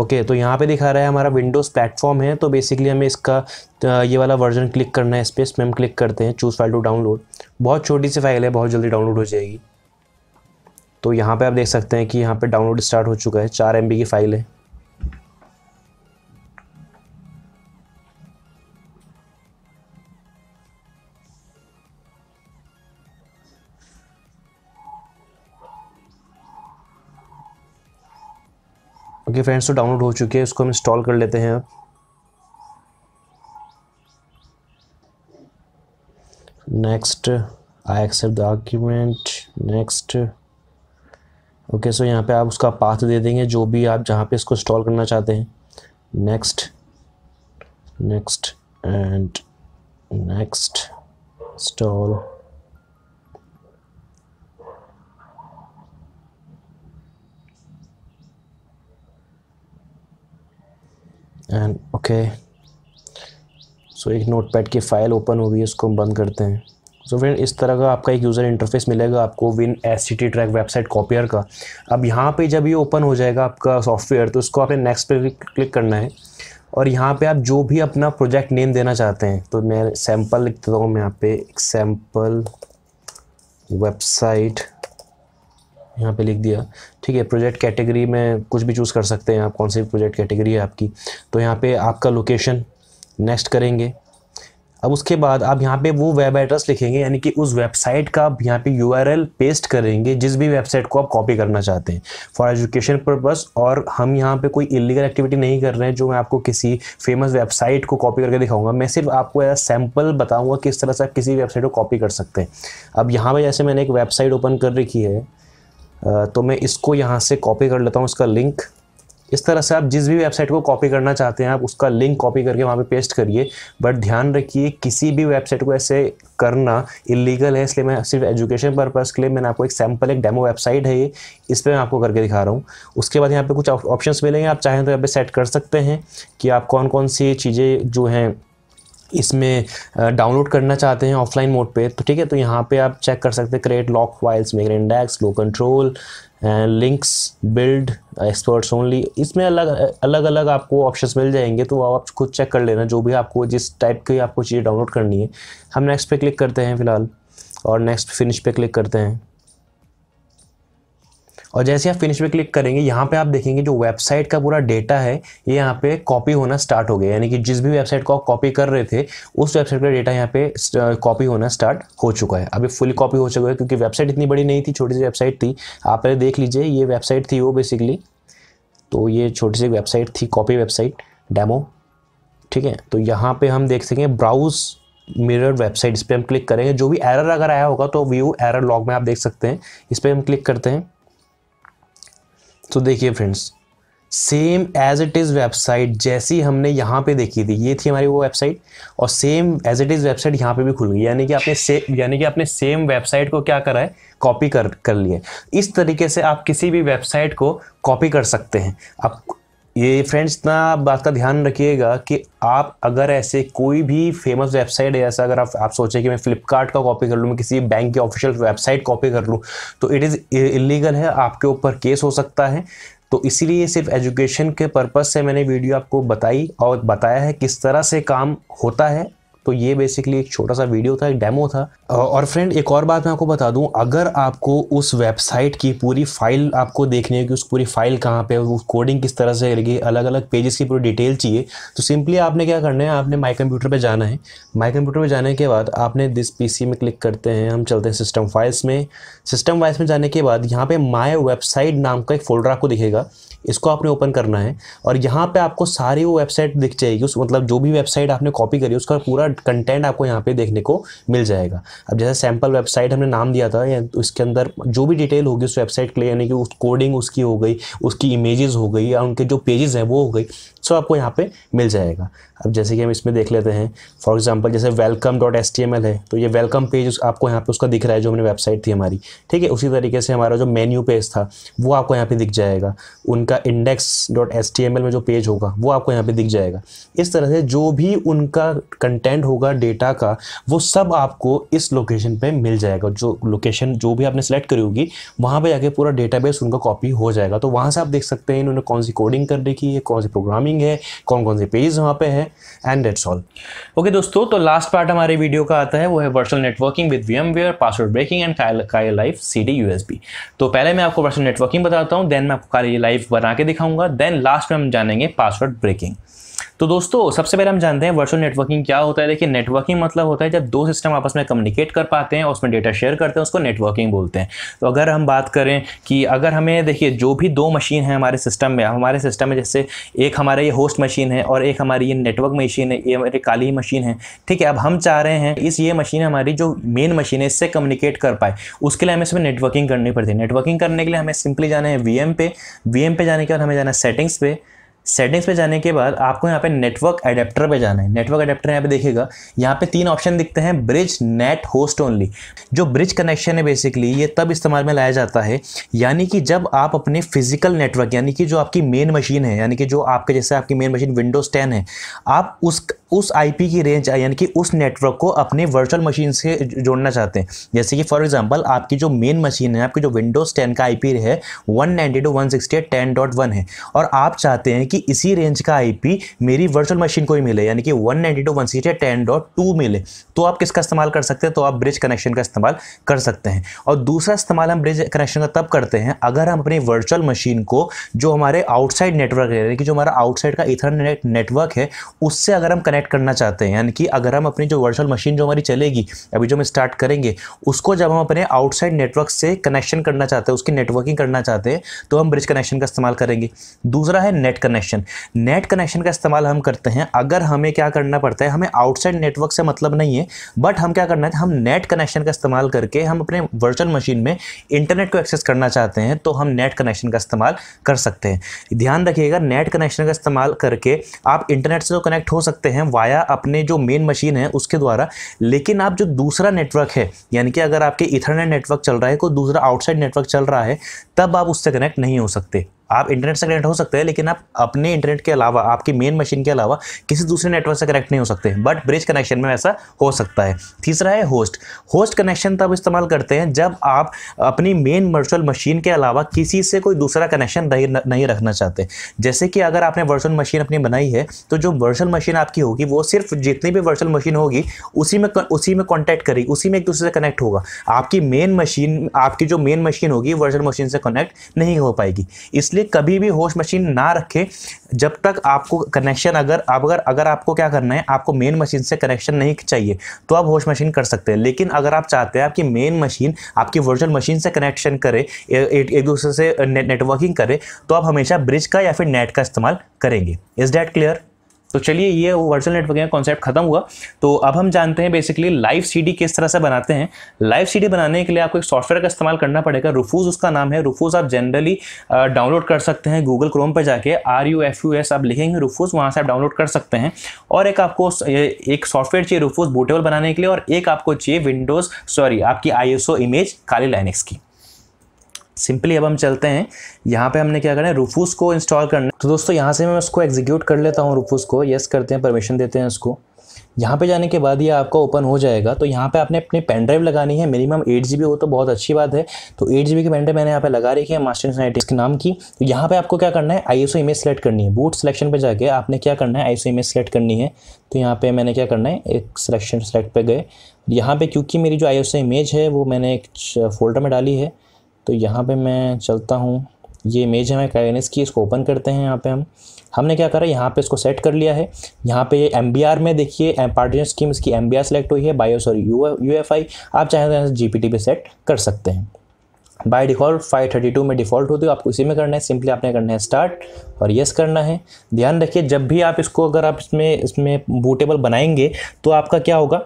ओके तो यहाँ पे दिखा रहा है हमारा विंडोज़ प्लेटफॉर्म है तो बेसिकली हमें इसका ये वाला वर्जन क्लिक करना है स्पेस में हम क्लिक करते हैं चूज़ फाइल टू डाउनलोड बहुत छोटी सी फाइल है बहुत जल्दी डाउनलोड हो जाएगी तो यहाँ पे आप देख सकते हैं कि यहाँ पे डाउनलोड स्टार्ट हो चुका है चार एम की फ़ाइल है ओके फ्रेंड्स तो डाउनलोड हो चुकी है उसको हम इंस्टॉल कर लेते हैं next I accept document next okay so यहाँ पे आप उसका पाथ दे देंगे जो भी आप जहाँ पे इसको इंस्टॉल करना चाहते हैं next next and next install and okay so एक नोटपैड की फ़ाइल ओपन हो गई है उसको हम बंद करते हैं सो so फ्रेंड इस तरह का आपका एक यूज़र इंटरफेस मिलेगा आपको win S T track website copier का अब यहाँ पे जब ये ओपन हो जाएगा आपका सॉफ्टवेयर तो इसको आपने नेक्स्ट पे क्लिक करना है और यहाँ पे आप जो भी अपना प्रोजेक्ट नेम देना चाहते हैं तो मैं सैम्पल लिख देता हूँ मैं यहाँ पे एक सैम्पल वेबसाइट यहाँ पे लिख दिया ठीक है प्रोजेक्ट कैटेगरी में कुछ भी चूज़ कर सकते हैं आप कौन सी प्रोजेक्ट कैटेगरी है आपकी तो यहाँ पे आपका लोकेशन नेक्स्ट करेंगे अब उसके बाद आप यहाँ पे वो वेब एड्रेस लिखेंगे यानी कि उस वेबसाइट का आप यहाँ पे यू पेस्ट करेंगे जिस भी वेबसाइट को आप कॉपी करना चाहते हैं फॉर एजुकेशन पर्पस और हम यहाँ पे कोई इलीगल एक्टिविटी नहीं कर रहे हैं जो मैं आपको किसी फेमस वेबसाइट को कॉपी करके दिखाऊंगा मैं सिर्फ आपको एज सैम्पल बताऊँगा किस तरह से आप किसी वेबसाइट को कॉपी कर सकते हैं अब यहाँ पर जैसे मैंने एक वेबसाइट ओपन कर रखी है तो मैं इसको यहाँ से कॉपी कर लेता हूँ इसका लिंक इस तरह से आप जिस भी वेबसाइट को कॉपी करना चाहते हैं आप उसका लिंक कॉपी करके वहाँ पे पेस्ट करिए बट ध्यान रखिए किसी भी वेबसाइट को ऐसे करना इलीगल है इसलिए मैं सिर्फ एजुकेशन पर्पज़ के लिए मैंने आपको एक सैम्पल एक डेमो वेबसाइट है ये इस पर मैं आपको करके दिखा रहा हूँ उसके बाद यहाँ पर कुछ ऑप्शन मिलेंगे आप चाहें तो यहाँ पर सेट कर सकते हैं कि आप कौन कौन सी चीज़ें जो हैं इसमें डाउनलोड करना चाहते हैं ऑफलाइन मोड पे तो ठीक है तो यहाँ पे आप चेक कर सकते हैं create log files make index low control links build experts only इसमें अलग अलग अलग आपको ऑप्शंस मिल जाएंगे तो आप खुद चेक कर लेना जो भी आपको जिस टाइप की आपको चीज़ डाउनलोड करनी है हम नेक्स्ट पे क्लिक करते हैं फ़िलहाल और नेक्स्ट फिनिश पे क्लिक करते हैं और जैसे आप फिनिश पे क्लिक करेंगे यहाँ पे आप देखेंगे जो वेबसाइट का पूरा डेटा है ये यहाँ पे कॉपी होना स्टार्ट हो गया यानी कि जिस भी वेबसाइट को आप कॉपी कर रहे थे उस वेबसाइट का डेटा यहाँ पे कॉपी होना स्टार्ट हो चुका है अभी फुल कॉपी हो चुका है क्योंकि वेबसाइट इतनी बड़ी नहीं थी छोटी सी वेबसाइट थी आप पहले देख लीजिए ये वेबसाइट थी वो बेसिकली तो ये छोटी सी वेबसाइट थी कॉपी वेबसाइट डेमो ठीक है तो यहाँ पर हम देख सकें ब्राउज मिरर वेबसाइट इस पर हम क्लिक करेंगे जो भी एरर अगर आया होगा तो व्यू एरर लॉग में आप देख सकते हैं इस पर हम क्लिक करते हैं तो देखिए friends same as it is website जैसी हमने यहाँ पे देखी थी ये थी हमारी वो वेबसाइट और same as it is website यहाँ पे भी खुल गई यानी कि आपने से यानी कि आपने सेम वेबसाइट को क्या करा है कॉपी कर कर लिए इस तरीके से आप किसी भी वेबसाइट को कॉपी कर सकते हैं आप ये फ्रेंड्स इतना बात का ध्यान रखिएगा कि आप अगर ऐसे कोई भी फेमस वेबसाइट है ऐसा अगर आप आप सोचें कि मैं फ्लिपकार्ट का कॉपी कर लूँ मैं किसी बैंक की ऑफिशियल वेबसाइट कॉपी कर लूँ तो इट इज़ इलीगल है आपके ऊपर केस हो सकता है तो इसीलिए सिर्फ एजुकेशन के पर्पज़ से मैंने वीडियो आपको बताई और बताया है किस तरह से काम होता है तो ये बेसिकली एक छोटा सा वीडियो था एक डेमो था और फ्रेंड एक और बात मैं आपको बता दूं अगर आपको उस वेबसाइट की पूरी फाइल आपको देखनी है कि उस पूरी फाइल कहाँ पे वो कोडिंग किस तरह से लगी अलग अलग पेजेस की पूरी डिटेल चाहिए तो सिंपली आपने क्या करना है आपने माई कंप्यूटर पर जाना है माई कंप्यूटर पर जाने के बाद आपने दिस पी में क्लिक करते हैं हम चलते हैं सिस्टम फाइल्स में सिस्टम फाइल्स में जाने के बाद यहाँ पे माई वेबसाइट नाम का एक फोल्डर आपको दिखेगा इसको आपने ओपन करना है और यहाँ पे आपको सारी वो वेबसाइट दिख जाएगी उस मतलब जो भी वेबसाइट आपने कॉपी करी उसका पूरा कंटेंट आपको यहाँ पे देखने को मिल जाएगा अब जैसे सैम्पल वेबसाइट हमने नाम दिया था या उसके अंदर जो भी डिटेल होगी उस वेबसाइट के लिए यानी कि उस कोडिंग उसकी हो गई उसकी इमेजेस हो गई या उनके जो पेजेस हैं वो हो गई सो आपको यहाँ पर मिल जाएगा अब जैसे कि हम इसमें देख लेते हैं फॉर एग्जाम्पल जैसे welcome dot H T M L है तो ये वेलकम पेज आपको यहाँ पर उसका दिख रहा है जो हमने वेबसाइट थी हमारी ठीक है उसी तरीके से हमारा जो मेन्यू पेज था वो आपको यहाँ पर दिख जाएगा उनका उनका index dot H T M L में जो पेज होगा वो आपको यहाँ पे दिख जाएगा इस तरह से जो भी उनका कंटेंट होगा डेटा का वो सब आपको इस लोकेशन पे मिल जाएगा जो लोकेशन जो भी आपने सेलेक्ट करी होगी वहाँ पे जाके पूरा डेटाबेस उनका कॉपी हो जाएगा तो वहाँ से आप देख सकते हैं इन्होंने कौन सी कोडिंग कर रखी है कौन सी प्रोग्रामिंग है कौन कौन से पेज वहाँ पे है एंड डेट्स ऑल ओके दोस्तों तो लास्ट पार्ट हमारे वीडियो का आता है वो है virtual networking with V password breaking and काया लाइफ सी डी तो पहले मैं आपको वर्चुअल नेटवर्किंग बताता हूँ देन मैं आपको काया लाइफ बना के दिखाऊंगा देन लास्ट में हम जानेंगे पासवर्ड ब्रेकिंग तो दोस्तों सबसे पहले हम जानते हैं वर्चुअल नेटवर्किंग क्या होता है देखिए नेटवर्किंग मतलब होता है जब दो सिस्टम आपस में कम्युनिकेट कर पाते हैं और उसमें डेटा शेयर करते हैं उसको नेटवर्किंग बोलते हैं तो अगर हम बात करें कि अगर हमें देखिए जो भी दो मशीन है हमारे सिस्टम में हमारे सिस्टम में जैसे एक हमारा ये होस्ट मशीन है और एक हमारी ये नेटवर्क मशीन है ये हमारी काली मशीन है ठीक है अब हम चाह रहे हैं इस ये मशीन हमारी जो मेन मशीन है इससे कम्युनिकेट कर पाए उसके लिए हमें इसमें नेटवर्किंग करनी पड़ती है नेटवर्किंग करने के लिए हमें सिंपली जाना है वी पे वी पे जाने के बाद हमें जाना है सेटिंग्स पे सेटिंग्स पे जाने के बाद आपको यहाँ पे नेटवर्क एडेप्टर पे जाना है नेटवर्क एडेप्टर यहाँ पे देखिएगा यहाँ पे तीन ऑप्शन दिखते हैं ब्रिज नेट होस्ट ओनली जो ब्रिज कनेक्शन है बेसिकली ये तब इस्तेमाल में लाया जाता है यानी कि जब आप अपने फिजिकल नेटवर्क यानी कि जो आपकी मेन मशीन है यानी कि जो आपके जैसे आपकी मेन मशीन विंडोज टेन है आप उस उस आईपी की रेंज यानी कि उस नेटवर्क को अपने वर्चुअल मशीन से जोड़ना चाहते हैं जैसे कि फॉर एग्जांपल आपकी जो मेन मशीन है आपकी जो विंडोज़ टेन का आईपी है one ninety two one sixty eight ten dot one है और आप चाहते हैं कि इसी रेंज का आईपी मेरी वर्चुअल मशीन को ही मिले यानी कि one ninety two one sixty eight ten dot two मिले तो आप किसका इस्तेमाल कर सकते हैं तो आप ब्रिज कनेक्शन का इस्तेमाल कर सकते हैं और दूसरा इस्तेमाल हम ब्रिज कनेक्शन का तब करते हैं अगर हम अपनी वर्चुअल मशीन को जो हमारे आउटसाइड नेटवर्क है यानी कि जो हमारा आउटसाइड का इथरनेट नेटवर्क है उससे अगर हम कनेक्ट ऐड करना चाहते हैं यानी कि अगर हम अपनी जो वर्चुअल मशीन जो हमारी चलेगी अभी जो हम स्टार्ट करेंगे उसको जब हम अपने आउटसाइड नेटवर्क से कनेक्शन करना चाहते हैं उसकी नेटवर्किंग करना चाहते हैं तो हम ब्रिज कनेक्शन का इस्तेमाल करेंगे दूसरा है नेट कनेक्शन नेट कनेक्शन का इस्तेमाल हम करते हैं अगर हमें क्या करना पड़ता है हमें आउटसाइड नेटवर्क से मतलब नहीं है बट हम क्या करना है हम नेट कनेक्शन का इस्तेमाल करके हम अपने वर्चुअल मशीन में इंटरनेट को एक्सेस करना चाहते हैं तो हम नेट कनेक्शन का इस्तेमाल कर सकते हैं ध्यान रखिएगा नेट कनेक्शन का इस्तेमाल करके आप इंटरनेट से तो कनेक्ट हो सकते हैं वाया अपने जो मेन मशीन है उसके द्वारा लेकिन आप जो दूसरा नेटवर्क है यानी कि अगर आपके इथरनेट नेटवर्क चल रहा है कोई दूसरा आउटसाइड नेटवर्क चल रहा है तब आप उससे कनेक्ट नहीं हो सकते आप इंटरनेट से कनेक्ट हो सकते हैं लेकिन आप अपने इंटरनेट के अलावा आपकी मेन मशीन के अलावा किसी दूसरे नेटवर्क से कनेक्ट नहीं हो सकते बट ब्रिज कनेक्शन में ऐसा हो सकता है तीसरा है होस्ट होस्ट कनेक्शन तब इस्तेमाल करते हैं जब आप अपनी मेन वर्चुअल मशीन के अलावा किसी से कोई दूसरा कनेक्शन नहीं रखना चाहते जैसे कि अगर आपने वर्चुअल मशीन अपनी बनाई है तो जो वर्चुअल मशीन आपकी होगी वो सिर्फ जितनी भी वर्चुअल मशीन होगी उसी में उसी में कॉन्टैक्ट करेगी उसी में एक दूसरे से कनेक्ट होगा आपकी मेन मशीन आपकी जो मेन मशीन होगी वर्चुअल मशीन से कनेक्ट नहीं हो पाएगी इसलिए इसलिए कभी भी होस्ट मशीन ना रखें जब तक आपको कनेक्शन अगर अगर अगर आपको क्या करना है आपको मेन मशीन से कनेक्शन नहीं चाहिए तो आप होस्ट मशीन कर सकते हैं लेकिन अगर आप चाहते हैं आपकी मेन मशीन आपकी वर्चुअल मशीन से कनेक्शन करे एक दूसरे से नेटवर्किंग करे तो आप हमेशा ब्रिज का या फिर नेट का इस्तेमाल करेंगे इज़ डैट क्लियर तो चलिए ये वर्चुअल नेटवर्क का कॉन्सेप्ट खत्म हुआ तो अब हम जानते हैं बेसिकली लाइव सीडी किस तरह से बनाते हैं लाइव सीडी बनाने के लिए आपको एक सॉफ्टवेयर का इस्तेमाल करना पड़ेगा रूफूज उसका नाम है रूफूज आप जनरली डाउनलोड कर सकते हैं गूगल क्रोम पर जाके R U F U S आप लिखेंगे रूफूज वहाँ से आप डाउनलोड कर सकते हैं और एक आपको एक सॉफ्टवेयर चाहिए रूफूज बूटेबल बनाने के लिए और एक आपको चाहिए विंडोज़ सॉरी आपकी आई इमेज काली लाइनिक्स की सिंपली अब हम चलते हैं यहाँ पे हमने क्या करना है रूफूस को इंस्टॉल करना है तो दोस्तों यहाँ से मैं उसको एग्जीक्यूट कर लेता हूँ रूफूस को येस करते हैं परमिशन देते हैं उसको यहाँ पे जाने के बाद ये आपका ओपन हो जाएगा तो यहाँ पे आपने अपनी पेन ड्राइव लगानी है मिनिमम एट जी हो तो बहुत अच्छी बात है तो एट जी की पेन ड्राइव मैंने यहाँ पे लगा रखी है मास्टर साइंटिस्ट के नाम की तो यहाँ पे आपको क्या करना है आई इमेज सेलेक्ट करनी है बूट सिलेक्शन पे जाके आपने क्या करना है आई इमेज सेलेक्ट करनी है तो यहाँ पे मैंने क्या करना है एक सिलेक्शन सेलेक्ट पर गए यहाँ पर क्योंकि मेरी जो आई इमेज है वो मैंने एक फोल्डर में डाली है तो यहाँ पे मैं चलता हूँ ये इमेज है मैं काइनेस की इसको ओपन करते हैं यहाँ पे हम हमने क्या करा यहाँ पे इसको सेट कर लिया है यहाँ पे एम में देखिए पार्टीजन स्कीम इसकी एम बी सेलेक्ट हुई है BIOS sorry U F I आप चाहें तो यहाँ से जी पे सेट कर सकते हैं बाय डिफ़ॉल्ट 532 में डिफ़ॉल्ट होती है आपको इसी में करना है सिंपली आपने करना है स्टार्ट और येस करना है ध्यान रखिए जब भी आप इसको अगर आप इसमें इसमें बूटेबल बनाएंगे तो आपका क्या होगा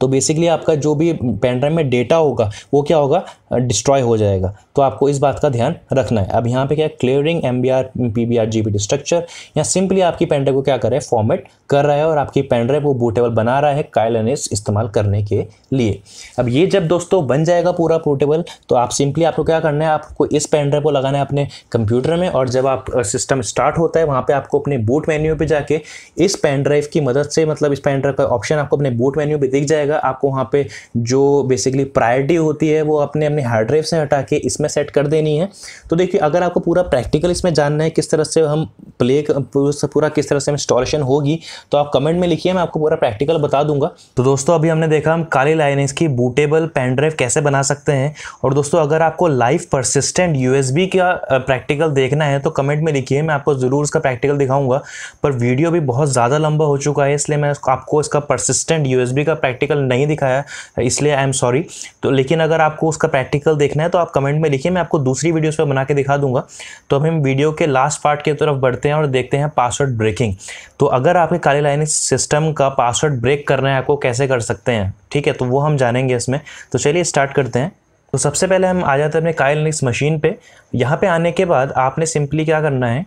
तो बेसिकली आपका जो भी पेनड्राइव में डेटा होगा वो क्या होगा डिस्ट्रॉय हो जाएगा तो आपको इस बात का ध्यान रखना है अब यहाँ पे क्या है clearing M B R P B R G B structure या सिंपली आपकी पेन ड्राइव को क्या कर रहा है फॉर्मेट कर रहा है और आपकी पेनड्राइव वो बूटेबल बना रहा है काइलनेस इस्तेमाल करने के लिए अब ये जब दोस्तों बन जाएगा पूरा पोर्टेबल तो आप सिंपली आपको क्या करना है आपको इस पेनड्राइव को लगाना है अपने कंप्यूटर में और जब आप सिस्टम स्टार्ट होता है वहाँ पर आपको अपने बूट मेन्यू पर जाके इस पेनड्राइव की मदद से मतलब इस पेनड्राइव ड्राइव का ऑप्शन आपको अपने बूट मेन्यू पर दिख जाएगा आपको वहाँ पर जो बेसिकली प्रायरिटी होती है वो अपने अपने अपनी हार्ड ड्राइव से हटा के इसमें सेट कर देनी है तो देखिए अगर आपको पूरा प्रैक्टिकल इसमें जानना है किस तरह से हम प्ले पूरा किस तरह से इंस्टॉलेशन होगी तो आप कमेंट में लिखिए मैं आपको पूरा प्रैक्टिकल बता दूंगा तो दोस्तों अभी हमने देखा हम काली लाइन की बूटेबल पेन ड्राइव कैसे बना सकते हैं और दोस्तों अगर आपको लाइव परसिस्टेंट यू का प्रैक्टिकल देखना है तो कमेंट में लिखिए मैं आपको ज़रूर उसका प्रैक्टिकल दिखाऊंगा पर वीडियो भी बहुत ज़्यादा लंबा हो चुका है इसलिए मैं आपको इसका परसिस्टेंट यू का प्रैक्टिकल नहीं दिखाया इसलिए आई एम सॉरी तो लेकिन अगर आपको उसका प्रैक्टिकल देखना है तो आप कमेंट में लिखिए मैं आपको दूसरी वीडियोस पर बना के दिखा दूंगा तो अब हम वीडियो के लास्ट पार्ट की तरफ बढ़ते हैं और देखते हैं पासवर्ड ब्रेकिंग तो अगर आपके काली लाइन सिस्टम का पासवर्ड ब्रेक करना है आपको कैसे कर सकते हैं ठीक है तो वो हम जानेंगे इसमें तो चलिए स्टार्ट करते हैं तो सबसे पहले हम आ जाते हैं अपने कायल निक्स मशीन पे यहाँ पे आने के बाद आपने सिंपली क्या करना है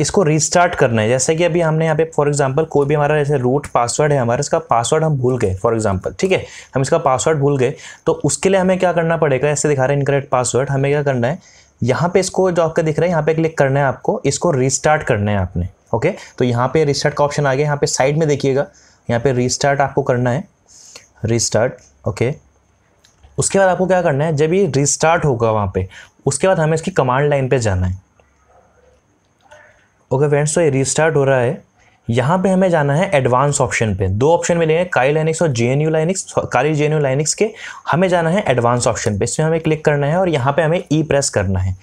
इसको रीस्टार्ट करना है जैसे कि अभी हमने यहाँ पे फॉर एग्जांपल कोई भी हमारा जैसे रूट पासवर्ड है हमारा इसका पासवर्ड हम भूल गए फॉर एग्जांपल ठीक है हम इसका पासवर्ड भूल गए तो उसके लिए हमें क्या करना पड़ेगा ऐसे दिखा रहे हैं इनकरेक्ट पासवर्ड हमें क्या करना है यहाँ पर इसको जो आपका दिख रहा है यहाँ पर क्लिक करना है आपको इसको रीस्टार्ट करना है आपने ओके तो यहाँ पर रीस्टार्ट का ऑप्शन आ गया यहाँ पर साइड में देखिएगा यहाँ पर रीस्टार्ट आपको करना है रीस्टार्ट ओके उसके बाद आपको क्या करना है जब ये रिस्टार्ट होगा वहाँ पे उसके बाद हमें इसकी कमांड लाइन पे जाना है ओके फ्रेंड्स तो ये रिस्टार्ट हो रहा है यहाँ पे हमें जाना है एडवांस ऑप्शन पे दो ऑप्शन मिलेंगे काई लाइनिक्स और G N U Linux Kali G N U Linux के हमें जाना है एडवांस ऑप्शन पे इसमें हमें क्लिक करना है और यहाँ पे हमें ई e प्रेस करना है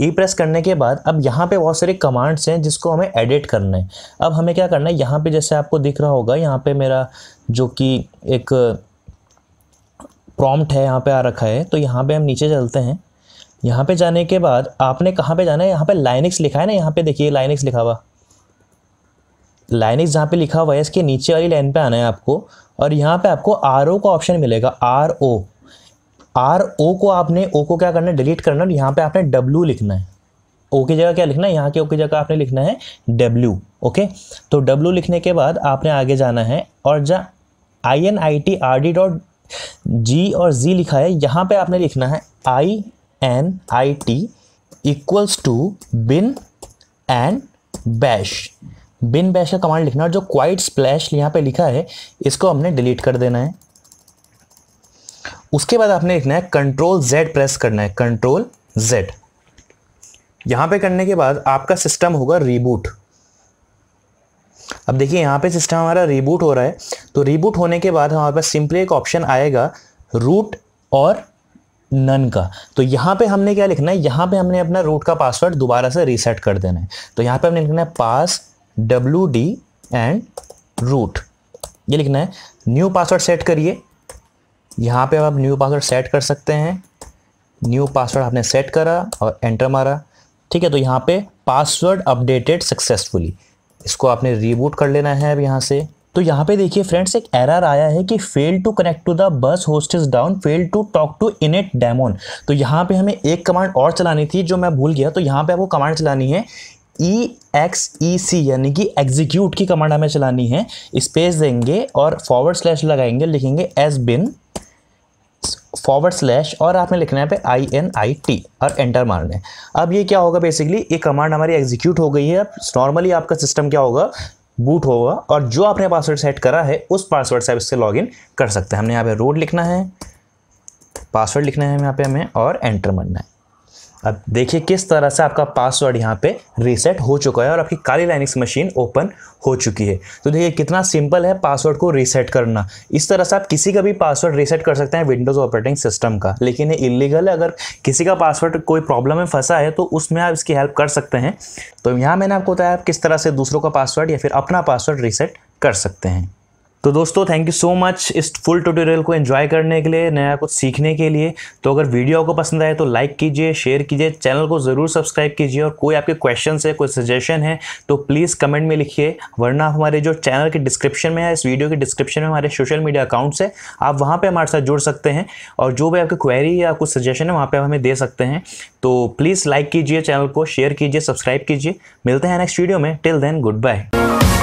ई e प्रेस करने के बाद अब यहाँ पे बहुत सारे कमांड्स हैं जिसको हमें एडिट करना है अब हमें क्या करना है यहाँ पे जैसे आपको दिख रहा होगा यहाँ पे मेरा जो कि एक प्रॉम्प्ट है यहाँ पे आ रखा है तो यहाँ पे हम नीचे चलते हैं यहाँ पे जाने के बाद आपने कहाँ पे जाना है यहाँ पे लाइनिक्स लिखा है ना यहाँ पे देखिए लाइनिक्स लिखा हुआ लाइनिक्स जहाँ पे लिखा हुआ है इसके नीचे वाली लाइन पे आना है आपको और यहाँ पे आपको आर ओ का ऑप्शन मिलेगा आर ओ आर ओ को आपने ओ को क्या करना है डिलीट करना है यहाँ पे आपने डब्ल्यू लिखना है ओ की जगह क्या लिखना है यहाँ के ओ की जगह आपने लिखना है डब्ल्यू ओके तो डब्ल्यू लिखने के बाद आपने आगे जाना है और जहाँ I N I T R D dot G और जी लिखा है यहाँ पे आपने लिखना है I N I T equals to bin and bash bin bash का कमांड लिखना और जो क्वाइट स्प्लैश यहाँ पे लिखा है इसको हमने डिलीट कर देना है उसके बाद आपने लिखना है कंट्रोल जेड प्रेस करना है कंट्रोल जेड यहाँ पे करने के बाद आपका सिस्टम होगा रीबूट अब देखिए यहाँ पे सिस्टम हमारा रीबूट हो रहा है तो रीबूट होने के बाद हमारे पास सिंपली एक ऑप्शन आएगा रूट और नन का तो यहाँ पे हमने क्या लिखना है यहाँ पे हमने अपना रूट का पासवर्ड दोबारा से रीसेट कर देना है तो यहाँ पे हमने लिखना है pass W D and root ये लिखना है न्यू पासवर्ड सेट करिए यहाँ पे आप न्यू पासवर्ड सेट कर सकते हैं न्यू पासवर्ड आपने सेट करा और एंटर मारा ठीक है तो यहाँ पे पासवर्ड अपडेटेड सक्सेसफुली इसको आपने रिबूट कर लेना है अब यहाँ से तो यहाँ पे देखिए फ्रेंड्स एक एरर आया है कि fail to connect to the bus host is down fail to talk to init daemon तो यहाँ पे हमें एक कमांड और चलानी थी जो मैं भूल गया तो यहाँ पे आपको कमांड चलानी है ई एक्स ई सी यानी कि एग्जीक्यूट की कमांड हमें चलानी है स्पेस देंगे और फॉरवर्ड स्लैश लगाएंगे लिखेंगे एस बिन फॉरवर्ड स्लैश और आपने लिखना है पे आई एन आई टी और एंटर मारना है अब ये क्या होगा बेसिकली ये कमांड हमारी एग्जीक्यूट हो गई है अब नॉर्मली आपका सिस्टम क्या होगा बूट होगा और जो आपने पासवर्ड सेट करा है उस पासवर्ड से आप इससे लॉगिन कर सकते हैं हमने यहाँ पे रोड लिखना है पासवर्ड लिखना है यहाँ पे हमें और एंटर मारना है अब देखिए किस तरह से आपका पासवर्ड यहाँ पे रीसेट हो चुका है और आपकी काली लाइनिक्स मशीन ओपन हो चुकी है तो देखिए कितना सिंपल है पासवर्ड को रीसेट करना इस तरह से आप किसी का भी पासवर्ड रीसेट कर सकते हैं विंडोज़ ऑपरेटिंग सिस्टम का लेकिन ये इलीगल है अगर किसी का पासवर्ड कोई प्रॉब्लम में फंसा है तो उसमें आप इसकी हेल्प कर सकते हैं तो यहाँ मैंने आपको बताया आप किस तरह से दूसरों का पासवर्ड या फिर अपना पासवर्ड रीसेट कर सकते हैं तो दोस्तों थैंक यू सो मच इस फुल ट्यूटोरियल को एंजॉय करने के लिए नया कुछ सीखने के लिए तो अगर वीडियो आपको पसंद आए तो लाइक कीजिए शेयर कीजिए चैनल को ज़रूर सब्सक्राइब कीजिए और कोई आपके क्वेश्चन है कोई सजेशन है तो प्लीज़ कमेंट में लिखिए वरना हमारे जो चैनल के डिस्क्रिप्शन में है इस वीडियो के डिस्क्रिप्शन में हमारे सोशल मीडिया अकाउंट्स है आप वहाँ पर हमारे साथ जुड़ सकते हैं और जो भी आपकी क्वेरी या कुछ सजेशन है वहाँ पर हमें दे सकते हैं तो प्लीज़ लाइक कीजिए चैनल को शेयर कीजिए सब्सक्राइब कीजिए मिलते हैं नेक्स्ट वीडियो में टिल देन गुड बाय